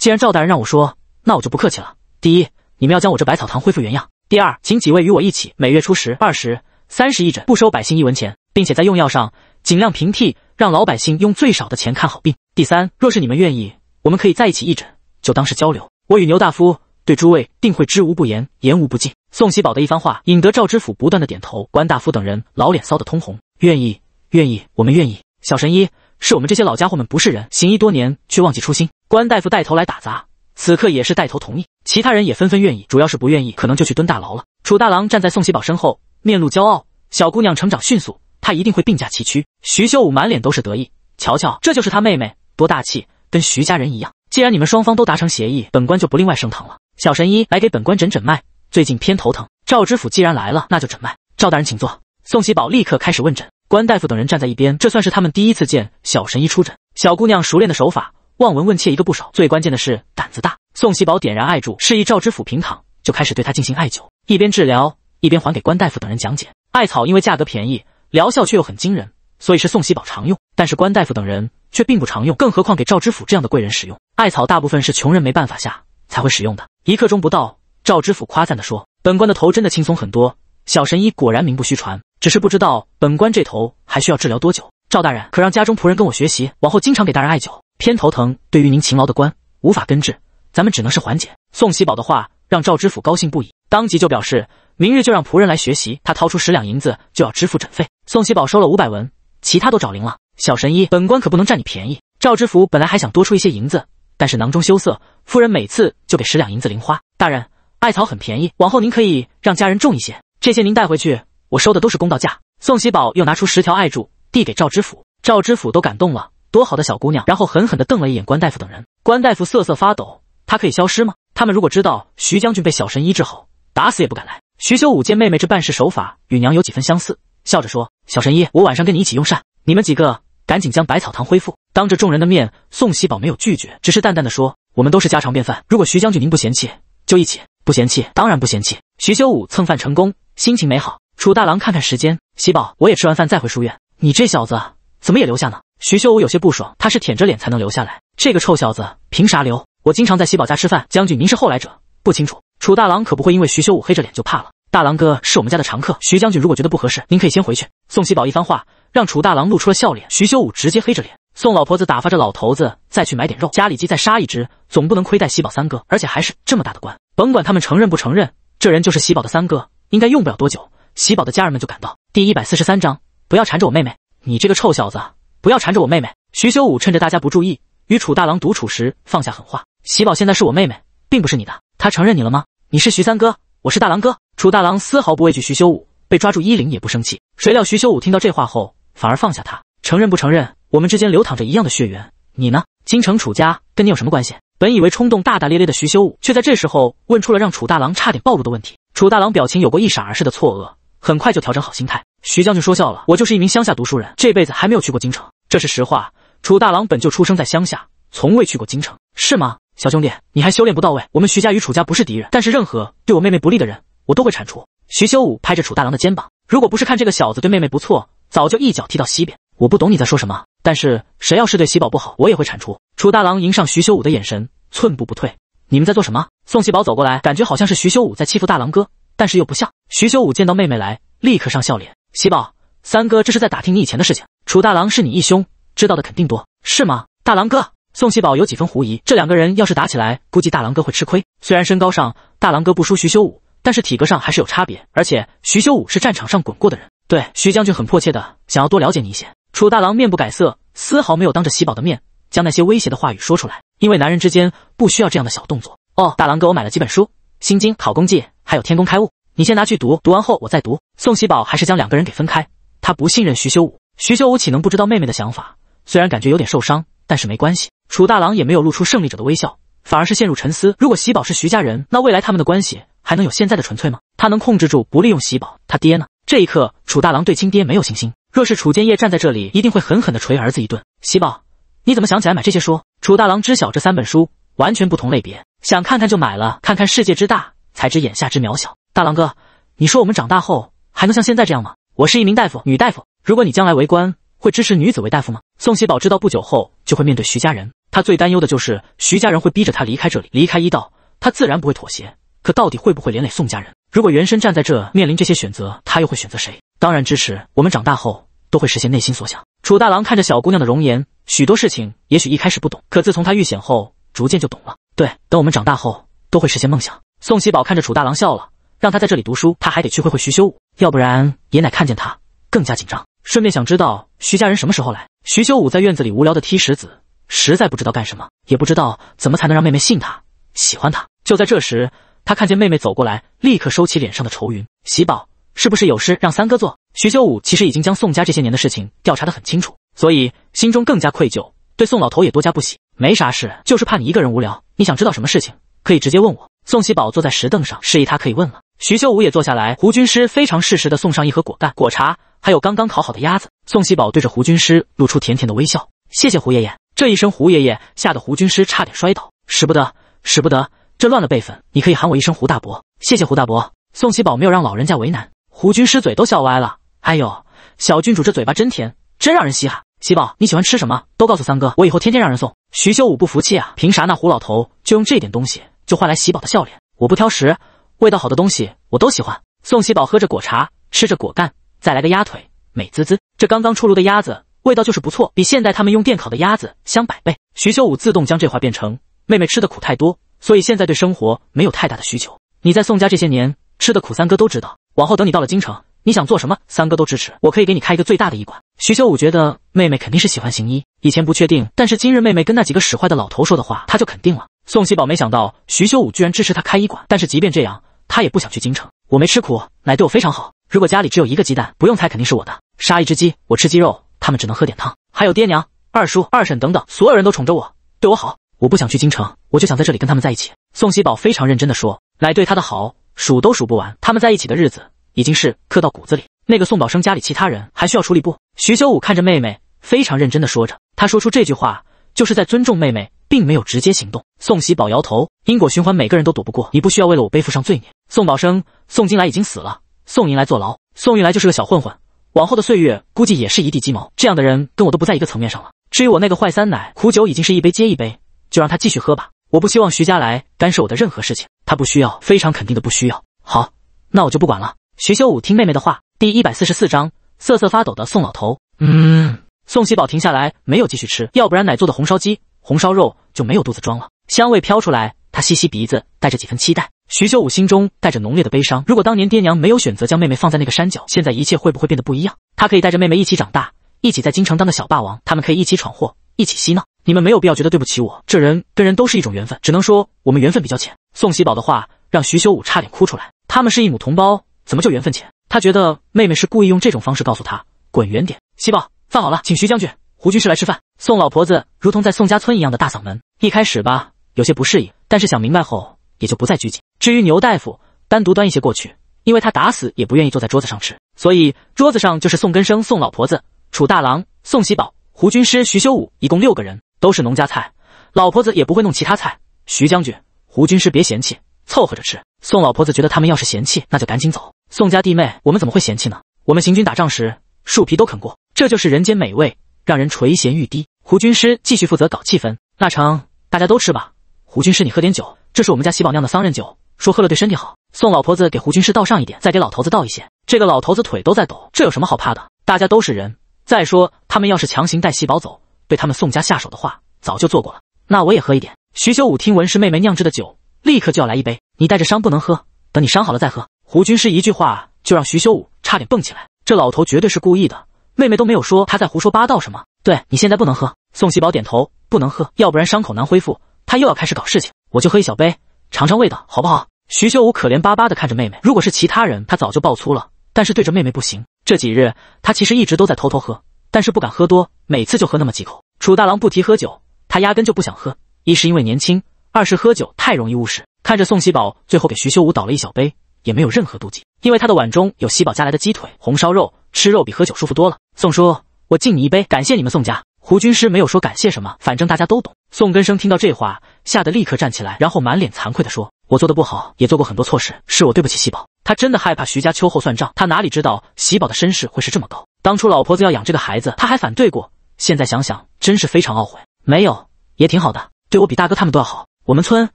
[SPEAKER 1] 既然赵大人让我说，那我就不客气了。第一，你们要将我这百草堂恢复原样；第二，请几位与我一起每月初十、二十、三十义诊，不收百姓一文钱，并且在用药上尽量平替，让老百姓用最少的钱看好病。第三，若是你们愿意，我们可以在一起义诊，就当是交流。我与牛大夫对诸位定会知无不言，言无不尽。宋喜宝的一番话引得赵知府不断的点头，关大夫等人老脸臊得通红，愿意，愿意，我们愿意。小神医。是我们这些老家伙们不是人，行医多年却忘记初心。关大夫带头来打杂，此刻也是带头同意，其他人也纷纷愿意。主要是不愿意，可能就去蹲大牢了。楚大郎站在宋喜宝身后，面露骄傲。小姑娘成长迅速，她一定会并驾齐驱。徐修武满脸都是得意，瞧瞧，这就是他妹妹，多大气，跟徐家人一样。既然你们双方都达成协议，本官就不另外升堂了。小神医来给本官诊诊脉，最近偏头疼。赵知府既然来了，那就诊脉。赵大人请坐。宋喜宝立刻开始问诊。关大夫等人站在一边，这算是他们第一次见小神医出诊。小姑娘熟练的手法，望闻问切一个不少，最关键的是胆子大。宋喜宝点燃艾柱，示意赵知府平躺，就开始对他进行艾灸。一边治疗，一边还给关大夫等人讲解。艾草因为价格便宜，疗效却又很惊人，所以是宋喜宝常用。但是关大夫等人却并不常用，更何况给赵知府这样的贵人使用。艾草大部分是穷人没办法下才会使用的。一刻钟不到，赵知府夸赞地说：“本官的头真的轻松很多，小神医果然名不虚传。”只是不知道本官这头还需要治疗多久。赵大人可让家中仆人跟我学习，往后经常给大人艾灸。偏头疼对于您勤劳的官无法根治，咱们只能是缓解。宋喜宝的话让赵知府高兴不已，当即就表示明日就让仆人来学习。他掏出十两银子就要支付诊费，宋喜宝收了五百文，其他都找零了。小神医，本官可不能占你便宜。赵知府本来还想多出一些银子，但是囊中羞涩，夫人每次就给十两银子零花。大人，艾草很便宜，往后您可以让家人种一些，这些您带回去。我收的都是公道价。宋喜宝又拿出十条艾柱递给赵知府，赵知府都感动了，多好的小姑娘！然后狠狠地瞪了一眼关大夫等人。关大夫瑟瑟发抖，他可以消失吗？他们如果知道徐将军被小神医治好，打死也不敢来。徐修武见妹妹这办事手法与娘有几分相似，笑着说：“小神医，我晚上跟你一起用膳。你们几个赶紧将百草堂恢复。”当着众人的面，宋喜宝没有拒绝，只是淡淡的说：“我们都是家常便饭。如果徐将军您不嫌弃，就一起。不嫌弃，当然不嫌弃。”徐修武蹭饭成功，心情美好。楚大郎看看时间，喜宝，我也吃完饭再回书院。你这小子怎么也留下呢？徐修武有些不爽，他是舔着脸才能留下来，这个臭小子凭啥留？我经常在喜宝家吃饭，将军您是后来者，不清楚。楚大郎可不会因为徐修武黑着脸就怕了。大郎哥是我们家的常客，徐将军如果觉得不合适，您可以先回去。宋喜宝一番话让楚大郎露出了笑脸，徐修武直接黑着脸。宋老婆子打发着老头子再去买点肉，家里鸡再杀一只，总不能亏待喜宝三哥，而且还是这么大的官，甭管他们承认不承认，这人就是喜宝的三哥，应该用不了多久。喜宝的家人们就赶到第一百四十三章，不要缠着我妹妹，你这个臭小子，不要缠着我妹妹。徐修武趁着大家不注意，与楚大郎独处时，放下狠话：喜宝现在是我妹妹，并不是你的。他承认你了吗？你是徐三哥，我是大郎哥。楚大郎丝毫不畏惧徐修武，被抓住衣领也不生气。谁料徐修武听到这话后，反而放下他，承认不承认？我们之间流淌着一样的血缘，你呢？京城楚家跟你有什么关系？本以为冲动大大咧咧的徐修武，却在这时候问出了让楚大郎差点暴露的问题。楚大郎表情有过一闪而逝的错愕。很快就调整好心态。徐将军说笑了，我就是一名乡下读书人，这辈子还没有去过京城，这是实话。楚大郎本就出生在乡下，从未去过京城，是吗？小兄弟，你还修炼不到位。我们徐家与楚家不是敌人，但是任何对我妹妹不利的人，我都会铲除。徐修武拍着楚大郎的肩膀，如果不是看这个小子对妹妹不错，早就一脚踢到西边。我不懂你在说什么，但是谁要是对喜宝不好，我也会铲除。楚大郎迎上徐修武的眼神，寸步不退。你们在做什么？宋喜宝走过来，感觉好像是徐修武在欺负大郎哥。但是又不像徐修武见到妹妹来，立刻上笑脸。喜宝，三哥这是在打听你以前的事情。楚大郎是你义兄，知道的肯定多，是吗？大郎哥，宋喜宝有几分狐疑。这两个人要是打起来，估计大郎哥会吃亏。虽然身高上大郎哥不输徐修武，但是体格上还是有差别。而且徐修武是战场上滚过的人，对徐将军很迫切的想要多了解你一些。楚大郎面不改色，丝毫没有当着喜宝的面将那些威胁的话语说出来，因为男人之间不需要这样的小动作。哦，大郎哥，我买了几本书，《心经》《考功记》。还有《天工开物》，你先拿去读，读完后我再读。宋喜宝还是将两个人给分开，他不信任徐修武。徐修武岂能不知道妹妹的想法？虽然感觉有点受伤，但是没关系。楚大郎也没有露出胜利者的微笑，反而是陷入沉思。如果喜宝是徐家人，那未来他们的关系还能有现在的纯粹吗？他能控制住不利用喜宝，他爹呢？这一刻，楚大郎对亲爹没有信心。若是楚建业站在这里，一定会狠狠地捶儿子一顿。喜宝，你怎么想起来买这些书？楚大郎知晓这三本书完全不同类别，想看看就买了，看看世界之大。才知眼下之渺小，大郎哥，你说我们长大后还能像现在这样吗？我是一名大夫，女大夫。如果你将来为官，会支持女子为大夫吗？宋喜宝知道不久后就会面对徐家人，他最担忧的就是徐家人会逼着他离开这里，离开医道。他自然不会妥协，可到底会不会连累宋家人？如果原身站在这，面临这些选择，他又会选择谁？当然支持。我们长大后都会实现内心所想。楚大郎看着小姑娘的容颜，许多事情也许一开始不懂，可自从他遇险后，逐渐就懂了。对，等我们长大后，都会实现梦想。宋喜宝看着楚大郎笑了，让他在这里读书，他还得去会会徐修武，要不然爷奶看见他更加紧张。顺便想知道徐家人什么时候来。徐修武在院子里无聊的踢石子，实在不知道干什么，也不知道怎么才能让妹妹信他，喜欢他。就在这时，他看见妹妹走过来，立刻收起脸上的愁云。喜宝，是不是有事让三哥做？徐修武其实已经将宋家这些年的事情调查得很清楚，所以心中更加愧疚，对宋老头也多加不喜。没啥事，就是怕你一个人无聊。你想知道什么事情，可以直接问我。宋喜宝坐在石凳上，示意他可以问了。徐修武也坐下来。胡军师非常适时的送上一盒果干、果茶，还有刚刚烤好的鸭子。宋喜宝对着胡军师露出甜甜的微笑：“谢谢胡爷爷。”这一声“胡爷爷”吓得胡军师差点摔倒，使不得，使不得，这乱了辈分。你可以喊我一声胡大伯。谢谢胡大伯。宋喜宝没有让老人家为难。胡军师嘴都笑歪了：“哎呦，小郡主这嘴巴真甜，真让人稀罕。喜宝，你喜欢吃什么，都告诉三哥，我以后天天让人送。”徐修武不服气啊，凭啥那胡老头就用这点东西？就换来喜宝的笑脸。我不挑食，味道好的东西我都喜欢。宋喜宝喝着果茶，吃着果干，再来个鸭腿，美滋滋。这刚刚出炉的鸭子味道就是不错，比现代他们用电烤的鸭子香百倍。徐修武自动将这话变成：妹妹吃的苦太多，所以现在对生活没有太大的需求。你在宋家这些年吃的苦，三哥都知道。往后等你到了京城，你想做什么，三哥都支持。我可以给你开一个最大的医馆。徐修武觉得妹妹肯定是喜欢行医，以前不确定，但是今日妹妹跟那几个使坏的老头说的话，他就肯定了。宋喜宝没想到徐修武居然支持他开医馆，但是即便这样，他也不想去京城。我没吃苦，奶对我非常好。如果家里只有一个鸡蛋，不用猜肯定是我的。杀一只鸡，我吃鸡肉，他们只能喝点汤。还有爹娘、二叔、二婶等等，所有人都宠着我，对我好。我不想去京城，我就想在这里跟他们在一起。宋喜宝非常认真的说：“奶对他的好数都数不完，他们在一起的日子已经是刻到骨子里。”那个宋宝生家里其他人还需要处理不？徐修武看着妹妹，非常认真的说着。他说出这句话，就是在尊重妹妹。并没有直接行动。宋喜宝摇头，因果循环，每个人都躲不过。你不需要为了我背负上罪孽。宋宝生、宋金来已经死了，宋银来坐牢，宋玉来就是个小混混，往后的岁月估计也是一地鸡毛。这样的人跟我都不在一个层面上了。至于我那个坏三奶，苦酒已经是一杯接一杯，就让他继续喝吧。我不希望徐家来干涉我的任何事情，他不需要，非常肯定的不需要。好，那我就不管了。徐修武听妹妹的话。第一百四十四章，瑟瑟发抖的宋老头。
[SPEAKER 2] 嗯。
[SPEAKER 1] 宋喜宝停下来，没有继续吃。要不然奶做的红烧鸡。红烧肉就没有肚子装了，香味飘出来，他吸吸鼻子，带着几分期待。徐修武心中带着浓烈的悲伤，如果当年爹娘没有选择将妹妹放在那个山脚，现在一切会不会变得不一样？他可以带着妹妹一起长大，一起在京城当个小霸王，他们可以一起闯祸，一起嬉闹。你们没有必要觉得对不起我，这人跟人都是一种缘分，只能说我们缘分比较浅。宋喜宝的话让徐修武差点哭出来，他们是一母同胞，怎么就缘分浅？他觉得妹妹是故意用这种方式告诉他，滚远点。喜宝，饭好了，请徐将军。胡军师来吃饭。宋老婆子如同在宋家村一样的大嗓门，一开始吧有些不适应，但是想明白后也就不再拘谨。至于牛大夫，单独端一些过去，因为他打死也不愿意坐在桌子上吃。所以桌子上就是宋根生、宋老婆子、楚大郎、宋喜宝、胡军师、徐修武，一共六个人，都是农家菜。老婆子也不会弄其他菜。徐将军、胡军师别嫌弃，凑合着吃。宋老婆子觉得他们要是嫌弃，那就赶紧走。宋家弟妹，我们怎么会嫌弃呢？我们行军打仗时，树皮都啃过，这就是人间美味。让人垂涎欲滴。胡军师继续负责搞气氛，那成，大家都吃吧。胡军师，你喝点酒，这是我们家喜宝酿的桑葚酒，说喝了对身体好。宋老婆子给胡军师倒上一点，再给老头子倒一些。这个老头子腿都在抖，这有什么好怕的？大家都是人。再说，他们要是强行带喜宝走，对他们宋家下手的话，早就做过了。那我也喝一点。徐修武听闻是妹妹酿制的酒，立刻就要来一杯。你带着伤不能喝，等你伤好了再喝。胡军师一句话就让徐修武差点蹦起来，这老头绝对是故意的。妹妹都没有说她在胡说八道什么。对你现在不能喝。宋喜宝点头，不能喝，要不然伤口难恢复。他又要开始搞事情，我就喝一小杯，尝尝味道，好不好？徐修武可怜巴巴的看着妹妹。如果是其他人，他早就爆粗了，但是对着妹妹不行。这几日，他其实一直都在偷偷喝，但是不敢喝多，每次就喝那么几口。楚大郎不提喝酒，他压根就不想喝，一是因为年轻，二是喝酒太容易误事。看着宋喜宝最后给徐修武倒了一小杯，也没有任何妒忌，因为他的碗中有喜宝家来的鸡腿、红烧肉。吃肉比喝酒舒服多了，宋叔，我敬你一杯，感谢你们宋家。胡军师没有说感谢什么，反正大家都懂。宋根生听到这话，吓得立刻站起来，然后满脸惭愧地说：“我做的不好，也做过很多错事，是我对不起喜宝。他真的害怕徐家秋后算账，他哪里知道喜宝的身世会是这么高。当初老婆子要养这个孩子，他还反对过，现在想想真是非常懊悔。没有，也挺好的，对我比大哥他们都要好。我们村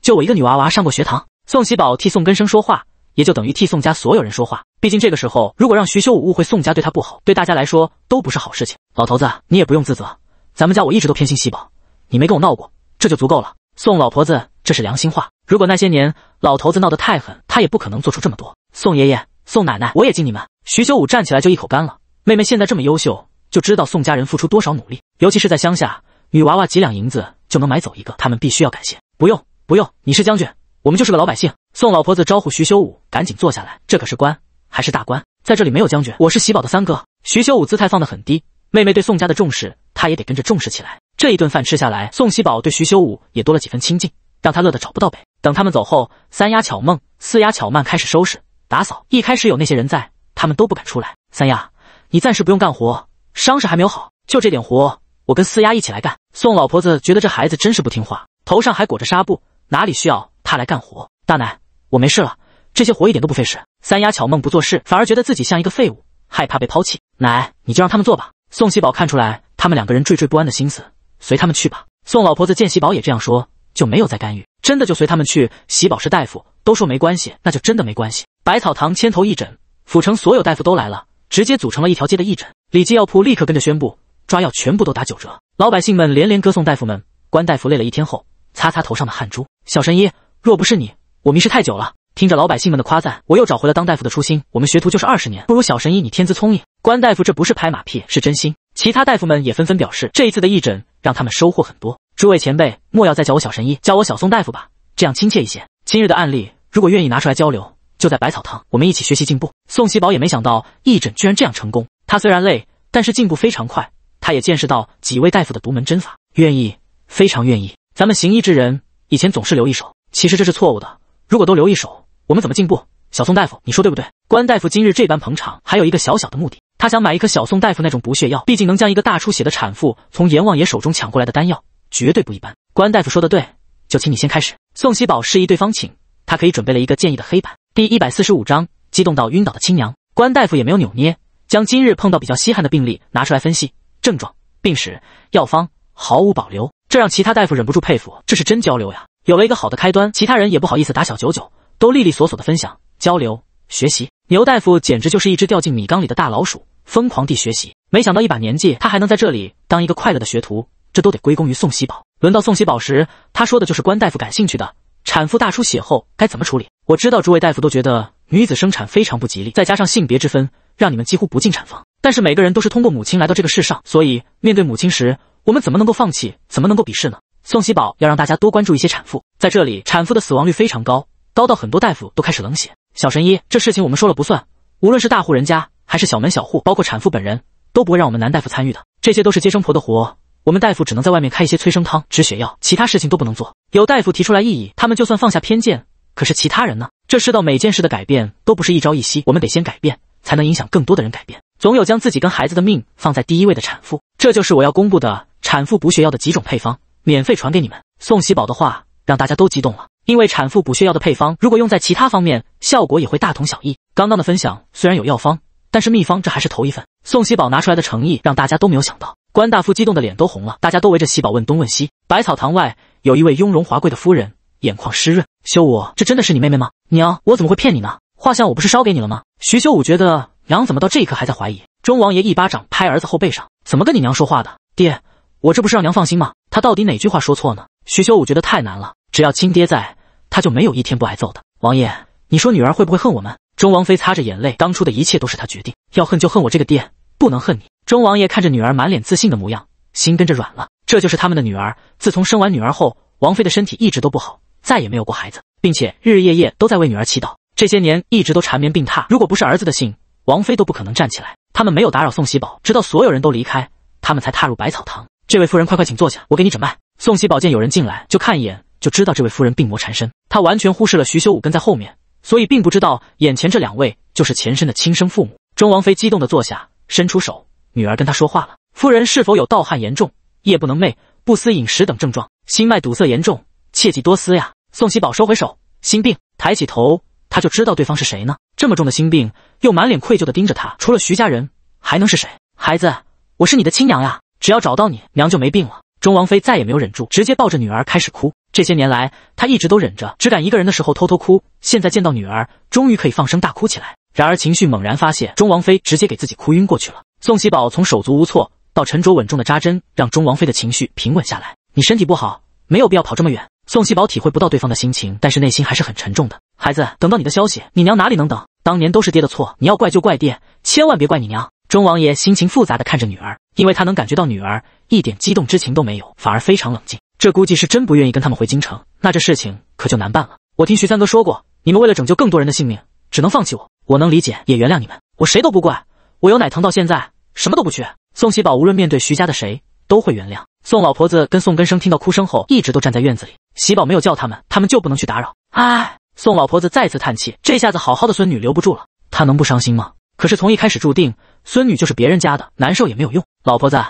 [SPEAKER 1] 就我一个女娃娃上过学堂。”宋喜宝替宋根生说话。也就等于替宋家所有人说话，毕竟这个时候，如果让徐修武误会宋家对他不好，对大家来说都不是好事情。老头子，你也不用自责，咱们家我一直都偏心细宝，你没跟我闹过，这就足够了。宋老婆子，这是良心话。如果那些年老头子闹得太狠，他也不可能做出这么多。宋爷爷、宋奶奶，我也敬你们。徐修武站起来就一口干了。妹妹现在这么优秀，就知道宋家人付出多少努力。尤其是在乡下，女娃娃几两银子就能买走一个，他们必须要感谢。不用，不用，你是将军。我们就是个老百姓。宋老婆子招呼徐修武赶紧坐下来，这可是官，还是大官，在这里没有将军。我是喜宝的三哥。徐修武姿态放得很低，妹妹对宋家的重视，他也得跟着重视起来。这一顿饭吃下来，宋喜宝对徐修武也多了几分亲近，让他乐得找不到北。等他们走后，三丫巧梦、四丫巧曼开始收拾打扫。一开始有那些人在，他们都不敢出来。三丫，你暂时不用干活，伤势还没有好，就这点活，我跟四丫一起来干。宋老婆子觉得这孩子真是不听话，头上还裹着纱布，哪里需要？他来干活，大奶，我没事了，这些活一点都不费事。三丫巧梦不做事，反而觉得自己像一个废物，害怕被抛弃。奶，你就让他们做吧。宋喜宝看出来他们两个人惴惴不安的心思，随他们去吧。宋老婆子见喜宝也这样说，就没有再干预，真的就随他们去。喜宝是大夫，都说没关系，那就真的没关系。百草堂牵头义诊，府城所有大夫都来了，直接组成了一条街的义诊。李记药铺立刻跟着宣布，抓药全部都打九折。老百姓们连连歌颂大夫们。关大夫累了一天后，擦擦头上的汗珠，小神医。若不是你，我迷失太久了。听着老百姓们的夸赞，我又找回了当大夫的初心。我们学徒就是二十年，不如小神医你天资聪颖。关大夫，这不是拍马屁，是真心。其他大夫们也纷纷表示，这一次的义诊让他们收获很多。诸位前辈，莫要再叫我小神医，叫我小宋大夫吧，这样亲切一些。今日的案例，如果愿意拿出来交流，就在百草堂，我们一起学习进步。宋熙宝也没想到义诊居然这样成功。他虽然累，但是进步非常快。他也见识到几位大夫的独门针法，愿意，非常愿意。咱们行医之人，以前总是留一手。其实这是错误的。如果都留一手，我们怎么进步？小宋大夫，你说对不对？关大夫今日这般捧场，还有一个小小的目的，他想买一颗小宋大夫那种补血药。毕竟能将一个大出血的产妇从阎王爷手中抢过来的丹药，绝对不一般。关大夫说的对，就请你先开始。宋熙宝示意对方请他，可以准备了一个建议的黑板。第一百四十五章，激动到晕倒的亲娘。关大夫也没有扭捏，将今日碰到比较稀罕的病例拿出来分析症状、病史、药方，毫无保留，这让其他大夫忍不住佩服，这是真交流呀。有了一个好的开端，其他人也不好意思打小九九，都利利索索的分享、交流、学习。牛大夫简直就是一只掉进米缸里的大老鼠，疯狂地学习。没想到一把年纪，他还能在这里当一个快乐的学徒，这都得归功于宋喜宝。轮到宋喜宝时，他说的就是关大夫感兴趣的：产妇大出血后该怎么处理？我知道诸位大夫都觉得女子生产非常不吉利，再加上性别之分，让你们几乎不进产房。但是每个人都是通过母亲来到这个世上，所以面对母亲时，我们怎么能够放弃，怎么能够鄙视呢？宋熙宝要让大家多关注一些产妇，在这里产妇的死亡率非常高，高到很多大夫都开始冷血。小神医，这事情我们说了不算，无论是大户人家还是小门小户，包括产妇本人都不会让我们男大夫参与的，这些都是接生婆的活，我们大夫只能在外面开一些催生汤、止血药，其他事情都不能做。有大夫提出来异议，他们就算放下偏见，可是其他人呢？这世道每件事的改变都不是一朝一夕，我们得先改变，才能影响更多的人改变。总有将自己跟孩子的命放在第一位的产妇，这就是我要公布的产妇补血药的几种配方。免费传给你们，宋喜宝的话让大家都激动了，因为产妇补血药的配方如果用在其他方面，效果也会大同小异。刚刚的分享虽然有药方，但是秘方这还是头一份。宋喜宝拿出来的诚意让大家都没有想到，关大夫激动的脸都红了，大家都围着喜宝问东问西。百草堂外有一位雍容华贵的夫人，眼眶湿润。修武，这真的是你妹妹吗？娘，我怎么会骗你呢？画像我不是烧给你了吗？徐修武觉得娘怎么到这一刻还在怀疑。钟王爷一巴掌拍儿子后背上，怎么跟你娘说话的，爹。我这不是让娘放心吗？他到底哪句话说错呢？徐修武觉得太难了，只要亲爹在，他就没有一天不挨揍的。王爷，你说女儿会不会恨我们？钟王妃擦着眼泪，当初的一切都是他决定，要恨就恨我这个爹，不能恨你。钟王爷看着女儿满脸自信的模样，心跟着软了。这就是他们的女儿。自从生完女儿后，王妃的身体一直都不好，再也没有过孩子，并且日日夜夜都在为女儿祈祷。这些年一直都缠绵病榻，如果不是儿子的信，王妃都不可能站起来。他们没有打扰宋喜宝，直到所有人都离开，他们才踏入百草堂。这位夫人，快快请坐下，我给你诊脉。宋熙宝见有人进来，就看一眼就知道这位夫人病魔缠身。他完全忽视了徐修武跟在后面，所以并不知道眼前这两位就是前身的亲生父母。钟王妃激动的坐下，伸出手，女儿跟他说话了。夫人是否有盗汗严重、夜不能寐、不思饮食等症状？心脉堵塞严重，切忌多思呀。宋熙宝收回手，心病抬起头，他就知道对方是谁呢？这么重的心病，又满脸愧疚的盯着他，除了徐家人还能是谁？孩子，我是你的亲娘呀。只要找到你娘就没病了。钟王妃再也没有忍住，直接抱着女儿开始哭。这些年来，她一直都忍着，只敢一个人的时候偷偷哭。现在见到女儿，终于可以放声大哭起来。然而情绪猛然发泄，钟王妃直接给自己哭晕过去了。宋喜宝从手足无措到沉着稳重的扎针，让钟王妃的情绪平稳下来。你身体不好，没有必要跑这么远。宋喜宝体会不到对方的心情，但是内心还是很沉重的。孩子，等到你的消息，你娘哪里能等？当年都是爹的错，你要怪就怪爹，千万别怪你娘。钟王爷心情复杂的看着女儿，因为他能感觉到女儿一点激动之情都没有，反而非常冷静。这估计是真不愿意跟他们回京城，那这事情可就难办了。我听徐三哥说过，你们为了拯救更多人的性命，只能放弃我。我能理解，也原谅你们，我谁都不怪。我由奶疼到现在，什么都不缺。宋喜宝无论面对徐家的谁，都会原谅。宋老婆子跟宋根生听到哭声后，一直都站在院子里。喜宝没有叫他们，他们就不能去打扰。唉，宋老婆子再次叹气，这下子好好的孙女留不住了，她能不伤心吗？可是从一开始注定，孙女就是别人家的，难受也没有用。老婆子，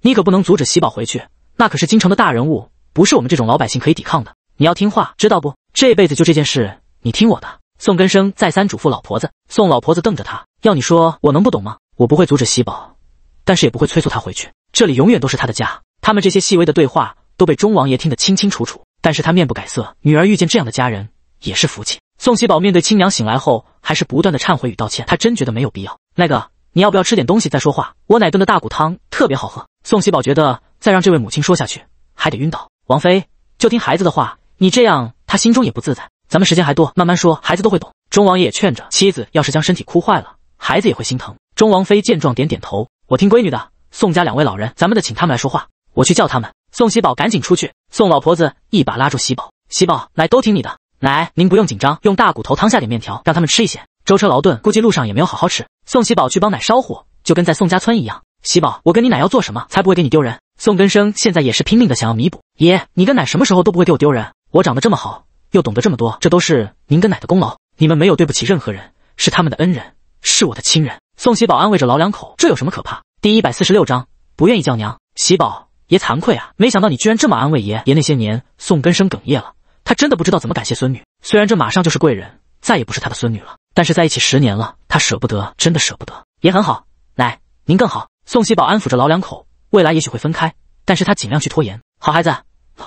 [SPEAKER 1] 你可不能阻止喜宝回去，那可是京城的大人物，不是我们这种老百姓可以抵抗的。你要听话，知道不？这辈子就这件事，你听我的。宋根生再三嘱咐老婆子，宋老婆子瞪着他，要你说我能不懂吗？我不会阻止喜宝，但是也不会催促他回去。这里永远都是他的家。他们这些细微的对话都被钟王爷听得清清楚楚，但是他面不改色。女儿遇见这样的家人也是福气。宋喜宝面对亲娘醒来后。还是不断的忏悔与道歉，他真觉得没有必要。那个，你要不要吃点东西再说话？我奶炖的大骨汤特别好喝。宋喜宝觉得再让这位母亲说下去，还得晕倒。王妃就听孩子的话，你这样她心中也不自在。咱们时间还多，慢慢说，孩子都会懂。钟王爷也劝着妻子，要是将身体哭坏了，孩子也会心疼。钟王妃见状点点头，我听闺女的。宋家两位老人，咱们得请他们来说话，我去叫他们。宋喜宝赶紧出去。宋老婆子一把拉住喜宝，喜宝来，都听你的。奶，您不用紧张，用大骨头汤下点面条，让他们吃一些。舟车劳顿，估计路上也没有好好吃。宋喜宝去帮奶烧火，就跟在宋家村一样。喜宝，我跟你奶要做什么，才不会给你丢人？宋根生现在也是拼命的想要弥补。爷，你跟奶什么时候都不会给我丢人。我长得这么好，又懂得这么多，这都是您跟奶的功劳。你们没有对不起任何人，是他们的恩人，是我的亲人。宋喜宝安慰着老两口，这有什么可怕？第一百四十六章，不愿意叫娘。喜宝，爷惭愧啊，没想到你居然这么安慰爷。爷那些年，宋根生哽咽了。他真的不知道怎么感谢孙女，虽然这马上就是贵人，再也不是他的孙女了，但是在一起十年了，他舍不得，真的舍不得。也很好，奶您更好。宋喜宝安抚着老两口，未来也许会分开，但是他尽量去拖延。好孩子，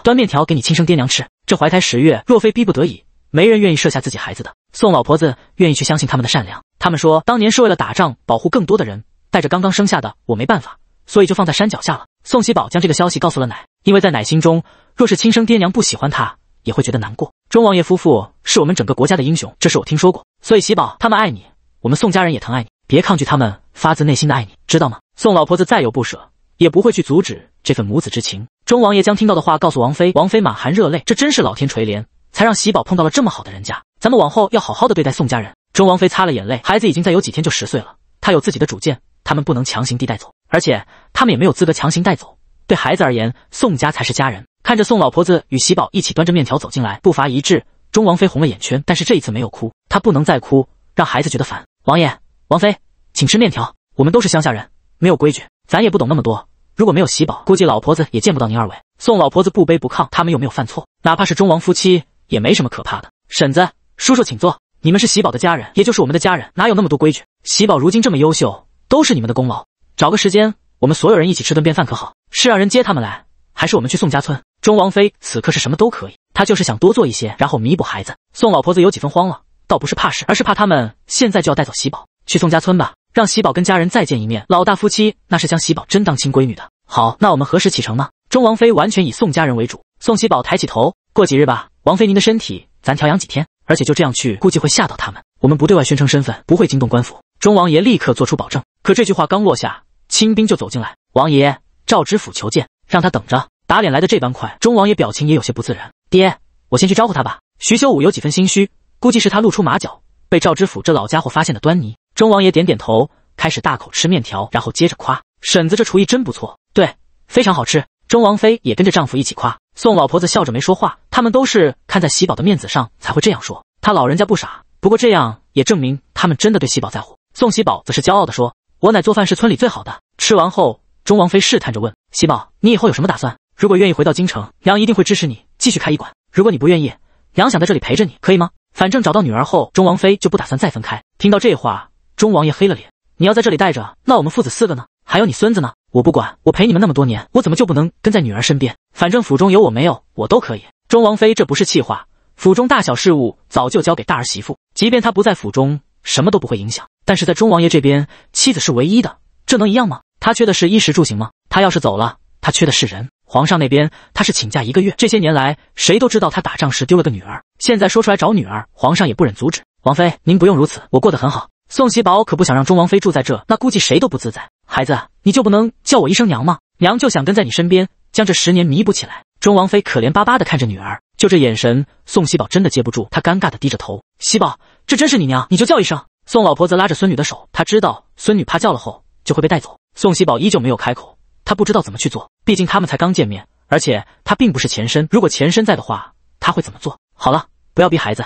[SPEAKER 1] 端面条给你亲生爹娘吃。这怀胎十月，若非逼不得已，没人愿意舍下自己孩子的。宋老婆子愿意去相信他们的善良，他们说当年是为了打仗，保护更多的人，带着刚刚生下的我没办法，所以就放在山脚下了。宋喜宝将这个消息告诉了奶，因为在奶心中，若是亲生爹娘不喜欢他。也会觉得难过。钟王爷夫妇是我们整个国家的英雄，这是我听说过。所以喜宝他们爱你，我们宋家人也疼爱你，别抗拒他们发自内心的爱你，知道吗？宋老婆子再有不舍，也不会去阻止这份母子之情。钟王爷将听到的话告诉王妃，王妃满含热泪，这真是老天垂怜，才让喜宝碰到了这么好的人家。咱们往后要好好的对待宋家人。钟王妃擦了眼泪，孩子已经再有几天就十岁了，他有自己的主见，他们不能强行地带走，而且他们也没有资格强行带走。对孩子而言，宋家才是家人。看着宋老婆子与喜宝一起端着面条走进来，步伐一致。钟王妃红了眼圈，但是这一次没有哭，她不能再哭，让孩子觉得烦。王爷、王妃，请吃面条。我们都是乡下人，没有规矩，咱也不懂那么多。如果没有喜宝，估计老婆子也见不到您二位。宋老婆子不卑不亢，他们又没有犯错？哪怕是钟王夫妻，也没什么可怕的。婶子、叔叔，请坐。你们是喜宝的家人，也就是我们的家人，哪有那么多规矩？喜宝如今这么优秀，都是你们的功劳。找个时间，我们所有人一起吃顿便饭，可好？是让人接他们来，还是我们去宋家村？钟王妃此刻是什么都可以，她就是想多做一些，然后弥补孩子。宋老婆子有几分慌了，倒不是怕事，而是怕他们现在就要带走喜宝去宋家村吧，让喜宝跟家人再见一面。老大夫妻那是将喜宝真当亲闺女的。好，那我们何时启程呢？钟王妃完全以宋家人为主。宋喜宝抬起头，过几日吧。王妃，您的身体咱调养几天？而且就这样去，估计会吓到他们。我们不对外宣称身份，不会惊动官府。钟王爷立刻做出保证。可这句话刚落下，清兵就走进来。王爷，赵知府求见，让他等着。打脸来的这般快，钟王爷表情也有些不自然。爹，我先去招呼他吧。徐修武有几分心虚，估计是他露出马脚，被赵知府这老家伙发现的端倪。钟王爷点点头，开始大口吃面条，然后接着夸：“婶子这厨艺真不错，对，非常好吃。”钟王妃也跟着丈夫一起夸。宋老婆子笑着没说话，他们都是看在喜宝的面子上才会这样说。他老人家不傻，不过这样也证明他们真的对喜宝在乎。宋喜宝则是骄傲地说：“我奶做饭是村里最好的。”吃完后，钟王妃试探着问：“喜宝，你以后有什么打算？”如果愿意回到京城，娘一定会支持你继续开医馆。如果你不愿意，娘想在这里陪着你，可以吗？反正找到女儿后，钟王妃就不打算再分开。听到这话，钟王爷黑了脸。你要在这里待着，那我们父子四个呢？还有你孙子呢？我不管，我陪你们那么多年，我怎么就不能跟在女儿身边？反正府中有我没有，我都可以。钟王妃这不是气话，府中大小事务早就交给大儿媳妇，即便她不在府中，什么都不会影响。但是在钟王爷这边，妻子是唯一的，这能一样吗？他缺的是衣食住行吗？他要是走了，他缺的是人。皇上那边，他是请假一个月。这些年来，谁都知道他打仗时丢了个女儿，现在说出来找女儿，皇上也不忍阻止。王妃，您不用如此，我过得很好。宋喜宝可不想让钟王妃住在这，那估计谁都不自在。孩子，你就不能叫我一声娘吗？娘就想跟在你身边，将这十年弥补起来。钟王妃可怜巴巴的看着女儿，就这眼神，宋喜宝真的接不住。他尴尬的低着头。喜宝，这真是你娘，你就叫一声。宋老婆子拉着孙女的手，她知道孙女怕叫了后就会被带走。宋喜宝依旧没有开口。他不知道怎么去做，毕竟他们才刚见面，而且他并不是前身。如果前身在的话，他会怎么做？好了，不要逼孩子。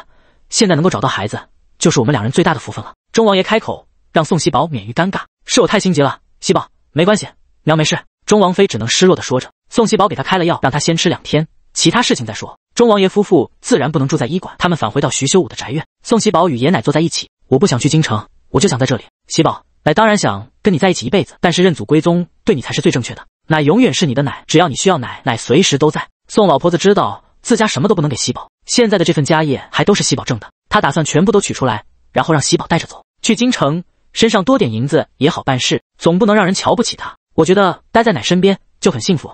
[SPEAKER 1] 现在能够找到孩子，就是我们两人最大的福分了。钟王爷开口，让宋喜宝免于尴尬。是我太心急了，喜宝，没关系，娘没事。钟王妃只能失落的说着。宋喜宝给他开了药，让他先吃两天，其他事情再说。钟王爷夫妇自然不能住在医馆，他们返回到徐修武的宅院。宋喜宝与爷奶坐在一起，我不想去京城，我就想在这里。喜宝。奶当然想跟你在一起一辈子，但是认祖归宗对你才是最正确的。奶永远是你的奶，只要你需要，奶奶随时都在。宋老婆子知道自家什么都不能给喜宝，现在的这份家业还都是喜宝挣的，她打算全部都取出来，然后让喜宝带着走，去京城，身上多点银子也好办事，总不能让人瞧不起他。我觉得待在奶身边就很幸福，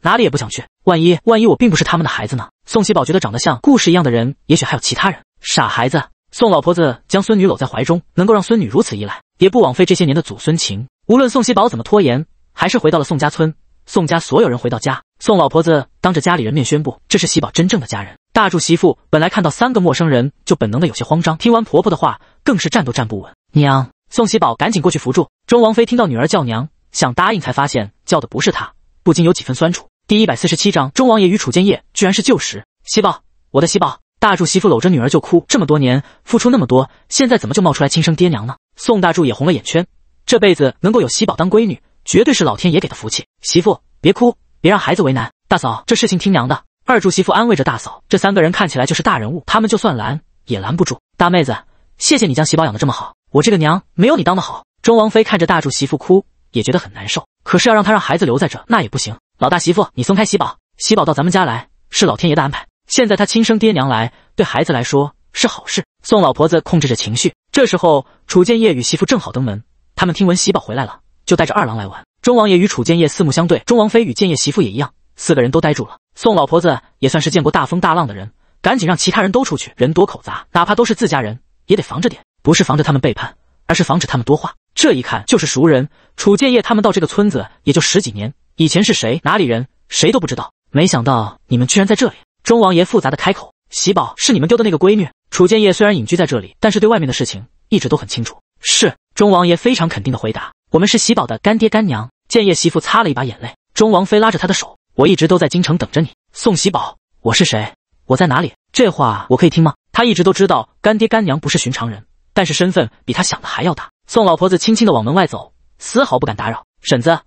[SPEAKER 1] 哪里也不想去。万一万一我并不是他们的孩子呢？宋喜宝觉得长得像故事一样的人，也许还有其他人。傻孩子。宋老婆子将孙女搂在怀中，能够让孙女如此依赖，也不枉费这些年的祖孙情。无论宋喜宝怎么拖延，还是回到了宋家村。宋家所有人回到家，宋老婆子当着家里人面宣布，这是喜宝真正的家人。大柱媳妇本来看到三个陌生人就本能的有些慌张，听完婆婆的话，更是站都站不稳。娘，宋喜宝赶紧过去扶住。钟王妃听到女儿叫娘，想答应才发现叫的不是她，不禁有几分酸楚。第一百四十七章，钟王爷与楚建业居然是旧识。喜宝，我的喜宝。大柱媳妇搂着女儿就哭，这么多年付出那么多，现在怎么就冒出来亲生爹娘呢？宋大柱也红了眼圈，这辈子能够有喜宝当闺女，绝对是老天爷给的福气。媳妇，别哭，别让孩子为难。大嫂，这事情听娘的。二柱媳妇安慰着大嫂，这三个人看起来就是大人物，他们就算拦也拦不住。大妹子，谢谢你将喜宝养得这么好，我这个娘没有你当的好。钟王妃看着大柱媳妇哭，也觉得很难受，可是要让她让孩子留在这那也不行。老大媳妇，你松开喜宝，喜宝到咱们家来是老天爷的安排。现在他亲生爹娘来，对孩子来说是好事。宋老婆子控制着情绪。这时候，楚建业与媳妇正好登门。他们听闻喜宝回来了，就带着二郎来玩。钟王爷与楚建业四目相对，钟王妃与建业媳妇也一样，四个人都呆住了。宋老婆子也算是见过大风大浪的人，赶紧让其他人都出去。人多口杂，哪怕都是自家人，也得防着点。不是防着他们背叛，而是防止他们多话。这一看就是熟人。楚建业他们到这个村子也就十几年，以前是谁、哪里人，谁都不知道。没想到你们居然在这里。钟王爷复杂的开口：“喜宝是你们丢的那个闺女。”楚建业虽然隐居在这里，但是对外面的事情一直都很清楚。是，钟王爷非常肯定的回答：“我们是喜宝的干爹干娘。”建业媳妇擦了一把眼泪，钟王妃拉着她的手：“我一直都在京城等着你，宋喜宝，我是谁？我在哪里？这话我可以听吗？”他一直都知道干爹干娘不是寻常人，但是身份比他想的还要大。宋老婆子轻轻的往门外走，丝毫不敢打扰。婶子，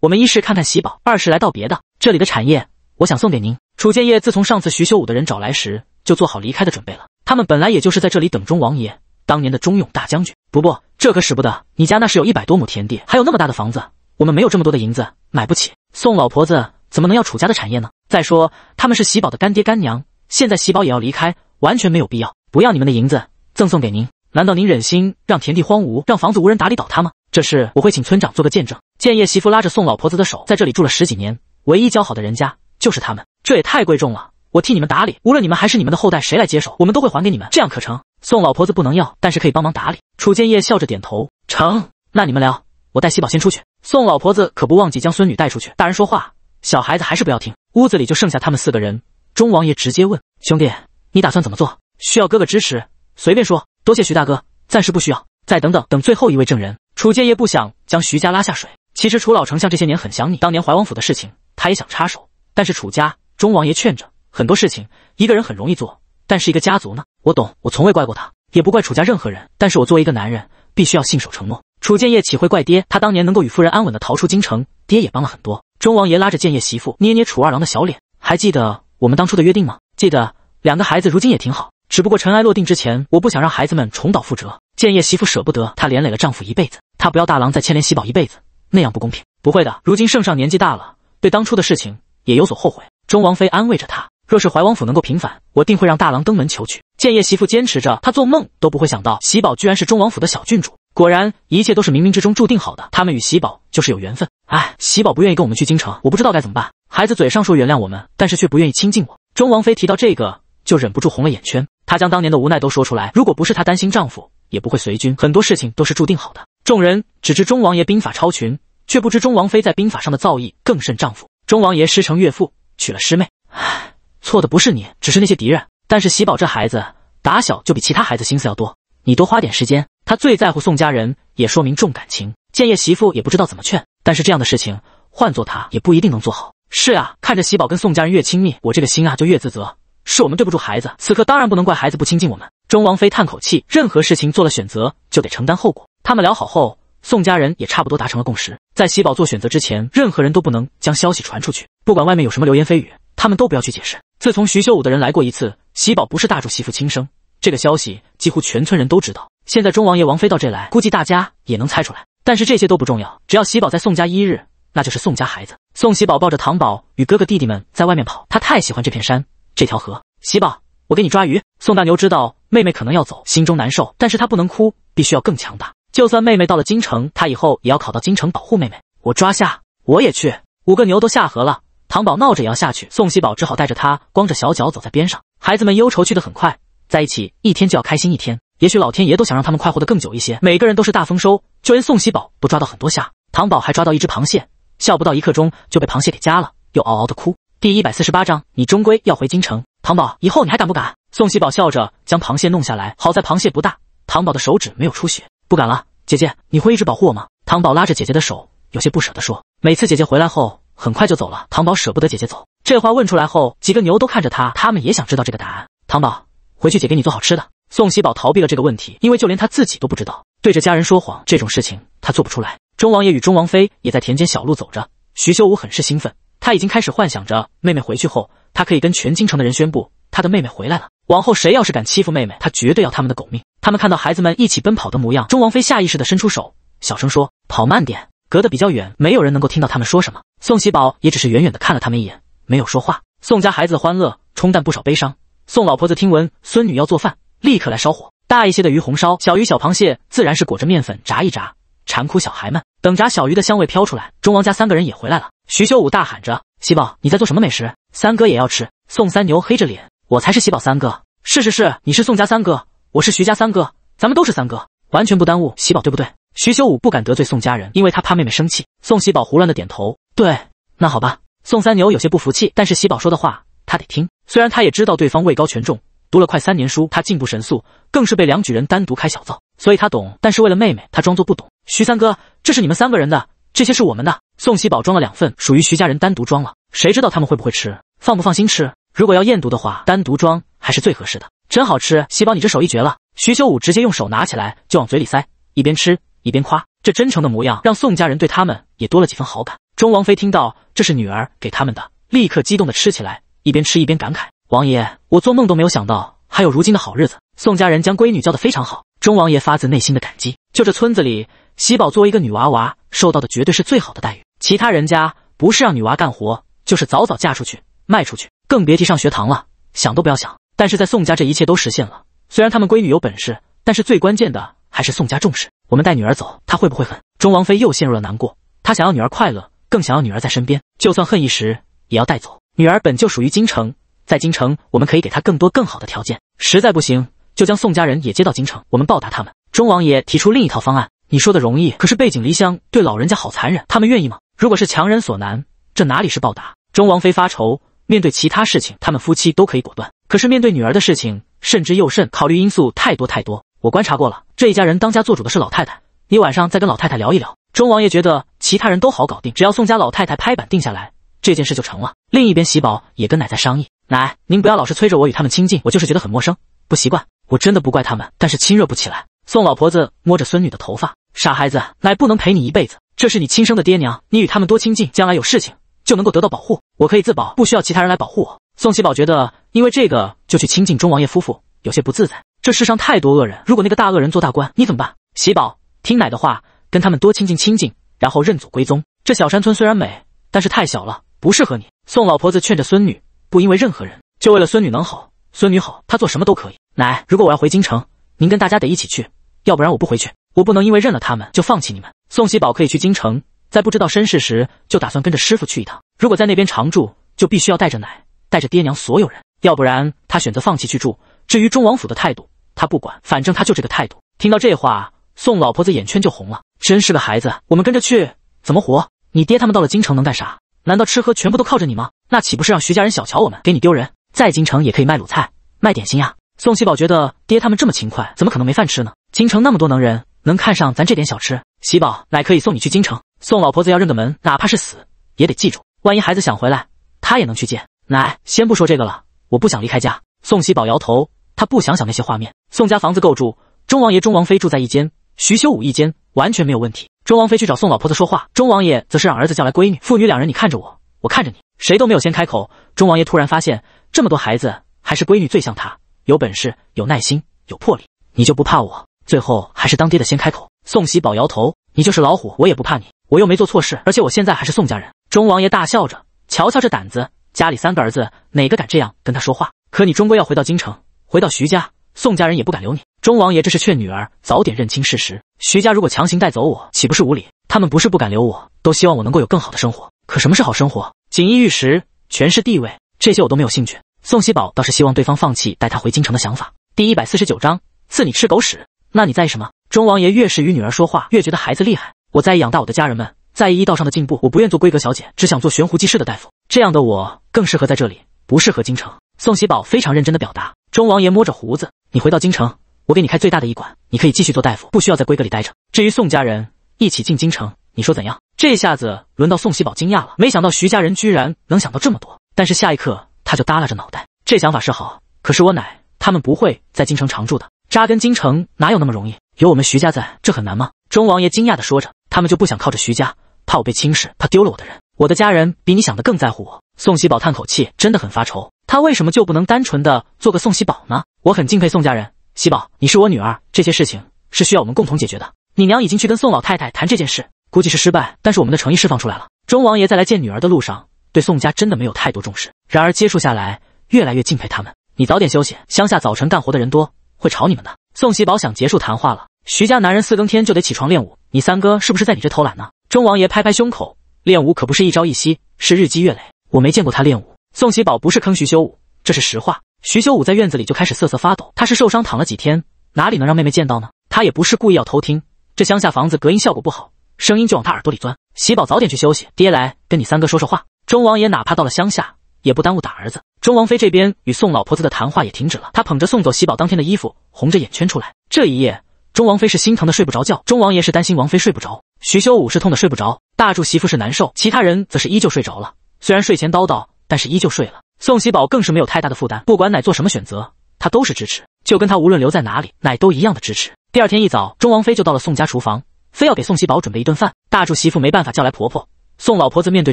[SPEAKER 1] 我们一是看看喜宝，二是来道别的。这里的产业，我想送给您。楚建业自从上次徐修武的人找来时，就做好离开的准备了。他们本来也就是在这里等钟王爷，当年的忠勇大将军。不过这可使不得，你家那是有一百多亩田地，还有那么大的房子，我们没有这么多的银子，买不起。宋老婆子怎么能要楚家的产业呢？再说他们是喜宝的干爹干娘，现在喜宝也要离开，完全没有必要。不要你们的银子，赠送给您，难道您忍心让田地荒芜，让房子无人打理倒塌吗？这事我会请村长做个见证。建业媳妇拉着宋老婆子的手，在这里住了十几年，唯一交好的人家。就是他们，这也太贵重了。我替你们打理，无论你们还是你们的后代谁来接手，我们都会还给你们。这样可成？宋老婆子不能要，但是可以帮忙打理。楚建业笑着点头，成。那你们聊，我带喜宝先出去。宋老婆子可不忘记将孙女带出去。大人说话，小孩子还是不要听。屋子里就剩下他们四个人。钟王爷直接问兄弟，你打算怎么做？需要哥哥支持，随便说。多谢徐大哥，暂时不需要。再等等，等最后一位证人。楚建业不想将徐家拉下水。其实楚老丞相这些年很想你，当年怀王府的事情，他也想插手。但是楚家钟王爷劝着，很多事情一个人很容易做，但是一个家族呢？我懂，我从未怪过他，也不怪楚家任何人。但是我作为一个男人，必须要信守承诺。楚建业岂会怪爹？他当年能够与夫人安稳的逃出京城，爹也帮了很多。钟王爷拉着建业媳妇，捏捏楚二郎的小脸，还记得我们当初的约定吗？记得。两个孩子如今也挺好，只不过尘埃落定之前，我不想让孩子们重蹈覆辙。建业媳妇舍不得，她连累了丈夫一辈子，她不要大郎再牵连喜宝一辈子，那样不公平。不会的，如今圣上年纪大了，对当初的事情。也有所后悔。钟王妃安慰着他：“若是怀王府能够平反，我定会让大郎登门求娶。”建业媳妇坚持着，他做梦都不会想到，喜宝居然是钟王府的小郡主。果然，一切都是冥冥之中注定好的。他们与喜宝就是有缘分。哎，喜宝不愿意跟我们去京城，我不知道该怎么办。孩子嘴上说原谅我们，但是却不愿意亲近我。钟王妃提到这个，就忍不住红了眼圈。她将当年的无奈都说出来。如果不是她担心丈夫，也不会随军。很多事情都是注定好的。众人只知钟王爷兵法超群，却不知钟王妃在兵法上的造诣更胜丈夫。钟王爷师承岳父，娶了师妹。唉，错的不是你，只是那些敌人。但是喜宝这孩子打小就比其他孩子心思要多，你多花点时间。他最在乎宋家人，也说明重感情。建业媳妇也不知道怎么劝，但是这样的事情换做他也不一定能做好。是啊，看着喜宝跟宋家人越亲密，我这个心啊就越自责。是我们对不住孩子。此刻当然不能怪孩子不亲近我们。钟王妃叹口气，任何事情做了选择就得承担后果。他们聊好后。宋家人也差不多达成了共识，在喜宝做选择之前，任何人都不能将消息传出去。不管外面有什么流言蜚语，他们都不要去解释。自从徐修武的人来过一次，喜宝不是大柱媳妇亲生这个消息，几乎全村人都知道。现在钟王爷王妃到这来，估计大家也能猜出来。但是这些都不重要，只要喜宝在宋家一日，那就是宋家孩子。宋喜宝抱着糖宝与哥哥弟弟们在外面跑，他太喜欢这片山，这条河。喜宝，我给你抓鱼。宋大牛知道妹妹可能要走，心中难受，但是他不能哭，必须要更强大。就算妹妹到了京城，她以后也要考到京城保护妹妹。我抓虾，我也去。五个牛都下河了，糖宝闹着也要下去，宋喜宝只好带着他光着小脚走在边上。孩子们忧愁去得很快，在一起一天就要开心一天。也许老天爷都想让他们快活的更久一些。每个人都是大丰收，就连宋喜宝都抓到很多虾，糖宝还抓到一只螃蟹，笑不到一刻钟就被螃蟹给夹了，又嗷嗷的哭。第一百四十八章，你终归要回京城，糖宝，以后你还敢不敢？宋喜宝笑着将螃蟹弄下来，好在螃蟹不大，糖宝的手指没有出血。不敢了，姐姐，你会一直保护我吗？唐宝拉着姐姐的手，有些不舍地说。每次姐姐回来后，很快就走了，唐宝舍不得姐姐走。这话问出来后，几个牛都看着他，他们也想知道这个答案。唐宝，回去姐给你做好吃的。宋喜宝逃避了这个问题，因为就连他自己都不知道，对着家人说谎这种事情他做不出来。钟王爷与钟王妃也在田间小路走着，徐修武很是兴奋，他已经开始幻想着妹妹回去后，他可以跟全京城的人宣布他的妹妹回来了，往后谁要是敢欺负妹妹，他绝对要他们的狗命。他们看到孩子们一起奔跑的模样，钟王妃下意识地伸出手，小声说：“跑慢点，隔得比较远，没有人能够听到他们说什么。”宋喜宝也只是远远地看了他们一眼，没有说话。宋家孩子的欢乐冲淡不少悲伤。宋老婆子听闻孙女要做饭，立刻来烧火。大一些的鱼红烧，小鱼小螃蟹自然是裹着面粉炸一炸，馋哭小孩们。等炸小鱼的香味飘出来，钟王家三个人也回来了。徐修武大喊着：“喜宝，你在做什么美食？三哥也要吃。”宋三牛黑着脸：“我才是喜宝三哥，是是是，你是宋家三哥。”我是徐家三哥，咱们都是三哥，完全不耽误喜宝，对不对？徐修武不敢得罪宋家人，因为他怕妹妹生气。宋喜宝胡乱的点头，对，那好吧。宋三牛有些不服气，但是喜宝说的话他得听，虽然他也知道对方位高权重，读了快三年书，他进步神速，更是被两举人单独开小灶，所以他懂，但是为了妹妹，他装作不懂。徐三哥，这是你们三个人的，这些是我们的。宋喜宝装了两份，属于徐家人单独装了，谁知道他们会不会吃，放不放心吃？如果要验毒的话，单独装还是最合适的。真好吃，喜宝你这手艺绝了！徐修武直接用手拿起来就往嘴里塞，一边吃一边夸，这真诚的模样让宋家人对他们也多了几分好感。钟王妃听到这是女儿给他们的，立刻激动的吃起来，一边吃一边感慨：“王爷，我做梦都没有想到还有如今的好日子。”宋家人将闺女教的非常好，钟王爷发自内心的感激。就这村子里，喜宝作为一个女娃娃，受到的绝对是最好的待遇。其他人家不是让女娃干活，就是早早嫁出去卖出去，更别提上学堂了，想都不要想。但是在宋家，这一切都实现了。虽然他们闺女有本事，但是最关键的还是宋家重视。我们带女儿走，她会不会恨？钟王妃又陷入了难过。她想要女儿快乐，更想要女儿在身边。就算恨一时，也要带走女儿。本就属于京城，在京城我们可以给她更多更好的条件。实在不行，就将宋家人也接到京城，我们报答他们。钟王爷提出另一套方案。你说的容易，可是背井离乡，对老人家好残忍。他们愿意吗？如果是强人所难，这哪里是报答？钟王妃发愁。面对其他事情，他们夫妻都可以果断。可是面对女儿的事情，慎之又慎，考虑因素太多太多。我观察过了，这一家人当家做主的是老太太。你晚上再跟老太太聊一聊。钟王爷觉得其他人都好搞定，只要宋家老太太拍板定下来，这件事就成了。另一边，喜宝也跟奶在商议：“奶，您不要老是催着我与他们亲近，我就是觉得很陌生，不习惯。我真的不怪他们，但是亲热不起来。”宋老婆子摸着孙女的头发：“傻孩子，奶不能陪你一辈子，这是你亲生的爹娘，你与他们多亲近，将来有事情就能够得到保护。我可以自保，不需要其他人来保护我。”宋喜宝觉得。因为这个就去亲近钟王爷夫妇，有些不自在。这世上太多恶人，如果那个大恶人做大官，你怎么办？喜宝，听奶的话，跟他们多亲近亲近，然后认祖归宗。这小山村虽然美，但是太小了，不适合你。宋老婆子劝着孙女，不因为任何人，就为了孙女能好，孙女好，她做什么都可以。奶，如果我要回京城，您跟大家得一起去，要不然我不回去。我不能因为认了他们就放弃你们。宋喜宝可以去京城，在不知道身世时，就打算跟着师傅去一趟。如果在那边常住，就必须要带着奶，带着爹娘所有人。要不然他选择放弃去住。至于中王府的态度，他不管，反正他就这个态度。听到这话，宋老婆子眼圈就红了。真是个孩子，我们跟着去怎么活？你爹他们到了京城能干啥？难道吃喝全部都靠着你吗？那岂不是让徐家人小瞧我们，给你丢人？在京城也可以卖卤菜、卖点心呀。宋喜宝觉得爹他们这么勤快，怎么可能没饭吃呢？京城那么多能人，能看上咱这点小吃？喜宝，奶可以送你去京城。宋老婆子要认个门，哪怕是死也得记住。万一孩子想回来，他也能去见。奶，先不说这个了。我不想离开家。宋喜宝摇头，他不想想那些画面。宋家房子够住，钟王爷、钟王妃住在一间，徐修武一间，完全没有问题。钟王妃去找宋老婆子说话，钟王爷则是让儿子叫来闺女，父女两人你看着我，我看着你，谁都没有先开口。钟王爷突然发现，这么多孩子，还是闺女最像他，有本事，有耐心，有魄力，你就不怕我？最后还是当爹的先开口。宋喜宝摇头，你就是老虎，我也不怕你，我又没做错事，而且我现在还是宋家人。钟王爷大笑着，瞧瞧这胆子。家里三个儿子，哪个敢这样跟他说话？可你终归要回到京城，回到徐家，宋家人也不敢留你。钟王爷这是劝女儿早点认清事实。徐家如果强行带走我，岂不是无礼？他们不是不敢留我，都希望我能够有更好的生活。可什么是好生活？锦衣玉食、权势地位，这些我都没有兴趣。宋喜宝倒是希望对方放弃带他回京城的想法。第一百四十九章赐你吃狗屎？那你在意什么？钟王爷越是与女儿说话，越觉得孩子厉害。我在意养大我的家人们。在意医道上的进步，我不愿做闺阁小姐，只想做悬壶济世的大夫。这样的我更适合在这里，不适合京城。宋喜宝非常认真的表达。钟王爷摸着胡子：“你回到京城，我给你开最大的医馆，你可以继续做大夫，不需要在闺阁里待着。至于宋家人，一起进京城，你说怎样？”这下子轮到宋喜宝惊讶了，没想到徐家人居然能想到这么多。但是下一刻，他就耷拉着脑袋。这想法是好，可是我奶他们不会在京城常住的，扎根京城哪有那么容易？有我们徐家在这，很难吗？”钟王爷惊讶地说着。他们就不想靠着徐家，怕我被轻视，怕丢了我的人。我的家人比你想的更在乎我。宋喜宝叹口气，真的很发愁。他为什么就不能单纯的做个宋喜宝呢？我很敬佩宋家人，喜宝，你是我女儿，这些事情是需要我们共同解决的。你娘已经去跟宋老太太谈这件事，估计是失败，但是我们的诚意释放出来了。钟王爷在来见女儿的路上，对宋家真的没有太多重视，然而接触下来，越来越敬佩他们。你早点休息，乡下早晨干活的人多，会吵你们的。宋喜宝想结束谈话了，徐家男人四更天就得起床练武。你三哥是不是在你这偷懒呢？钟王爷拍拍胸口，练武可不是一朝一夕，是日积月累。我没见过他练武。宋喜宝不是坑徐修武，这是实话。徐修武在院子里就开始瑟瑟发抖，他是受伤躺了几天，哪里能让妹妹见到呢？他也不是故意要偷听，这乡下房子隔音效果不好，声音就往他耳朵里钻。喜宝早点去休息，爹来跟你三哥说说话。钟王爷哪怕到了乡下，也不耽误打儿子。钟王妃这边与宋老婆子的谈话也停止了，她捧着送走喜宝当天的衣服，红着眼圈出来。这一夜。钟王妃是心疼的睡不着觉，钟王爷是担心王妃睡不着，徐修武是痛的睡不着，大柱媳妇是难受，其他人则是依旧睡着了。虽然睡前叨叨，但是依旧睡了。宋喜宝更是没有太大的负担，不管奶做什么选择，她都是支持，就跟他无论留在哪里，奶都一样的支持。第二天一早，钟王妃就到了宋家厨房，非要给宋喜宝准备一顿饭。大柱媳妇没办法，叫来婆婆宋老婆子，面对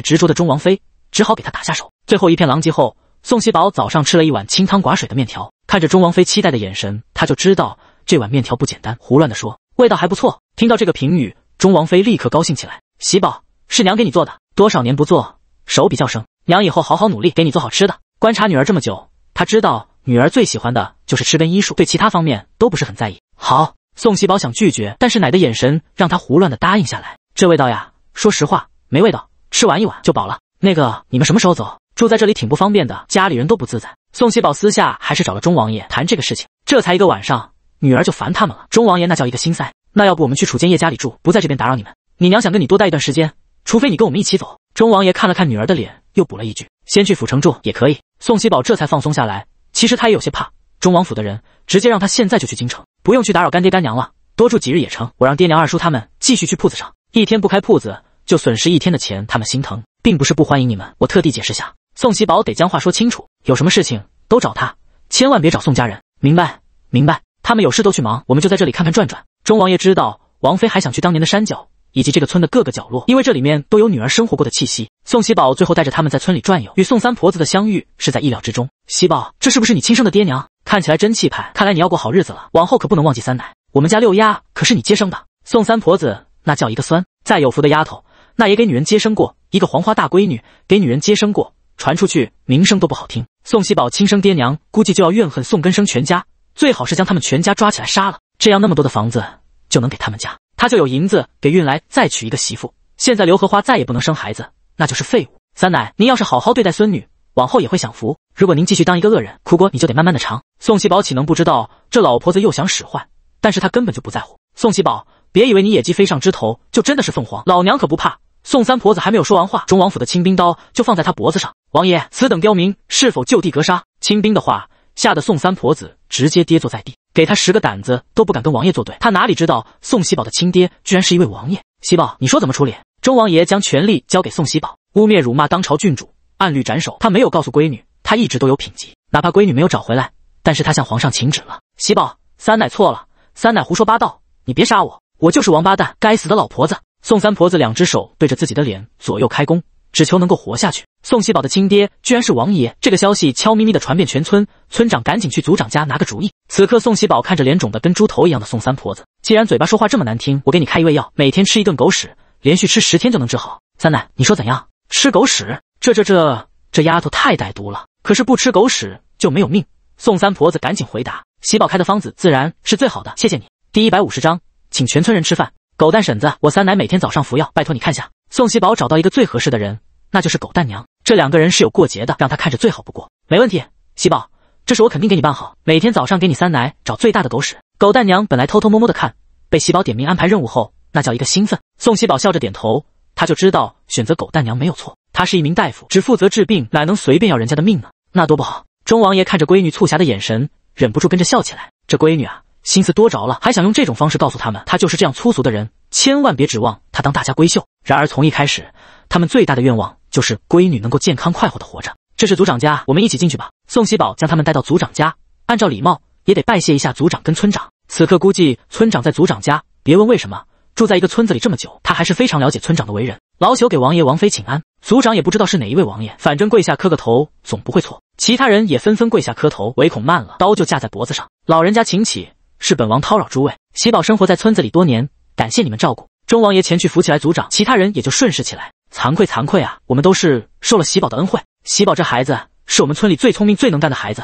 [SPEAKER 1] 执着的钟王妃，只好给她打下手。最后一片狼藉后，宋喜宝早上吃了一碗清汤寡水的面条，看着钟王妃期待的眼神，他就知道。这碗面条不简单，胡乱的说，味道还不错。听到这个评语，钟王妃立刻高兴起来。喜宝是娘给你做的，多少年不做，手比较生。娘以后好好努力，给你做好吃的。观察女儿这么久，她知道女儿最喜欢的就是吃跟医术，对其他方面都不是很在意。好，宋喜宝想拒绝，但是奶的眼神让他胡乱的答应下来。这味道呀，说实话没味道，吃完一碗就饱了。那个，你们什么时候走？住在这里挺不方便的，家里人都不自在。宋喜宝私下还是找了钟王爷谈这个事情，这才一个晚上。女儿就烦他们了，钟王爷那叫一个心塞。那要不我们去楚建业家里住，不在这边打扰你们。你娘想跟你多待一段时间，除非你跟我们一起走。钟王爷看了看女儿的脸，又补了一句：“先去府城住也可以。”宋喜宝这才放松下来。其实他也有些怕钟王府的人，直接让他现在就去京城，不用去打扰干爹干娘了，多住几日也成。我让爹娘、二叔他们继续去铺子上，一天不开铺子就损失一天的钱，他们心疼，并不是不欢迎你们。我特地解释下，宋喜宝得将话说清楚，有什么事情都找他，千万别找宋家人。明白，明白。他们有事都去忙，我们就在这里看看转转。钟王爷知道王妃还想去当年的山脚以及这个村的各个角落，因为这里面都有女儿生活过的气息。宋喜宝最后带着他们在村里转悠，与宋三婆子的相遇是在意料之中。喜宝，这是不是你亲生的爹娘？看起来真气派，看来你要过好日子了。往后可不能忘记三奶。我们家六丫可是你接生的。宋三婆子那叫一个酸，再有福的丫头那也给女人接生过，一个黄花大闺女给女人接生过，传出去名声都不好听。宋喜宝亲生爹娘估计就要怨恨宋根生全家。最好是将他们全家抓起来杀了，这样那么多的房子就能给他们家，他就有银子给运来再娶一个媳妇。现在刘荷花再也不能生孩子，那就是废物。三奶，您要是好好对待孙女，往后也会享福。如果您继续当一个恶人，苦果你就得慢慢的尝。宋喜宝岂能不知道这老婆子又想使坏？但是他根本就不在乎。宋喜宝，别以为你野鸡飞上枝头就真的是凤凰，老娘可不怕。宋三婆子还没有说完话，钟王府的清兵刀就放在他脖子上。王爷，此等刁民是否就地格杀？清兵的话。吓得宋三婆子直接跌坐在地，给他十个胆子都不敢跟王爷作对。他哪里知道宋喜宝的亲爹居然是一位王爷？喜宝，你说怎么处理？周王爷将权力交给宋喜宝，污蔑辱骂当朝郡主，按律斩首。他没有告诉闺女，他一直都有品级，哪怕闺女没有找回来，但是他向皇上请旨了。喜宝，三奶错了，三奶胡说八道，你别杀我，我就是王八蛋，该死的老婆子！宋三婆子两只手对着自己的脸左右开弓。只求能够活下去。宋喜宝的亲爹居然是王爷，这个消息悄咪咪的传遍全村。村长赶紧去族长家拿个主意。此刻，宋喜宝看着脸肿的跟猪头一样的宋三婆子，既然嘴巴说话这么难听，我给你开一味药，每天吃一顿狗屎，连续吃十天就能治好。三奶，你说怎样？吃狗屎？这这这这丫头太歹毒了。可是不吃狗屎就没有命。宋三婆子赶紧回答，喜宝开的方子自然是最好的，谢谢你。第一百五十章，请全村人吃饭。狗蛋婶子，我三奶每天早上服药，拜托你看下。宋喜宝找到一个最合适的人，那就是狗蛋娘。这两个人是有过节的，让他看着最好不过。没问题，喜宝，这事我肯定给你办好。每天早上给你三奶找最大的狗屎。狗蛋娘本来偷偷摸摸的看，被喜宝点名安排任务后，那叫一个兴奋。宋喜宝笑着点头，他就知道选择狗蛋娘没有错。他是一名大夫，只负责治病，哪能随便要人家的命呢？那多不好。钟王爷看着闺女促狭的眼神，忍不住跟着笑起来。这闺女啊，心思多着了，还想用这种方式告诉他们，她就是这样粗俗的人。千万别指望她当大家闺秀。然而从一开始，他们最大的愿望就是闺女能够健康快活的活着。这是族长家，我们一起进去吧。宋喜宝将他们带到族长家，按照礼貌也得拜谢一下族长跟村长。此刻估计村长在族长家，别问为什么，住在一个村子里这么久，他还是非常了解村长的为人。老朽给王爷王妃请安。族长也不知道是哪一位王爷，反正跪下磕个头总不会错。其他人也纷纷跪下磕头，唯恐慢了，刀就架在脖子上。老人家请起，是本王叨扰诸位。喜宝生活在村子里多年。感谢你们照顾。钟王爷前去扶起来族长，其他人也就顺势起来。惭愧惭愧啊，我们都是受了喜宝的恩惠。喜宝这孩子是我们村里最聪明、最能干的孩子。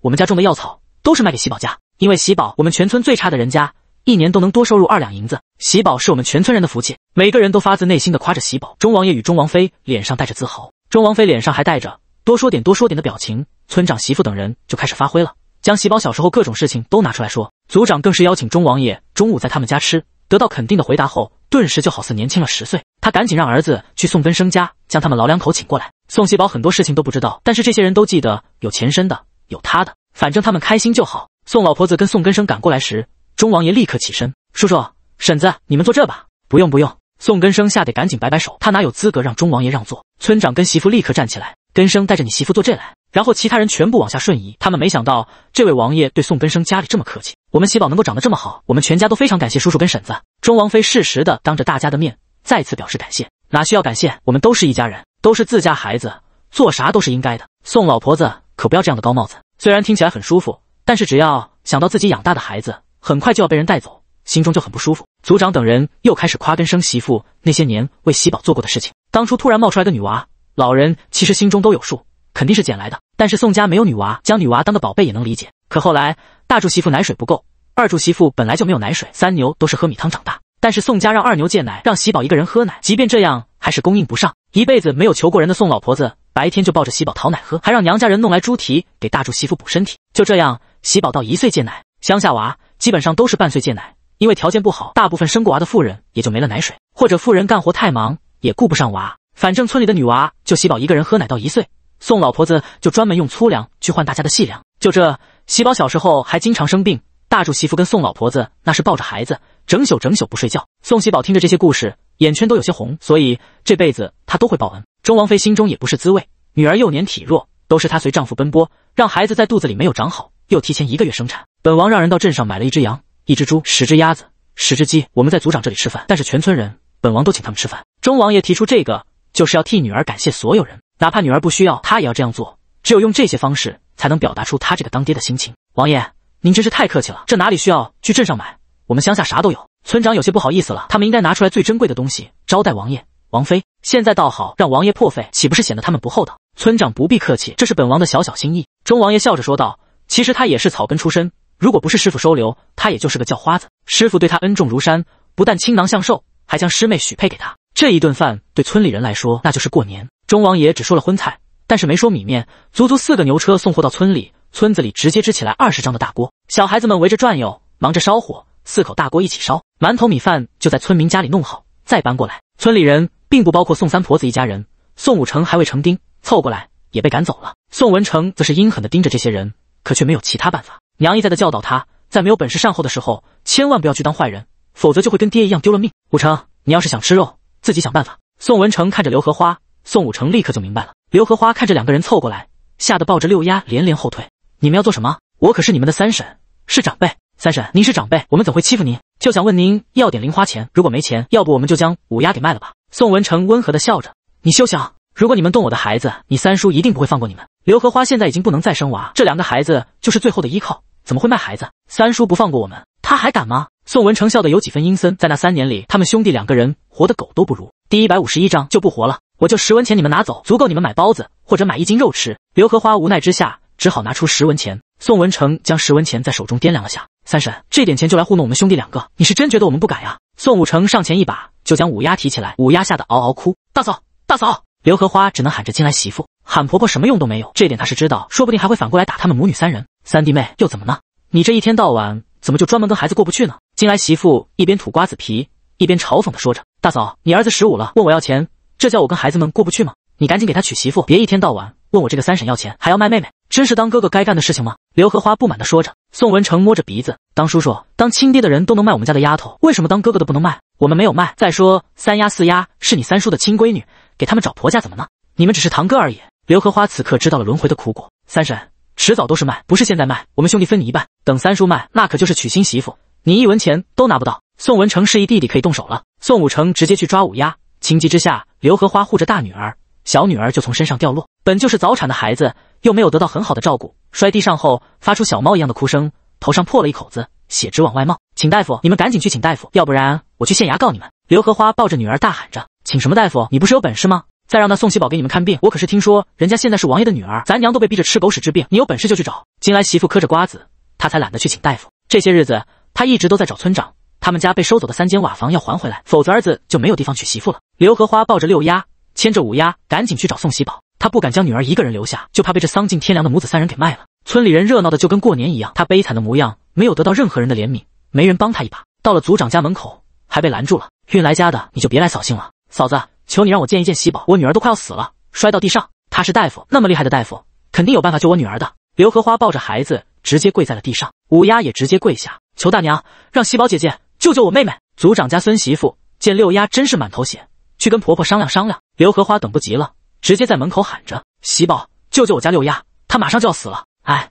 [SPEAKER 1] 我们家种的药草都是卖给喜宝家，因为喜宝，我们全村最差的人家一年都能多收入二两银子。喜宝是我们全村人的福气，每个人都发自内心的夸着喜宝。钟王爷与钟王妃脸上带着自豪，钟王妃脸上还带着多说点多说点的表情。村长媳妇等人就开始发挥了，将喜宝小时候各种事情都拿出来说。族长更是邀请钟王爷中午在他们家吃。得到肯定的回答后，顿时就好似年轻了十岁。他赶紧让儿子去宋根生家，将他们老两口请过来。宋喜宝很多事情都不知道，但是这些人都记得有前身的，有他的，反正他们开心就好。宋老婆子跟宋根生赶过来时，钟王爷立刻起身：“叔叔、婶子，你们坐这吧。”“不用，不用。”宋根生吓得赶紧摆摆手，他哪有资格让钟王爷让座？村长跟媳妇立刻站起来：“根生，带着你媳妇坐这来。”然后其他人全部往下瞬移。他们没想到这位王爷对宋根生家里这么客气。我们喜宝能够长得这么好，我们全家都非常感谢叔叔跟婶子。钟王妃适时的当着大家的面再次表示感谢。哪需要感谢？我们都是一家人，都是自家孩子，做啥都是应该的。宋老婆子可不要这样的高帽子，虽然听起来很舒服，但是只要想到自己养大的孩子很快就要被人带走，心中就很不舒服。族长等人又开始夸根生媳妇那些年为喜宝做过的事情。当初突然冒出来的女娃，老人其实心中都有数，肯定是捡来的。但是宋家没有女娃，将女娃当个宝贝也能理解。可后来大柱媳妇奶水不够，二柱媳妇本来就没有奶水，三牛都是喝米汤长大。但是宋家让二牛借奶，让喜宝一个人喝奶，即便这样还是供应不上。一辈子没有求过人的宋老婆子，白天就抱着喜宝讨奶喝，还让娘家人弄来猪蹄给大柱媳妇补身体。就这样，喜宝到一岁戒奶。乡下娃基本上都是半岁戒奶，因为条件不好，大部分生过娃的妇人也就没了奶水，或者妇人干活太忙也顾不上娃。反正村里的女娃就喜宝一个人喝奶到一岁。宋老婆子就专门用粗粮去换大家的细粮。就这，喜宝小时候还经常生病。大柱媳妇跟宋老婆子那是抱着孩子整宿整宿不睡觉。宋喜宝听着这些故事，眼圈都有些红，所以这辈子他都会报恩。钟王妃心中也不是滋味，女儿幼年体弱，都是她随丈夫奔波，让孩子在肚子里没有长好，又提前一个月生产。本王让人到镇上买了一只羊、一只猪、十只鸭子、十只鸡。我们在族长这里吃饭，但是全村人，本王都请他们吃饭。钟王爷提出这个，就是要替女儿感谢所有人。哪怕女儿不需要他也要这样做，只有用这些方式才能表达出他这个当爹的心情。王爷，您真是太客气了，这哪里需要去镇上买？我们乡下啥都有。村长有些不好意思了，他们应该拿出来最珍贵的东西招待王爷、王妃。现在倒好，让王爷破费，岂不是显得他们不厚道？村长不必客气，这是本王的小小心意。钟王爷笑着说道：“其实他也是草根出身，如果不是师傅收留，他也就是个叫花子。师傅对他恩重如山，不但倾囊相授，还将师妹许配给他。这一顿饭对村里人来说，那就是过年。”钟王爷只说了荤菜，但是没说米面。足足四个牛车送货到村里，村子里直接支起来二十张的大锅，小孩子们围着转悠，忙着烧火，四口大锅一起烧，馒头、米饭就在村民家里弄好，再搬过来。村里人并不包括宋三婆子一家人，宋武成还未成丁，凑过来也被赶走了。宋文成则是阴狠地盯着这些人，可却没有其他办法。娘一再的教导他，在没有本事善后的时候，千万不要去当坏人，否则就会跟爹一样丢了命。武成，你要是想吃肉，自己想办法。宋文成看着刘荷花。宋武成立刻就明白了。刘荷花看着两个人凑过来，吓得抱着六丫连连后退。你们要做什么？我可是你们的三婶，是长辈。三婶，您是长辈，我们怎会欺负您？就想问您要点零花钱。如果没钱，要不我们就将五丫给卖了吧。宋文成温和的笑着。你休想！如果你们动我的孩子，你三叔一定不会放过你们。刘荷花现在已经不能再生娃，这两个孩子就是最后的依靠，怎么会卖孩子？三叔不放过我们，他还敢吗？宋文成笑的有几分阴森。在那三年里，他们兄弟两个人活得狗都不如。第一百五十一章就不活了。我就十文钱，你们拿走，足够你们买包子或者买一斤肉吃。刘荷花无奈之下，只好拿出十文钱。宋文成将十文钱在手中掂量了下，三婶这点钱就来糊弄我们兄弟两个，你是真觉得我们不敢呀？宋武成上前一把就将五丫提起来，五丫吓得嗷嗷哭。大嫂，大嫂！刘荷花只能喊着进来媳妇，喊婆婆什么用都没有，这点她是知道，说不定还会反过来打他们母女三人。三弟妹又怎么了？你这一天到晚怎么就专门跟孩子过不去呢？进来媳妇一边吐瓜子皮，一边嘲讽的说着，大嫂，你儿子十五了，问我要钱。这叫我跟孩子们过不去吗？你赶紧给他娶媳妇，别一天到晚问我这个三婶要钱，还要卖妹妹，真是当哥哥该干的事情吗？刘荷花不满地说着。宋文成摸着鼻子，当叔叔、当亲爹的人都能卖我们家的丫头，为什么当哥哥的不能卖？我们没有卖。再说三丫、四丫是你三叔的亲闺女，给他们找婆家怎么了？你们只是堂哥而已。刘荷花此刻知道了轮回的苦果，三婶迟早都是卖，不是现在卖。我们兄弟分你一半，等三叔卖，那可就是娶新媳妇，你一文钱都拿不到。宋文成示意弟弟可以动手了，宋武成直接去抓五丫。情急之下，刘荷花护着大女儿，小女儿就从身上掉落。本就是早产的孩子，又没有得到很好的照顾，摔地上后发出小猫一样的哭声，头上破了一口子，血直往外冒。请大夫！你们赶紧去请大夫，要不然我去县衙告你们！刘荷花抱着女儿大喊着：“请什么大夫？你不是有本事吗？再让那宋喜宝给你们看病，我可是听说人家现在是王爷的女儿，咱娘都被逼着吃狗屎治病。你有本事就去找。”金来媳妇嗑着瓜子，她才懒得去请大夫。这些日子，她一直都在找村长。他们家被收走的三间瓦房要还回来，否则儿子就没有地方娶媳妇了。刘荷花抱着六丫，牵着五丫，赶紧去找宋喜宝。她不敢将女儿一个人留下，就怕被这丧尽天良的母子三人给卖了。村里人热闹的就跟过年一样，她悲惨的模样没有得到任何人的怜悯，没人帮她一把。到了族长家门口，还被拦住了。运来家的，你就别来扫兴了。嫂子，求你让我见一见喜宝，我女儿都快要死了，摔到地上。他是大夫，那么厉害的大夫，肯定有办法救我女儿的。刘荷花抱着孩子，直接跪在了地上。五丫也直接跪下，求大娘让喜宝姐姐。救救我妹妹！族长家孙媳妇见六丫真是满头血，去跟婆婆商量商量。刘荷花等不及了，直接在门口喊着：“喜宝，救救我家六丫，她马上就要死了！”哎，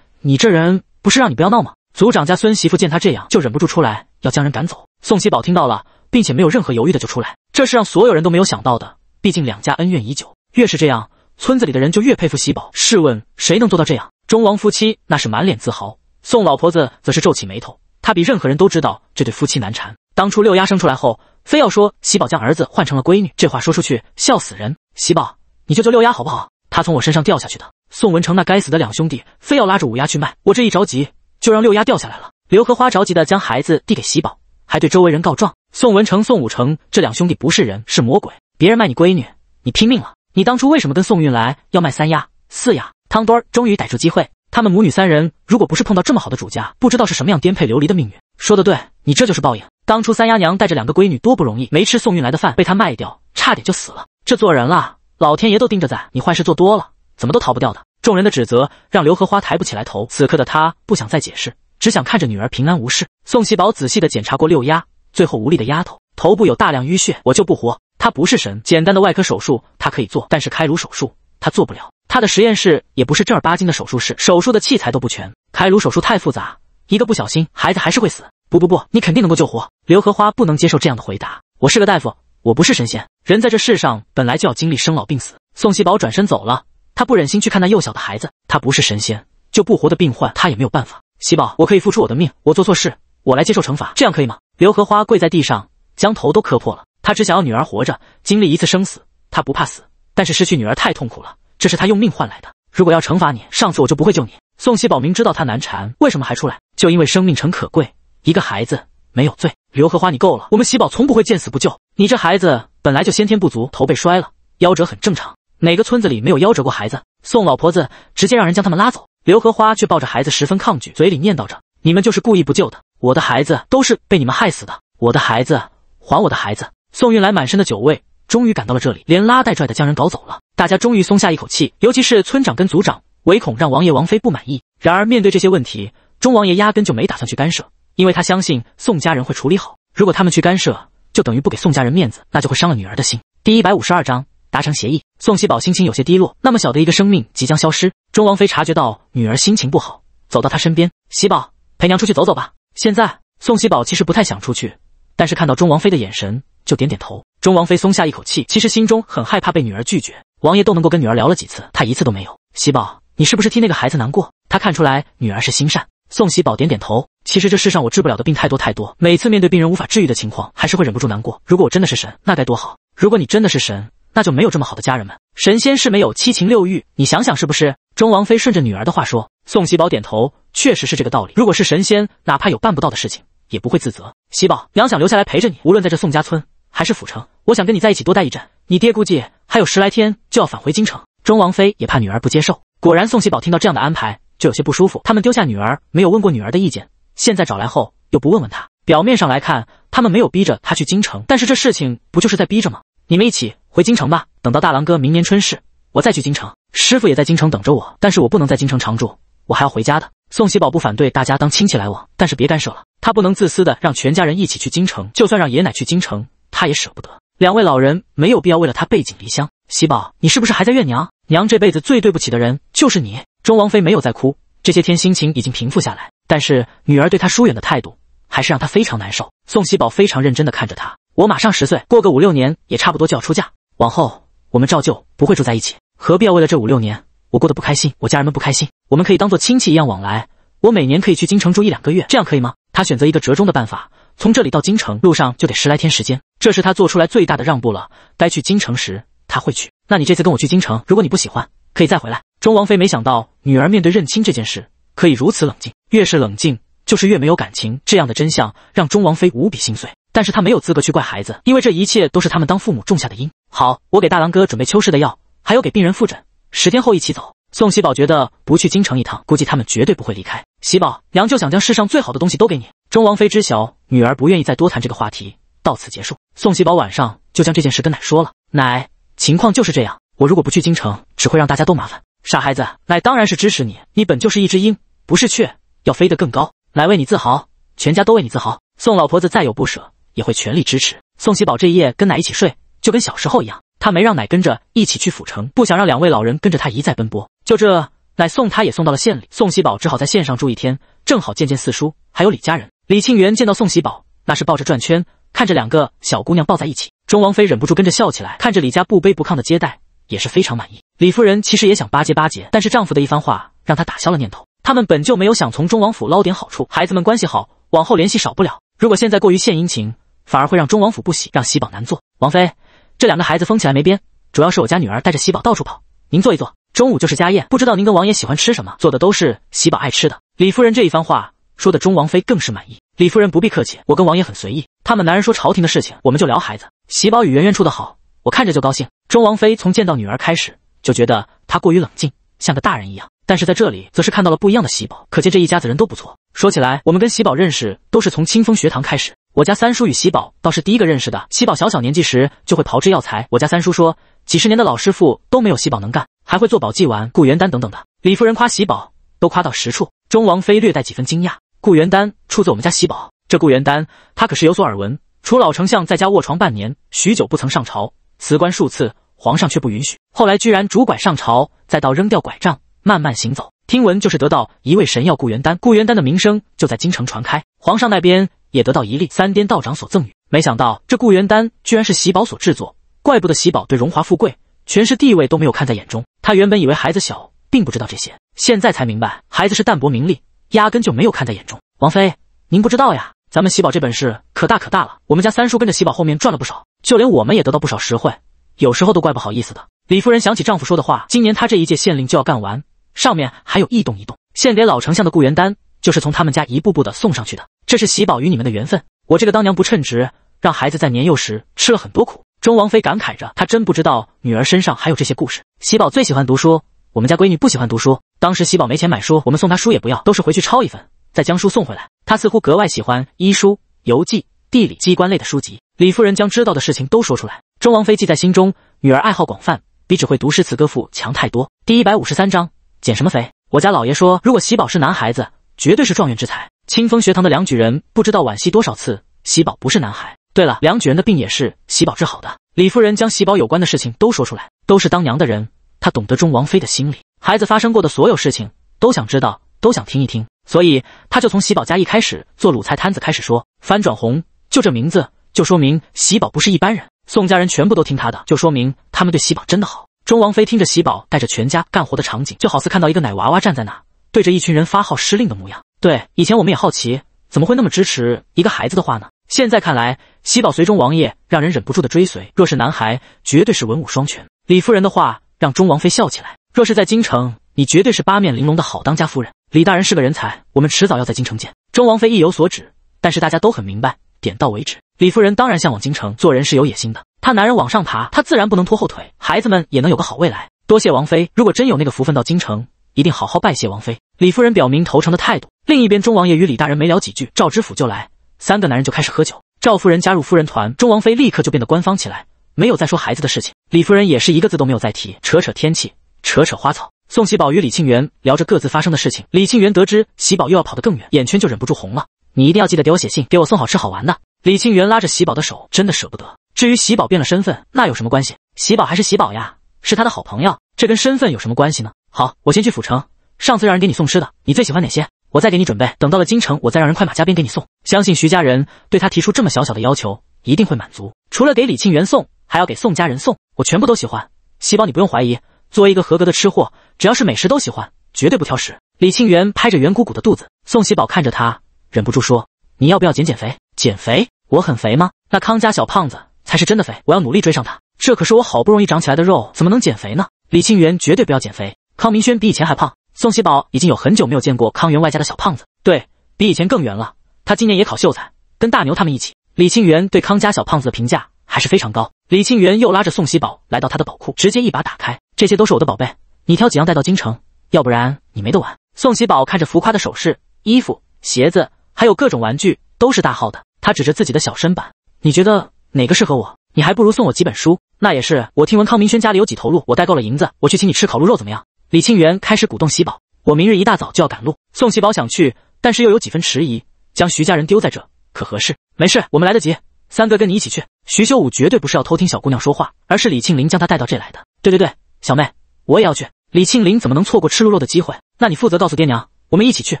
[SPEAKER 1] 你这人不是让你不要闹吗？族长家孙媳妇见他这样，就忍不住出来要将人赶走。宋喜宝听到了，并且没有任何犹豫的就出来，这是让所有人都没有想到的。毕竟两家恩怨已久，越是这样，村子里的人就越佩服喜宝。试问谁能做到这样？中王夫妻那是满脸自豪，宋老婆子则是皱起眉头。他比任何人都知道这对夫妻难缠。当初六丫生出来后，非要说喜宝将儿子换成了闺女，这话说出去笑死人。喜宝，你救救六丫好不好？她从我身上掉下去的。宋文成那该死的两兄弟，非要拉着五丫去卖，我这一着急，就让六丫掉下来了。刘荷花着急地将孩子递给喜宝，还对周围人告状：宋文成、宋武成这两兄弟不是人，是魔鬼。别人卖你闺女，你拼命了。你当初为什么跟宋运来要卖三丫、四丫？汤墩儿终于逮住机会。他们母女三人，如果不是碰到这么好的主家，不知道是什么样颠沛流离的命运。说的对，你这就是报应。当初三丫娘带着两个闺女多不容易，没吃宋运来的饭被他卖掉，差点就死了。这做人了，老天爷都盯着在，你坏事做多了，怎么都逃不掉的。众人的指责让刘荷花抬不起来头，此刻的她不想再解释，只想看着女儿平安无事。宋喜宝仔细的检查过六丫，最后无力的丫头头部有大量淤血，我就不活。她不是神，简单的外科手术她可以做，但是开颅手术她做不了。他的实验室也不是正儿八经的手术室，手术的器材都不全。开颅手术太复杂，一个不小心，孩子还是会死。不不不，你肯定能够救活。刘荷花不能接受这样的回答。我是个大夫，我不是神仙。人在这世上本来就要经历生老病死。宋喜宝转身走了，他不忍心去看那幼小的孩子。他不是神仙，救不活的病患他也没有办法。喜宝，我可以付出我的命，我做错事，我来接受惩罚，这样可以吗？刘荷花跪在地上，将头都磕破了。他只想要女儿活着，经历一次生死。他不怕死，但是失去女儿太痛苦了。这是他用命换来的。如果要惩罚你，上次我就不会救你。宋喜宝明知道他难缠，为什么还出来？就因为生命诚可贵，一个孩子没有罪。刘荷花，你够了！我们喜宝从不会见死不救。你这孩子本来就先天不足，头被摔了，夭折很正常。哪个村子里没有夭折过孩子？宋老婆子直接让人将他们拉走。刘荷花却抱着孩子，十分抗拒，嘴里念叨着：“你们就是故意不救的，我的孩子都是被你们害死的，我的孩子，还我的孩子。”宋运来满身的酒味。终于赶到了这里，连拉带拽的将人搞走了。大家终于松下一口气，尤其是村长跟族长，唯恐让王爷王妃不满意。然而面对这些问题，钟王爷压根就没打算去干涉，因为他相信宋家人会处理好。如果他们去干涉，就等于不给宋家人面子，那就会伤了女儿的心。第一百五十二章达成协议。宋喜宝心情有些低落，那么小的一个生命即将消失。钟王妃察觉到女儿心情不好，走到她身边：“喜宝，陪娘出去走走吧。”现在宋喜宝其实不太想出去，但是看到钟王妃的眼神。就点点头，钟王妃松下一口气，其实心中很害怕被女儿拒绝。王爷都能够跟女儿聊了几次，她一次都没有。喜宝，你是不是替那个孩子难过？她看出来女儿是心善。宋喜宝点点头，其实这世上我治不了的病太多太多，每次面对病人无法治愈的情况，还是会忍不住难过。如果我真的是神，那该多好。如果你真的是神，那就没有这么好的家人们。神仙是没有七情六欲，你想想是不是？钟王妃顺着女儿的话说。宋喜宝点头，确实是这个道理。如果是神仙，哪怕有办不到的事情，也不会自责。喜宝，娘想留下来陪着你，无论在这宋家村。还是府城，我想跟你在一起多待一阵。你爹估计还有十来天就要返回京城。钟王妃也怕女儿不接受，果然宋喜宝听到这样的安排就有些不舒服。他们丢下女儿，没有问过女儿的意见，现在找来后又不问问他。表面上来看，他们没有逼着他去京城，但是这事情不就是在逼着吗？你们一起回京城吧，等到大郎哥明年春试，我再去京城。师傅也在京城等着我，但是我不能在京城常住，我还要回家的。宋喜宝不反对大家当亲戚来往，但是别干涉了，他不能自私的让全家人一起去京城，就算让爷奶去京城。他也舍不得两位老人，没有必要为了他背井离乡。喜宝，你是不是还在怨娘？娘这辈子最对不起的人就是你。钟王妃没有再哭，这些天心情已经平复下来，但是女儿对她疏远的态度还是让她非常难受。宋喜宝非常认真地看着她：“我马上十岁，过个五六年也差不多就要出嫁，往后我们照旧不会住在一起，何必要为了这五六年我过得不开心，我家人们不开心？我们可以当做亲戚一样往来，我每年可以去京城住一两个月，这样可以吗？”他选择一个折中的办法。从这里到京城，路上就得十来天时间。这是他做出来最大的让步了。该去京城时，他会去。那你这次跟我去京城，如果你不喜欢，可以再回来。钟王妃没想到女儿面对认亲这件事可以如此冷静，越是冷静就是越没有感情。这样的真相让钟王妃无比心碎，但是她没有资格去怪孩子，因为这一切都是他们当父母种下的因。好，我给大郎哥准备秋氏的药，还有给病人复诊，十天后一起走。宋喜宝觉得不去京城一趟，估计他们绝对不会离开。喜宝，娘就想将世上最好的东西都给你。钟王妃知晓女儿不愿意再多谈这个话题，到此结束。宋喜宝晚上就将这件事跟奶说了，奶情况就是这样。我如果不去京城，只会让大家都麻烦。傻孩子，奶当然是支持你。你本就是一只鹰，不是雀，要飞得更高。奶为你自豪，全家都为你自豪。宋老婆子再有不舍，也会全力支持。宋喜宝这一夜跟奶一起睡，就跟小时候一样。他没让奶跟着一起去府城，不想让两位老人跟着他一再奔波。就这。乃送他也送到了县里，宋喜宝只好在县上住一天，正好见见四叔，还有李家人。李庆元见到宋喜宝，那是抱着转圈，看着两个小姑娘抱在一起。钟王妃忍不住跟着笑起来，看着李家不卑不亢的接待，也是非常满意。李夫人其实也想巴结巴结，但是丈夫的一番话让她打消了念头。他们本就没有想从中王府捞点好处，孩子们关系好，往后联系少不了。如果现在过于献殷勤，反而会让钟王府不喜，让喜宝难做。王妃，这两个孩子疯起来没边，主要是我家女儿带着喜宝到处跑。您坐一坐。中午就是家宴，不知道您跟王爷喜欢吃什么，做的都是喜宝爱吃的。李夫人这一番话说的，钟王妃更是满意。李夫人不必客气，我跟王爷很随意。他们男人说朝廷的事情，我们就聊孩子。喜宝与圆圆处的好，我看着就高兴。钟王妃从见到女儿开始，就觉得她过于冷静，像个大人一样。但是在这里，则是看到了不一样的喜宝，可见这一家子人都不错。说起来，我们跟喜宝认识都是从清风学堂开始。我家三叔与喜宝倒是第一个认识的。喜宝小小年纪时就会炮制药材。我家三叔说，几十年的老师傅都没有喜宝能干，还会做保济丸、固元丹等等的。李夫人夸喜宝，都夸到实处。钟王妃略带几分惊讶。固元丹出自我们家喜宝，这固元丹他可是有所耳闻。楚老丞相在家卧床半年，许久不曾上朝，辞官数次，皇上却不允许。后来居然拄拐上朝，再到扔掉拐杖，慢慢行走。听闻就是得到一位神药固元丹，固元丹的名声就在京城传开。皇上那边。也得到一粒三颠道长所赠予，没想到这固元丹居然是喜宝所制作，怪不得喜宝对荣华富贵、全是地位都没有看在眼中。他原本以为孩子小，并不知道这些，现在才明白孩子是淡泊名利，压根就没有看在眼中。王妃，您不知道呀，咱们喜宝这本事可大可大了，我们家三叔跟着喜宝后面赚了不少，就连我们也得到不少实惠，有时候都怪不好意思的。李夫人想起丈夫说的话，今年他这一届县令就要干完，上面还有一栋一栋献给老丞相的固元丹就是从他们家一步步的送上去的。这是喜宝与你们的缘分，我这个当娘不称职，让孩子在年幼时吃了很多苦。钟王妃感慨着，她真不知道女儿身上还有这些故事。喜宝最喜欢读书，我们家闺女不喜欢读书。当时喜宝没钱买书，我们送她书也不要，都是回去抄一份，再将书送回来。她似乎格外喜欢医书、游记、地理、机关类的书籍。李夫人将知道的事情都说出来，钟王妃记在心中。女儿爱好广泛，比只会读诗词歌赋强太多。第一百五十三章，减什么肥？我家老爷说，如果喜宝是男孩子，绝对是状元之才。清风学堂的梁举人不知道惋惜多少次，喜宝不是男孩。对了，梁举人的病也是喜宝治好的。李夫人将喜宝有关的事情都说出来，都是当娘的人，她懂得钟王妃的心理。孩子发生过的所有事情，都想知道，都想听一听。所以她就从喜宝家一开始做卤菜摊子开始说。翻转红，就这名字，就说明喜宝不是一般人。宋家人全部都听他的，就说明他们对喜宝真的好。钟王妃听着喜宝带着全家干活的场景，就好似看到一个奶娃娃站在那，对着一群人发号施令的模样。对，以前我们也好奇，怎么会那么支持一个孩子的话呢？现在看来，喜宝随中王爷，让人忍不住的追随。若是男孩，绝对是文武双全。李夫人的话让钟王妃笑起来。若是在京城，你绝对是八面玲珑的好当家夫人。李大人是个人才，我们迟早要在京城见。钟王妃意有所指，但是大家都很明白，点到为止。李夫人当然向往京城，做人是有野心的。她男人往上爬，她自然不能拖后腿，孩子们也能有个好未来。多谢王妃，如果真有那个福分到京城。一定好好拜谢王妃。李夫人表明投诚的态度。另一边，钟王爷与李大人没聊几句，赵知府就来，三个男人就开始喝酒。赵夫人加入夫人团，钟王妃立刻就变得官方起来，没有再说孩子的事情。李夫人也是一个字都没有再提，扯扯天气，扯扯花草。宋喜宝与李庆元聊着各自发生的事情。李庆元得知喜宝又要跑得更远，眼圈就忍不住红了。你一定要记得给我写信，给我送好吃好玩的。李庆元拉着喜宝的手，真的舍不得。至于喜宝变了身份，那有什么关系？喜宝还是喜宝呀，是他的好朋友，这跟身份有什么关系呢？好，我先去府城。上次让人给你送吃的，你最喜欢哪些？我再给你准备。等到了京城，我再让人快马加鞭给你送。相信徐家人对他提出这么小小的要求，一定会满足。除了给李庆元送，还要给宋家人送，我全部都喜欢。喜宝，你不用怀疑。作为一个合格的吃货，只要是美食都喜欢，绝对不挑食。李庆元拍着圆鼓鼓的肚子，宋喜宝看着他，忍不住说：“你要不要减减肥？减肥？我很肥吗？那康家小胖子才是真的肥，我要努力追上他。这可是我好不容易长起来的肉，怎么能减肥呢？”李庆元绝对不要减肥。康明轩比以前还胖，宋喜宝已经有很久没有见过康源外家的小胖子，对比以前更圆了。他今年也考秀才，跟大牛他们一起。李庆元对康家小胖子的评价还是非常高。李庆元又拉着宋喜宝来到他的宝库，直接一把打开，这些都是我的宝贝，你挑几样带到京城，要不然你没得玩。宋喜宝看着浮夸的首饰、衣服、鞋子，还有各种玩具，都是大号的。他指着自己的小身板，你觉得哪个适合我？你还不如送我几本书。那也是，我听闻康明轩家里有几头鹿，我带够了银子，我去请你吃烤鹿肉，怎么样？李庆元开始鼓动喜宝：“我明日一大早就要赶路。”宋喜宝想去，但是又有几分迟疑，将徐家人丢在这，可合适？没事，我们来得及。三哥跟你一起去。徐修武绝对不是要偷听小姑娘说话，而是李庆林将他带到这来的。对对对，小妹，我也要去。李庆林怎么能错过吃裸肉的机会？那你负责告诉爹娘，我们一起去，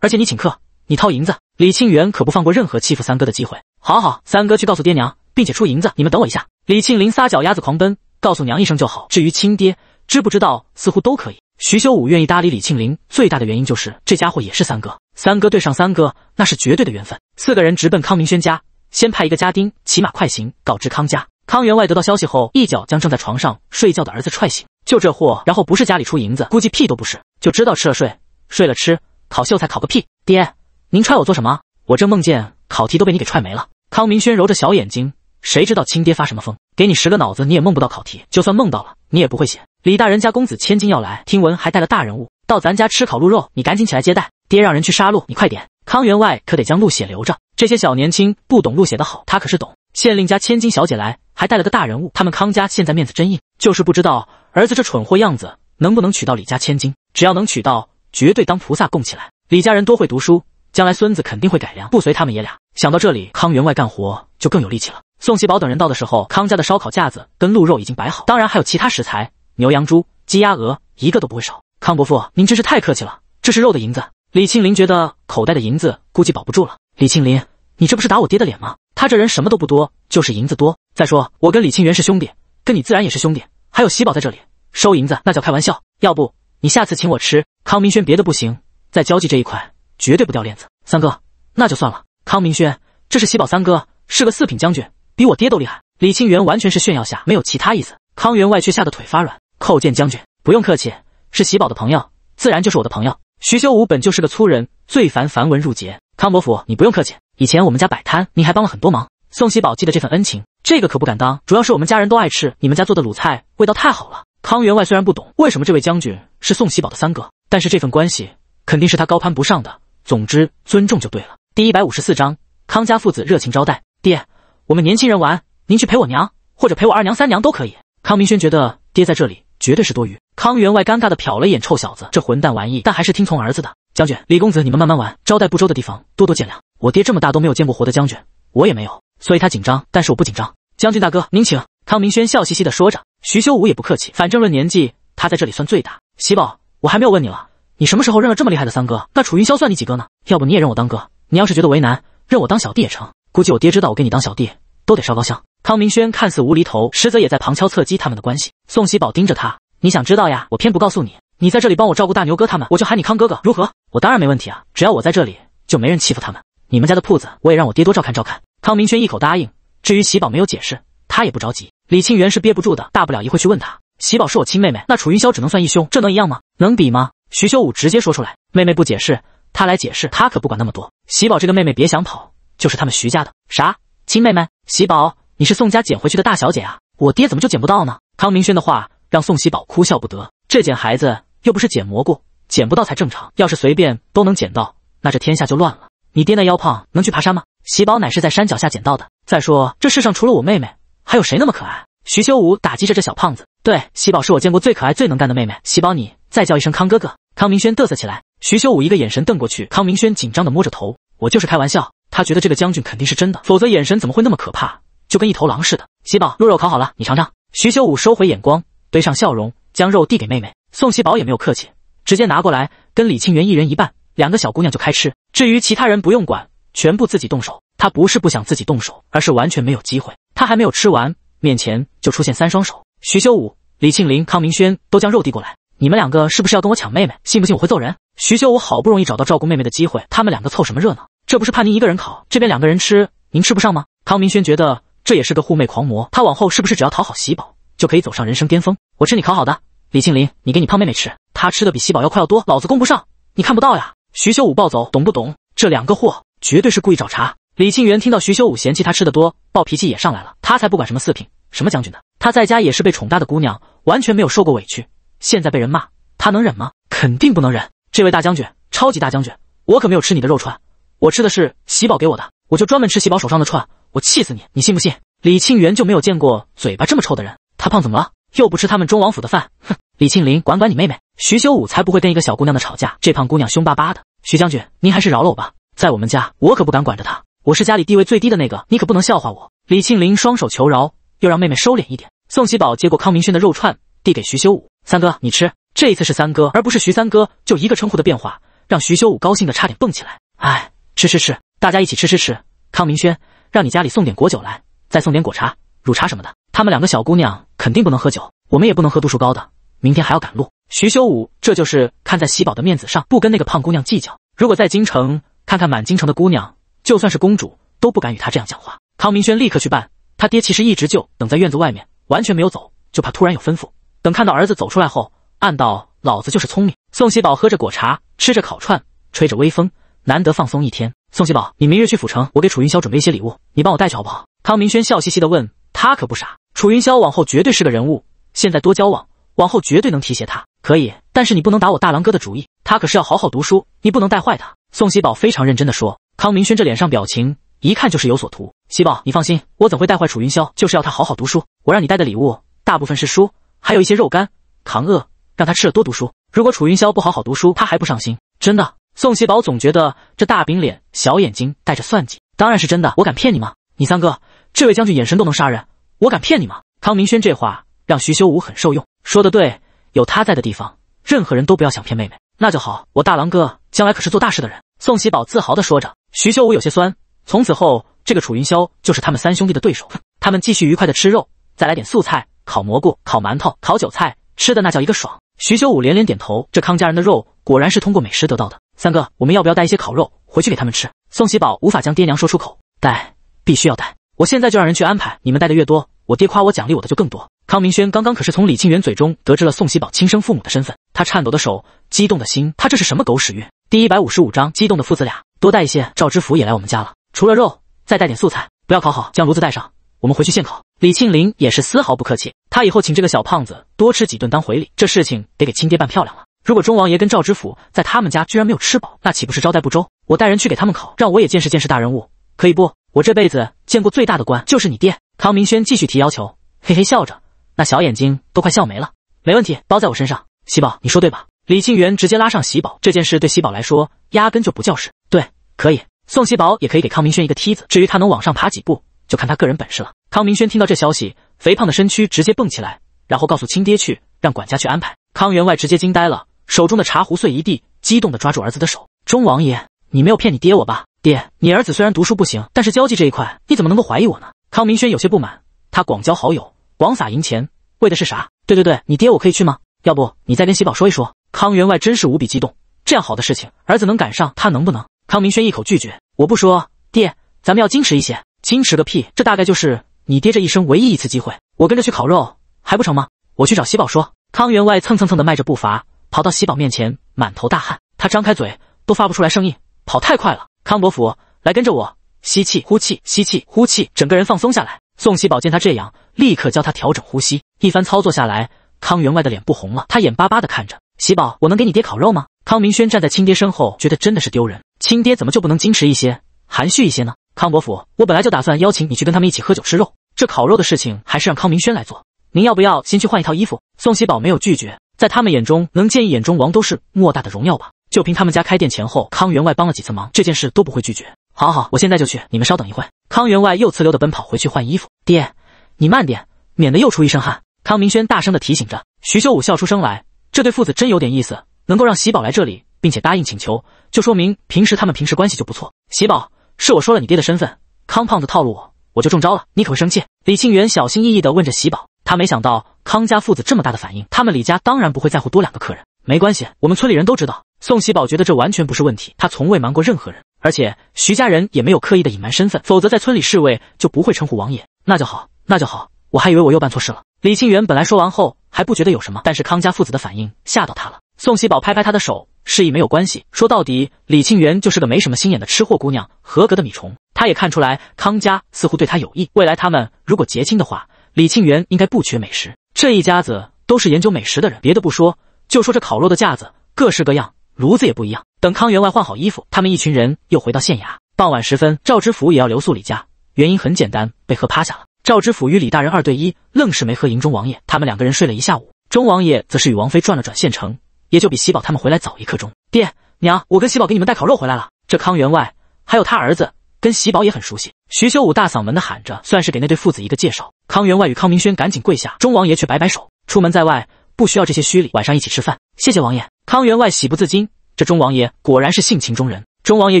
[SPEAKER 1] 而且你请客，你掏银子。李庆元可不放过任何欺负三哥的机会。好好，三哥去告诉爹娘，并且出银子。你们等我一下。李庆林撒脚丫子狂奔，告诉娘一声就好。至于亲爹，知不知道，似乎都可以。徐修武愿意搭理李庆林，最大的原因就是这家伙也是三哥。三哥对上三哥，那是绝对的缘分。四个人直奔康明轩家，先派一个家丁骑马快行，告知康家。康员外得到消息后，一脚将正在床上睡觉的儿子踹醒。就这货，然后不是家里出银子，估计屁都不是，就知道吃了睡，睡了吃，考秀才考个屁！爹，您踹我做什么？我正梦见考题都被你给踹没了。康明轩揉着小眼睛，谁知道亲爹发什么疯？给你十个脑子，你也梦不到考题。就算梦到了，你也不会写。李大人家公子千金要来，听闻还带了大人物到咱家吃烤鹿肉，你赶紧起来接待。爹让人去杀鹿，你快点。康员外可得将鹿血留着，这些小年轻不懂鹿血的好，他可是懂。县令家千金小姐来，还带了个大人物，他们康家现在面子真硬，就是不知道儿子这蠢货样子能不能娶到李家千金。只要能娶到，绝对当菩萨供起来。李家人多会读书，将来孙子肯定会改良，不随他们爷俩。想到这里，康员外干活就更有力气了。宋喜宝等人到的时候，康家的烧烤架子跟鹿肉已经摆好，当然还有其他食材。牛羊猪鸡鸭鹅，一个都不会少。康伯父，您真是太客气了，这是肉的银子。李庆林觉得口袋的银子估计保不住了。李庆林，你这不是打我爹的脸吗？他这人什么都不多，就是银子多。再说我跟李庆元是兄弟，跟你自然也是兄弟。还有喜宝在这里收银子，那叫开玩笑。要不你下次请我吃？康明轩别的不行，在交际这一块绝对不掉链子。三哥，那就算了。康明轩，这是喜宝三哥，是个四品将军，比我爹都厉害。李庆元完全是炫耀下，没有其他意思。康员外却吓得腿发软。叩见将军，不用客气，是喜宝的朋友，自然就是我的朋友。徐修武本就是个粗人，最烦繁文缛节。康伯府，你不用客气。以前我们家摆摊，您还帮了很多忙。宋喜宝记得这份恩情，这个可不敢当。主要是我们家人都爱吃你们家做的卤菜，味道太好了。康员外虽然不懂为什么这位将军是宋喜宝的三哥，但是这份关系肯定是他高攀不上的。总之，尊重就对了。第一百五十四章，康家父子热情招待。爹，我们年轻人玩，您去陪我娘，或者陪我二娘、三娘都可以。康明轩觉得爹在这里。绝对是多余。康员外尴尬的瞟了一眼臭小子，这混蛋玩意，但还是听从儿子的。将军，李公子，你们慢慢玩，招待不周的地方多多见谅。我爹这么大都没有见过活的将军，我也没有，所以他紧张，但是我不紧张。将军大哥，您请。康明轩笑嘻嘻的说着，徐修武也不客气，反正论年纪，他在这里算最大。喜宝，我还没有问你了，你什么时候认了这么厉害的三哥？那楚云霄算你几哥呢？要不你也认我当哥？你要是觉得为难，认我当小弟也成。估计我爹知道我给你当小弟。都得烧高香。康明轩看似无厘头，实则也在旁敲侧击他们的关系。宋喜宝盯着他，你想知道呀？我偏不告诉你。你在这里帮我照顾大牛哥他们，我就喊你康哥哥，如何？我当然没问题啊，只要我在这里，就没人欺负他们。你们家的铺子我也让我爹多照看照看。康明轩一口答应。至于喜宝没有解释，他也不着急。李庆元是憋不住的，大不了一会去问他。喜宝是我亲妹妹，那楚云霄只能算义兄，这能一样吗？能比吗？徐修武直接说出来，妹妹不解释，他来解释，他可不管那么多。喜宝这个妹妹别想跑，就是他们徐家的啥亲妹妹。喜宝，你是宋家捡回去的大小姐啊，我爹怎么就捡不到呢？康明轩的话让宋喜宝哭笑不得。这捡孩子又不是捡蘑菇，捡不到才正常。要是随便都能捡到，那这天下就乱了。你爹那腰胖能去爬山吗？喜宝乃是在山脚下捡到的。再说这世上除了我妹妹，还有谁那么可爱？徐修武打击着这小胖子。对，喜宝是我见过最可爱、最能干的妹妹。喜宝，你再叫一声康哥哥。康明轩嘚瑟起来。徐修武一个眼神瞪过去，康明轩紧张的摸着头，我就是开玩笑。他觉得这个将军肯定是真的，否则眼神怎么会那么可怕，就跟一头狼似的。喜宝，鹿肉烤好了，你尝尝。徐修武收回眼光，堆上笑容，将肉递给妹妹。宋喜宝也没有客气，直接拿过来，跟李沁园一人一半，两个小姑娘就开吃。至于其他人不用管，全部自己动手。他不是不想自己动手，而是完全没有机会。他还没有吃完，面前就出现三双手。徐修武、李庆林、康明轩都将肉递过来，你们两个是不是要跟我抢妹妹？信不信我会揍人？徐修武好不容易找到照顾妹妹的机会，他们两个凑什么热闹？这不是怕您一个人烤，这边两个人吃，您吃不上吗？康明轩觉得这也是个护妹狂魔，他往后是不是只要讨好喜宝，就可以走上人生巅峰？我吃你烤好的，李庆林，你给你胖妹妹吃，她吃的比喜宝要快要多，老子供不上，你看不到呀？徐修武暴走，懂不懂？这两个货绝对是故意找茬李庆元听到徐修武嫌弃他吃的多，暴脾气也上来了。他才不管什么四品什么将军的，他在家也是被宠大的姑娘，完全没有受过委屈，现在被人骂，他能忍吗？肯定不能忍。这位大将军，超级大将军，我可没有吃你的肉串。我吃的是喜宝给我的，我就专门吃喜宝手上的串，我气死你，你信不信？李庆元就没有见过嘴巴这么臭的人，他胖怎么了？又不吃他们中王府的饭，哼！李庆林，管管你妹妹。徐修武才不会跟一个小姑娘的吵架，这胖姑娘凶巴巴的。徐将军，您还是饶了我吧，在我们家我可不敢管着她，我是家里地位最低的那个，你可不能笑话我。李庆林双手求饶，又让妹妹收敛一点。宋喜宝接过康明轩的肉串，递给徐修武：“三哥，你吃。这一次是三哥，而不是徐三哥，就一个称呼的变化，让徐修武高兴的差点蹦起来。哎。”吃吃吃，大家一起吃吃吃！康明轩，让你家里送点果酒来，再送点果茶、乳茶什么的。他们两个小姑娘肯定不能喝酒，我们也不能喝度数高的。明天还要赶路。徐修武，这就是看在喜宝的面子上，不跟那个胖姑娘计较。如果在京城，看看满京城的姑娘，就算是公主都不敢与他这样讲话。康明轩立刻去办。他爹其实一直就等在院子外面，完全没有走，就怕突然有吩咐。等看到儿子走出来后，暗道老子就是聪明。宋喜宝喝着果茶，吃着烤串，吹着微风。难得放松一天，宋喜宝，你明日去府城，我给楚云霄准备一些礼物，你帮我带去好不好？康明轩笑嘻嘻的问，他可不傻，楚云霄往后绝对是个人物，现在多交往，往后绝对能提携他。可以，但是你不能打我大郎哥的主意，他可是要好好读书，你不能带坏他。宋喜宝非常认真的说，康明轩这脸上表情一看就是有所图。喜宝，你放心，我怎会带坏楚云霄，就是要他好好读书。我让你带的礼物大部分是书，还有一些肉干，扛饿，让他吃了多读书。如果楚云霄不好好读书，他还不上心？真的。宋喜宝总觉得这大饼脸、小眼睛带着算计，当然是真的，我敢骗你吗？你三哥，这位将军眼神都能杀人，我敢骗你吗？康明轩这话让徐修武很受用，说的对，有他在的地方，任何人都不要想骗妹妹。那就好，我大郎哥将来可是做大事的人。宋喜宝自豪的说着。徐修武有些酸，从此后，这个楚云霄就是他们三兄弟的对手。他们继续愉快的吃肉，再来点素菜，烤蘑菇、烤馒头、烤韭菜，吃的那叫一个爽。徐修武连连点头，这康家人的肉果然是通过美食得到的。三哥，我们要不要带一些烤肉回去给他们吃？宋喜宝无法将爹娘说出口，带，必须要带。我现在就让人去安排，你们带的越多，我爹夸我奖励我的就更多。康明轩刚刚可是从李庆元嘴中得知了宋喜宝亲生父母的身份，他颤抖的手，激动的心，他这是什么狗屎运？第一百五十五章，激动的父子俩，多带一些。赵知府也来我们家了，除了肉，再带点素菜，不要烤好，将炉子带上，我们回去现烤。李庆林也是丝毫不客气，他以后请这个小胖子多吃几顿当回礼，这事情得给亲爹办漂亮了。如果钟王爷跟赵知府在他们家居然没有吃饱，那岂不是招待不周？我带人去给他们烤，让我也见识见识大人物，可以不？我这辈子见过最大的官就是你爹康明轩，继续提要求，嘿嘿笑着，那小眼睛都快笑没了。没问题，包在我身上。喜宝，你说对吧？李庆元直接拉上喜宝，这件事对喜宝来说压根就不叫事。对，可以。宋喜宝也可以给康明轩一个梯子，至于他能往上爬几步，就看他个人本事了。康明轩听到这消息，肥胖的身躯直接蹦起来，然后告诉亲爹去，让管家去安排。康员外直接惊呆了。手中的茶壶碎一地，激动地抓住儿子的手：“钟王爷，你没有骗你爹我吧？爹，你儿子虽然读书不行，但是交际这一块，你怎么能够怀疑我呢？”康明轩有些不满，他广交好友，广撒银钱，为的是啥？对对对，你爹我可以去吗？要不你再跟喜宝说一说。康员外真是无比激动，这样好的事情，儿子能赶上，他能不能？康明轩一口拒绝：“我不说，爹，咱们要矜持一些。”矜持个屁！这大概就是你爹这一生唯一一次机会，我跟着去烤肉还不成吗？我去找喜宝说。康员外蹭蹭蹭的迈着步伐。跑到喜宝面前，满头大汗，他张开嘴都发不出来声音，跑太快了。康伯父，来跟着我，吸气，呼气，吸气，呼气，整个人放松下来。宋喜宝见他这样，立刻教他调整呼吸。一番操作下来，康员外的脸不红了，他眼巴巴的看着喜宝，我能给你爹烤肉吗？康明轩站在亲爹身后，觉得真的是丢人，亲爹怎么就不能矜持一些，含蓄一些呢？康伯父，我本来就打算邀请你去跟他们一起喝酒吃肉，这烤肉的事情还是让康明轩来做。您要不要先去换一套衣服？宋喜宝没有拒绝。在他们眼中，能见一眼中王都是莫大的荣耀吧？就凭他们家开店前后，康员外帮了几次忙，这件事都不会拒绝。好好，我现在就去，你们稍等一会康员外又呲溜的奔跑回去换衣服。爹，你慢点，免得又出一身汗。康明轩大声的提醒着。徐修武笑出声来，这对父子真有点意思，能够让喜宝来这里，并且答应请求，就说明平时他们平时关系就不错。喜宝，是我说了你爹的身份，康胖子套路我，我就中招了，你可会生气？李庆元小心翼翼的问着喜宝。他没想到康家父子这么大的反应，他们李家当然不会在乎多两个客人，没关系，我们村里人都知道。宋喜宝觉得这完全不是问题，他从未瞒过任何人，而且徐家人也没有刻意的隐瞒身份，否则在村里侍卫就不会称呼王爷。那就好，那就好，我还以为我又办错事了。李庆元本来说完后还不觉得有什么，但是康家父子的反应吓到他了。宋喜宝拍拍他的手，示意没有关系。说到底，李庆元就是个没什么心眼的吃货姑娘，合格的米虫。他也看出来，康家似乎对他有意，未来他们如果结亲的话。李庆元应该不缺美食，这一家子都是研究美食的人。别的不说，就说这烤肉的架子，各式各样，炉子也不一样。等康员外换好衣服，他们一群人又回到县衙。傍晚时分，赵知府也要留宿李家，原因很简单，被喝趴下了。赵知府与李大人二对一，愣是没喝赢钟王爷。他们两个人睡了一下午，钟王爷则是与王妃转了转县城，也就比喜宝他们回来早一刻钟。爹娘，我跟喜宝给你们带烤肉回来了。这康员外还有他儿子。跟喜宝也很熟悉，徐修武大嗓门的喊着，算是给那对父子一个介绍。康员外与康明轩赶紧跪下，钟王爷却摆摆手，出门在外不需要这些虚礼。晚上一起吃饭，谢谢王爷。康员外喜不自禁，这钟王爷果然是性情中人。钟王爷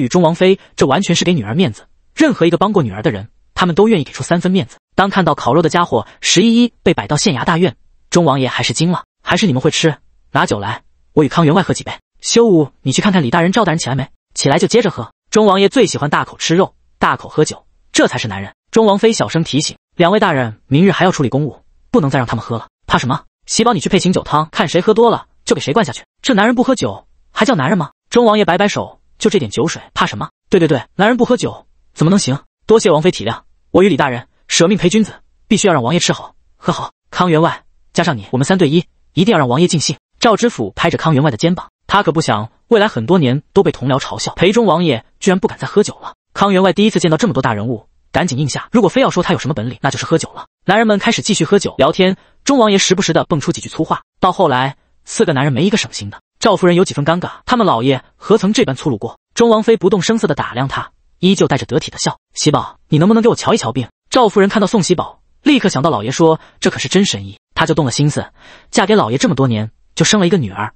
[SPEAKER 1] 与钟王妃，这完全是给女儿面子。任何一个帮过女儿的人，他们都愿意给出三分面子。当看到烤肉的家伙石一一被摆到县衙大院，钟王爷还是惊了，还是你们会吃，拿酒来，我与康员外喝几杯。修武，你去看看李大人、赵大人起来没？起来就接着喝。钟王爷最喜欢大口吃肉，大口喝酒，这才是男人。钟王妃小声提醒两位大人，明日还要处理公务，不能再让他们喝了。怕什么？喜宝，你去配醒酒汤，看谁喝多了就给谁灌下去。这男人不喝酒还叫男人吗？钟王爷摆摆手，就这点酒水，怕什么？对对对，男人不喝酒怎么能行？多谢王妃体谅，我与李大人舍命陪君子，必须要让王爷吃好喝好。康员外，加上你，我们三对一，一定要让王爷尽兴。赵知府拍着康员外的肩膀，他可不想。未来很多年都被同僚嘲笑，裴忠王爷居然不敢再喝酒了。康员外第一次见到这么多大人物，赶紧应下。如果非要说他有什么本领，那就是喝酒了。男人们开始继续喝酒聊天，中王爷时不时的蹦出几句粗话。到后来，四个男人没一个省心的。赵夫人有几分尴尬，他们老爷何曾这般粗鲁过？钟王妃不动声色的打量他，依旧带着得体的笑。喜宝，你能不能给我瞧一瞧病？赵夫人看到宋喜宝，立刻想到老爷说这可是真神医，她就动了心思。嫁给老爷这么多年，就生了一个女儿，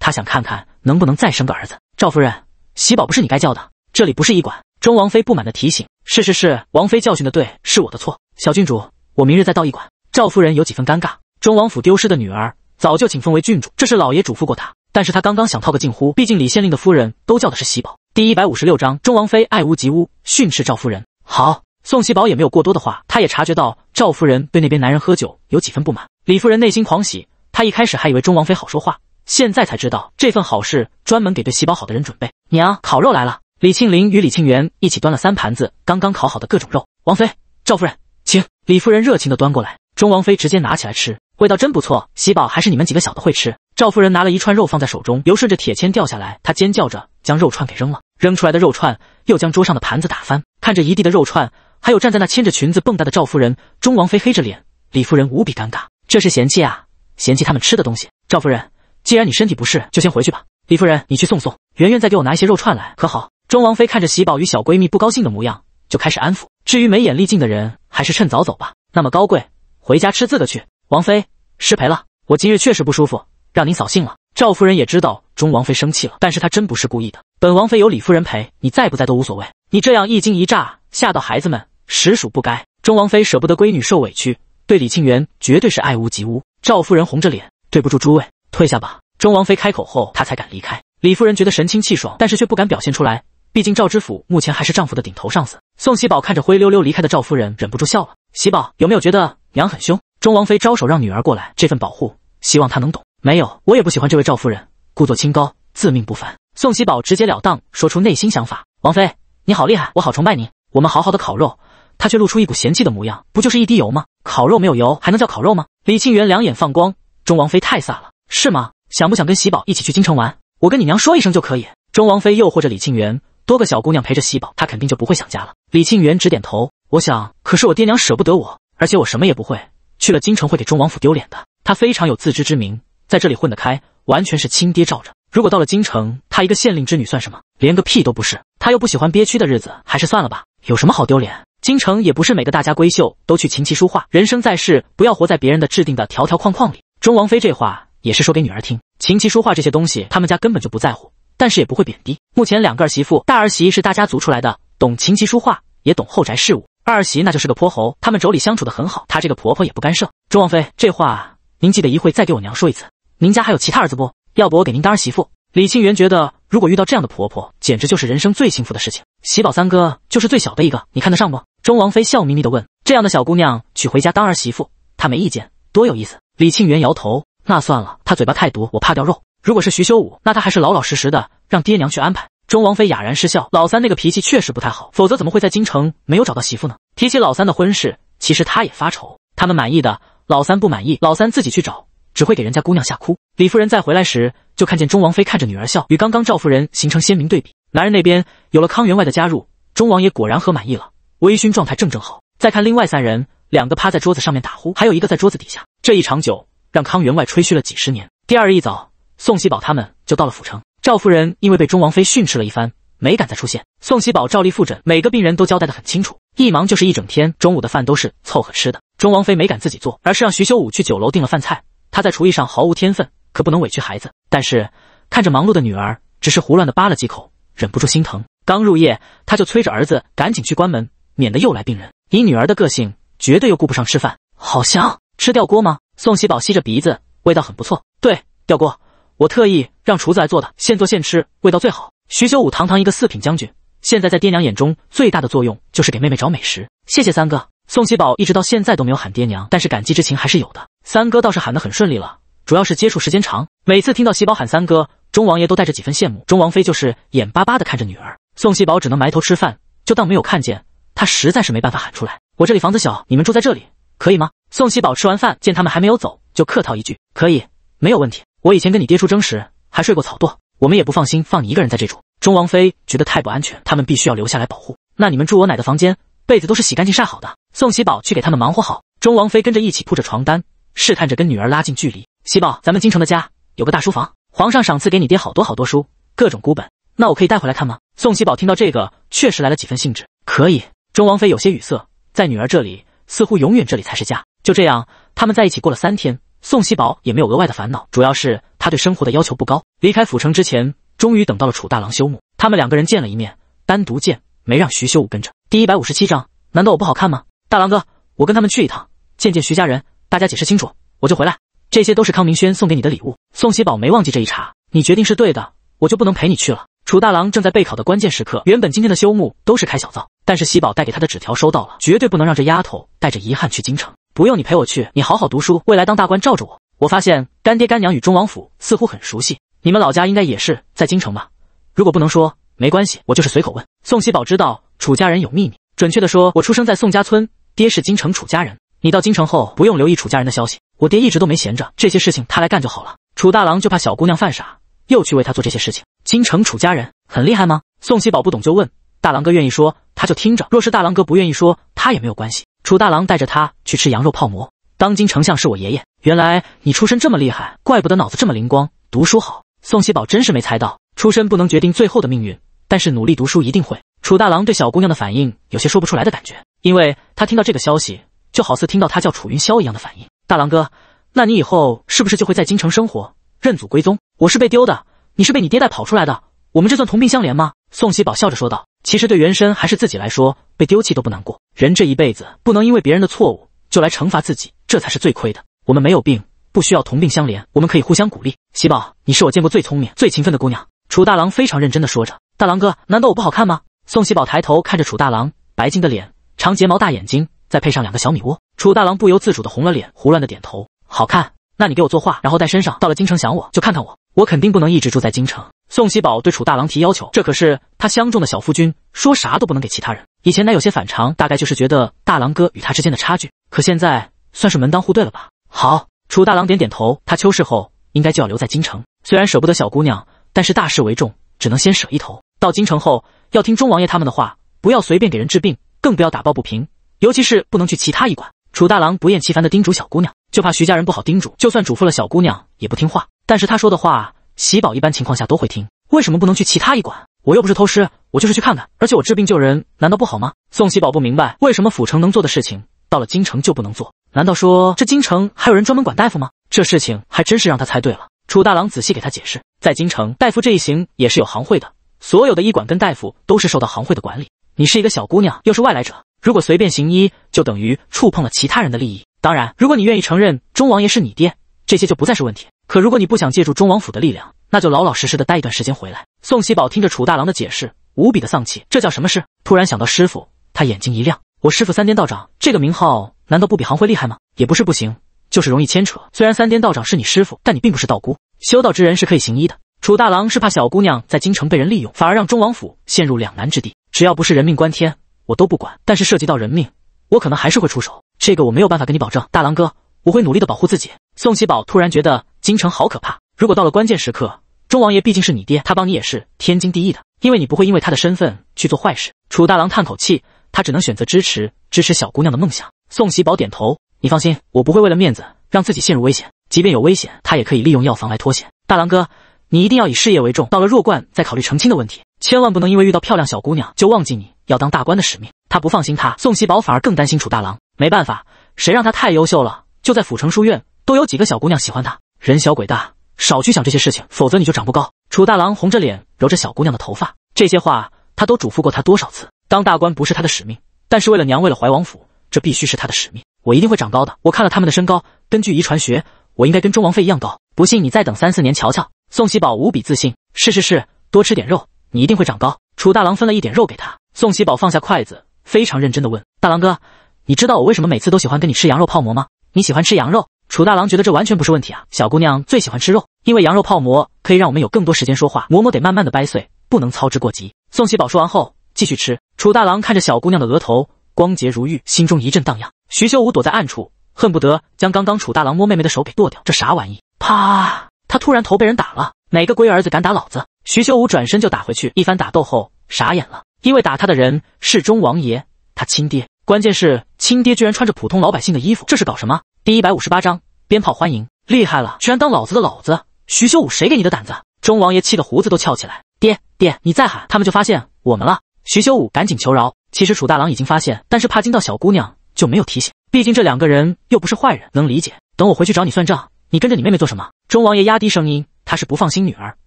[SPEAKER 1] 她想看看。能不能再生个儿子？赵夫人，喜宝不是你该叫的。这里不是医馆。钟王妃不满的提醒：“是是是，王妃教训的对，是我的错。”小郡主，我明日再到医馆。赵夫人有几分尴尬。钟王府丢失的女儿早就请封为郡主，这是老爷嘱咐过她。但是她刚刚想套个近乎，毕竟李县令的夫人都叫的是喜宝。第一百五十六章，钟王妃爱屋及乌，训斥赵夫人。好，宋喜宝也没有过多的话，她也察觉到赵夫人对那边男人喝酒有几分不满。李夫人内心狂喜，她一开始还以为钟王妃好说话。现在才知道，这份好事专门给对喜宝好的人准备。娘，烤肉来了！李庆林与李庆元一起端了三盘子刚刚烤好的各种肉。王妃、赵夫人，请！李夫人热情的端过来，钟王妃直接拿起来吃，味道真不错。喜宝还是你们几个小的会吃。赵夫人拿了一串肉放在手中，油顺着铁签掉下来，她尖叫着将肉串给扔了，扔出来的肉串又将桌上的盘子打翻，看着一地的肉串，还有站在那牵着裙子蹦跶的赵夫人，钟王妃黑着脸，李夫人无比尴尬，这是嫌弃啊，嫌弃他们吃的东西。赵夫人。既然你身体不适，就先回去吧。李夫人，你去送送圆圆，再给我拿一些肉串来，可好？钟王妃看着喜宝与小闺蜜不高兴的模样，就开始安抚。至于没眼力劲的人，还是趁早走吧。那么高贵，回家吃自个去。王妃，失陪了，我今日确实不舒服，让您扫兴了。赵夫人也知道钟王妃生气了，但是她真不是故意的。本王妃有李夫人陪，你在不在都无所谓。你这样一惊一乍，吓到孩子们，实属不该。钟王妃舍不得闺女受委屈，对李庆元绝对是爱屋及乌。赵夫人红着脸，对不住诸位。退下吧。钟王妃开口后，她才敢离开。李夫人觉得神清气爽，但是却不敢表现出来，毕竟赵知府目前还是丈夫的顶头上司。宋喜宝看着灰溜溜离开的赵夫人，忍不住笑了。喜宝，有没有觉得娘很凶？钟王妃招手让女儿过来，这份保护，希望她能懂。没有，我也不喜欢这位赵夫人，故作清高，自命不凡。宋喜宝直截了当说出内心想法。王妃，你好厉害，我好崇拜你。我们好好的烤肉，她却露出一股嫌弃的模样。不就是一滴油吗？烤肉没有油，还能叫烤肉吗？李沁园两眼放光，钟王妃太飒了。是吗？想不想跟喜宝一起去京城玩？我跟你娘说一声就可以。钟王妃诱惑着李庆元，多个小姑娘陪着喜宝，她肯定就不会想家了。李庆元直点头。我想，可是我爹娘舍不得我，而且我什么也不会，去了京城会给钟王府丢脸的。他非常有自知之明，在这里混得开，完全是亲爹罩着。如果到了京城，他一个县令之女算什么？连个屁都不是。他又不喜欢憋屈的日子，还是算了吧。有什么好丢脸？京城也不是每个大家闺秀都去琴棋书画。人生在世，不要活在别人的制定的条条框框里。钟王妃这话。也是说给女儿听，琴棋书画这些东西，他们家根本就不在乎，但是也不会贬低。目前两个儿媳妇，大儿媳是大家族出来的，懂琴棋书画，也懂后宅事务；二儿媳那就是个泼猴，他们妯娌相处得很好，她这个婆婆也不干涉。钟王妃，这话您记得，一会再给我娘说一次。您家还有其他儿子不？要不我给您当儿媳妇？李庆元觉得，如果遇到这样的婆婆，简直就是人生最幸福的事情。喜宝三哥就是最小的一个，你看得上不？钟王妃笑眯眯地问。这样的小姑娘娶回家当儿媳妇，她没意见，多有意思。李庆元摇头。那算了，他嘴巴太毒，我怕掉肉。如果是徐修武，那他还是老老实实的，让爹娘去安排。钟王妃哑然失笑，老三那个脾气确实不太好，否则怎么会在京城没有找到媳妇呢？提起老三的婚事，其实他也发愁。他们满意的，老三不满意，老三自己去找，只会给人家姑娘吓哭。李夫人再回来时，就看见钟王妃看着女儿笑，与刚刚赵夫人形成鲜明对比。男人那边有了康员外的加入，钟王爷果然很满意了，微醺状态正正好。再看另外三人，两个趴在桌子上面打呼，还有一个在桌子底下。这一场酒。让康员外吹嘘了几十年。第二日一早，宋喜宝他们就到了府城。赵夫人因为被钟王妃训斥了一番，没敢再出现。宋喜宝照例复诊，每个病人都交代的很清楚。一忙就是一整天，中午的饭都是凑合吃的。钟王妃没敢自己做，而是让徐修武去酒楼订了饭菜。他在厨艺上毫无天分，可不能委屈孩子。但是看着忙碌的女儿，只是胡乱的扒了几口，忍不住心疼。刚入夜，他就催着儿子赶紧去关门，免得又来病人。以女儿的个性，绝对又顾不上吃饭。好香，吃掉锅吗？宋喜宝吸着鼻子，味道很不错。对，吊锅，我特意让厨子来做的，现做现吃，味道最好。徐修武堂堂一个四品将军，现在在爹娘眼中最大的作用就是给妹妹找美食。谢谢三哥。宋喜宝一直到现在都没有喊爹娘，但是感激之情还是有的。三哥倒是喊得很顺利了，主要是接触时间长，每次听到喜宝喊三哥，钟王爷都带着几分羡慕，钟王妃就是眼巴巴地看着女儿。宋喜宝只能埋头吃饭，就当没有看见。他实在是没办法喊出来。我这里房子小，你们住在这里可以吗？宋喜宝吃完饭，见他们还没有走，就客套一句：“可以，没有问题。我以前跟你爹出征时还睡过草垛，我们也不放心放你一个人在这住。”钟王妃觉得太不安全，他们必须要留下来保护。那你们住我奶的房间，被子都是洗干净晒好的。宋喜宝去给他们忙活好。钟王妃跟着一起铺着床单，试探着跟女儿拉近距离。喜宝，咱们京城的家有个大书房，皇上赏赐给你爹好多好多书，各种孤本。那我可以带回来看吗？宋喜宝听到这个，确实来了几分兴致。可以。钟王妃有些语塞，在女儿这里，似乎永远这里才是家。就这样，他们在一起过了三天，宋喜宝也没有额外的烦恼，主要是他对生活的要求不高。离开府城之前，终于等到了楚大郎休沐，他们两个人见了一面，单独见，没让徐修武跟着。第一百五十七章，难道我不好看吗，大郎哥？我跟他们去一趟，见见徐家人，大家解释清楚，我就回来。这些都是康明轩送给你的礼物，宋喜宝没忘记这一茬。你决定是对的，我就不能陪你去了。楚大郎正在备考的关键时刻，原本今天的休沐都是开小灶，但是喜宝带给他的纸条收到了，绝对不能让这丫头带着遗憾去京城。不用你陪我去，你好好读书，未来当大官罩着我。我发现干爹干娘与忠王府似乎很熟悉，你们老家应该也是在京城吧？如果不能说，没关系，我就是随口问。宋喜宝知道楚家人有秘密，准确的说，我出生在宋家村，爹是京城楚家人。你到京城后不用留意楚家人的消息，我爹一直都没闲着，这些事情他来干就好了。楚大郎就怕小姑娘犯傻，又去为他做这些事情。京城楚家人很厉害吗？宋喜宝不懂就问，大郎哥愿意说他就听着，若是大郎哥不愿意说，他也没有关系。楚大郎带着他去吃羊肉泡馍。当今丞相是我爷爷。原来你出身这么厉害，怪不得脑子这么灵光，读书好。宋喜宝真是没猜到，出身不能决定最后的命运，但是努力读书一定会。楚大郎对小姑娘的反应有些说不出来的感觉，因为他听到这个消息，就好似听到他叫楚云霄一样的反应。大郎哥，那你以后是不是就会在京城生活，认祖归宗？我是被丢的，你是被你爹带跑出来的，我们这算同病相怜吗？宋喜宝笑着说道。其实对原身还是自己来说，被丢弃都不难过。人这一辈子不能因为别人的错误就来惩罚自己，这才是最亏的。我们没有病，不需要同病相怜，我们可以互相鼓励。喜宝，你是我见过最聪明、最勤奋的姑娘。”楚大郎非常认真地说着。“大郎哥，难道我不好看吗？”宋喜宝抬头看着楚大郎，白净的脸，长睫毛，大眼睛，再配上两个小米窝。楚大郎不由自主地红了脸，胡乱地点头：“好看。那你给我作画，然后带身上，到了京城想我就看看我。我肯定不能一直住在京城。”宋喜宝对楚大郎提要求，这可是他相中的小夫君，说啥都不能给其他人。以前奶有些反常，大概就是觉得大郎哥与他之间的差距，可现在算是门当户对了吧？好，楚大郎点点头。他秋事后应该就要留在京城，虽然舍不得小姑娘，但是大事为重，只能先舍一头。到京城后要听钟王爷他们的话，不要随便给人治病，更不要打抱不平，尤其是不能去其他医馆。楚大郎不厌其烦地叮嘱小姑娘，就怕徐家人不好叮嘱，就算嘱咐了小姑娘也不听话，但是他说的话。喜宝一般情况下都会听，为什么不能去其他医馆？我又不是偷师，我就是去看看，而且我治病救人，难道不好吗？宋喜宝不明白，为什么府城能做的事情，到了京城就不能做？难道说这京城还有人专门管大夫吗？这事情还真是让他猜对了。楚大郎仔细给他解释，在京城大夫这一行也是有行会的，所有的医馆跟大夫都是受到行会的管理。你是一个小姑娘，又是外来者，如果随便行医，就等于触碰了其他人的利益。当然，如果你愿意承认钟王爷是你爹，这些就不再是问题。可如果你不想借助钟王府的力量，那就老老实实的待一段时间回来。宋喜宝听着楚大郎的解释，无比的丧气。这叫什么事？突然想到师傅，他眼睛一亮。我师傅三颠道长这个名号，难道不比行会厉害吗？也不是不行，就是容易牵扯。虽然三颠道长是你师傅，但你并不是道姑，修道之人是可以行医的。楚大郎是怕小姑娘在京城被人利用，反而让钟王府陷入两难之地。只要不是人命关天，我都不管。但是涉及到人命，我可能还是会出手。这个我没有办法跟你保证，大郎哥，我会努力的保护自己。宋喜宝突然觉得。京城好可怕！如果到了关键时刻，钟王爷毕竟是你爹，他帮你也是天经地义的。因为你不会因为他的身份去做坏事。楚大郎叹口气，他只能选择支持支持小姑娘的梦想。宋喜宝点头，你放心，我不会为了面子让自己陷入危险。即便有危险，他也可以利用药房来脱险。大郎哥，你一定要以事业为重，到了弱冠再考虑成亲的问题。千万不能因为遇到漂亮小姑娘就忘记你要当大官的使命。他不放心他，宋喜宝反而更担心楚大郎。没办法，谁让他太优秀了？就在府城书院，都有几个小姑娘喜欢他。人小鬼大，少去想这些事情，否则你就长不高。楚大郎红着脸揉着小姑娘的头发，这些话他都嘱咐过她多少次。当大官不是他的使命，但是为了娘，为了怀王府，这必须是他的使命。我一定会长高的。我看了他们的身高，根据遗传学，我应该跟钟王妃一样高。不信你再等三四年瞧瞧。宋喜宝无比自信。是是是，多吃点肉，你一定会长高。楚大郎分了一点肉给他。宋喜宝放下筷子，非常认真的问：“大郎哥，你知道我为什么每次都喜欢跟你吃羊肉泡馍吗？你喜欢吃羊肉。”楚大郎觉得这完全不是问题啊！小姑娘最喜欢吃肉，因为羊肉泡馍可以让我们有更多时间说话。馍馍得慢慢的掰碎，不能操之过急。宋喜宝说完后继续吃。楚大郎看着小姑娘的额头光洁如玉，心中一阵荡漾。徐修武躲在暗处，恨不得将刚刚楚大郎摸妹妹的手给剁掉。这啥玩意？啪！他突然头被人打了，哪个龟儿子敢打老子？徐修武转身就打回去。一番打斗后，傻眼了，因为打他的人是钟王爷，他亲爹。关键是亲爹居然穿着普通老百姓的衣服，这是搞什么？第一百五十八章鞭炮欢迎，厉害了，居然当老子的老子！徐修武，谁给你的胆子？钟王爷气得胡子都翘起来。爹，爹，你再喊，他们就发现我们了。徐修武赶紧求饶。其实楚大郎已经发现，但是怕惊到小姑娘，就没有提醒。毕竟这两个人又不是坏人，能理解。等我回去找你算账，你跟着你妹妹做什么？钟王爷压低声音，他是不放心女儿，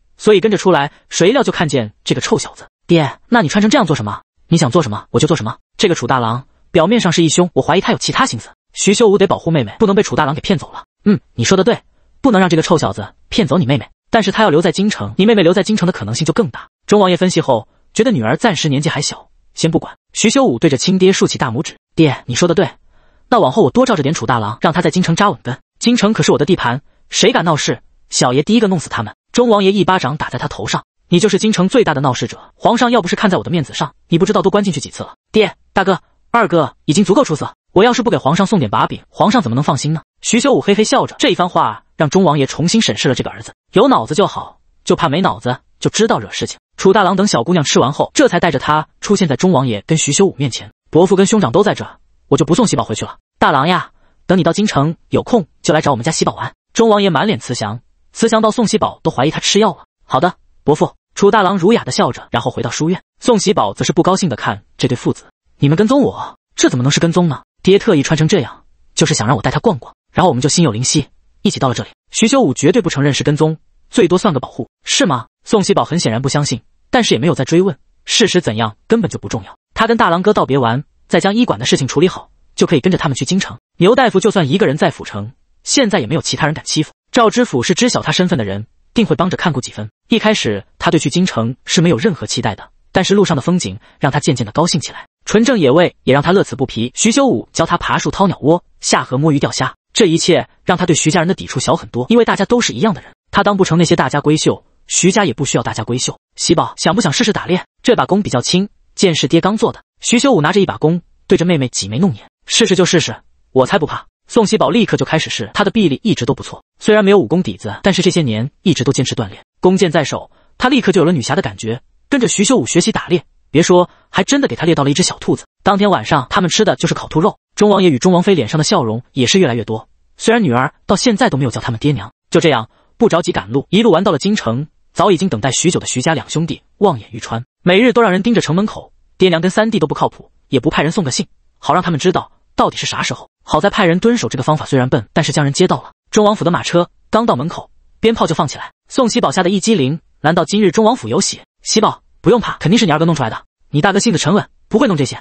[SPEAKER 1] 所以跟着出来。谁料就看见这个臭小子。爹，那你穿成这样做什么？你想做什么，我就做什么。这个楚大郎表面上是义兄，我怀疑他有其他心思。徐修武得保护妹妹，不能被楚大郎给骗走了。嗯，你说的对，不能让这个臭小子骗走你妹妹。但是他要留在京城，你妹妹留在京城的可能性就更大。钟王爷分析后，觉得女儿暂时年纪还小，先不管。徐修武对着亲爹竖起大拇指：“爹，你说的对，那往后我多罩着点楚大郎，让他在京城扎稳根。京城可是我的地盘，谁敢闹事，小爷第一个弄死他们。”钟王爷一巴掌打在他头上：“你就是京城最大的闹事者，皇上要不是看在我的面子上，你不知道多关进去几次了。”爹，大哥、二哥已经足够出色。我要是不给皇上送点把柄，皇上怎么能放心呢？徐修武嘿嘿笑着，这一番话让钟王爷重新审视了这个儿子，有脑子就好，就怕没脑子，就知道惹事情。楚大郎等小姑娘吃完后，这才带着她出现在钟王爷跟徐修武面前。伯父跟兄长都在这，我就不送喜宝回去了。大郎呀，等你到京城有空就来找我们家喜宝玩。钟王爷满脸慈祥，慈祥到宋喜宝都怀疑他吃药了。好的，伯父。楚大郎儒雅的笑着，然后回到书院。宋喜宝则是不高兴的看这对父子，你们跟踪我，这怎么能是跟踪呢？爹特意穿成这样，就是想让我带他逛逛，然后我们就心有灵犀，一起到了这里。徐修武绝对不承认是跟踪，最多算个保护，是吗？宋喜宝很显然不相信，但是也没有再追问，事实怎样根本就不重要。他跟大郎哥道别完，再将医馆的事情处理好，就可以跟着他们去京城。牛大夫就算一个人在府城，现在也没有其他人敢欺负。赵知府是知晓他身份的人，定会帮着看顾几分。一开始他对去京城是没有任何期待的，但是路上的风景让他渐渐的高兴起来。纯正野味也让他乐此不疲。徐修武教他爬树掏鸟窝，下河摸鱼钓虾，这一切让他对徐家人的抵触小很多。因为大家都是一样的人，他当不成那些大家闺秀，徐家也不需要大家闺秀。喜宝，想不想试试打猎？这把弓比较轻，剑是爹刚做的。徐修武拿着一把弓，对着妹妹挤眉弄眼：“试试就试试，我才不怕。”宋喜宝立刻就开始试。他的臂力一直都不错，虽然没有武功底子，但是这些年一直都坚持锻炼。弓箭在手，他立刻就有了女侠的感觉，跟着徐修武学习打猎。别说，还真的给他猎到了一只小兔子。当天晚上，他们吃的就是烤兔肉。钟王爷与钟王妃脸上的笑容也是越来越多。虽然女儿到现在都没有叫他们爹娘，就这样不着急赶路，一路玩到了京城。早已经等待许久的徐家两兄弟望眼欲穿，每日都让人盯着城门口。爹娘跟三弟都不靠谱，也不派人送个信，好让他们知道到底是啥时候。好在派人蹲守这个方法虽然笨，但是将人接到了。钟王府的马车刚到门口，鞭炮就放起来。宋喜宝吓得一激灵，难道今日钟王府有喜？喜宝。不用怕，肯定是你二哥弄出来的。你大哥性子沉稳，不会弄这些。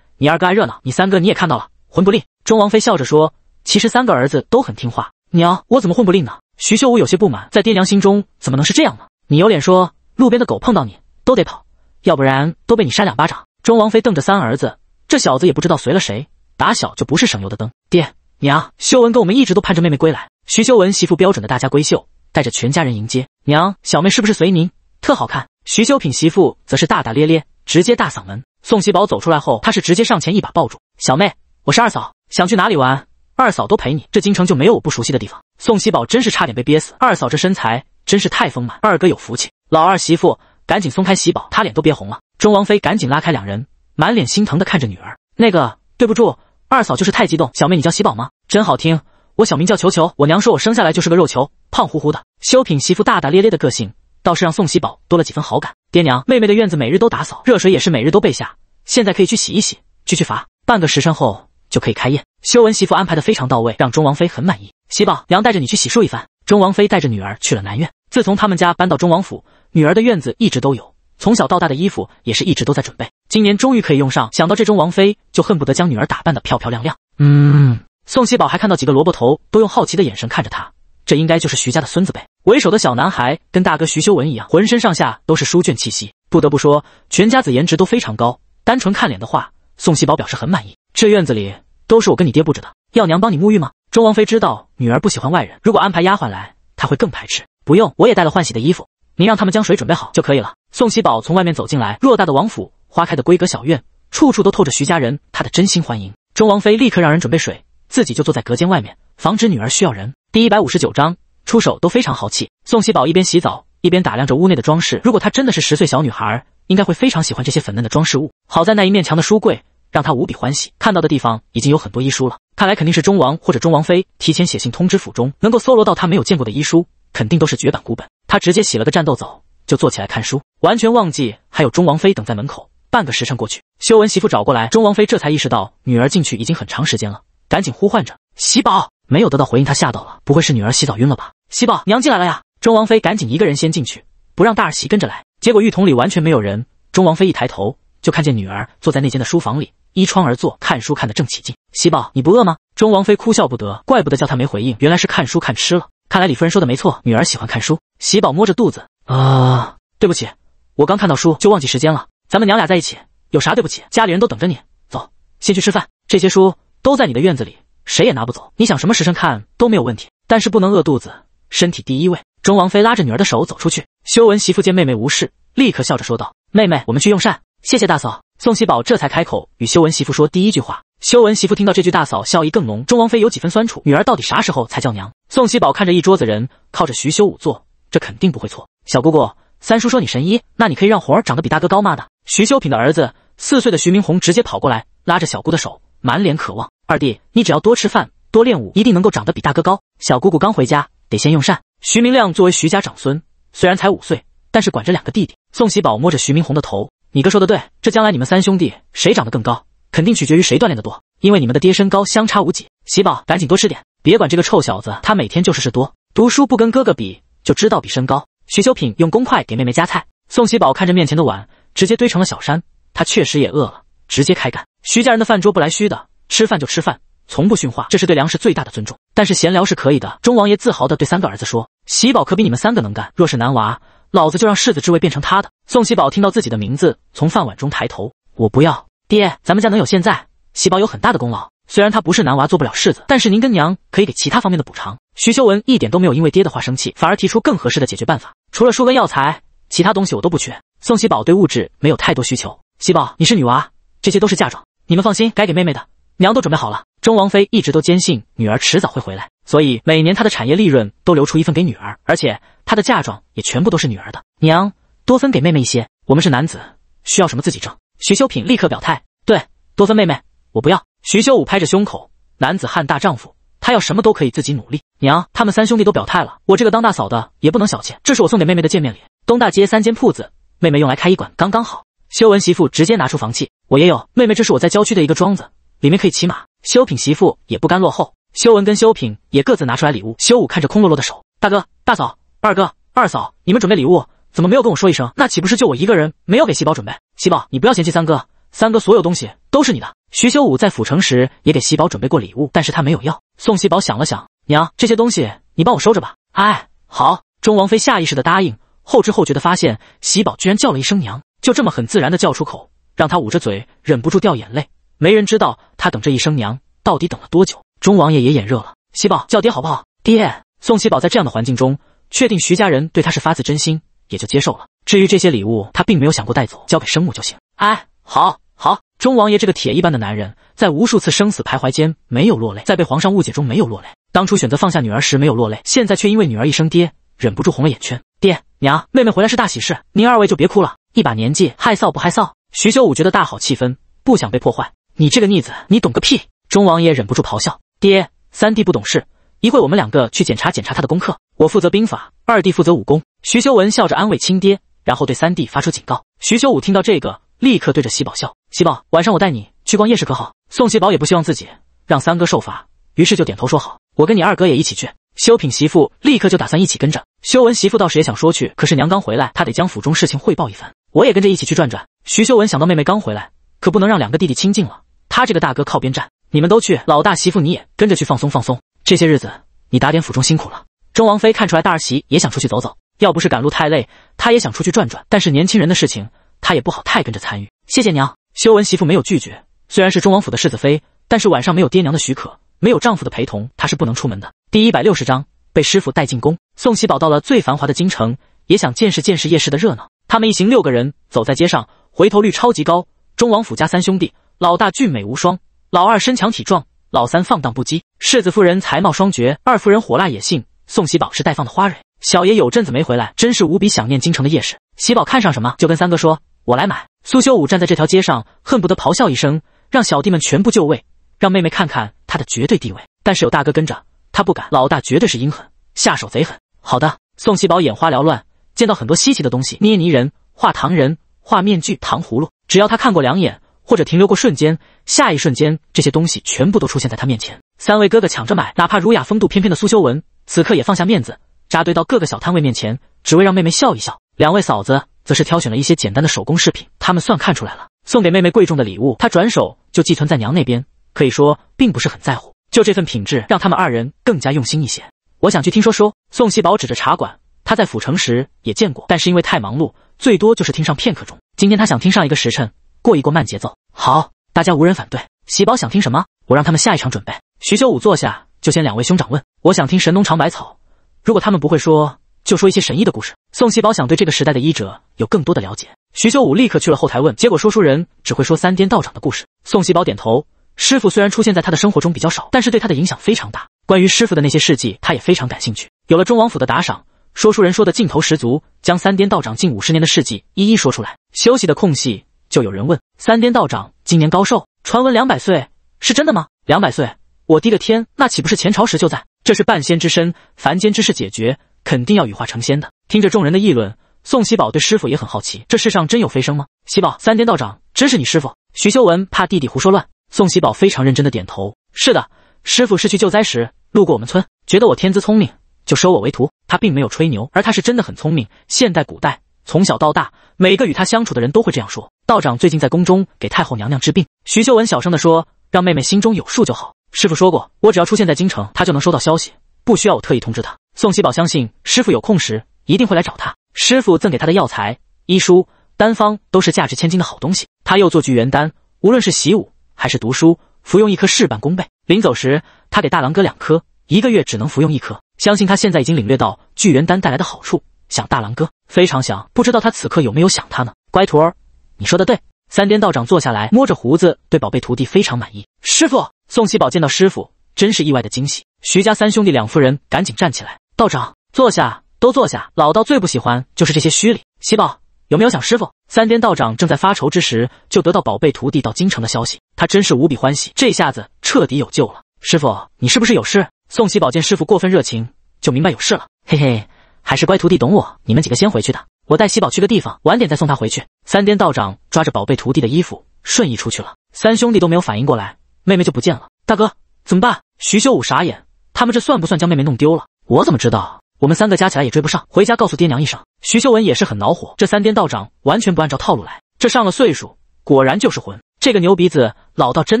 [SPEAKER 1] 你二哥爱热闹，你三哥你也看到了，混不吝。钟王妃笑着说：“其实三个儿子都很听话。”娘，我怎么混不吝呢？徐修武有些不满，在爹娘心中怎么能是这样呢？你有脸说路边的狗碰到你都得跑，要不然都被你扇两巴掌。钟王妃瞪着三儿子，这小子也不知道随了谁，打小就不是省油的灯。爹娘，修文跟我们一直都盼着妹妹归来。徐修文媳妇标准的大家闺秀，带着全家人迎接娘，小妹是不是随您？特好看。徐修品媳妇则是大大咧咧，直接大嗓门。宋喜宝走出来后，他是直接上前一把抱住小妹：“我是二嫂，想去哪里玩，二嫂都陪你。这京城就没有我不熟悉的地方。”宋喜宝真是差点被憋死，二嫂这身材真是太丰满，二哥有福气。老二媳妇赶紧松开喜宝，她脸都憋红了。钟王妃赶紧拉开两人，满脸心疼的看着女儿：“那个，对不住，二嫂就是太激动。小妹，你叫喜宝吗？真好听。我小名叫球球，我娘说我生下来就是个肉球，胖乎乎的。”修品媳妇大大咧咧的个性。倒是让宋喜宝多了几分好感。爹娘、妹妹的院子每日都打扫，热水也是每日都备下，现在可以去洗一洗，去去乏。半个时辰后就可以开宴。修文媳妇安排的非常到位，让钟王妃很满意。喜宝，娘带着你去洗漱一番。钟王妃带着女儿去了南院。自从他们家搬到钟王府，女儿的院子一直都有，从小到大的衣服也是一直都在准备，今年终于可以用上。想到这，钟王妃就恨不得将女儿打扮得漂漂亮亮。嗯。宋喜宝还看到几个萝卜头都用好奇的眼神看着他。这应该就是徐家的孙子呗。为首的小男孩跟大哥徐修文一样，浑身上下都是书卷气息。不得不说，全家子颜值都非常高。单纯看脸的话，宋熙宝表示很满意。这院子里都是我跟你爹布置的，要娘帮你沐浴吗？钟王妃知道女儿不喜欢外人，如果安排丫鬟来，她会更排斥。不用，我也带了换洗的衣服，您让他们将水准备好就可以了。宋熙宝从外面走进来，偌大的王府，花开的闺阁小院，处处都透着徐家人他的真心欢迎。钟王妃立刻让人准备水，自己就坐在隔间外面，防止女儿需要人。第一百五十九章，出手都非常豪气。宋喜宝一边洗澡，一边打量着屋内的装饰。如果她真的是十岁小女孩，应该会非常喜欢这些粉嫩的装饰物。好在那一面墙的书柜让她无比欢喜，看到的地方已经有很多医书了。看来肯定是钟王或者钟王妃提前写信通知府中，能够搜罗到她没有见过的医书，肯定都是绝版孤本。她直接洗了个战斗澡，就坐起来看书，完全忘记还有钟王妃等在门口。半个时辰过去，修文媳妇找过来，钟王妃这才意识到女儿进去已经很长时间了，赶紧呼唤着喜宝。没有得到回应，他吓到了，不会是女儿洗澡晕了吧？喜宝，娘进来了呀！钟王妃赶紧一个人先进去，不让大儿媳跟着来。结果浴桶里完全没有人。钟王妃一抬头，就看见女儿坐在那间的书房里，依窗而坐，看书看得正起劲。喜宝，你不饿吗？钟王妃哭笑不得，怪不得叫她没回应，原来是看书看吃了。看来李夫人说的没错，女儿喜欢看书。喜宝摸着肚子，啊，对不起，我刚看到书就忘记时间了。咱们娘俩在一起，有啥对不起？家里人都等着你，走，先去吃饭。这些书都在你的院子里。谁也拿不走，你想什么时辰看都没有问题，但是不能饿肚子，身体第一位。钟王妃拉着女儿的手走出去。修文媳妇见妹妹无事，立刻笑着说道：“妹妹，我们去用膳。”谢谢大嫂。宋喜宝这才开口与修文媳妇说第一句话。修文媳妇听到这句，大嫂笑意更浓。钟王妃有几分酸楚，女儿到底啥时候才叫娘？宋喜宝看着一桌子人，靠着徐修武坐，这肯定不会错。小姑姑，三叔说你神医，那你可以让红儿长得比大哥高吗的？徐修品的儿子四岁的徐明红直接跑过来，拉着小姑的手，满脸渴望。二弟，你只要多吃饭，多练武，一定能够长得比大哥高。小姑姑刚回家，得先用膳。徐明亮作为徐家长孙，虽然才五岁，但是管着两个弟弟。宋喜宝摸着徐明红的头：“你哥说的对，这将来你们三兄弟谁长得更高，肯定取决于谁锻炼的多。因为你们的爹身高相差无几。”喜宝赶紧多吃点，别管这个臭小子，他每天就是事多，读书不跟哥哥比，就知道比身高。徐修品用公筷给妹妹夹菜，宋喜宝看着面前的碗，直接堆成了小山。他确实也饿了，直接开干。徐家人的饭桌不来虚的。吃饭就吃饭，从不训话，这是对粮食最大的尊重。但是闲聊是可以的。钟王爷自豪地对三个儿子说：“喜宝可比你们三个能干。若是男娃，老子就让世子之位变成他的。”宋喜宝听到自己的名字，从饭碗中抬头：“我不要，爹，咱们家能有现在，喜宝有很大的功劳。虽然他不是男娃，做不了世子，但是您跟娘可以给其他方面的补偿。”徐修文一点都没有因为爹的话生气，反而提出更合适的解决办法。除了书跟药材，其他东西我都不缺。宋喜宝对物质没有太多需求。喜宝，你是女娃，这些都是嫁妆，你们放心，该给妹妹的。娘都准备好了。钟王妃一直都坚信女儿迟早会回来，所以每年她的产业利润都留出一份给女儿，而且她的嫁妆也全部都是女儿的。娘，多分给妹妹一些。我们是男子，需要什么自己挣。徐修品立刻表态，对，多分妹妹，我不要。徐修武拍着胸口，男子汉大丈夫，他要什么都可以自己努力。娘，他们三兄弟都表态了，我这个当大嫂的也不能小气，这是我送给妹妹的见面礼。东大街三间铺子，妹妹用来开医馆刚刚好。修文媳妇直接拿出房契，我也有。妹妹，这是我在郊区的一个庄子。里面可以骑马。修品媳妇也不甘落后，修文跟修品也各自拿出来礼物。修武看着空落落的手，大哥、大嫂、二哥、二嫂，你们准备礼物怎么没有跟我说一声？那岂不是就我一个人没有给喜宝准备？喜宝，你不要嫌弃三哥，三哥所有东西都是你的。徐修武在府城时也给喜宝准备过礼物，但是他没有要。宋喜宝想了想，娘，这些东西你帮我收着吧。哎，好。钟王妃下意识的答应，后知后觉的发现，喜宝居然叫了一声娘，就这么很自然的叫出口，让他捂着嘴忍不住掉眼泪。没人知道他等这一声娘到底等了多久。钟王爷也眼热了，喜宝叫爹好不好？爹。宋喜宝在这样的环境中，确定徐家人对他是发自真心，也就接受了。至于这些礼物，他并没有想过带走，交给生母就行。哎，好，好。钟王爷这个铁一般的男人，在无数次生死徘徊间没有落泪，在被皇上误解中没有落泪，当初选择放下女儿时没有落泪，现在却因为女儿一声爹，忍不住红了眼圈。爹，娘，妹妹回来是大喜事，您二位就别哭了，一把年纪，害臊不害臊？徐修武觉得大好气氛，不想被破坏。你这个逆子，你懂个屁！钟王爷忍不住咆哮。爹，三弟不懂事，一会我们两个去检查检查他的功课，我负责兵法，二弟负责武功。徐修文笑着安慰亲爹，然后对三弟发出警告。徐修武听到这个，立刻对着喜宝笑：“喜宝，晚上我带你去逛夜市，可好？”宋喜宝也不希望自己让三哥受罚，于是就点头说好：“我跟你二哥也一起去。”修品媳妇立刻就打算一起跟着。修文媳妇倒是也想说去，可是娘刚回来，她得将府中事情汇报一番。我也跟着一起去转转。徐修文想到妹妹刚回来，可不能让两个弟弟亲近了。他这个大哥靠边站，你们都去，老大媳妇你也跟着去放松放松。这些日子你打点府中辛苦了。钟王妃看出来大儿媳也想出去走走，要不是赶路太累，她也想出去转转。但是年轻人的事情，她也不好太跟着参与。谢谢娘。修文媳妇没有拒绝，虽然是钟王府的世子妃，但是晚上没有爹娘的许可，没有丈夫的陪同，她是不能出门的。第一百六十章被师傅带进宫。宋喜宝到了最繁华的京城，也想见识见识夜市的热闹。他们一行六个人走在街上，回头率超级高。钟王府家三兄弟。老大俊美无双，老二身强体壮，老三放荡不羁。世子夫人才貌双绝，二夫人火辣野性。宋喜宝是待放的花蕊。小爷有阵子没回来，真是无比想念京城的夜市。喜宝看上什么，就跟三哥说，我来买。苏修武站在这条街上，恨不得咆哮一声，让小弟们全部就位，让妹妹看看他的绝对地位。但是有大哥跟着，他不敢。老大绝对是阴狠，下手贼狠。好的，宋喜宝眼花缭乱，见到很多稀奇的东西：捏泥人、画糖人、画面具、糖葫芦。只要他看过两眼。或者停留过瞬间，下一瞬间，这些东西全部都出现在他面前。三位哥哥抢着买，哪怕儒雅风度翩翩的苏修文，此刻也放下面子，扎堆到各个小摊位面前，只为让妹妹笑一笑。两位嫂子则是挑选了一些简单的手工饰品，他们算看出来了，送给妹妹贵重的礼物，她转手就寄存在娘那边，可以说并不是很在乎。就这份品质，让他们二人更加用心一些。我想去听说说。宋喜宝指着茶馆，他在府城时也见过，但是因为太忙碌，最多就是听上片刻钟。今天他想听上一个时辰，过一过慢节奏。好，大家无人反对。喜宝想听什么，我让他们下一场准备。徐修武坐下就先两位兄长问，我想听神农尝百草。如果他们不会说，就说一些神医的故事。宋喜宝想对这个时代的医者有更多的了解。徐修武立刻去了后台问，结果说书人只会说三颠道长的故事。宋喜宝点头，师傅虽然出现在他的生活中比较少，但是对他的影响非常大。关于师傅的那些事迹，他也非常感兴趣。有了中王府的打赏，说书人说的劲头十足，将三颠道长近五十年的事迹一一说出来。休息的空隙。就有人问三颠道长今年高寿？传闻两百岁是真的吗？两百岁，我滴个天，那岂不是前朝时就在？这是半仙之身，凡间之事解决，肯定要羽化成仙的。听着众人的议论，宋喜宝对师傅也很好奇：这世上真有飞升吗？喜宝，三颠道长真是你师傅？徐修文怕弟弟胡说乱，宋喜宝非常认真的点头：是的，师傅是去救灾时路过我们村，觉得我天资聪明，就收我为徒。他并没有吹牛，而他是真的很聪明。现代、古代，从小到大，每个与他相处的人都会这样说。道长最近在宫中给太后娘娘治病。徐修文小声地说：“让妹妹心中有数就好。师傅说过，我只要出现在京城，他就能收到消息，不需要我特意通知他。”宋喜宝相信师傅有空时一定会来找他。师傅赠给他的药材、医书、丹方都是价值千金的好东西。他又做聚元丹，无论是习武还是读书，服用一颗事半功倍。临走时，他给大郎哥两颗，一个月只能服用一颗。相信他现在已经领略到聚元丹带来的好处，想大郎哥非常想，不知道他此刻有没有想他呢？乖徒儿。你说的对，三颠道长坐下来，摸着胡子，对宝贝徒弟非常满意。师傅，宋喜宝见到师傅，真是意外的惊喜。徐家三兄弟两夫人赶紧站起来，道长坐下，都坐下。老道最不喜欢就是这些虚礼。喜宝有没有想师傅？三颠道长正在发愁之时，就得到宝贝徒弟到京城的消息，他真是无比欢喜，这下子彻底有救了。师傅，你是不是有事？宋喜宝见师傅过分热情，就明白有事了。嘿嘿，还是乖徒弟懂我。你们几个先回去的。我带喜宝去个地方，晚点再送他回去。三颠道长抓着宝贝徒弟的衣服瞬移出去了，三兄弟都没有反应过来，妹妹就不见了。大哥，怎么办？徐修武傻眼，他们这算不算将妹妹弄丢了？我怎么知道？我们三个加起来也追不上。回家告诉爹娘一声。徐修文也是很恼火，这三颠道长完全不按照套路来，这上了岁数果然就是混。这个牛鼻子老道真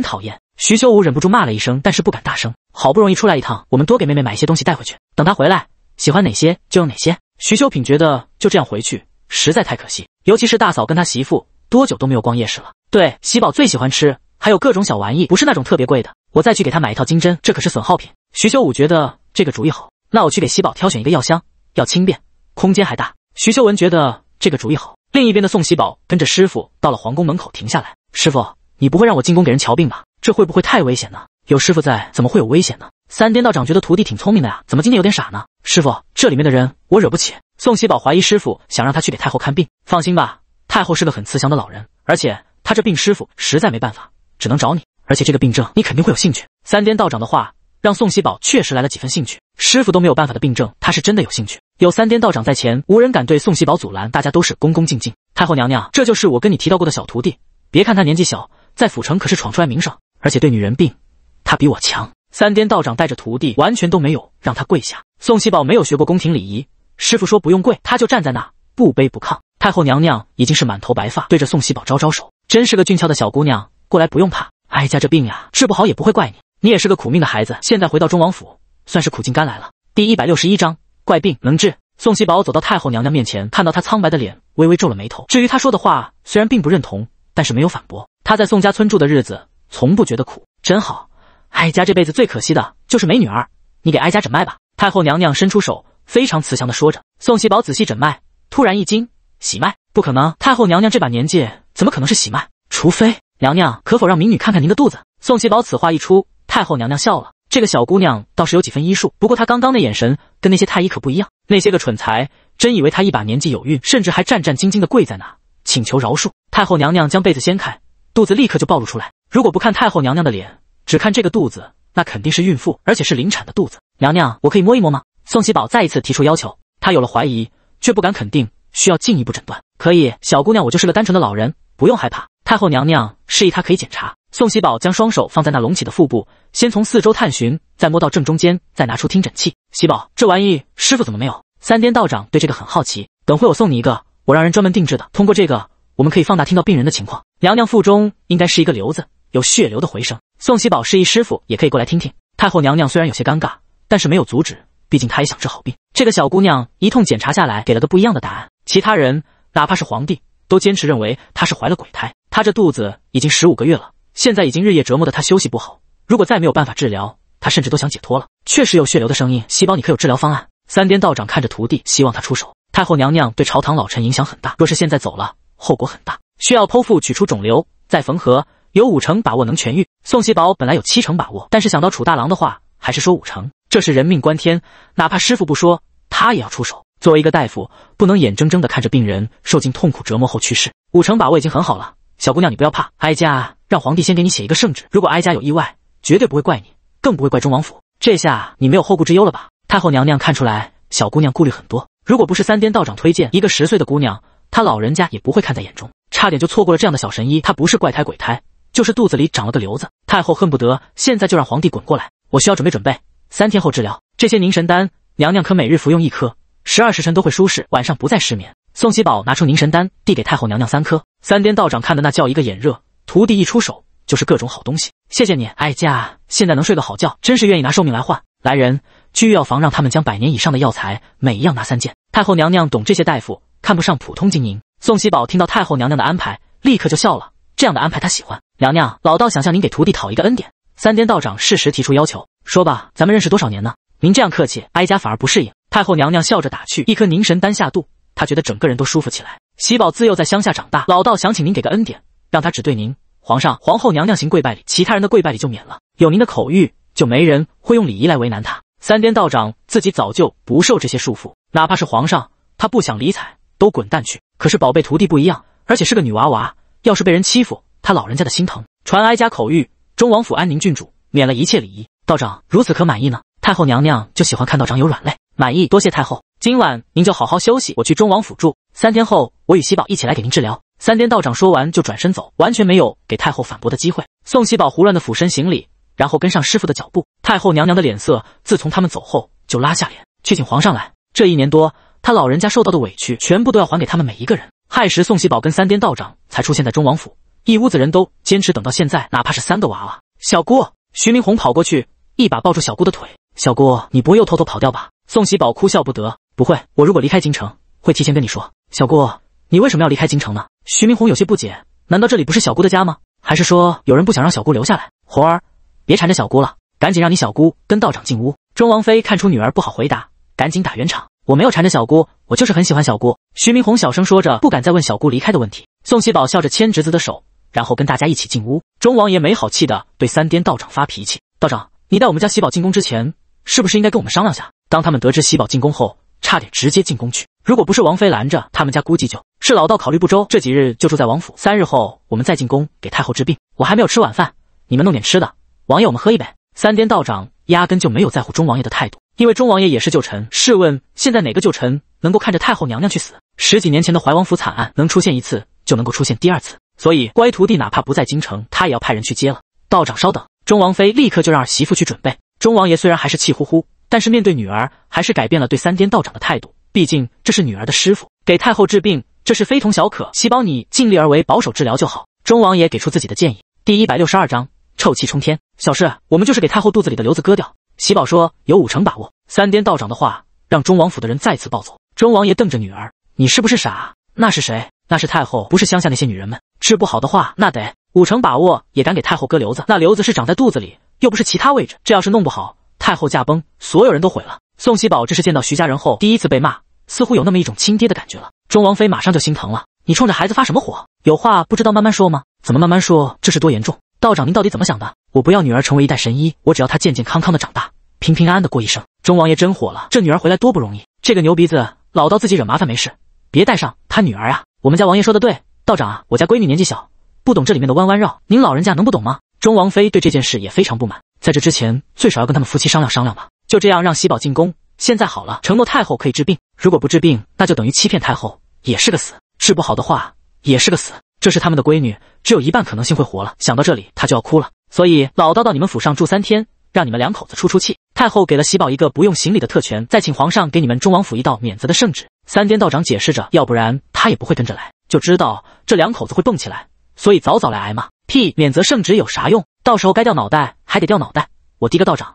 [SPEAKER 1] 讨厌。徐修武忍不住骂了一声，但是不敢大声。好不容易出来一趟，我们多给妹妹买一些东西带回去，等她回来喜欢哪些就用哪些。徐修品觉得就这样回去实在太可惜，尤其是大嫂跟他媳妇多久都没有逛夜市了。对，喜宝最喜欢吃，还有各种小玩意，不是那种特别贵的。我再去给他买一套金针，这可是损耗品。徐修武觉得这个主意好，那我去给喜宝挑选一个药箱，要轻便，空间还大。徐修文觉得这个主意好。另一边的宋喜宝跟着师傅到了皇宫门口，停下来。师傅，你不会让我进宫给人瞧病吧？这会不会太危险呢？有师傅在，怎么会有危险呢？三颠道长觉得徒弟挺聪明的呀，怎么今天有点傻呢？师傅，这里面的人我惹不起。宋喜宝怀疑师傅想让他去给太后看病。放心吧，太后是个很慈祥的老人，而且她这病师傅实在没办法，只能找你。而且这个病症你肯定会有兴趣。三颠道长的话让宋喜宝确实来了几分兴趣。师傅都没有办法的病症，他是真的有兴趣。有三颠道长在前，无人敢对宋喜宝阻拦，大家都是恭恭敬敬。太后娘娘，这就是我跟你提到过的小徒弟。别看他年纪小，在府城可是闯出来名声，而且对女人病，他比我强。三颠道长带着徒弟，完全都没有让他跪下。宋希宝没有学过宫廷礼仪，师傅说不用跪，他就站在那，不卑不亢。太后娘娘已经是满头白发，对着宋希宝招招手，真是个俊俏的小姑娘，过来不用怕。哀家这病呀，治不好也不会怪你，你也是个苦命的孩子。现在回到忠王府，算是苦尽甘来了。第一百六十一章怪病能治。宋希宝走到太后娘娘面前，看到她苍白的脸，微微皱了眉头。至于她说的话，虽然并不认同，但是没有反驳。她在宋家村住的日子，从不觉得苦，真好。哀家这辈子最可惜的就是没女儿，你给哀家诊脉吧。太后娘娘伸出手，非常慈祥的说着。宋熙宝仔细诊脉，突然一惊：喜脉不可能！太后娘娘这把年纪，怎么可能是喜脉？除非……娘娘可否让民女看看您的肚子？宋熙宝此话一出，太后娘娘笑了。这个小姑娘倒是有几分医术，不过她刚刚的眼神跟那些太医可不一样。那些个蠢材真以为她一把年纪有孕，甚至还战战兢兢的跪在那请求饶恕。太后娘娘将被子掀开，肚子立刻就暴露出来。如果不看太后娘娘的脸。只看这个肚子，那肯定是孕妇，而且是临产的肚子。娘娘，我可以摸一摸吗？宋喜宝再一次提出要求。他有了怀疑，却不敢肯定，需要进一步诊断。可以，小姑娘，我就是个单纯的老人，不用害怕。太后娘娘示意她可以检查。宋喜宝将双手放在那隆起的腹部，先从四周探寻，再摸到正中间，再拿出听诊器。喜宝，这玩意师傅怎么没有？三颠道长对这个很好奇。等会我送你一个，我让人专门定制的。通过这个，我们可以放大听到病人的情况。娘娘腹中应该是一个瘤子。有血流的回声，宋喜宝示意师傅也可以过来听听。太后娘娘虽然有些尴尬，但是没有阻止，毕竟她也想治好病。这个小姑娘一通检查下来，给了个不一样的答案。其他人哪怕是皇帝，都坚持认为她是怀了鬼胎。她这肚子已经十五个月了，现在已经日夜折磨的她休息不好。如果再没有办法治疗，她甚至都想解脱了。确实有血流的声音，喜宝，你可有治疗方案？三颠道长看着徒弟，希望他出手。太后娘娘对朝堂老臣影响很大，若是现在走了，后果很大。需要剖腹取出肿瘤，再缝合。有五成把握能痊愈。宋喜宝本来有七成把握，但是想到楚大郎的话，还是说五成。这是人命关天，哪怕师傅不说，他也要出手。作为一个大夫，不能眼睁睁地看着病人受尽痛苦折磨后去世。五成把握已经很好了，小姑娘你不要怕。哀家让皇帝先给你写一个圣旨，如果哀家有意外，绝对不会怪你，更不会怪忠王府。这下你没有后顾之忧了吧？太后娘娘看出来，小姑娘顾虑很多。如果不是三颠道长推荐一个十岁的姑娘，她老人家也不会看在眼中，差点就错过了这样的小神医。她不是怪胎鬼胎。就是肚子里长了个瘤子，太后恨不得现在就让皇帝滚过来。我需要准备准备，三天后治疗。这些凝神丹，娘娘可每日服用一颗，十二时辰都会舒适，晚上不再失眠。宋喜宝拿出凝神丹，递给太后娘娘三颗。三颠道长看的那叫一个眼热，徒弟一出手就是各种好东西。谢谢你，哀家现在能睡个好觉，真是愿意拿寿命来换。来人，去御药房，让他们将百年以上的药材每一样拿三件。太后娘娘懂这些，大夫看不上普通金银。宋喜宝听到太后娘娘的安排，立刻就笑了。这样的安排他喜欢。娘娘，老道想向您给徒弟讨一个恩典。三颠道长适时提出要求，说吧，咱们认识多少年呢？您这样客气，哀家反而不适应。太后娘娘笑着打趣，一颗凝神丹下肚，她觉得整个人都舒服起来。喜宝自幼在乡下长大，老道想请您给个恩典，让他只对您、皇上、皇后娘娘行跪拜礼，其他人的跪拜礼就免了。有您的口谕，就没人会用礼仪来为难他。三颠道长自己早就不受这些束缚，哪怕是皇上，他不想理睬，都滚蛋去。可是宝贝徒弟不一样，而且是个女娃娃。要是被人欺负，他老人家的心疼。传哀家口谕，忠王府安宁郡主免了一切礼仪。道长如此可满意呢？太后娘娘就喜欢看道长有软肋，满意。多谢太后。今晚您就好好休息，我去忠王府住。三天后，我与喜宝一起来给您治疗。三天。道长说完就转身走，完全没有给太后反驳的机会。宋喜宝胡乱的俯身行礼，然后跟上师傅的脚步。太后娘娘的脸色，自从他们走后就拉下脸。去请皇上来。这一年多，他老人家受到的委屈，全部都要还给他们每一个人。亥时，宋喜宝跟三颠道长才出现在中王府，一屋子人都坚持等到现在，哪怕是三个娃娃。小姑，徐明红跑过去，一把抱住小姑的腿，小姑，你不会又偷偷跑掉吧？宋喜宝哭笑不得，不会，我如果离开京城，会提前跟你说。小姑，你为什么要离开京城呢？徐明红有些不解，难道这里不是小姑的家吗？还是说有人不想让小姑留下来？红儿，别缠着小姑了，赶紧让你小姑跟道长进屋。钟王妃看出女儿不好回答，赶紧打圆场。我没有缠着小姑，我就是很喜欢小姑。徐明红小声说着，不敢再问小姑离开的问题。宋喜宝笑着牵侄子的手，然后跟大家一起进屋。钟王爷没好气的对三颠道长发脾气：“道长，你带我们家喜宝进宫之前，是不是应该跟我们商量下？”当他们得知喜宝进宫后，差点直接进宫去。如果不是王妃拦着，他们家估计就是老道考虑不周。这几日就住在王府，三日后我们再进宫给太后治病。我还没有吃晚饭，你们弄点吃的，王爷我们喝一杯。三颠道长压根就没有在乎钟王爷的态度。因为钟王爷也是旧臣，试问现在哪个旧臣能够看着太后娘娘去死？十几年前的怀王府惨案能出现一次就能够出现第二次，所以乖徒弟哪怕不在京城，他也要派人去接了。道长稍等，钟王妃立刻就让儿媳妇去准备。钟王爷虽然还是气呼呼，但是面对女儿还是改变了对三颠道长的态度，毕竟这是女儿的师傅，给太后治病这是非同小可。希宝，你尽力而为，保守治疗就好。钟王爷给出自己的建议。第一百六十二章，臭气冲天。小事，我们就是给太后肚子里的瘤子割掉。喜宝说：“有五成把握。”三颠道长的话让钟王府的人再次暴走。钟王爷瞪着女儿：“你是不是傻？那是谁？那是太后，不是乡下那些女人们。治不好的话，那得五成把握也敢给太后割瘤子？那瘤子是长在肚子里，又不是其他位置。这要是弄不好，太后驾崩，所有人都毁了。”宋喜宝这是见到徐家人后第一次被骂，似乎有那么一种亲爹的感觉了。钟王妃马上就心疼了：“你冲着孩子发什么火？有话不知道慢慢说吗？怎么慢慢说？这事多严重？道长您到底怎么想的？”我不要女儿成为一代神医，我只要她健健康康的长大，平平安安的过一生。钟王爷真火了，这女儿回来多不容易。这个牛鼻子老到自己惹麻烦没事，别带上他女儿啊！我们家王爷说的对，道长啊，我家闺女年纪小，不懂这里面的弯弯绕，您老人家能不懂吗？钟王妃对这件事也非常不满，在这之前最少要跟他们夫妻商量商量吧。就这样让喜宝进宫，现在好了，承诺太后可以治病，如果不治病，那就等于欺骗太后，也是个死；治不好的话，也是个死。这是他们的闺女，只有一半可能性会活了。想到这里，她就要哭了。所以老道到你们府上住三天，让你们两口子出出气。太后给了喜宝一个不用行礼的特权，再请皇上给你们中王府一道免责的圣旨。三颠道长解释着，要不然他也不会跟着来，就知道这两口子会蹦起来，所以早早来挨骂。屁，免责圣旨有啥用？到时候该掉脑袋还得掉脑袋。我滴个道长，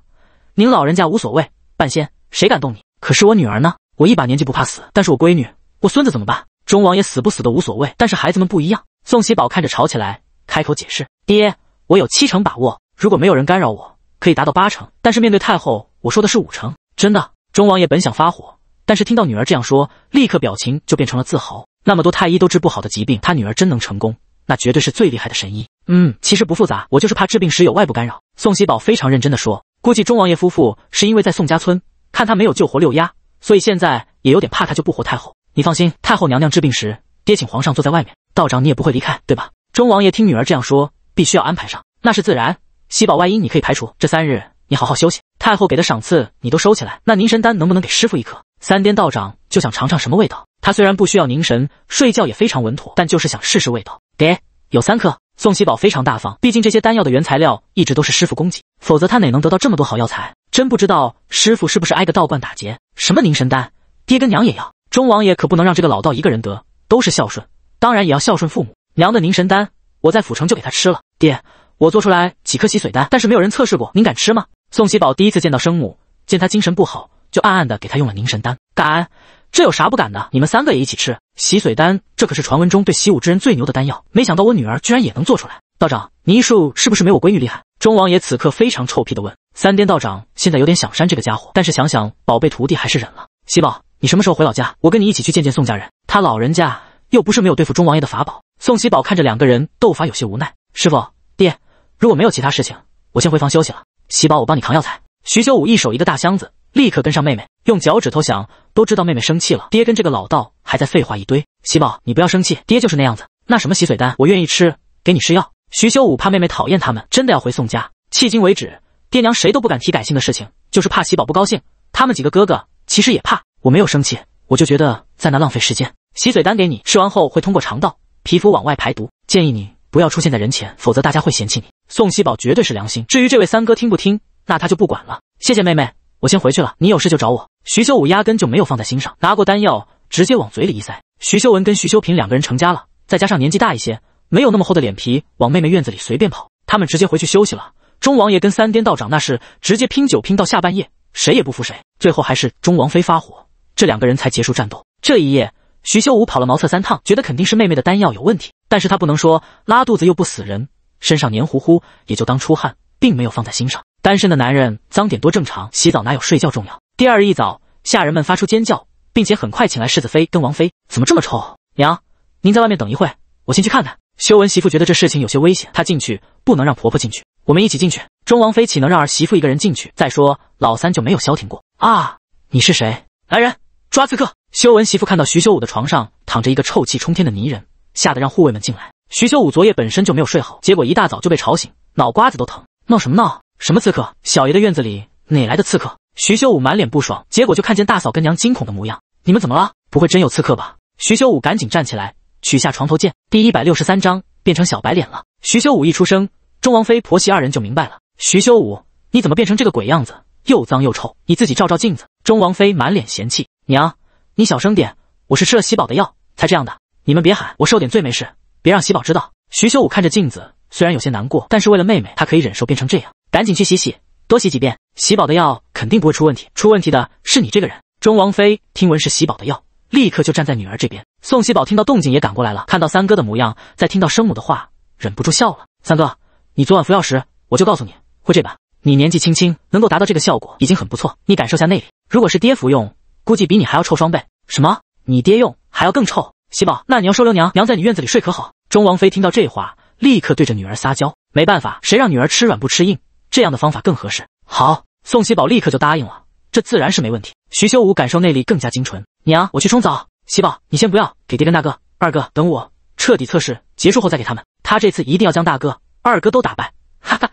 [SPEAKER 1] 您老人家无所谓。半仙，谁敢动你？可是我女儿呢？我一把年纪不怕死，但是我闺女、我孙子怎么办？中王爷死不死的无所谓，但是孩子们不一样。宋喜宝看着吵起来，开口解释：“爹。”我有七成把握，如果没有人干扰，我可以达到八成。但是面对太后，我说的是五成，真的。钟王爷本想发火，但是听到女儿这样说，立刻表情就变成了自豪。那么多太医都治不好的疾病，他女儿真能成功，那绝对是最厉害的神医。嗯，其实不复杂，我就是怕治病时有外部干扰。宋喜宝非常认真地说：“估计钟王爷夫妇是因为在宋家村看他没有救活六丫，所以现在也有点怕他救不活太后。你放心，太后娘娘治病时，爹请皇上坐在外面，道长你也不会离开，对吧？”钟王爷听女儿这样说。必须要安排上，那是自然。喜宝外因你可以排除，这三日你好好休息。太后给的赏赐你都收起来。那凝神丹能不能给师傅一颗？三颠道长就想尝尝什么味道。他虽然不需要凝神，睡觉也非常稳妥，但就是想试试味道。给，有三颗。宋喜宝非常大方，毕竟这些丹药的原材料一直都是师傅供给，否则他哪能得到这么多好药材？真不知道师傅是不是挨个道观打劫。什么凝神丹，爹跟娘也要。钟王爷可不能让这个老道一个人得，都是孝顺，当然也要孝顺父母。娘的凝神丹，我在府城就给他吃了。爹，我做出来几颗洗髓丹，但是没有人测试过，您敢吃吗？宋喜宝第一次见到生母，见她精神不好，就暗暗的给她用了凝神丹。敢，这有啥不敢的？你们三个也一起吃洗髓丹，这可是传闻中对习武之人最牛的丹药。没想到我女儿居然也能做出来。道长，你医术是不是没我闺女厉害？钟王爷此刻非常臭屁的问。三颠道长现在有点想扇这个家伙，但是想想宝贝徒弟还是忍了。喜宝，你什么时候回老家？我跟你一起去见见宋家人，他老人家又不是没有对付钟王爷的法宝。宋喜宝看着两个人斗法，有些无奈。师傅，爹，如果没有其他事情，我先回房休息了。喜宝，我帮你扛药材。徐修武一手一个大箱子，立刻跟上妹妹，用脚趾头想都知道妹妹生气了。爹跟这个老道还在废话一堆。喜宝，你不要生气，爹就是那样子。那什么洗髓丹，我愿意吃，给你试药。徐修武怕妹妹讨厌他们，真的要回宋家。迄今为止，爹娘谁都不敢提改姓的事情，就是怕喜宝不高兴。他们几个哥哥其实也怕。我没有生气，我就觉得在那浪费时间。洗髓丹给你，吃完后会通过肠道、皮肤往外排毒，建议你。不要出现在人前，否则大家会嫌弃你。宋希宝绝对是良心。至于这位三哥听不听，那他就不管了。谢谢妹妹，我先回去了。你有事就找我。徐修武压根就没有放在心上，拿过丹药直接往嘴里一塞。徐修文跟徐修平两个人成家了，再加上年纪大一些，没有那么厚的脸皮，往妹妹院子里随便跑。他们直接回去休息了。钟王爷跟三颠道长那是直接拼酒拼到下半夜，谁也不服谁，最后还是钟王妃发火，这两个人才结束战斗。这一夜，徐修武跑了茅厕三趟，觉得肯定是妹妹的丹药有问题。但是他不能说拉肚子又不死人，身上黏糊糊也就当出汗，并没有放在心上。单身的男人脏点多正常，洗澡哪有睡觉重要？第二日一早，下人们发出尖叫，并且很快请来世子妃跟王妃。怎么这么臭？娘，您在外面等一会，我先去看看。修文媳妇觉得这事情有些危险，她进去不能让婆婆进去，我们一起进去。钟王妃岂能让儿媳妇一个人进去？再说老三就没有消停过啊！你是谁？来人，抓刺客！修文媳妇看到徐修武的床上躺着一个臭气冲天的泥人。吓得让护卫们进来。徐修武昨夜本身就没有睡好，结果一大早就被吵醒，脑瓜子都疼。闹什么闹？什么刺客？小爷的院子里哪来的刺客？徐修武满脸不爽，结果就看见大嫂跟娘惊恐的模样。你们怎么了？不会真有刺客吧？徐修武赶紧站起来，取下床头剑。第一百六十三章，变成小白脸了。徐修武一出生，钟王妃婆媳二人就明白了。徐修武，你怎么变成这个鬼样子？又脏又臭，你自己照照镜子。钟王妃满脸嫌弃。娘，你小声点，我是吃了喜宝的药才这样的。你们别喊，我受点罪没事。别让喜宝知道。徐修武看着镜子，虽然有些难过，但是为了妹妹，他可以忍受变成这样。赶紧去洗洗，多洗几遍。喜宝的药肯定不会出问题，出问题的是你这个人。钟王妃听闻是喜宝的药，立刻就站在女儿这边。宋喜宝听到动静也赶过来了，看到三哥的模样，再听到生母的话，忍不住笑了。三哥，你昨晚服药时，我就告诉你会这般。你年纪轻轻能够达到这个效果，已经很不错。你感受下内力，如果是爹服用，估计比你还要臭双倍。什么？你爹用还要更臭？喜宝，那你要收留娘？娘在你院子里睡可好？钟王妃听到这话，立刻对着女儿撒娇。没办法，谁让女儿吃软不吃硬？这样的方法更合适。好，宋喜宝立刻就答应了，这自然是没问题。徐修武感受内力更加精纯。娘，我去冲澡。喜宝，你先不要给爹跟大哥、二哥等我彻底测试结束后再给他们。他这次一定要将大哥、二哥都打败。哈哈，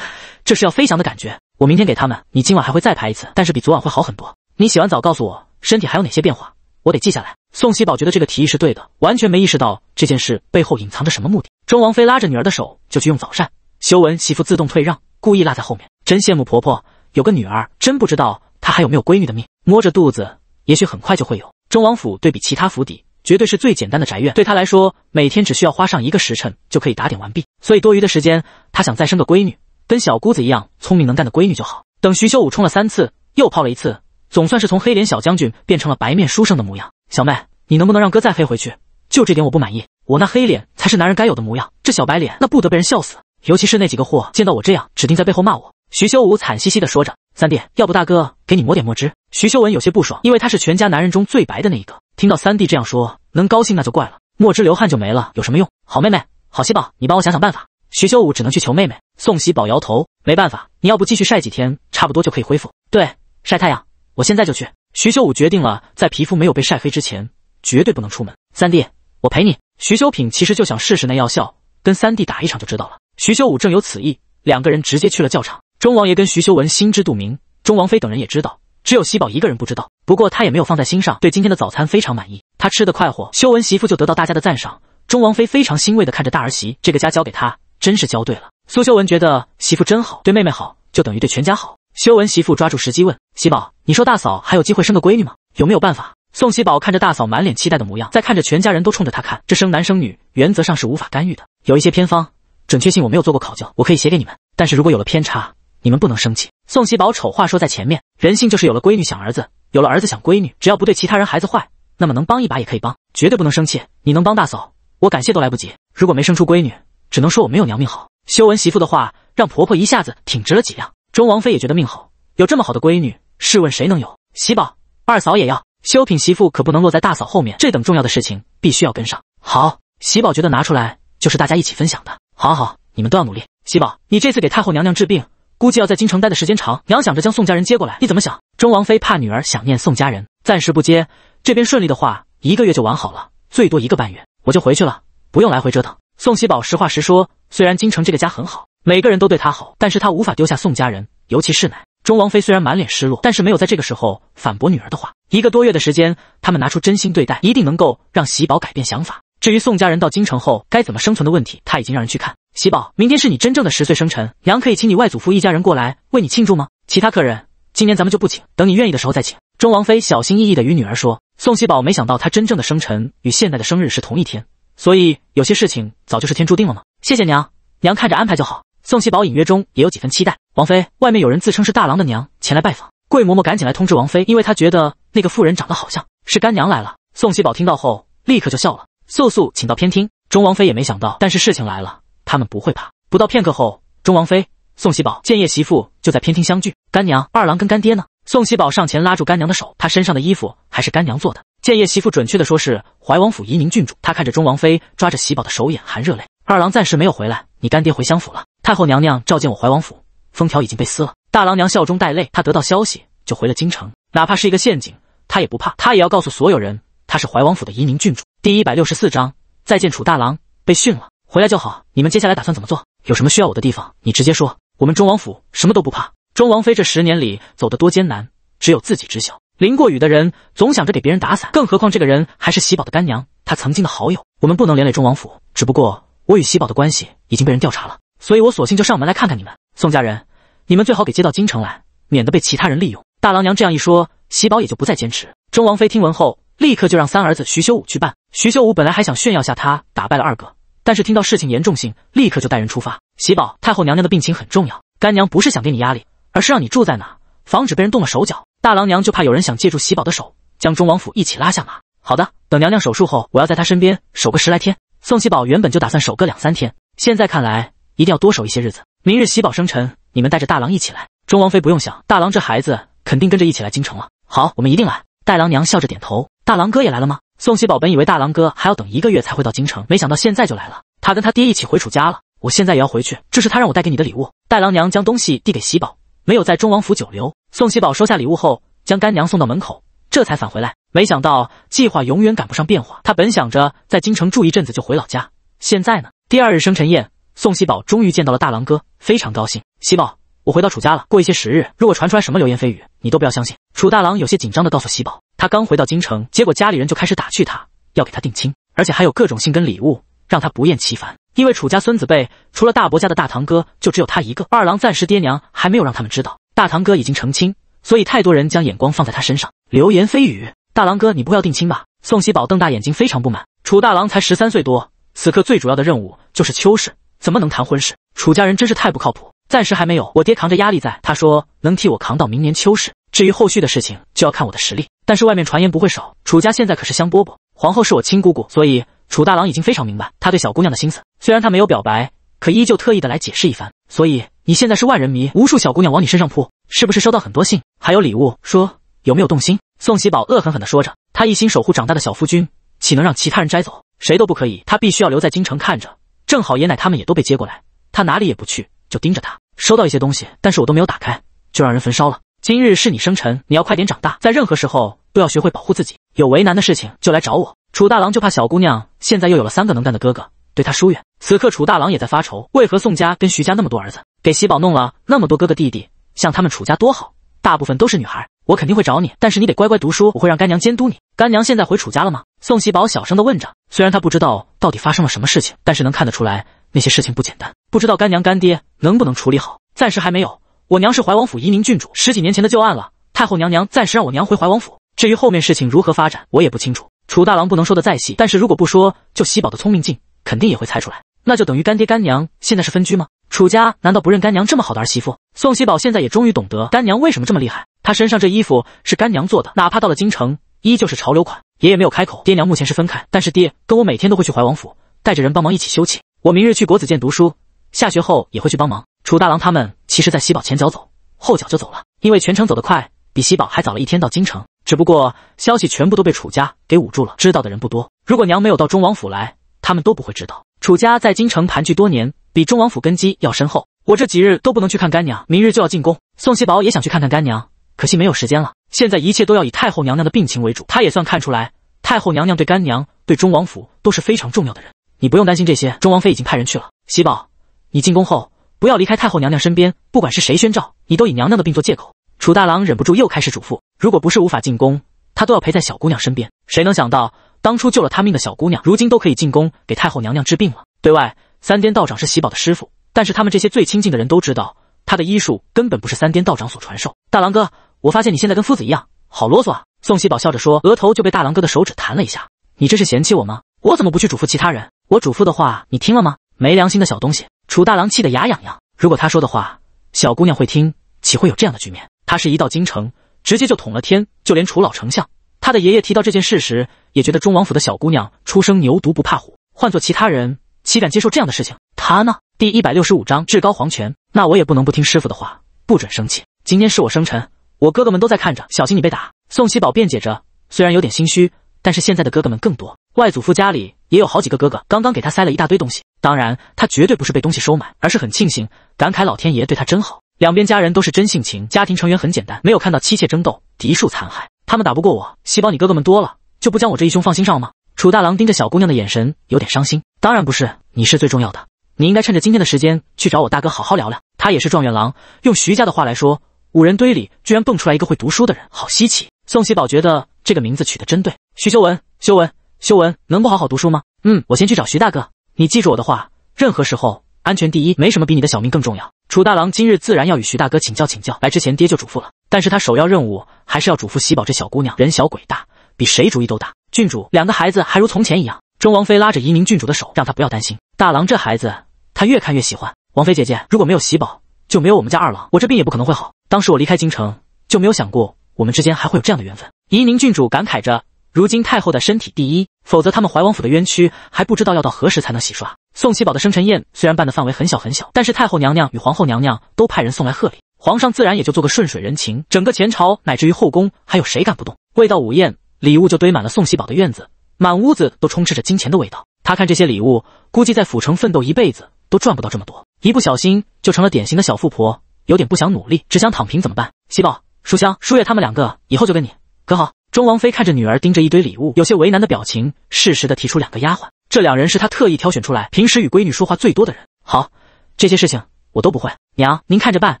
[SPEAKER 1] 这是要飞翔的感觉。我明天给他们，你今晚还会再拍一次，但是比昨晚会好很多。你洗完澡告诉我身体还有哪些变化，我得记下来。宋希宝觉得这个提议是对的，完全没意识到这件事背后隐藏着什么目的。钟王妃拉着女儿的手就去用早膳，修文媳妇自动退让，故意落在后面。真羡慕婆婆有个女儿，真不知道她还有没有闺女的命。摸着肚子，也许很快就会有。钟王府对比其他府邸，绝对是最简单的宅院。对她来说，每天只需要花上一个时辰就可以打点完毕，所以多余的时间，她想再生个闺女，跟小姑子一样聪明能干的闺女就好。等徐修武冲了三次，又泡了一次，总算是从黑脸小将军变成了白面书生的模样。小妹，你能不能让哥再黑回去？就这点我不满意，我那黑脸才是男人该有的模样，这小白脸那不得被人笑死。尤其是那几个货见到我这样，指定在背后骂我。徐修武惨兮兮地说着：“三弟，要不大哥给你抹点墨汁？”徐修文有些不爽，因为他是全家男人中最白的那一个。听到三弟这样说，能高兴那就怪了。墨汁流汗就没了，有什么用？好妹妹，好喜宝，你帮我想想办法。徐修武只能去求妹妹。宋喜宝摇头，没办法，你要不继续晒几天，差不多就可以恢复。对，晒太阳，我现在就去。徐修武决定了，在皮肤没有被晒黑之前，绝对不能出门。三弟，我陪你。徐修品其实就想试试那药效，跟三弟打一场就知道了。徐修武正有此意，两个人直接去了教场。钟王爷跟徐修文心知肚明，钟王妃等人也知道，只有喜宝一个人不知道。不过他也没有放在心上，对今天的早餐非常满意，他吃得快活。修文媳妇就得到大家的赞赏。钟王妃非常欣慰地看着大儿媳，这个家交给他，真是交对了。苏修文觉得媳妇真好，对妹妹好，就等于对全家好。修文媳妇抓住时机问喜宝：“你说大嫂还有机会生个闺女吗？有没有办法？”宋喜宝看着大嫂满脸期待的模样，再看着全家人都冲着他看，这生男生女原则上是无法干预的。有一些偏方，准确性我没有做过考究，我可以写给你们，但是如果有了偏差，你们不能生气。宋喜宝丑话说在前面，人性就是有了闺女想儿子，有了儿子想闺女，只要不对其他人孩子坏，那么能帮一把也可以帮，绝对不能生气。你能帮大嫂，我感谢都来不及。如果没生出闺女，只能说我没有娘命好。修文媳妇的话让婆婆一下子挺直了脊梁。钟王妃也觉得命好，有这么好的闺女，试问谁能有？喜宝，二嫂也要，修品媳妇可不能落在大嫂后面，这等重要的事情必须要跟上。好，喜宝觉得拿出来就是大家一起分享的。好好，你们都要努力。喜宝，你这次给太后娘娘治病，估计要在京城待的时间长，娘想着将宋家人接过来，你怎么想？钟王妃怕女儿想念宋家人，暂时不接。这边顺利的话，一个月就完好了，最多一个半月，我就回去了，不用来回折腾。宋喜宝实话实说，虽然京城这个家很好。每个人都对他好，但是他无法丢下宋家人，尤其是奶。钟王妃虽然满脸失落，但是没有在这个时候反驳女儿的话。一个多月的时间，他们拿出真心对待，一定能够让喜宝改变想法。至于宋家人到京城后该怎么生存的问题，他已经让人去看。喜宝，明天是你真正的十岁生辰，娘可以请你外祖父一家人过来为你庆祝吗？其他客人，今年咱们就不请，等你愿意的时候再请。钟王妃小心翼翼地与女儿说。宋喜宝没想到他真正的生辰与现在的生日是同一天，所以有些事情早就是天注定了吗？谢谢娘，娘看着安排就好。宋喜宝隐约中也有几分期待。王妃，外面有人自称是大郎的娘前来拜访。桂嬷嬷赶紧来通知王妃，因为她觉得那个妇人长得好像是干娘来了。宋喜宝听到后立刻就笑了。速速请到偏厅。钟王妃也没想到，但是事情来了，他们不会怕。不到片刻后，钟王妃、宋喜宝、建业媳妇就在偏厅相聚。干娘，二郎跟干爹呢？宋喜宝上前拉住干娘的手，她身上的衣服还是干娘做的。建业媳妇，准确的说是怀王府怡宁郡主，她看着钟王妃抓着喜宝的手，眼含热泪。二郎暂时没有回来，你干爹回相府了。太后娘娘召见我怀王府，封条已经被撕了。大郎娘笑中带泪，她得到消息就回了京城，哪怕是一个陷阱，她也不怕，她也要告诉所有人，她是怀王府的怡宁郡主。第一百六十四章，再见楚大郎，被训了，回来就好。你们接下来打算怎么做？有什么需要我的地方，你直接说。我们中王府什么都不怕。中王妃这十年里走得多艰难，只有自己知晓。淋过雨的人总想着给别人打伞，更何况这个人还是喜宝的干娘，她曾经的好友。我们不能连累中王府。只不过我与喜宝的关系已经被人调查了。所以我索性就上门来看看你们宋家人，你们最好给接到京城来，免得被其他人利用。大郎娘这样一说，喜宝也就不再坚持。钟王妃听闻后，立刻就让三儿子徐修武去办。徐修武本来还想炫耀下他打败了二哥，但是听到事情严重性，立刻就带人出发。喜宝太后娘娘的病情很重要，干娘不是想给你压力，而是让你住在哪，防止被人动了手脚。大郎娘就怕有人想借助喜宝的手，将钟王府一起拉下马。好的，等娘娘手术后，我要在她身边守个十来天。宋喜宝原本就打算守个两三天，现在看来。一定要多守一些日子。明日喜宝生辰，你们带着大郎一起来。钟王妃不用想，大郎这孩子肯定跟着一起来京城了。好，我们一定来。戴郎娘笑着点头。大郎哥也来了吗？宋喜宝本以为大郎哥还要等一个月才会到京城，没想到现在就来了。他跟他爹一起回楚家了。我现在也要回去，这是他让我带给你的礼物。戴郎娘将东西递给喜宝，没有在钟王府久留。宋喜宝收下礼物后，将干娘送到门口，这才返回来。没想到计划永远赶不上变化。他本想着在京城住一阵子就回老家，现在呢？第二日生辰宴。宋喜宝终于见到了大郎哥，非常高兴。喜宝，我回到楚家了。过一些时日，如果传出来什么流言蜚语，你都不要相信。楚大郎有些紧张的告诉喜宝，他刚回到京城，结果家里人就开始打趣他，要给他定亲，而且还有各种信跟礼物，让他不厌其烦。因为楚家孙子辈除了大伯家的大堂哥，就只有他一个。二郎暂时爹娘还没有让他们知道大堂哥已经成亲，所以太多人将眼光放在他身上，流言蜚语。大郎哥，你不要定亲吧？宋喜宝瞪大眼睛，非常不满。楚大郎才十三岁多，此刻最主要的任务就是秋事。怎么能谈婚事？楚家人真是太不靠谱。暂时还没有，我爹扛着压力在。他说能替我扛到明年秋试。至于后续的事情，就要看我的实力。但是外面传言不会少，楚家现在可是香饽饽。皇后是我亲姑姑，所以楚大郎已经非常明白他对小姑娘的心思。虽然他没有表白，可依旧特意的来解释一番。所以你现在是万人迷，无数小姑娘往你身上扑，是不是收到很多信，还有礼物？说有没有动心？宋喜宝恶狠狠的说着，他一心守护长大的小夫君，岂能让其他人摘走？谁都不可以，他必须要留在京城看着。正好爷奶他们也都被接过来，他哪里也不去，就盯着他。收到一些东西，但是我都没有打开，就让人焚烧了。今日是你生辰，你要快点长大，在任何时候都要学会保护自己。有为难的事情就来找我。楚大郎就怕小姑娘现在又有了三个能干的哥哥，对她疏远。此刻楚大郎也在发愁，为何宋家跟徐家那么多儿子，给喜宝弄了那么多哥哥弟弟，像他们楚家多好，大部分都是女孩。我肯定会找你，但是你得乖乖读书，我会让干娘监督你。干娘现在回楚家了吗？宋喜宝小声的问着，虽然他不知道到底发生了什么事情，但是能看得出来那些事情不简单。不知道干娘干爹能不能处理好？暂时还没有。我娘是怀王府移宁郡主，十几年前的旧案了。太后娘娘暂时让我娘回怀王府。至于后面事情如何发展，我也不清楚。楚大郎不能说的再细，但是如果不说，就喜宝的聪明劲，肯定也会猜出来。那就等于干爹干娘现在是分居吗？楚家难道不认干娘这么好的儿媳妇？宋喜宝现在也终于懂得干娘为什么这么厉害。她身上这衣服是干娘做的，哪怕到了京城，依旧是潮流款。爷爷没有开口，爹娘目前是分开，但是爹跟我每天都会去怀王府，带着人帮忙一起休憩。我明日去国子监读书，下学后也会去帮忙。楚大郎他们其实在喜宝前脚走，后脚就走了，因为全程走得快，比喜宝还早了一天到京城。只不过消息全部都被楚家给捂住了，知道的人不多。如果娘没有到忠王府来，他们都不会知道。楚家在京城盘踞多年，比忠王府根基要深厚。我这几日都不能去看干娘，明日就要进宫。宋喜宝也想去看看干娘，可惜没有时间了。现在一切都要以太后娘娘的病情为主。他也算看出来，太后娘娘对干娘、对忠王府都是非常重要的人。你不用担心这些，忠王妃已经派人去了。喜宝，你进宫后不要离开太后娘娘身边，不管是谁宣召，你都以娘娘的病做借口。楚大郎忍不住又开始嘱咐，如果不是无法进宫，他都要陪在小姑娘身边。谁能想到，当初救了他命的小姑娘，如今都可以进宫给太后娘娘治病了。对外，三颠道长是喜宝的师傅，但是他们这些最亲近的人都知道，他的医术根本不是三颠道长所传授。大郎哥。我发现你现在跟夫子一样，好啰嗦。啊！宋喜宝笑着说，额头就被大郎哥的手指弹了一下。你这是嫌弃我吗？我怎么不去嘱咐其他人？我嘱咐的话，你听了吗？没良心的小东西！楚大郎气得牙痒痒。如果他说的话，小姑娘会听，岂会有这样的局面？他是一到京城，直接就捅了天，就连楚老丞相，他的爷爷提到这件事时，也觉得中王府的小姑娘出生牛犊不怕虎，换做其他人，岂敢接受这样的事情？他呢？第一百六十五章至高皇权。那我也不能不听师傅的话，不准生气。今天是我生辰。我哥哥们都在看着，小心你被打。宋希宝辩解着，虽然有点心虚，但是现在的哥哥们更多。外祖父家里也有好几个哥哥，刚刚给他塞了一大堆东西。当然，他绝对不是被东西收买，而是很庆幸，感慨老天爷对他真好。两边家人都是真性情，家庭成员很简单，没有看到妻妾争斗、嫡庶残害。他们打不过我，希宝，你哥哥们多了，就不将我这一兄放心上了吗？楚大郎盯着小姑娘的眼神有点伤心。当然不是，你是最重要的，你应该趁着今天的时间去找我大哥好好聊聊。他也是状元郎，用徐家的话来说。五人堆里居然蹦出来一个会读书的人，好稀奇！宋喜宝觉得这个名字取得真对。徐修文，修文，修文，能不好好读书吗？嗯，我先去找徐大哥，你记住我的话，任何时候安全第一，没什么比你的小命更重要。楚大郎今日自然要与徐大哥请教请教，来之前爹就嘱咐了，但是他首要任务还是要嘱咐喜宝这小姑娘，人小鬼大，比谁主意都大。郡主，两个孩子还如从前一样。钟王妃拉着移民郡主的手，让她不要担心，大郎这孩子，他越看越喜欢。王妃姐姐，如果没有喜宝。就没有我们家二郎，我这病也不可能会好。当时我离开京城，就没有想过我们之间还会有这样的缘分。怡宁郡主感慨着，如今太后的身体第一，否则他们怀王府的冤屈还不知道要到何时才能洗刷。宋七宝的生辰宴虽然办的范围很小很小，但是太后娘娘与皇后娘娘都派人送来贺礼，皇上自然也就做个顺水人情。整个前朝乃至于后宫，还有谁敢不动？未到午宴，礼物就堆满了宋七宝的院子，满屋子都充斥着金钱的味道。他看这些礼物，估计在府城奋斗一辈子都赚不到这么多。一不小心就成了典型的小富婆，有点不想努力，只想躺平，怎么办？喜宝、书香、书月他们两个以后就跟你，可好？钟王妃看着女儿盯着一堆礼物，有些为难的表情，适时的提出两个丫鬟。这两人是她特意挑选出来，平时与闺女说话最多的人。好，这些事情我都不会，娘您看着办。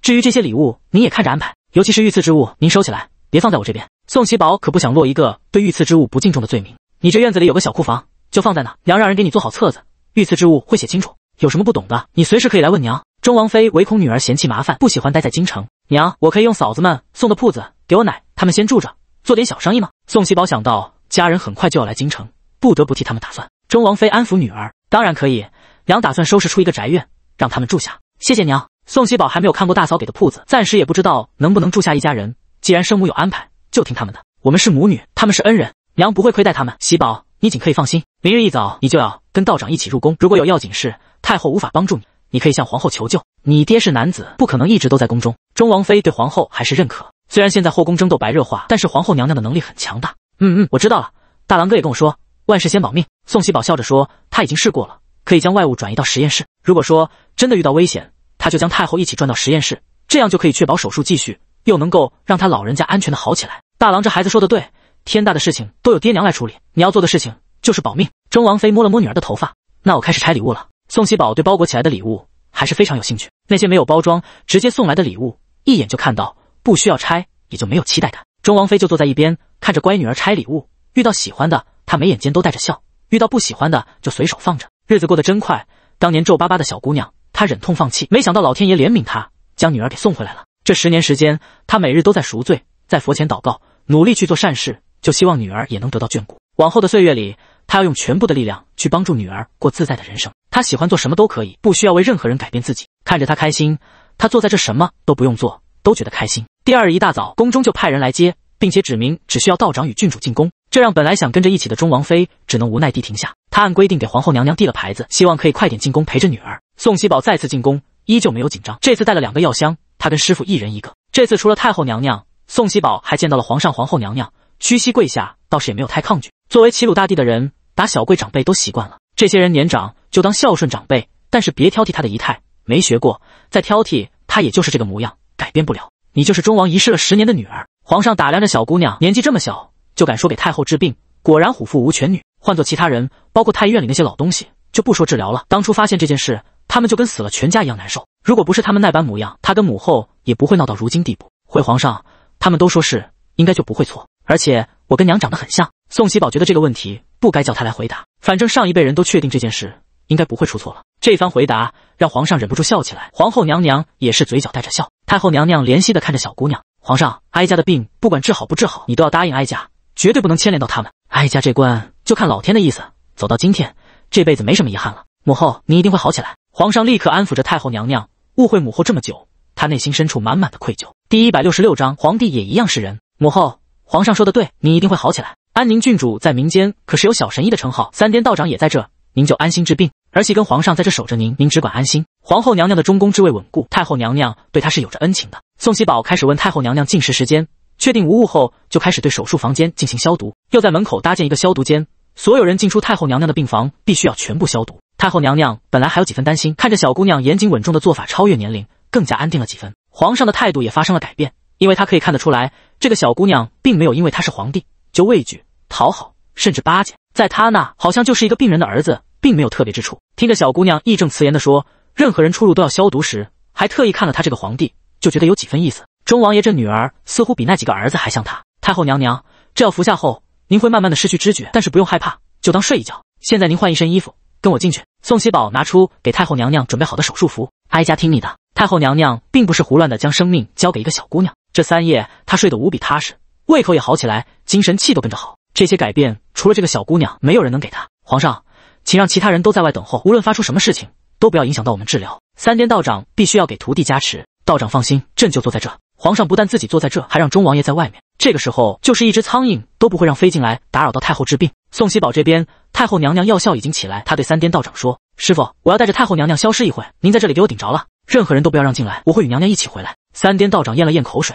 [SPEAKER 1] 至于这些礼物，您也看着安排，尤其是御赐之物，您收起来，别放在我这边。宋喜宝可不想落一个对御赐之物不敬重的罪名。你这院子里有个小库房，就放在那。娘让人给你做好册子，御赐之物会写清楚。有什么不懂的，你随时可以来问娘。钟王妃唯恐女儿嫌弃麻烦，不喜欢待在京城。娘，我可以用嫂子们送的铺子给我奶他们先住着，做点小生意吗？宋喜宝想到家人很快就要来京城，不得不替他们打算。钟王妃安抚女儿：“当然可以，娘打算收拾出一个宅院让他们住下。谢谢娘。”宋喜宝还没有看过大嫂给的铺子，暂时也不知道能不能住下一家人。既然生母有安排，就听他们的。我们是母女，他们是恩人，娘不会亏待他们。喜宝，你尽可以放心。明日一早你就要跟道长一起入宫，如果有要紧事。太后无法帮助你，你可以向皇后求救。你爹是男子，不可能一直都在宫中。钟王妃对皇后还是认可，虽然现在后宫争斗白热化，但是皇后娘娘的能力很强大。嗯嗯，我知道了。大郎哥也跟我说，万事先保命。宋喜宝笑着说，他已经试过了，可以将外物转移到实验室。如果说真的遇到危险，他就将太后一起转到实验室，这样就可以确保手术继续，又能够让他老人家安全的好起来。大郎这孩子说的对，天大的事情都有爹娘来处理，你要做的事情就是保命。钟王妃摸了摸女儿的头发，那我开始拆礼物了。宋喜宝对包裹起来的礼物还是非常有兴趣。那些没有包装、直接送来的礼物，一眼就看到，不需要拆，也就没有期待感。钟王妃就坐在一边，看着乖女儿拆礼物。遇到喜欢的，她眉眼间都带着笑；遇到不喜欢的，就随手放着。日子过得真快，当年皱巴巴的小姑娘，她忍痛放弃。没想到老天爷怜悯她，将女儿给送回来了。这十年时间，她每日都在赎罪，在佛前祷告，努力去做善事，就希望女儿也能得到眷顾。往后的岁月里，她要用全部的力量去帮助女儿过自在的人生。他喜欢做什么都可以，不需要为任何人改变自己。看着他开心，他坐在这什么都不用做，都觉得开心。第二一大早，宫中就派人来接，并且指明只需要道长与郡主进宫，这让本来想跟着一起的钟王妃只能无奈地停下。她按规定给皇后娘娘递了牌子，希望可以快点进宫陪着女儿。宋熙宝再次进宫，依旧没有紧张。这次带了两个药箱，他跟师傅一人一个。这次除了太后娘娘，宋熙宝还见到了皇上、皇后娘娘，屈膝跪下，倒是也没有太抗拒。作为齐鲁大地的人，打小跪长辈都习惯了。这些人年长就当孝顺长辈，但是别挑剔他的仪态，没学过。再挑剔他，也就是这个模样，改变不了。你就是忠王遗失了十年的女儿。皇上打量着小姑娘，年纪这么小就敢说给太后治病，果然虎父无犬女。换做其他人，包括太医院里那些老东西，就不说治疗了。当初发现这件事，他们就跟死了全家一样难受。如果不是他们那般模样，他跟母后也不会闹到如今地步。回皇上，他们都说是，应该就不会错。而且我跟娘长得很像。宋喜宝觉得这个问题。不该叫他来回答，反正上一辈人都确定这件事，应该不会出错了。这番回答让皇上忍不住笑起来，皇后娘娘也是嘴角带着笑，太后娘娘怜惜的看着小姑娘。皇上，哀家的病不管治好不治好，你都要答应哀家，绝对不能牵连到他们。哀家这关就看老天的意思，走到今天，这辈子没什么遗憾了。母后，您一定会好起来。皇上立刻安抚着太后娘娘，误会母后这么久，她内心深处满满的愧疚。第一百六十六章，皇帝也一样是人。母后，皇上说的对，您一定会好起来。安宁郡主在民间可是有小神医的称号，三癫道长也在这，您就安心治病。儿媳跟皇上在这守着您，您只管安心。皇后娘娘的中宫之位稳固，太后娘娘对她是有着恩情的。宋熙宝开始问太后娘娘进食时间，确定无误后，就开始对手术房间进行消毒，又在门口搭建一个消毒间，所有人进出太后娘娘的病房必须要全部消毒。太后娘娘本来还有几分担心，看着小姑娘严谨稳重的做法，超越年龄，更加安定了几分。皇上的态度也发生了改变，因为他可以看得出来，这个小姑娘并没有因为她是皇帝就畏惧。讨好甚至巴结，在他那好像就是一个病人的儿子，并没有特别之处。听着小姑娘义正辞严的说：“任何人出入都要消毒时，还特意看了他这个皇帝，就觉得有几分意思。钟王爷这女儿似乎比那几个儿子还像他。”太后娘娘，这药服下后，您会慢慢的失去知觉，但是不用害怕，就当睡一觉。现在您换一身衣服，跟我进去。宋熙宝拿出给太后娘娘准备好的手术服。哀家听你的。太后娘娘并不是胡乱的将生命交给一个小姑娘。这三夜她睡得无比踏实，胃口也好起来，精神气都跟着好。这些改变除了这个小姑娘，没有人能给她。皇上，请让其他人都在外等候，无论发出什么事情，都不要影响到我们治疗。三颠道长必须要给徒弟加持。道长放心，朕就坐在这。皇上不但自己坐在这，还让钟王爷在外面。这个时候，就是一只苍蝇都不会让飞进来打扰到太后治病。宋熙宝这边，太后娘娘药效已经起来，他对三颠道长说：“师傅，我要带着太后娘娘消失一会，您在这里给我顶着了，任何人都不要让进来，我会与娘娘一起回来。”三颠道长咽了咽口水，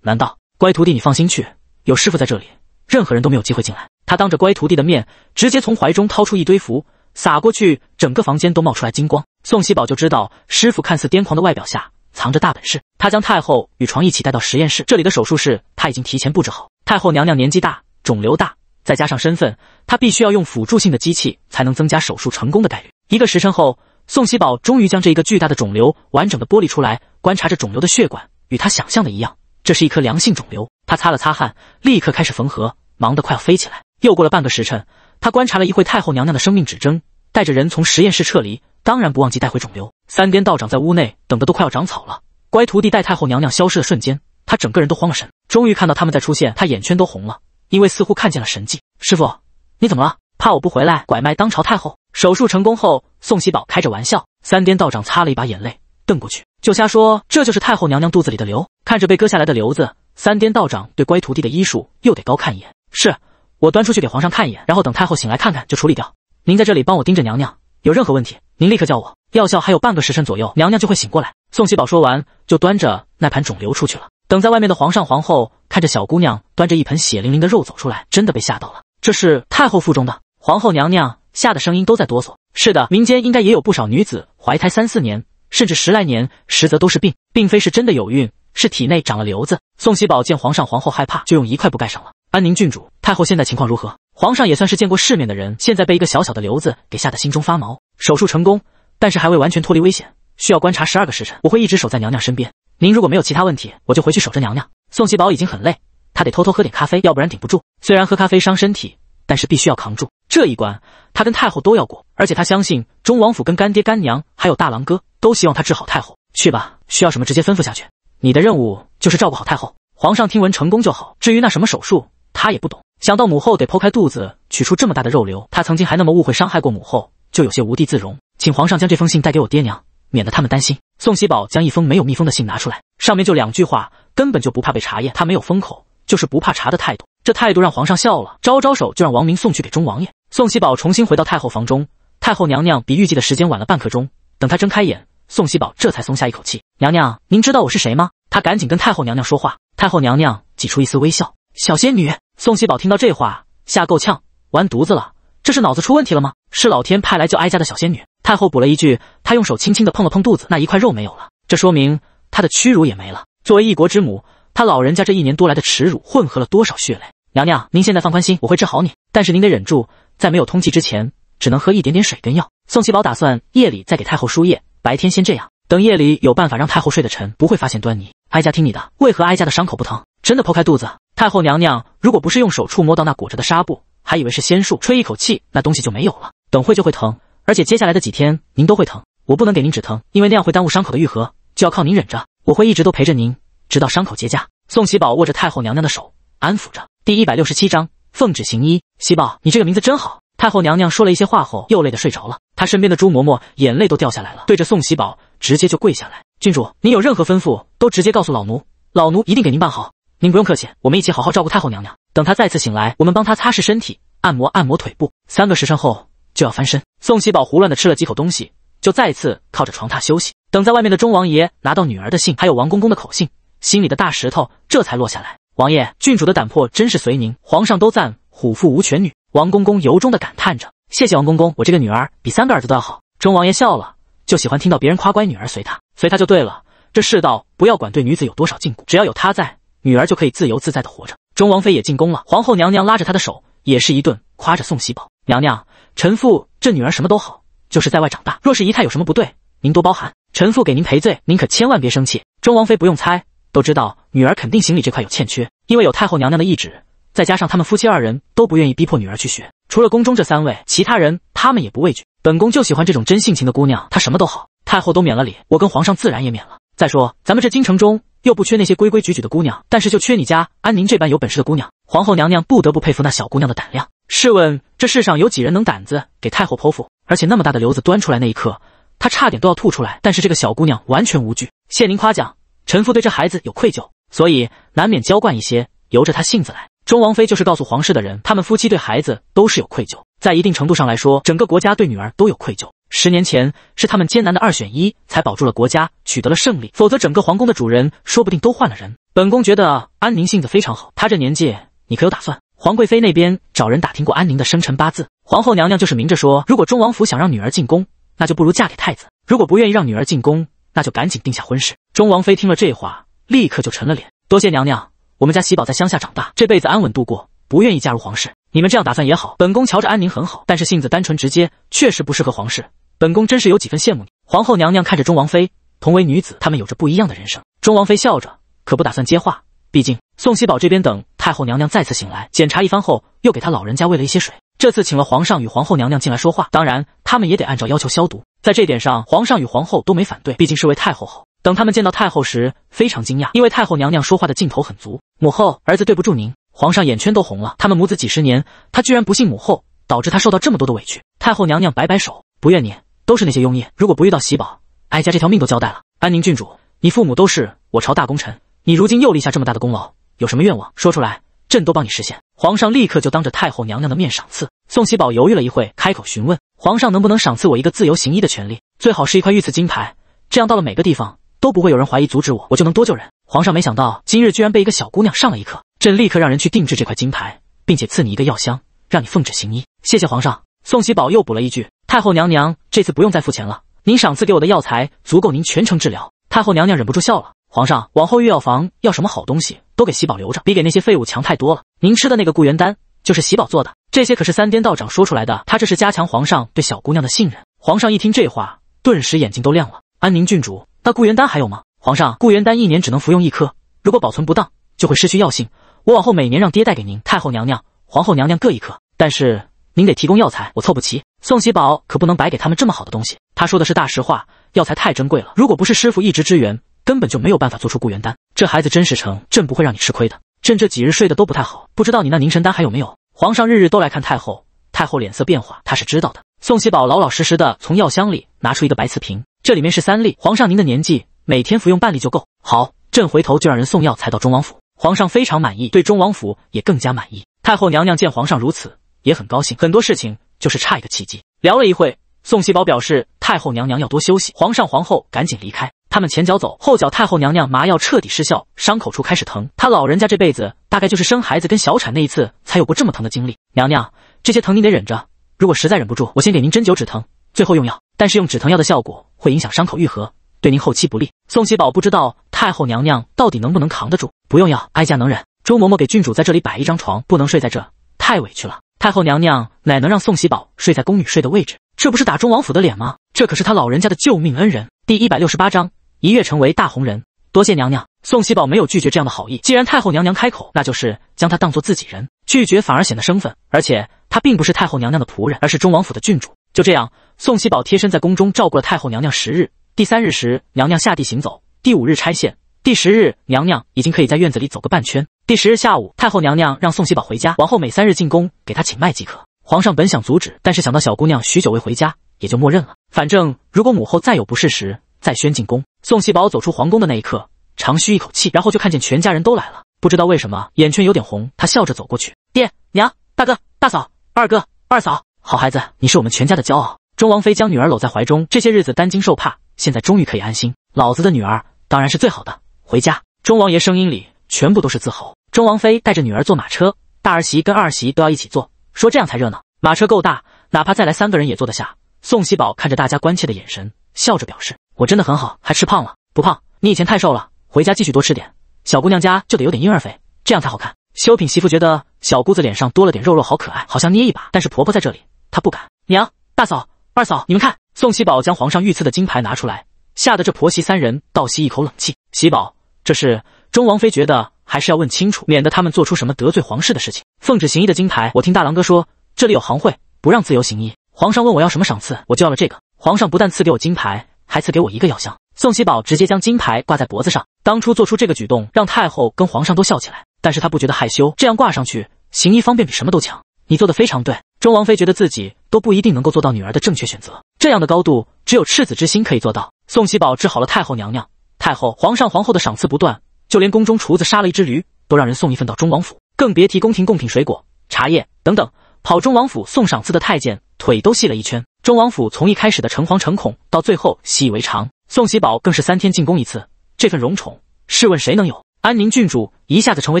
[SPEAKER 1] 难道？乖徒弟，你放心去，有师傅在这里。任何人都没有机会进来。他当着乖徒弟的面，直接从怀中掏出一堆符，撒过去，整个房间都冒出来金光。宋喜宝就知道，师傅看似癫狂的外表下藏着大本事。他将太后与床一起带到实验室，这里的手术室他已经提前布置好。太后娘娘年纪大，肿瘤大，再加上身份，她必须要用辅助性的机器才能增加手术成功的概率。一个时辰后，宋喜宝终于将这一个巨大的肿瘤完整的剥离出来，观察着肿瘤的血管，与他想象的一样，这是一颗良性肿瘤。他擦了擦汗，立刻开始缝合，忙得快要飞起来。又过了半个时辰，他观察了一会太后娘娘的生命指征，带着人从实验室撤离，当然不忘记带回肿瘤。三颠道长在屋内等得都快要长草了。乖徒弟带太后娘娘消失的瞬间，他整个人都慌了神。终于看到他们在出现，他眼圈都红了，因为似乎看见了神迹。师傅，你怎么了？怕我不回来拐卖当朝太后？手术成功后，宋喜宝开着玩笑。三颠道长擦了一把眼泪，瞪过去就瞎说，这就是太后娘娘肚子里的瘤。看着被割下来的瘤子。三颠道长对乖徒弟的医术又得高看一眼。是我端出去给皇上看一眼，然后等太后醒来看看就处理掉。您在这里帮我盯着娘娘，有任何问题您立刻叫我。药效还有半个时辰左右，娘娘就会醒过来。宋喜宝说完就端着那盘肿瘤出去了。等在外面的皇上皇后看着小姑娘端着一盆血淋淋的肉走出来，真的被吓到了。这是太后腹中的皇后娘娘，吓得声音都在哆嗦。是的，民间应该也有不少女子怀胎三四年，甚至十来年，实则都是病，并非是真的有孕。是体内长了瘤子。宋喜宝见皇上、皇后害怕，就用一块布盖上了。安宁郡主、太后现在情况如何？皇上也算是见过世面的人，现在被一个小小的瘤子给吓得心中发毛。手术成功，但是还未完全脱离危险，需要观察十二个时辰。我会一直守在娘娘身边。您如果没有其他问题，我就回去守着娘娘。宋喜宝已经很累，他得偷偷喝点咖啡，要不然顶不住。虽然喝咖啡伤身体，但是必须要扛住这一关。他跟太后都要过，而且他相信中王府、跟干爹、干娘，还有大郎哥，都希望他治好太后。去吧，需要什么直接吩咐下去。你的任务就是照顾好太后。皇上听闻成功就好，至于那什么手术，他也不懂。想到母后得剖开肚子取出这么大的肉瘤，他曾经还那么误会伤害过母后，就有些无地自容。请皇上将这封信带给我爹娘，免得他们担心。宋喜宝将一封没有密封的信拿出来，上面就两句话，根本就不怕被查验。他没有封口，就是不怕查的态度。这态度让皇上笑了，招招手就让王明送去给钟王爷。宋喜宝重新回到太后房中，太后娘娘比预计的时间晚了半刻钟。等她睁开眼。宋喜宝这才松下一口气：“娘娘，您知道我是谁吗？”他赶紧跟太后娘娘说话。太后娘娘挤出一丝微笑：“小仙女。”宋喜宝听到这话，吓够呛，完犊子了！这是脑子出问题了吗？是老天派来救哀家的小仙女。太后补了一句：“她用手轻轻的碰了碰肚子，那一块肉没有了，这说明她的屈辱也没了。作为一国之母，她老人家这一年多来的耻辱混合了多少血泪？娘娘，您现在放宽心，我会治好你，但是您得忍住，在没有通气之前，只能喝一点点水跟药。”宋喜宝打算夜里再给太后输液。白天先这样，等夜里有办法让太后睡得沉，不会发现端倪。哀家听你的。为何哀家的伤口不疼？真的剖开肚子，太后娘娘，如果不是用手触摸到那裹着的纱布，还以为是仙术。吹一口气，那东西就没有了。等会就会疼，而且接下来的几天您都会疼。我不能给您止疼，因为那样会耽误伤口的愈合，就要靠您忍着。我会一直都陪着您，直到伤口结痂。宋喜宝握着太后娘娘的手，安抚着。第一百六十七章，奉旨行医。喜宝，你这个名字真好。太后娘娘说了一些话后，又累得睡着了。她身边的朱嬷嬷眼泪都掉下来了，对着宋喜宝直接就跪下来：“郡主，您有任何吩咐，都直接告诉老奴，老奴一定给您办好。您不用客气，我们一起好好照顾太后娘娘。等她再次醒来，我们帮她擦拭身体，按摩按摩腿部。三个时辰后就要翻身。”宋喜宝胡乱的吃了几口东西，就再次靠着床榻休息。等在外面的钟王爷拿到女儿的信，还有王公公的口信，心里的大石头这才落下来。王爷，郡主的胆魄真是随您，皇上都赞虎父无犬女。王公公由衷的感叹着：“谢谢王公公，我这个女儿比三个儿子都要好。”钟王爷笑了，就喜欢听到别人夸乖女儿，随他，随他就对了。这世道，不要管对女子有多少禁锢，只要有他在，女儿就可以自由自在的活着。钟王妃也进宫了，皇后娘娘拉着她的手，也是一顿夸着宋熙宝。娘娘，臣父这女儿什么都好，就是在外长大，若是仪态有什么不对，您多包涵，臣父给您赔罪，您可千万别生气。钟王妃不用猜，都知道女儿肯定行礼这块有欠缺，因为有太后娘娘的懿旨。再加上他们夫妻二人都不愿意逼迫女儿去学，除了宫中这三位，其他人他们也不畏惧。本宫就喜欢这种真性情的姑娘，她什么都好。太后都免了礼，我跟皇上自然也免了。再说咱们这京城中又不缺那些规规矩矩的姑娘，但是就缺你家安宁这般有本事的姑娘。皇后娘娘不得不佩服那小姑娘的胆量。试问这世上有几人能胆子给太后剖腹？而且那么大的瘤子端出来那一刻，她差点都要吐出来。但是这个小姑娘完全无惧。谢您夸奖，臣妇对这孩子有愧疚，所以难免娇惯一些，由着她性子来。钟王妃就是告诉皇室的人，他们夫妻对孩子都是有愧疚，在一定程度上来说，整个国家对女儿都有愧疚。十年前是他们艰难的二选一，才保住了国家，取得了胜利，否则整个皇宫的主人说不定都换了人。本宫觉得安宁性子非常好，她这年纪，你可有打算？皇贵妃那边找人打听过安宁的生辰八字，皇后娘娘就是明着说，如果钟王府想让女儿进宫，那就不如嫁给太子；如果不愿意让女儿进宫，那就赶紧定下婚事。钟王妃听了这话，立刻就沉了脸。多谢娘娘。我们家喜宝在乡下长大，这辈子安稳度过，不愿意嫁入皇室。你们这样打算也好。本宫瞧着安宁很好，但是性子单纯直接，确实不适合皇室。本宫真是有几分羡慕你。皇后娘娘看着钟王妃，同为女子，她们有着不一样的人生。钟王妃笑着，可不打算接话。毕竟宋喜宝这边等太后娘娘再次醒来，检查一番后，又给他老人家喂了一些水。这次请了皇上与皇后娘娘进来说话，当然他们也得按照要求消毒。在这点上，皇上与皇后都没反对，毕竟是为太后好。等他们见到太后时，非常惊讶，因为太后娘娘说话的劲头很足。母后，儿子对不住您。皇上眼圈都红了。他们母子几十年，他居然不信母后，导致他受到这么多的委屈。太后娘娘摆摆手，不怨你，都是那些庸医。如果不遇到喜宝，哀家这条命都交代了。安宁郡主，你父母都是我朝大功臣，你如今又立下这么大的功劳，有什么愿望说出来，朕都帮你实现。皇上立刻就当着太后娘娘的面赏赐宋喜宝。犹豫了一会，开口询问皇上能不能赏赐我一个自由行医的权利，最好是一块御赐金牌，这样到了每个地方。都不会有人怀疑阻止我，我就能多救人。皇上没想到今日居然被一个小姑娘上了一课，朕立刻让人去定制这块金牌，并且赐你一个药箱，让你奉旨行医。谢谢皇上。宋喜宝又补了一句：“太后娘娘，这次不用再付钱了，您赏赐给我的药材足够您全程治疗。”太后娘娘忍不住笑了。皇上，往后御药房要什么好东西都给喜宝留着，比给那些废物强太多了。您吃的那个固元丹就是喜宝做的，这些可是三颠道长说出来的，他这是加强皇上对小姑娘的信任。皇上一听这话，顿时眼睛都亮了。安宁郡主。那固元丹还有吗？皇上，固元丹一年只能服用一颗，如果保存不当就会失去药性。我往后每年让爹带给您、太后娘娘、皇后娘娘各一颗，但是您得提供药材，我凑不齐。宋喜宝可不能白给他们这么好的东西。他说的是大实话，药材太珍贵了，如果不是师傅一直支援，根本就没有办法做出固元丹。这孩子真实诚，朕不会让你吃亏的。朕这几日睡得都不太好，不知道你那凝神丹还有没有？皇上日日都来看太后，太后脸色变化，他是知道的。宋喜宝老老实实的从药箱里拿出一个白瓷瓶，这里面是三粒。皇上，您的年纪，每天服用半粒就够。好，朕回头就让人送药才到忠王府。皇上非常满意，对忠王府也更加满意。太后娘娘见皇上如此，也很高兴。很多事情就是差一个契机。聊了一会，宋喜宝表示太后娘娘要多休息，皇上皇后赶紧离开。他们前脚走，后脚太后娘娘麻药彻底失效，伤口处开始疼。她老人家这辈子大概就是生孩子跟小产那一次才有过这么疼的经历。娘娘，这些疼你得忍着。如果实在忍不住，我先给您针灸止疼，最后用药。但是用止疼药的效果会影响伤口愈合，对您后期不利。宋喜宝不知道太后娘娘到底能不能扛得住，不用药，哀家能忍。周嬷嬷给郡主在这里摆一张床，不能睡在这，太委屈了。太后娘娘哪能让宋喜宝睡在宫女睡的位置？这不是打中王府的脸吗？这可是他老人家的救命恩人。第一百六十八章，一跃成为大红人。多谢娘娘。宋喜宝没有拒绝这样的好意，既然太后娘娘开口，那就是将她当做自己人。拒绝反而显得生分，而且她并不是太后娘娘的仆人，而是忠王府的郡主。就这样，宋熙宝贴身在宫中照顾了太后娘娘十日。第三日时，娘娘下地行走；第五日拆线；第十日，娘娘已经可以在院子里走个半圈。第十日下午，太后娘娘让宋熙宝回家，王后每三日进宫给她请脉即可。皇上本想阻止，但是想到小姑娘许久未回家，也就默认了。反正如果母后再有不适时，再宣进宫。宋熙宝走出皇宫的那一刻，长吁一口气，然后就看见全家人都来了。不知道为什么眼圈有点红，他笑着走过去。爹娘、大哥、大嫂、二哥、二嫂，好孩子，你是我们全家的骄傲。钟王妃将女儿搂在怀中，这些日子担惊受怕，现在终于可以安心。老子的女儿当然是最好的。回家。钟王爷声音里全部都是自豪。钟王妃带着女儿坐马车，大儿媳跟二儿媳都要一起坐，说这样才热闹。马车够大，哪怕再来三个人也坐得下。宋喜宝看着大家关切的眼神，笑着表示：“我真的很好，还吃胖了。不胖，你以前太瘦了，回家继续多吃点。”小姑娘家就得有点婴儿肥，这样才好看。修品媳妇觉得小姑子脸上多了点肉肉，好可爱，好像捏一把。但是婆婆在这里，她不敢。娘，大嫂，二嫂，你们看，宋喜宝将皇上御赐的金牌拿出来，吓得这婆媳三人倒吸一口冷气。喜宝，这事钟王妃觉得还是要问清楚，免得他们做出什么得罪皇室的事情。奉旨行医的金牌，我听大郎哥说这里有行会不让自由行医。皇上问我要什么赏赐，我就要了这个。皇上不但赐给我金牌，还赐给我一个药箱。宋喜宝直接将金牌挂在脖子上，当初做出这个举动，让太后跟皇上都笑起来，但是他不觉得害羞，这样挂上去行医方便，比什么都强。你做的非常对。钟王妃觉得自己都不一定能够做到女儿的正确选择，这样的高度，只有赤子之心可以做到。宋喜宝治好了太后娘娘，太后、皇上、皇后的赏赐不断，就连宫中厨子杀了一只驴，都让人送一份到钟王府，更别提宫廷贡品、水果、茶叶等等，跑钟王府送赏赐的太监腿都细了一圈。钟王府从一开始的诚惶诚恐，到最后习以为常。宋喜宝更是三天进宫一次，这份荣宠，试问谁能有？安宁郡主一下子成为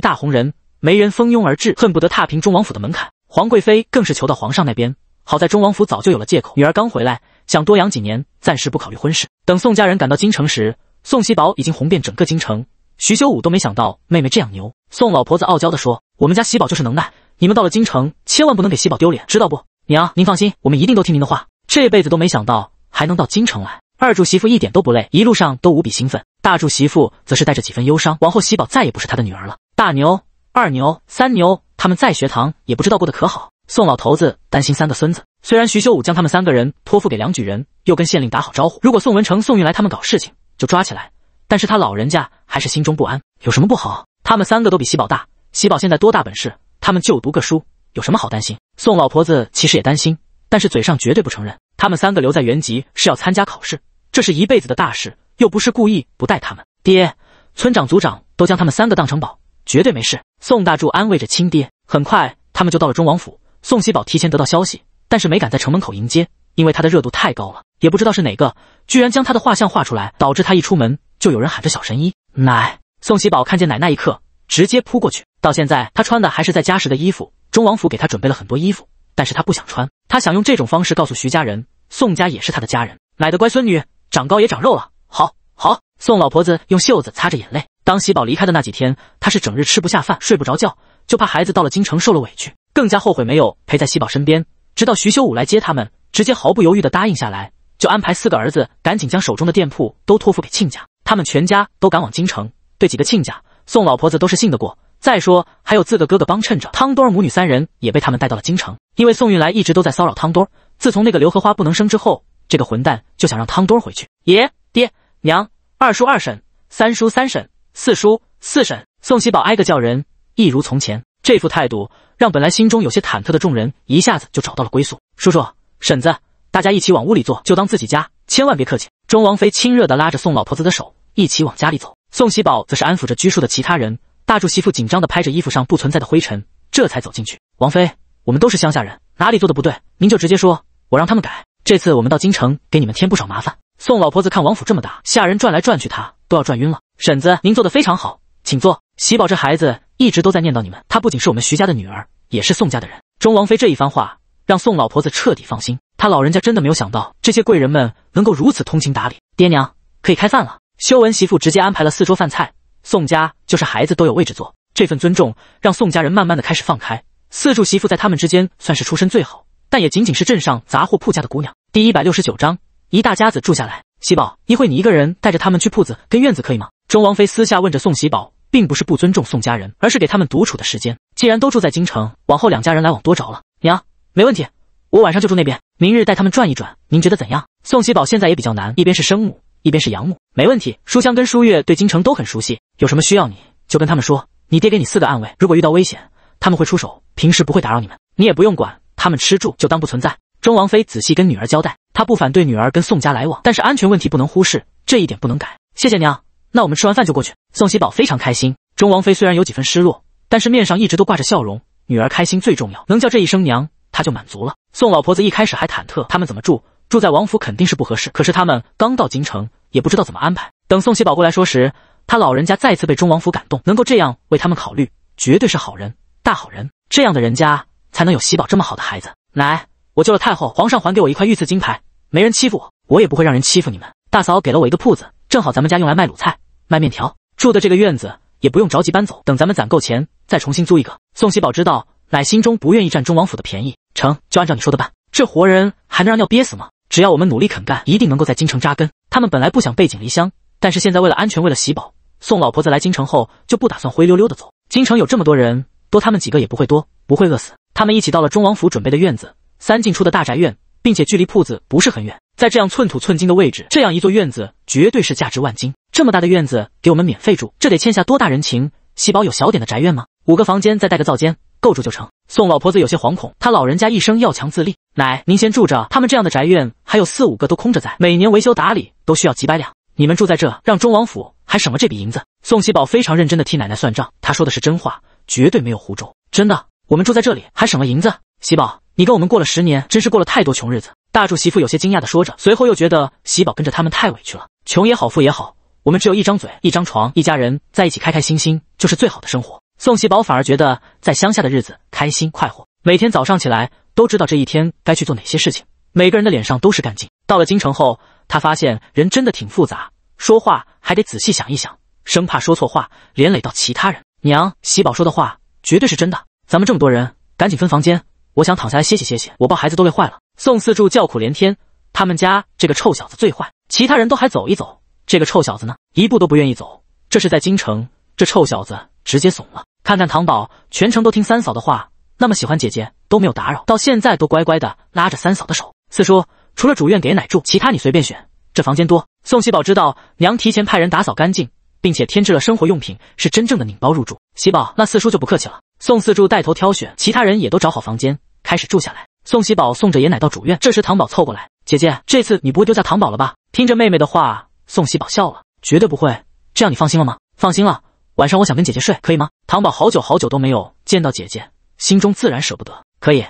[SPEAKER 1] 大红人，媒人蜂拥而至，恨不得踏平中王府的门槛。皇贵妃更是求到皇上那边。好在中王府早就有了借口，女儿刚回来，想多养几年，暂时不考虑婚事。等宋家人赶到京城时，宋喜宝已经红遍整个京城。徐修武都没想到妹妹这样牛。宋老婆子傲娇地说：“我们家喜宝就是能耐，你们到了京城，千万不能给喜宝丢脸，知道不？”娘，您放心，我们一定都听您的话。这辈子都没想到还能到京城来。二柱媳妇一点都不累，一路上都无比兴奋。大柱媳妇则是带着几分忧伤，往后喜宝再也不是她的女儿了。大牛、二牛、三牛他们在学堂也不知道过得可好。宋老头子担心三个孙子，虽然徐修武将他们三个人托付给梁举人，又跟县令打好招呼，如果宋文成、宋运来他们搞事情就抓起来，但是他老人家还是心中不安。有什么不好？他们三个都比喜宝大，喜宝现在多大本事？他们就读个书，有什么好担心？宋老婆子其实也担心，但是嘴上绝对不承认。他们三个留在原籍是要参加考试。这是一辈子的大事，又不是故意不带他们。爹，村长、族长都将他们三个当成宝，绝对没事。宋大柱安慰着亲爹。很快，他们就到了中王府。宋喜宝提前得到消息，但是没敢在城门口迎接，因为他的热度太高了。也不知道是哪个，居然将他的画像画出来，导致他一出门就有人喊着“小神医奶”。宋喜宝看见奶那一刻，直接扑过去。到现在，他穿的还是在家时的衣服。中王府给他准备了很多衣服，但是他不想穿。他想用这种方式告诉徐家人，宋家也是他的家人。奶的乖孙女。长高也长肉了，好，好。宋老婆子用袖子擦着眼泪。当喜宝离开的那几天，她是整日吃不下饭，睡不着觉，就怕孩子到了京城受了委屈，更加后悔没有陪在喜宝身边。直到徐修武来接他们，直接毫不犹豫地答应下来，就安排四个儿子赶紧将手中的店铺都托付给亲家，他们全家都赶往京城。对几个亲家，宋老婆子都是信得过。再说还有四个哥哥帮衬着，汤多儿母女三人也被他们带到了京城。因为宋运来一直都在骚扰汤多自从那个刘荷花不能生之后。这个混蛋就想让汤墩回去。爷、爹、娘、二叔、二婶、三叔、三婶、四叔、四婶，宋喜宝挨个叫人，一如从前。这副态度让本来心中有些忐忑的众人一下子就找到了归宿。叔叔、婶子，大家一起往屋里坐，就当自己家，千万别客气。钟王妃亲热的拉着宋老婆子的手，一起往家里走。宋喜宝则是安抚着拘束的其他人。大柱媳妇紧张的拍着衣服上不存在的灰尘，这才走进去。王妃，我们都是乡下人，哪里做的不对，您就直接说，我让他们改。这次我们到京城给你们添不少麻烦。宋老婆子看王府这么大，下人转来转去，她都要转晕了。婶子，您做的非常好，请坐。喜宝这孩子一直都在念叨你们，她不仅是我们徐家的女儿，也是宋家的人。钟王妃这一番话让宋老婆子彻底放心，她老人家真的没有想到这些贵人们能够如此通情达理。爹娘，可以开饭了。修文媳妇直接安排了四桌饭菜，宋家就是孩子都有位置坐，这份尊重让宋家人慢慢的开始放开。四柱媳妇在他们之间算是出身最好。但也仅仅是镇上杂货铺家的姑娘。第一百六十九章，一大家子住下来。喜宝，一会你一个人带着他们去铺子跟院子可以吗？钟王妃私下问着宋喜宝，并不是不尊重宋家人，而是给他们独处的时间。既然都住在京城，往后两家人来往多着了。娘，没问题，我晚上就住那边，明日带他们转一转，您觉得怎样？宋喜宝现在也比较难，一边是生母，一边是养母。没问题，书香跟舒月对京城都很熟悉，有什么需要你就跟他们说。你爹给你四个暗卫，如果遇到危险，他们会出手，平时不会打扰你们，你也不用管。他们吃住就当不存在。钟王妃仔细跟女儿交代，她不反对女儿跟宋家来往，但是安全问题不能忽视，这一点不能改。谢谢娘，那我们吃完饭就过去。宋喜宝非常开心。钟王妃虽然有几分失落，但是面上一直都挂着笑容。女儿开心最重要，能叫这一声娘，她就满足了。宋老婆子一开始还忐忑，他们怎么住？住在王府肯定是不合适。可是他们刚到京城，也不知道怎么安排。等宋喜宝过来说时，他老人家再次被钟王府感动，能够这样为他们考虑，绝对是好人，大好人。这样的人家。才能有喜宝这么好的孩子。奶，我救了太后，皇上还给我一块御赐金牌，没人欺负我，我也不会让人欺负你们。大嫂给了我一个铺子，正好咱们家用来卖卤菜、卖面条。住的这个院子也不用着急搬走，等咱们攒够钱再重新租一个。宋喜宝知道奶心中不愿意占中王府的便宜，成，就按照你说的办。这活人还能让尿憋死吗？只要我们努力肯干，一定能够在京城扎根。他们本来不想背井离乡，但是现在为了安全，为了喜宝，宋老婆子来京城后就不打算灰溜溜的走。京城有这么多人，多他们几个也不会多，不会饿死。他们一起到了钟王府准备的院子，三进出的大宅院，并且距离铺子不是很远。在这样寸土寸金的位置，这样一座院子绝对是价值万金。这么大的院子给我们免费住，这得欠下多大人情？西宝有小点的宅院吗？五个房间再带个灶间，够住就成。宋老婆子有些惶恐，他老人家一生要强自立。奶，您先住着。他们这样的宅院还有四五个都空着在，每年维修打理都需要几百两。你们住在这，让钟王府还省了这笔银子。宋喜宝非常认真的替奶奶算账，他说的是真话，绝对没有胡诌。真的。我们住在这里还省了银子。喜宝，你跟我们过了十年，真是过了太多穷日子。大柱媳妇有些惊讶地说着，随后又觉得喜宝跟着他们太委屈了。穷也好，富也好，我们只有一张嘴、一张床，一家人在一起开开心心就是最好的生活。宋喜宝反而觉得在乡下的日子开心快活，每天早上起来都知道这一天该去做哪些事情，每个人的脸上都是干净。到了京城后，他发现人真的挺复杂，说话还得仔细想一想，生怕说错话连累到其他人。娘，喜宝说的话绝对是真的。咱们这么多人，赶紧分房间。我想躺下来歇息歇息，我抱孩子都累坏了。宋四柱叫苦连天。他们家这个臭小子最坏，其他人都还走一走，这个臭小子呢，一步都不愿意走。这是在京城，这臭小子直接怂了。看看唐宝，全程都听三嫂的话，那么喜欢姐姐都没有打扰，到现在都乖乖的拉着三嫂的手。四叔，除了主院给奶住，其他你随便选，这房间多。宋喜宝知道娘提前派人打扫干净，并且添置了生活用品，是真正的拧包入住。喜宝，那四叔就不客气了。宋四柱带头挑选，其他人也都找好房间，开始住下来。宋喜宝送着爷奶到主院，这时糖宝凑过来：“姐姐，这次你不会丢下糖宝了吧？”听着妹妹的话，宋喜宝笑了：“绝对不会。这样你放心了吗？”“放心了。晚上我想跟姐姐睡，可以吗？”糖宝好久好久都没有见到姐姐，心中自然舍不得。可以，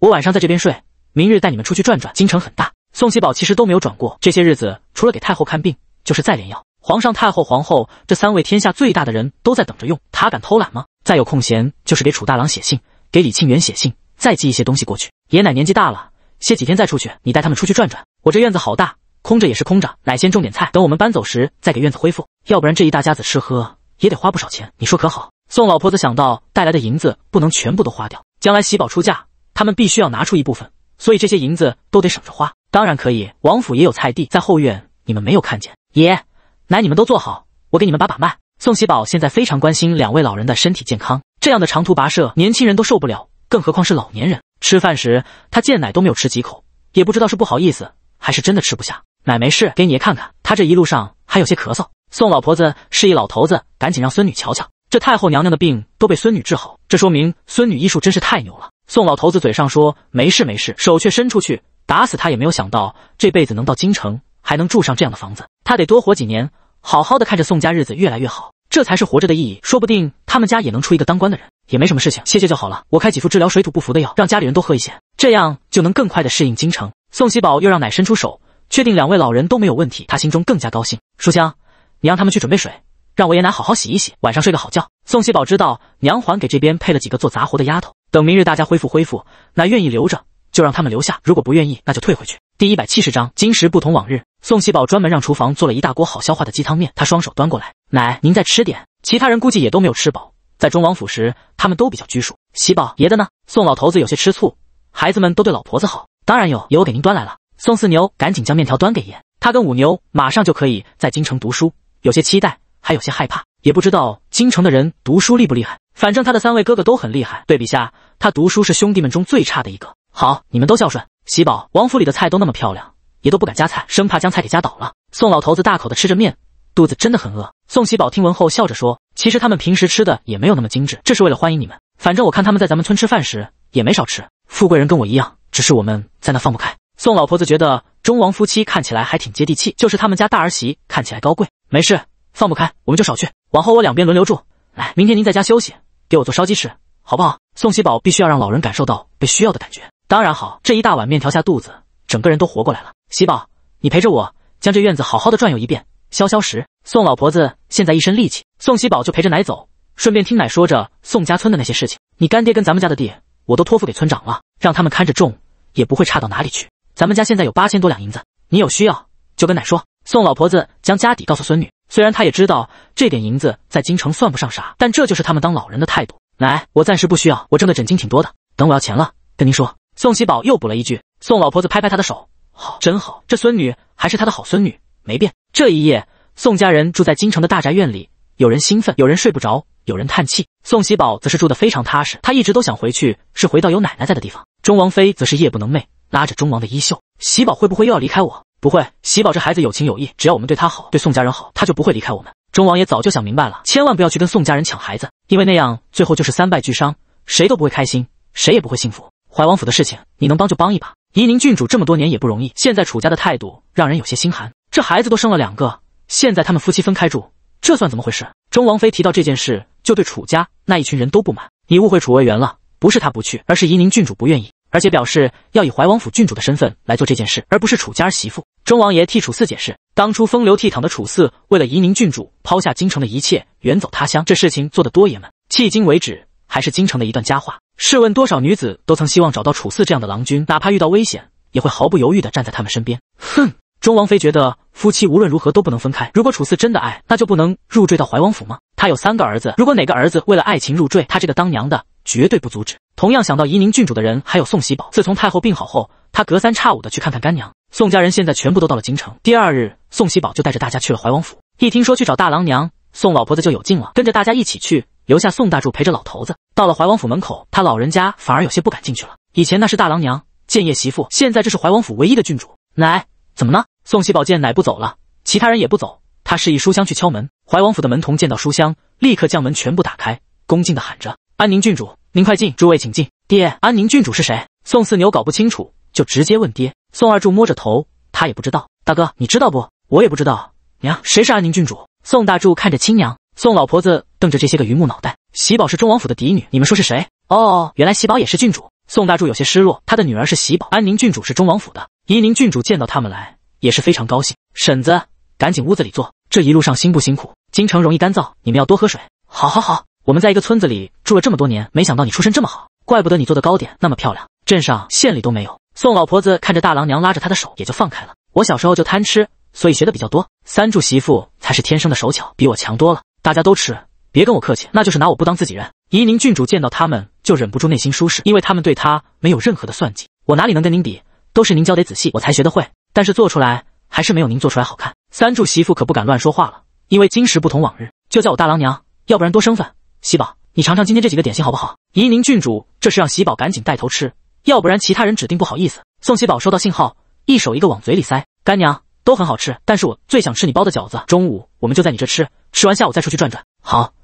[SPEAKER 1] 我晚上在这边睡，明日带你们出去转转。京城很大，宋喜宝其实都没有转过。这些日子，除了给太后看病，就是再炼药。皇上、太后、皇后这三位天下最大的人都在等着用，他敢偷懒吗？再有空闲，就是给楚大郎写信，给李庆元写信，再寄一些东西过去。爷奶年纪大了，歇几天再出去。你带他们出去转转。我这院子好大，空着也是空着，奶先种点菜，等我们搬走时再给院子恢复。要不然这一大家子吃喝也得花不少钱，你说可好？宋老婆子想到带来的银子不能全部都花掉，将来喜宝出嫁，他们必须要拿出一部分，所以这些银子都得省着花。当然可以，王府也有菜地在后院，你们没有看见。爷奶，你们都坐好，我给你们把把脉。宋喜宝现在非常关心两位老人的身体健康，这样的长途跋涉，年轻人都受不了，更何况是老年人。吃饭时，他见奶都没有吃几口，也不知道是不好意思，还是真的吃不下。奶没事，给你爷看看。他这一路上还有些咳嗽。宋老婆子示意老头子赶紧让孙女瞧瞧，这太后娘娘的病都被孙女治好，这说明孙女医术真是太牛了。宋老头子嘴上说没事没事，手却伸出去，打死他也没有想到这辈子能到京城，还能住上这样的房子，他得多活几年。好好的看着宋家日子越来越好，这才是活着的意义。说不定他们家也能出一个当官的人，也没什么事情，歇歇就好了。我开几副治疗水土不服的药，让家里人都喝一些，这样就能更快的适应京城。宋喜宝又让奶伸出手，确定两位老人都没有问题，他心中更加高兴。书香，你让他们去准备水，让我爷奶好好洗一洗，晚上睡个好觉。宋喜宝知道娘还给这边配了几个做杂活的丫头，等明日大家恢复恢复，奶愿意留着。就让他们留下，如果不愿意，那就退回去。第一百七十章，今时不同往日。宋喜宝专门让厨房做了一大锅好消化的鸡汤面，他双手端过来：“奶，您再吃点。”其他人估计也都没有吃饱。在忠王府时，他们都比较拘束。喜宝爷的呢？宋老头子有些吃醋。孩子们都对老婆子好，当然有，爷我给您端来了。宋四牛赶紧将面条端给爷。他跟五牛马上就可以在京城读书，有些期待，还有些害怕，也不知道京城的人读书厉不厉害。反正他的三位哥哥都很厉害，对比下，他读书是兄弟们中最差的一个。好，你们都孝顺。喜宝，王府里的菜都那么漂亮，也都不敢夹菜，生怕将菜给夹倒了。宋老头子大口的吃着面，肚子真的很饿。宋喜宝听闻后笑着说：“其实他们平时吃的也没有那么精致，这是为了欢迎你们。反正我看他们在咱们村吃饭时也没少吃。富贵人跟我一样，只是我们在那放不开。”宋老婆子觉得中王夫妻看起来还挺接地气，就是他们家大儿媳看起来高贵。没事，放不开我们就少去，往后我两边轮流住。来，明天您在家休息，给我做烧鸡吃。好不好？宋喜宝必须要让老人感受到被需要的感觉。当然好，这一大碗面条下肚子，整个人都活过来了。喜宝，你陪着我，将这院子好好的转悠一遍，消消食。宋老婆子现在一身力气，宋喜宝就陪着奶走，顺便听奶说着宋家村的那些事情。你干爹跟咱们家的地，我都托付给村长了，让他们看着种，也不会差到哪里去。咱们家现在有八千多两银子，你有需要就跟奶说。宋老婆子将家底告诉孙女，虽然她也知道这点银子在京城算不上啥，但这就是他们当老人的态度。奶，我暂时不需要，我挣的诊金挺多的，等我要钱了跟您说。宋喜宝又补了一句，宋老婆子拍拍他的手，好，真好，这孙女还是他的好孙女，没变。这一夜，宋家人住在京城的大宅院里，有人兴奋，有人睡不着，有人叹气。宋喜宝则是住得非常踏实，他一直都想回去，是回到有奶奶在的地方。钟王妃则是夜不能寐，拉着钟王的衣袖，喜宝会不会又要离开我？不会，喜宝这孩子有情有义，只要我们对她好，对宋家人好，她就不会离开我们。钟王爷早就想明白了，千万不要去跟宋家人抢孩子，因为那样最后就是三败俱伤，谁都不会开心，谁也不会幸福。怀王府的事情，你能帮就帮一把。怡宁郡主这么多年也不容易，现在楚家的态度让人有些心寒。这孩子都生了两个，现在他们夫妻分开住，这算怎么回事？钟王妃提到这件事，就对楚家那一群人都不满。你误会楚魏元了，不是他不去，而是怡宁郡主不愿意。而且表示要以怀王府郡主的身份来做这件事，而不是楚家儿媳妇。钟王爷替楚四解释，当初风流倜傥的楚四为了夷宁郡主，抛下京城的一切，远走他乡，这事情做的多爷们，迄今为止还是京城的一段佳话。试问多少女子都曾希望找到楚四这样的郎君，哪怕遇到危险，也会毫不犹豫的站在他们身边。哼，钟王妃觉得夫妻无论如何都不能分开，如果楚四真的爱，那就不能入赘到怀王府吗？他有三个儿子，如果哪个儿子为了爱情入赘，他这个当娘的。绝对不阻止。同样想到怡宁郡主的人，还有宋喜宝。自从太后病好后，他隔三差五的去看看干娘。宋家人现在全部都到了京城。第二日，宋喜宝就带着大家去了怀王府。一听说去找大郎娘，宋老婆子就有劲了，跟着大家一起去，留下宋大柱陪着老头子。到了怀王府门口，他老人家反而有些不敢进去了。以前那是大郎娘、建业媳妇，现在这是怀王府唯一的郡主。奶，怎么了？宋喜宝见奶不走了，其他人也不走，他示意书香去敲门。怀王府的门童见到书香，立刻将门全部打开，恭敬的喊着。安宁郡主，您快进，诸位请进。爹，安宁郡主是谁？宋四牛搞不清楚，就直接问爹。宋二柱摸着头，他也不知道。大哥，你知道不？我也不知道。娘，谁是安宁郡主？宋大柱看着亲娘，宋老婆子瞪着这些个榆木脑袋。喜宝是中王府的嫡女，你们说是谁？哦，原来喜宝也是郡主。宋大柱有些失落，他的女儿是喜宝，安宁郡主是中王府的。怡宁郡主见到他们来也是非常高兴。婶子，赶紧屋子里坐。这一路上辛不辛苦？京城容易干燥，你们要多喝水。好，好，好。我们在一个村子里住了这么多年，没想到你出身这么好，怪不得你做的糕点那么漂亮，镇上县里都没有。宋老婆子看着大郎娘拉着她的手，也就放开了。我小时候就贪吃，所以学的比较多。三柱媳妇才是天生的手巧，比我强多了。大家都吃，别跟我客气，那就是拿我不当自己人。怡宁郡主见到他们就忍不住内心舒适，因为他们对她没有任何的算计。我哪里能跟您比？都是您教得仔细，我才学得会。但是做出来还是没有您做出来好看。三柱媳妇可不敢乱说话了，因为今时不同往日，就叫我大郎娘，要不然多生分。喜宝，你尝尝今天这几个点心好不好？怡宁郡主这是让喜宝赶紧带头吃，要不然其他人指定不好意思。宋喜宝收到信号，一手一个往嘴里塞。干娘都很好吃，但是我最想吃你包的饺子。中午我们就在你这吃，吃完下午再出去转转。好，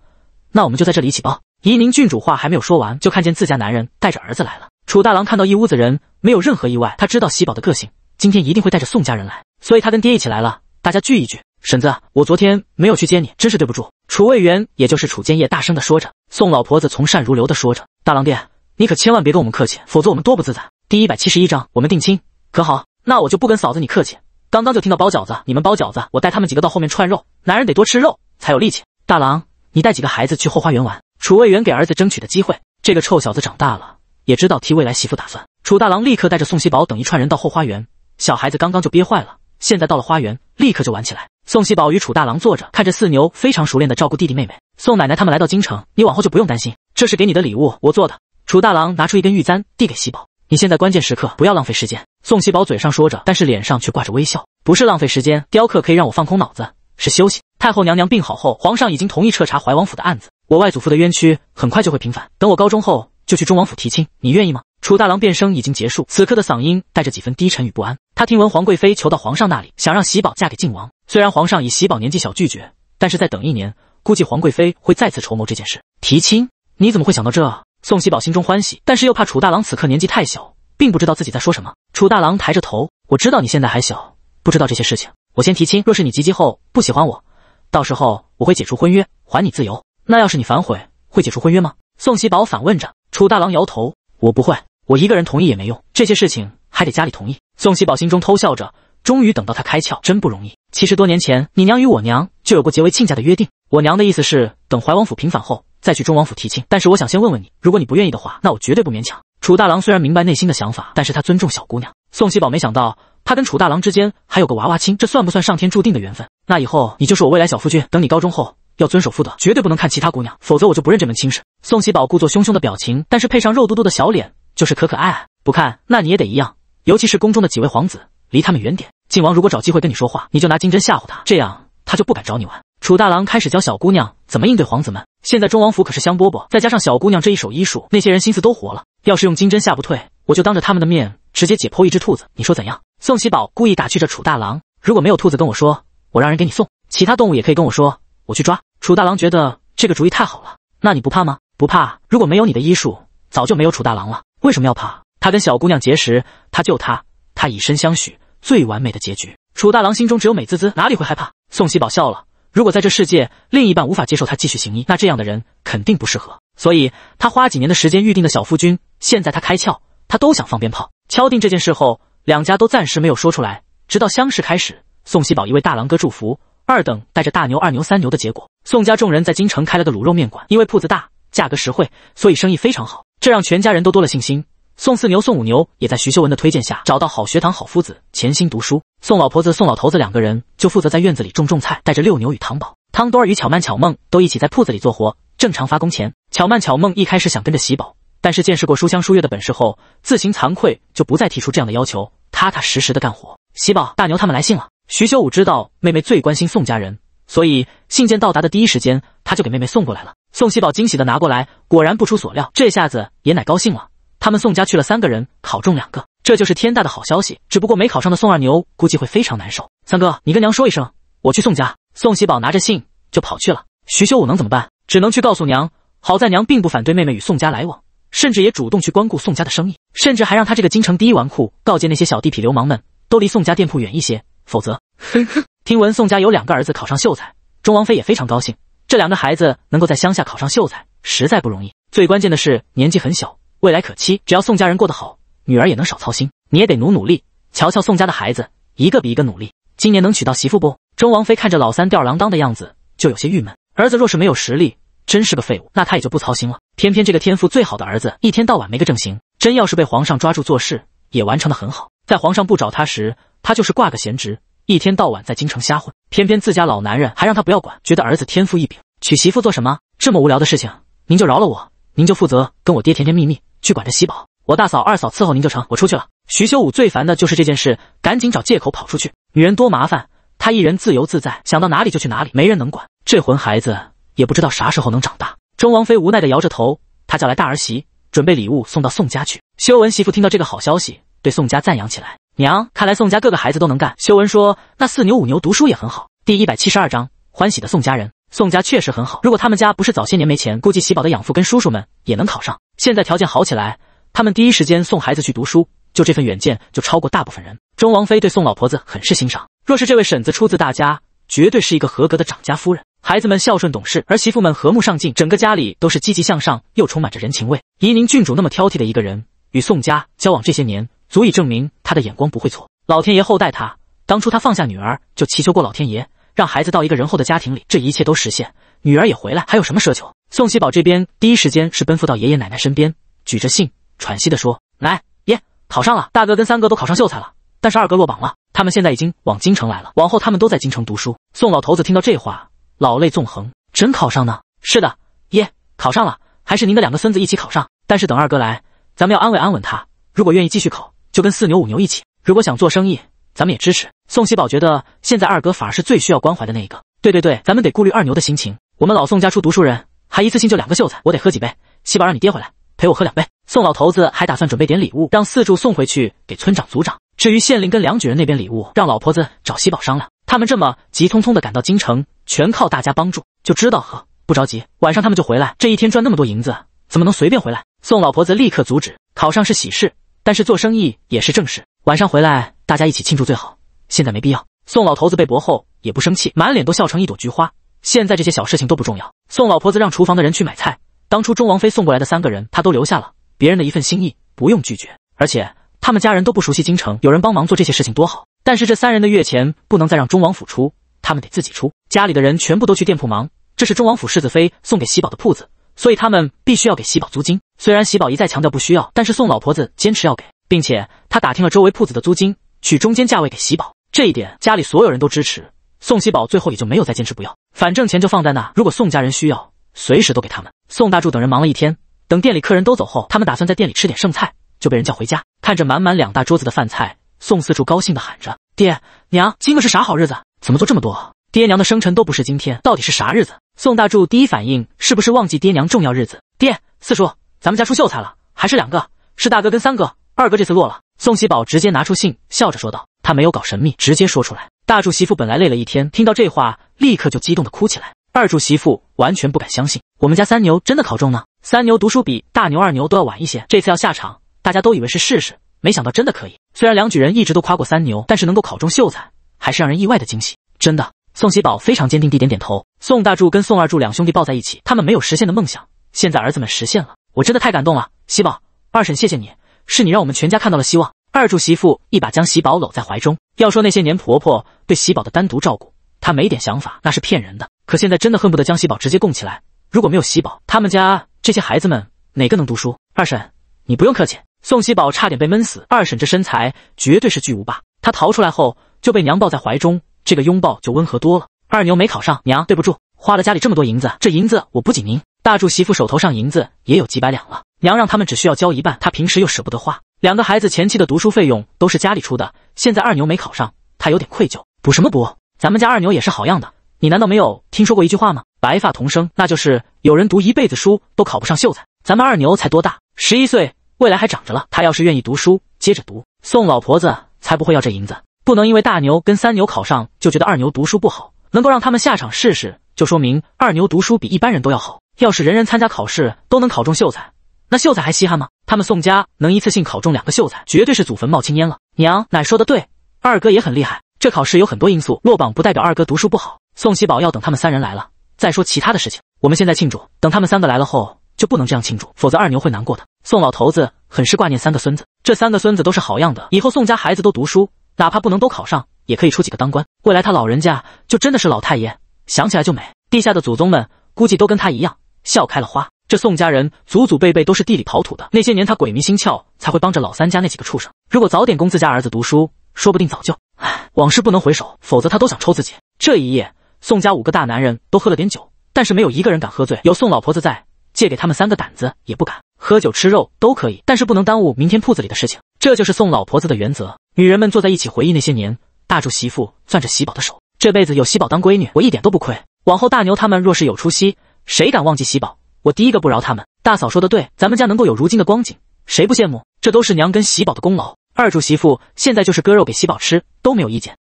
[SPEAKER 1] 那我们就在这里一起包。怡宁郡主话还没有说完，就看见自家男人带着儿子来了。楚大郎看到一屋子人，没有任何意外，他知道喜宝的个性，今天一定会带着宋家人来，所以他跟爹一起来了，大家聚一聚。婶子，我昨天没有去接你，真是对不住。楚卫元也就是楚建业大声的说着，宋老婆子从善如流地说着：“大郎爹，你可千万别跟我们客气，否则我们多不自在。”第一百七十一章，我们定亲，可好？那我就不跟嫂子你客气。刚刚就听到包饺子，你们包饺子，我带他们几个到后面串肉。男人得多吃肉才有力气。大郎，你带几个孩子去后花园玩。楚卫元给儿子争取的机会。这个臭小子长大了，也知道替未来媳妇打算。楚大郎立刻带着宋希宝等一串人到后花园。小孩子刚刚就憋坏了，现在到了花园，立刻就玩起来。宋希宝与楚大郎坐着，看着四牛非常熟练的照顾弟弟妹妹。宋奶奶他们来到京城，你往后就不用担心。这是给你的礼物，我做的。楚大郎拿出一根玉簪递给希宝，你现在关键时刻不要浪费时间。宋希宝嘴上说着，但是脸上却挂着微笑。不是浪费时间，雕刻可以让我放空脑子，是休息。太后娘娘病好后，皇上已经同意彻查怀王府的案子，我外祖父的冤屈很快就会平反。等我高中后就去忠王府提亲，你愿意吗？楚大郎变声已经结束，此刻的嗓音带着几分低沉与不安。他听闻皇贵妃求到皇上那里，想让喜宝嫁给靖王。虽然皇上以喜宝年纪小拒绝，但是在等一年，估计皇贵妃会再次筹谋这件事提亲。你怎么会想到这？宋喜宝心中欢喜，但是又怕楚大郎此刻年纪太小，并不知道自己在说什么。楚大郎抬着头，我知道你现在还小，不知道这些事情。我先提亲，若是你及笄后不喜欢我，到时候我会解除婚约，还你自由。那要是你反悔，会解除婚约吗？宋喜宝反问着。楚大郎摇头，我不会。我一个人同意也没用，这些事情还得家里同意。宋喜宝心中偷笑着，终于等到他开窍，真不容易。其实多年前，你娘与我娘就有过结为亲家的约定。我娘的意思是，等怀王府平反后再去忠王府提亲。但是我想先问问你，如果你不愿意的话，那我绝对不勉强。楚大郎虽然明白内心的想法，但是他尊重小姑娘。宋喜宝没想到，他跟楚大郎之间还有个娃娃亲，这算不算上天注定的缘分？那以后你就是我未来小夫君。等你高中后，要遵守妇德，绝对不能看其他姑娘，否则我就不认这门亲事。宋喜宝故作凶凶的表情，但是配上肉嘟嘟的小脸。就是可可爱爱，不看那你也得一样。尤其是宫中的几位皇子，离他们远点。靖王如果找机会跟你说话，你就拿金针吓唬他，这样他就不敢找你玩。楚大郎开始教小姑娘怎么应对皇子们。现在中王府可是香饽饽，再加上小姑娘这一手医术，那些人心思都活了。要是用金针吓不退，我就当着他们的面直接解剖一只兔子，你说怎样？宋喜宝故意打趣着楚大郎：“如果没有兔子跟我说，我让人给你送；其他动物也可以跟我说，我去抓。”楚大郎觉得这个主意太好了。那你不怕吗？不怕。如果没有你的医术，早就没有楚大郎了。为什么要怕？他跟小姑娘结识，他救她，他以身相许，最完美的结局。楚大郎心中只有美滋滋，哪里会害怕？宋喜宝笑了。如果在这世界，另一半无法接受他继续行医，那这样的人肯定不适合。所以他花几年的时间预定的小夫君，现在他开窍，他都想放鞭炮。敲定这件事后，两家都暂时没有说出来，直到相识开始。宋喜宝一位大郎哥祝福二等，带着大牛、二牛、三牛的结果。宋家众人在京城开了个卤肉面馆，因为铺子大，价格实惠，所以生意非常好。这让全家人都多了信心。宋四牛、宋五牛也在徐修文的推荐下找到好学堂、好夫子，潜心读书。宋老婆子、宋老头子两个人就负责在院子里种种菜，带着六牛与糖宝、汤多儿与巧曼、巧梦都一起在铺子里做活，正常发工钱。巧曼、巧梦一开始想跟着喜宝，但是见识过书香书院的本事后，自行惭愧，就不再提出这样的要求，踏踏实实的干活。喜宝、大牛他们来信了。徐修武知道妹妹最关心宋家人，所以信件到达的第一时间，他就给妹妹送过来了。宋喜宝惊喜的拿过来，果然不出所料，这下子爷奶高兴了。他们宋家去了三个人，考中两个，这就是天大的好消息。只不过没考上的宋二牛估计会非常难受。三哥，你跟娘说一声，我去宋家。宋喜宝拿着信就跑去了。徐修武能怎么办？只能去告诉娘。好在娘并不反对妹妹与宋家来往，甚至也主动去光顾宋家的生意，甚至还让他这个京城第一纨绔告诫那些小地痞流氓们都离宋家店铺远一些，否则，哼哼。听闻宋家有两个儿子考上秀才，钟王妃也非常高兴。这两个孩子能够在乡下考上秀才，实在不容易。最关键的是年纪很小，未来可期。只要宋家人过得好，女儿也能少操心。你也得努努力，瞧瞧宋家的孩子，一个比一个努力。今年能娶到媳妇不？钟王妃看着老三吊儿郎当的样子，就有些郁闷。儿子若是没有实力，真是个废物，那他也就不操心了。偏偏这个天赋最好的儿子，一天到晚没个正形。真要是被皇上抓住做事，也完成的很好。在皇上不找他时，他就是挂个闲职。一天到晚在京城瞎混，偏偏自家老男人还让他不要管，觉得儿子天赋异禀，娶媳妇做什么？这么无聊的事情，您就饶了我，您就负责跟我爹甜甜蜜蜜去管着喜宝，我大嫂二嫂伺候您就成。我出去了。徐修武最烦的就是这件事，赶紧找借口跑出去。女人多麻烦，他一人自由自在，想到哪里就去哪里，没人能管。这混孩子也不知道啥时候能长大。钟王妃无奈的摇着头，她叫来大儿媳，准备礼物送到宋家去。修文媳妇听到这个好消息，对宋家赞扬起来。娘，看来宋家各个孩子都能干。修文说，那四牛五牛读书也很好。第一百七十二章，欢喜的宋家人。宋家确实很好，如果他们家不是早些年没钱，估计喜宝的养父跟叔叔们也能考上。现在条件好起来，他们第一时间送孩子去读书，就这份远见就超过大部分人。钟王妃对宋老婆子很是欣赏，若是这位婶子出自大家，绝对是一个合格的掌家夫人。孩子们孝顺懂事，儿媳妇们和睦上进，整个家里都是积极向上又充满着人情味。怡宁郡主那么挑剔的一个人。与宋家交往这些年，足以证明他的眼光不会错。老天爷厚待他，当初他放下女儿就祈求过老天爷，让孩子到一个仁厚的家庭里，这一切都实现，女儿也回来，还有什么奢求？宋喜宝这边第一时间是奔赴到爷爷奶奶身边，举着信喘息的说：“来，爷考上了，大哥跟三哥都考上秀才了，但是二哥落榜了。他们现在已经往京城来了，往后他们都在京城读书。”宋老头子听到这话，老泪纵横：“真考上呢？是的，爷考上了，还是您的两个孙子一起考上？但是等二哥来。”咱们要安慰安慰他，如果愿意继续考，就跟四牛五牛一起；如果想做生意，咱们也支持。宋喜宝觉得现在二哥反而是最需要关怀的那一个。对对对，咱们得顾虑二牛的心情。我们老宋家出读书人，还一次性就两个秀才，我得喝几杯。喜宝，让你爹回来陪我喝两杯。宋老头子还打算准备点礼物，让四柱送回去给村长组长。至于县令跟梁举人那边礼物，让老婆子找喜宝商量。他们这么急匆匆的赶到京城，全靠大家帮助，就知道喝，不着急。晚上他们就回来。这一天赚那么多银子，怎么能随便回来？宋老婆子立刻阻止，考上是喜事，但是做生意也是正事。晚上回来大家一起庆祝最好，现在没必要。宋老头子被驳后也不生气，满脸都笑成一朵菊花。现在这些小事情都不重要。宋老婆子让厨房的人去买菜。当初钟王妃送过来的三个人，他都留下了，别人的一份心意不用拒绝。而且他们家人都不熟悉京城，有人帮忙做这些事情多好。但是这三人的月钱不能再让钟王府出，他们得自己出。家里的人全部都去店铺忙，这是钟王府世子妃送给喜宝的铺子。所以他们必须要给喜宝租金。虽然喜宝一再强调不需要，但是宋老婆子坚持要给，并且他打听了周围铺子的租金，取中间价位给喜宝。这一点家里所有人都支持。宋喜宝最后也就没有再坚持不要，反正钱就放在那，如果宋家人需要，随时都给他们。宋大柱等人忙了一天，等店里客人都走后，他们打算在店里吃点剩菜，就被人叫回家。看着满满两大桌子的饭菜，宋四柱高兴地喊着：“爹娘，今个是啥好日子？怎么做这么多？”爹娘的生辰都不是今天，到底是啥日子？宋大柱第一反应是不是忘记爹娘重要日子？爹，四叔，咱们家出秀才了，还是两个，是大哥跟三哥，二哥这次落了。宋喜宝直接拿出信，笑着说道，他没有搞神秘，直接说出来。大柱媳妇本来累了一天，听到这话立刻就激动的哭起来。二柱媳妇完全不敢相信，我们家三牛真的考中呢？三牛读书比大牛、二牛都要晚一些，这次要下场，大家都以为是试试，没想到真的可以。虽然梁举人一直都夸过三牛，但是能够考中秀才，还是让人意外的惊喜。真的。宋喜宝非常坚定地点点头。宋大柱跟宋二柱两兄弟抱在一起，他们没有实现的梦想，现在儿子们实现了，我真的太感动了。喜宝，二婶，谢谢你，是你让我们全家看到了希望。二柱媳妇一把将喜宝搂在怀中。要说那些年婆婆对喜宝的单独照顾，她没点想法那是骗人的。可现在真的恨不得将喜宝直接供起来。如果没有喜宝，他们家这些孩子们哪个能读书？二婶，你不用客气。宋喜宝差点被闷死。二婶这身材绝对是巨无霸。她逃出来后就被娘抱在怀中。这个拥抱就温和多了。二牛没考上，娘对不住，花了家里这么多银子，这银子我补给您。大柱媳妇手头上银子也有几百两了，娘让他们只需要交一半。他平时又舍不得花，两个孩子前期的读书费用都是家里出的。现在二牛没考上，他有点愧疚。补什么补？咱们家二牛也是好样的。你难道没有听说过一句话吗？白发童生，那就是有人读一辈子书都考不上秀才。咱们二牛才多大，十一岁，未来还长着了。他要是愿意读书，接着读。宋老婆子才不会要这银子。不能因为大牛跟三牛考上就觉得二牛读书不好，能够让他们下场试试，就说明二牛读书比一般人都要好。要是人人参加考试都能考中秀才，那秀才还稀罕吗？他们宋家能一次性考中两个秀才，绝对是祖坟冒青烟了。娘奶说的对，二哥也很厉害。这考试有很多因素，落榜不代表二哥读书不好。宋喜宝要等他们三人来了再说其他的事情。我们现在庆祝，等他们三个来了后就不能这样庆祝，否则二牛会难过的。宋老头子很是挂念三个孙子，这三个孙子都是好样的，以后宋家孩子都读书。哪怕不能都考上，也可以出几个当官。未来他老人家就真的是老太爷，想起来就美。地下的祖宗们估计都跟他一样，笑开了花。这宋家人祖祖辈辈都是地里刨土的，那些年他鬼迷心窍，才会帮着老三家那几个畜生。如果早点供自家儿子读书，说不定早就……唉，往事不能回首，否则他都想抽自己。这一夜，宋家五个大男人都喝了点酒，但是没有一个人敢喝醉。有宋老婆子在，借给他们三个胆子也不敢。喝酒吃肉都可以，但是不能耽误明天铺子里的事情。这就是宋老婆子的原则。女人们坐在一起回忆那些年。大柱媳妇攥着喜宝的手，这辈子有喜宝当闺女，我一点都不亏。往后大牛他们若是有出息，谁敢忘记喜宝？我第一个不饶他们。大嫂说的对，咱们家能够有如今的光景，谁不羡慕？这都是娘跟喜宝的功劳。二柱媳妇现在就是割肉给喜宝吃，都没有意见。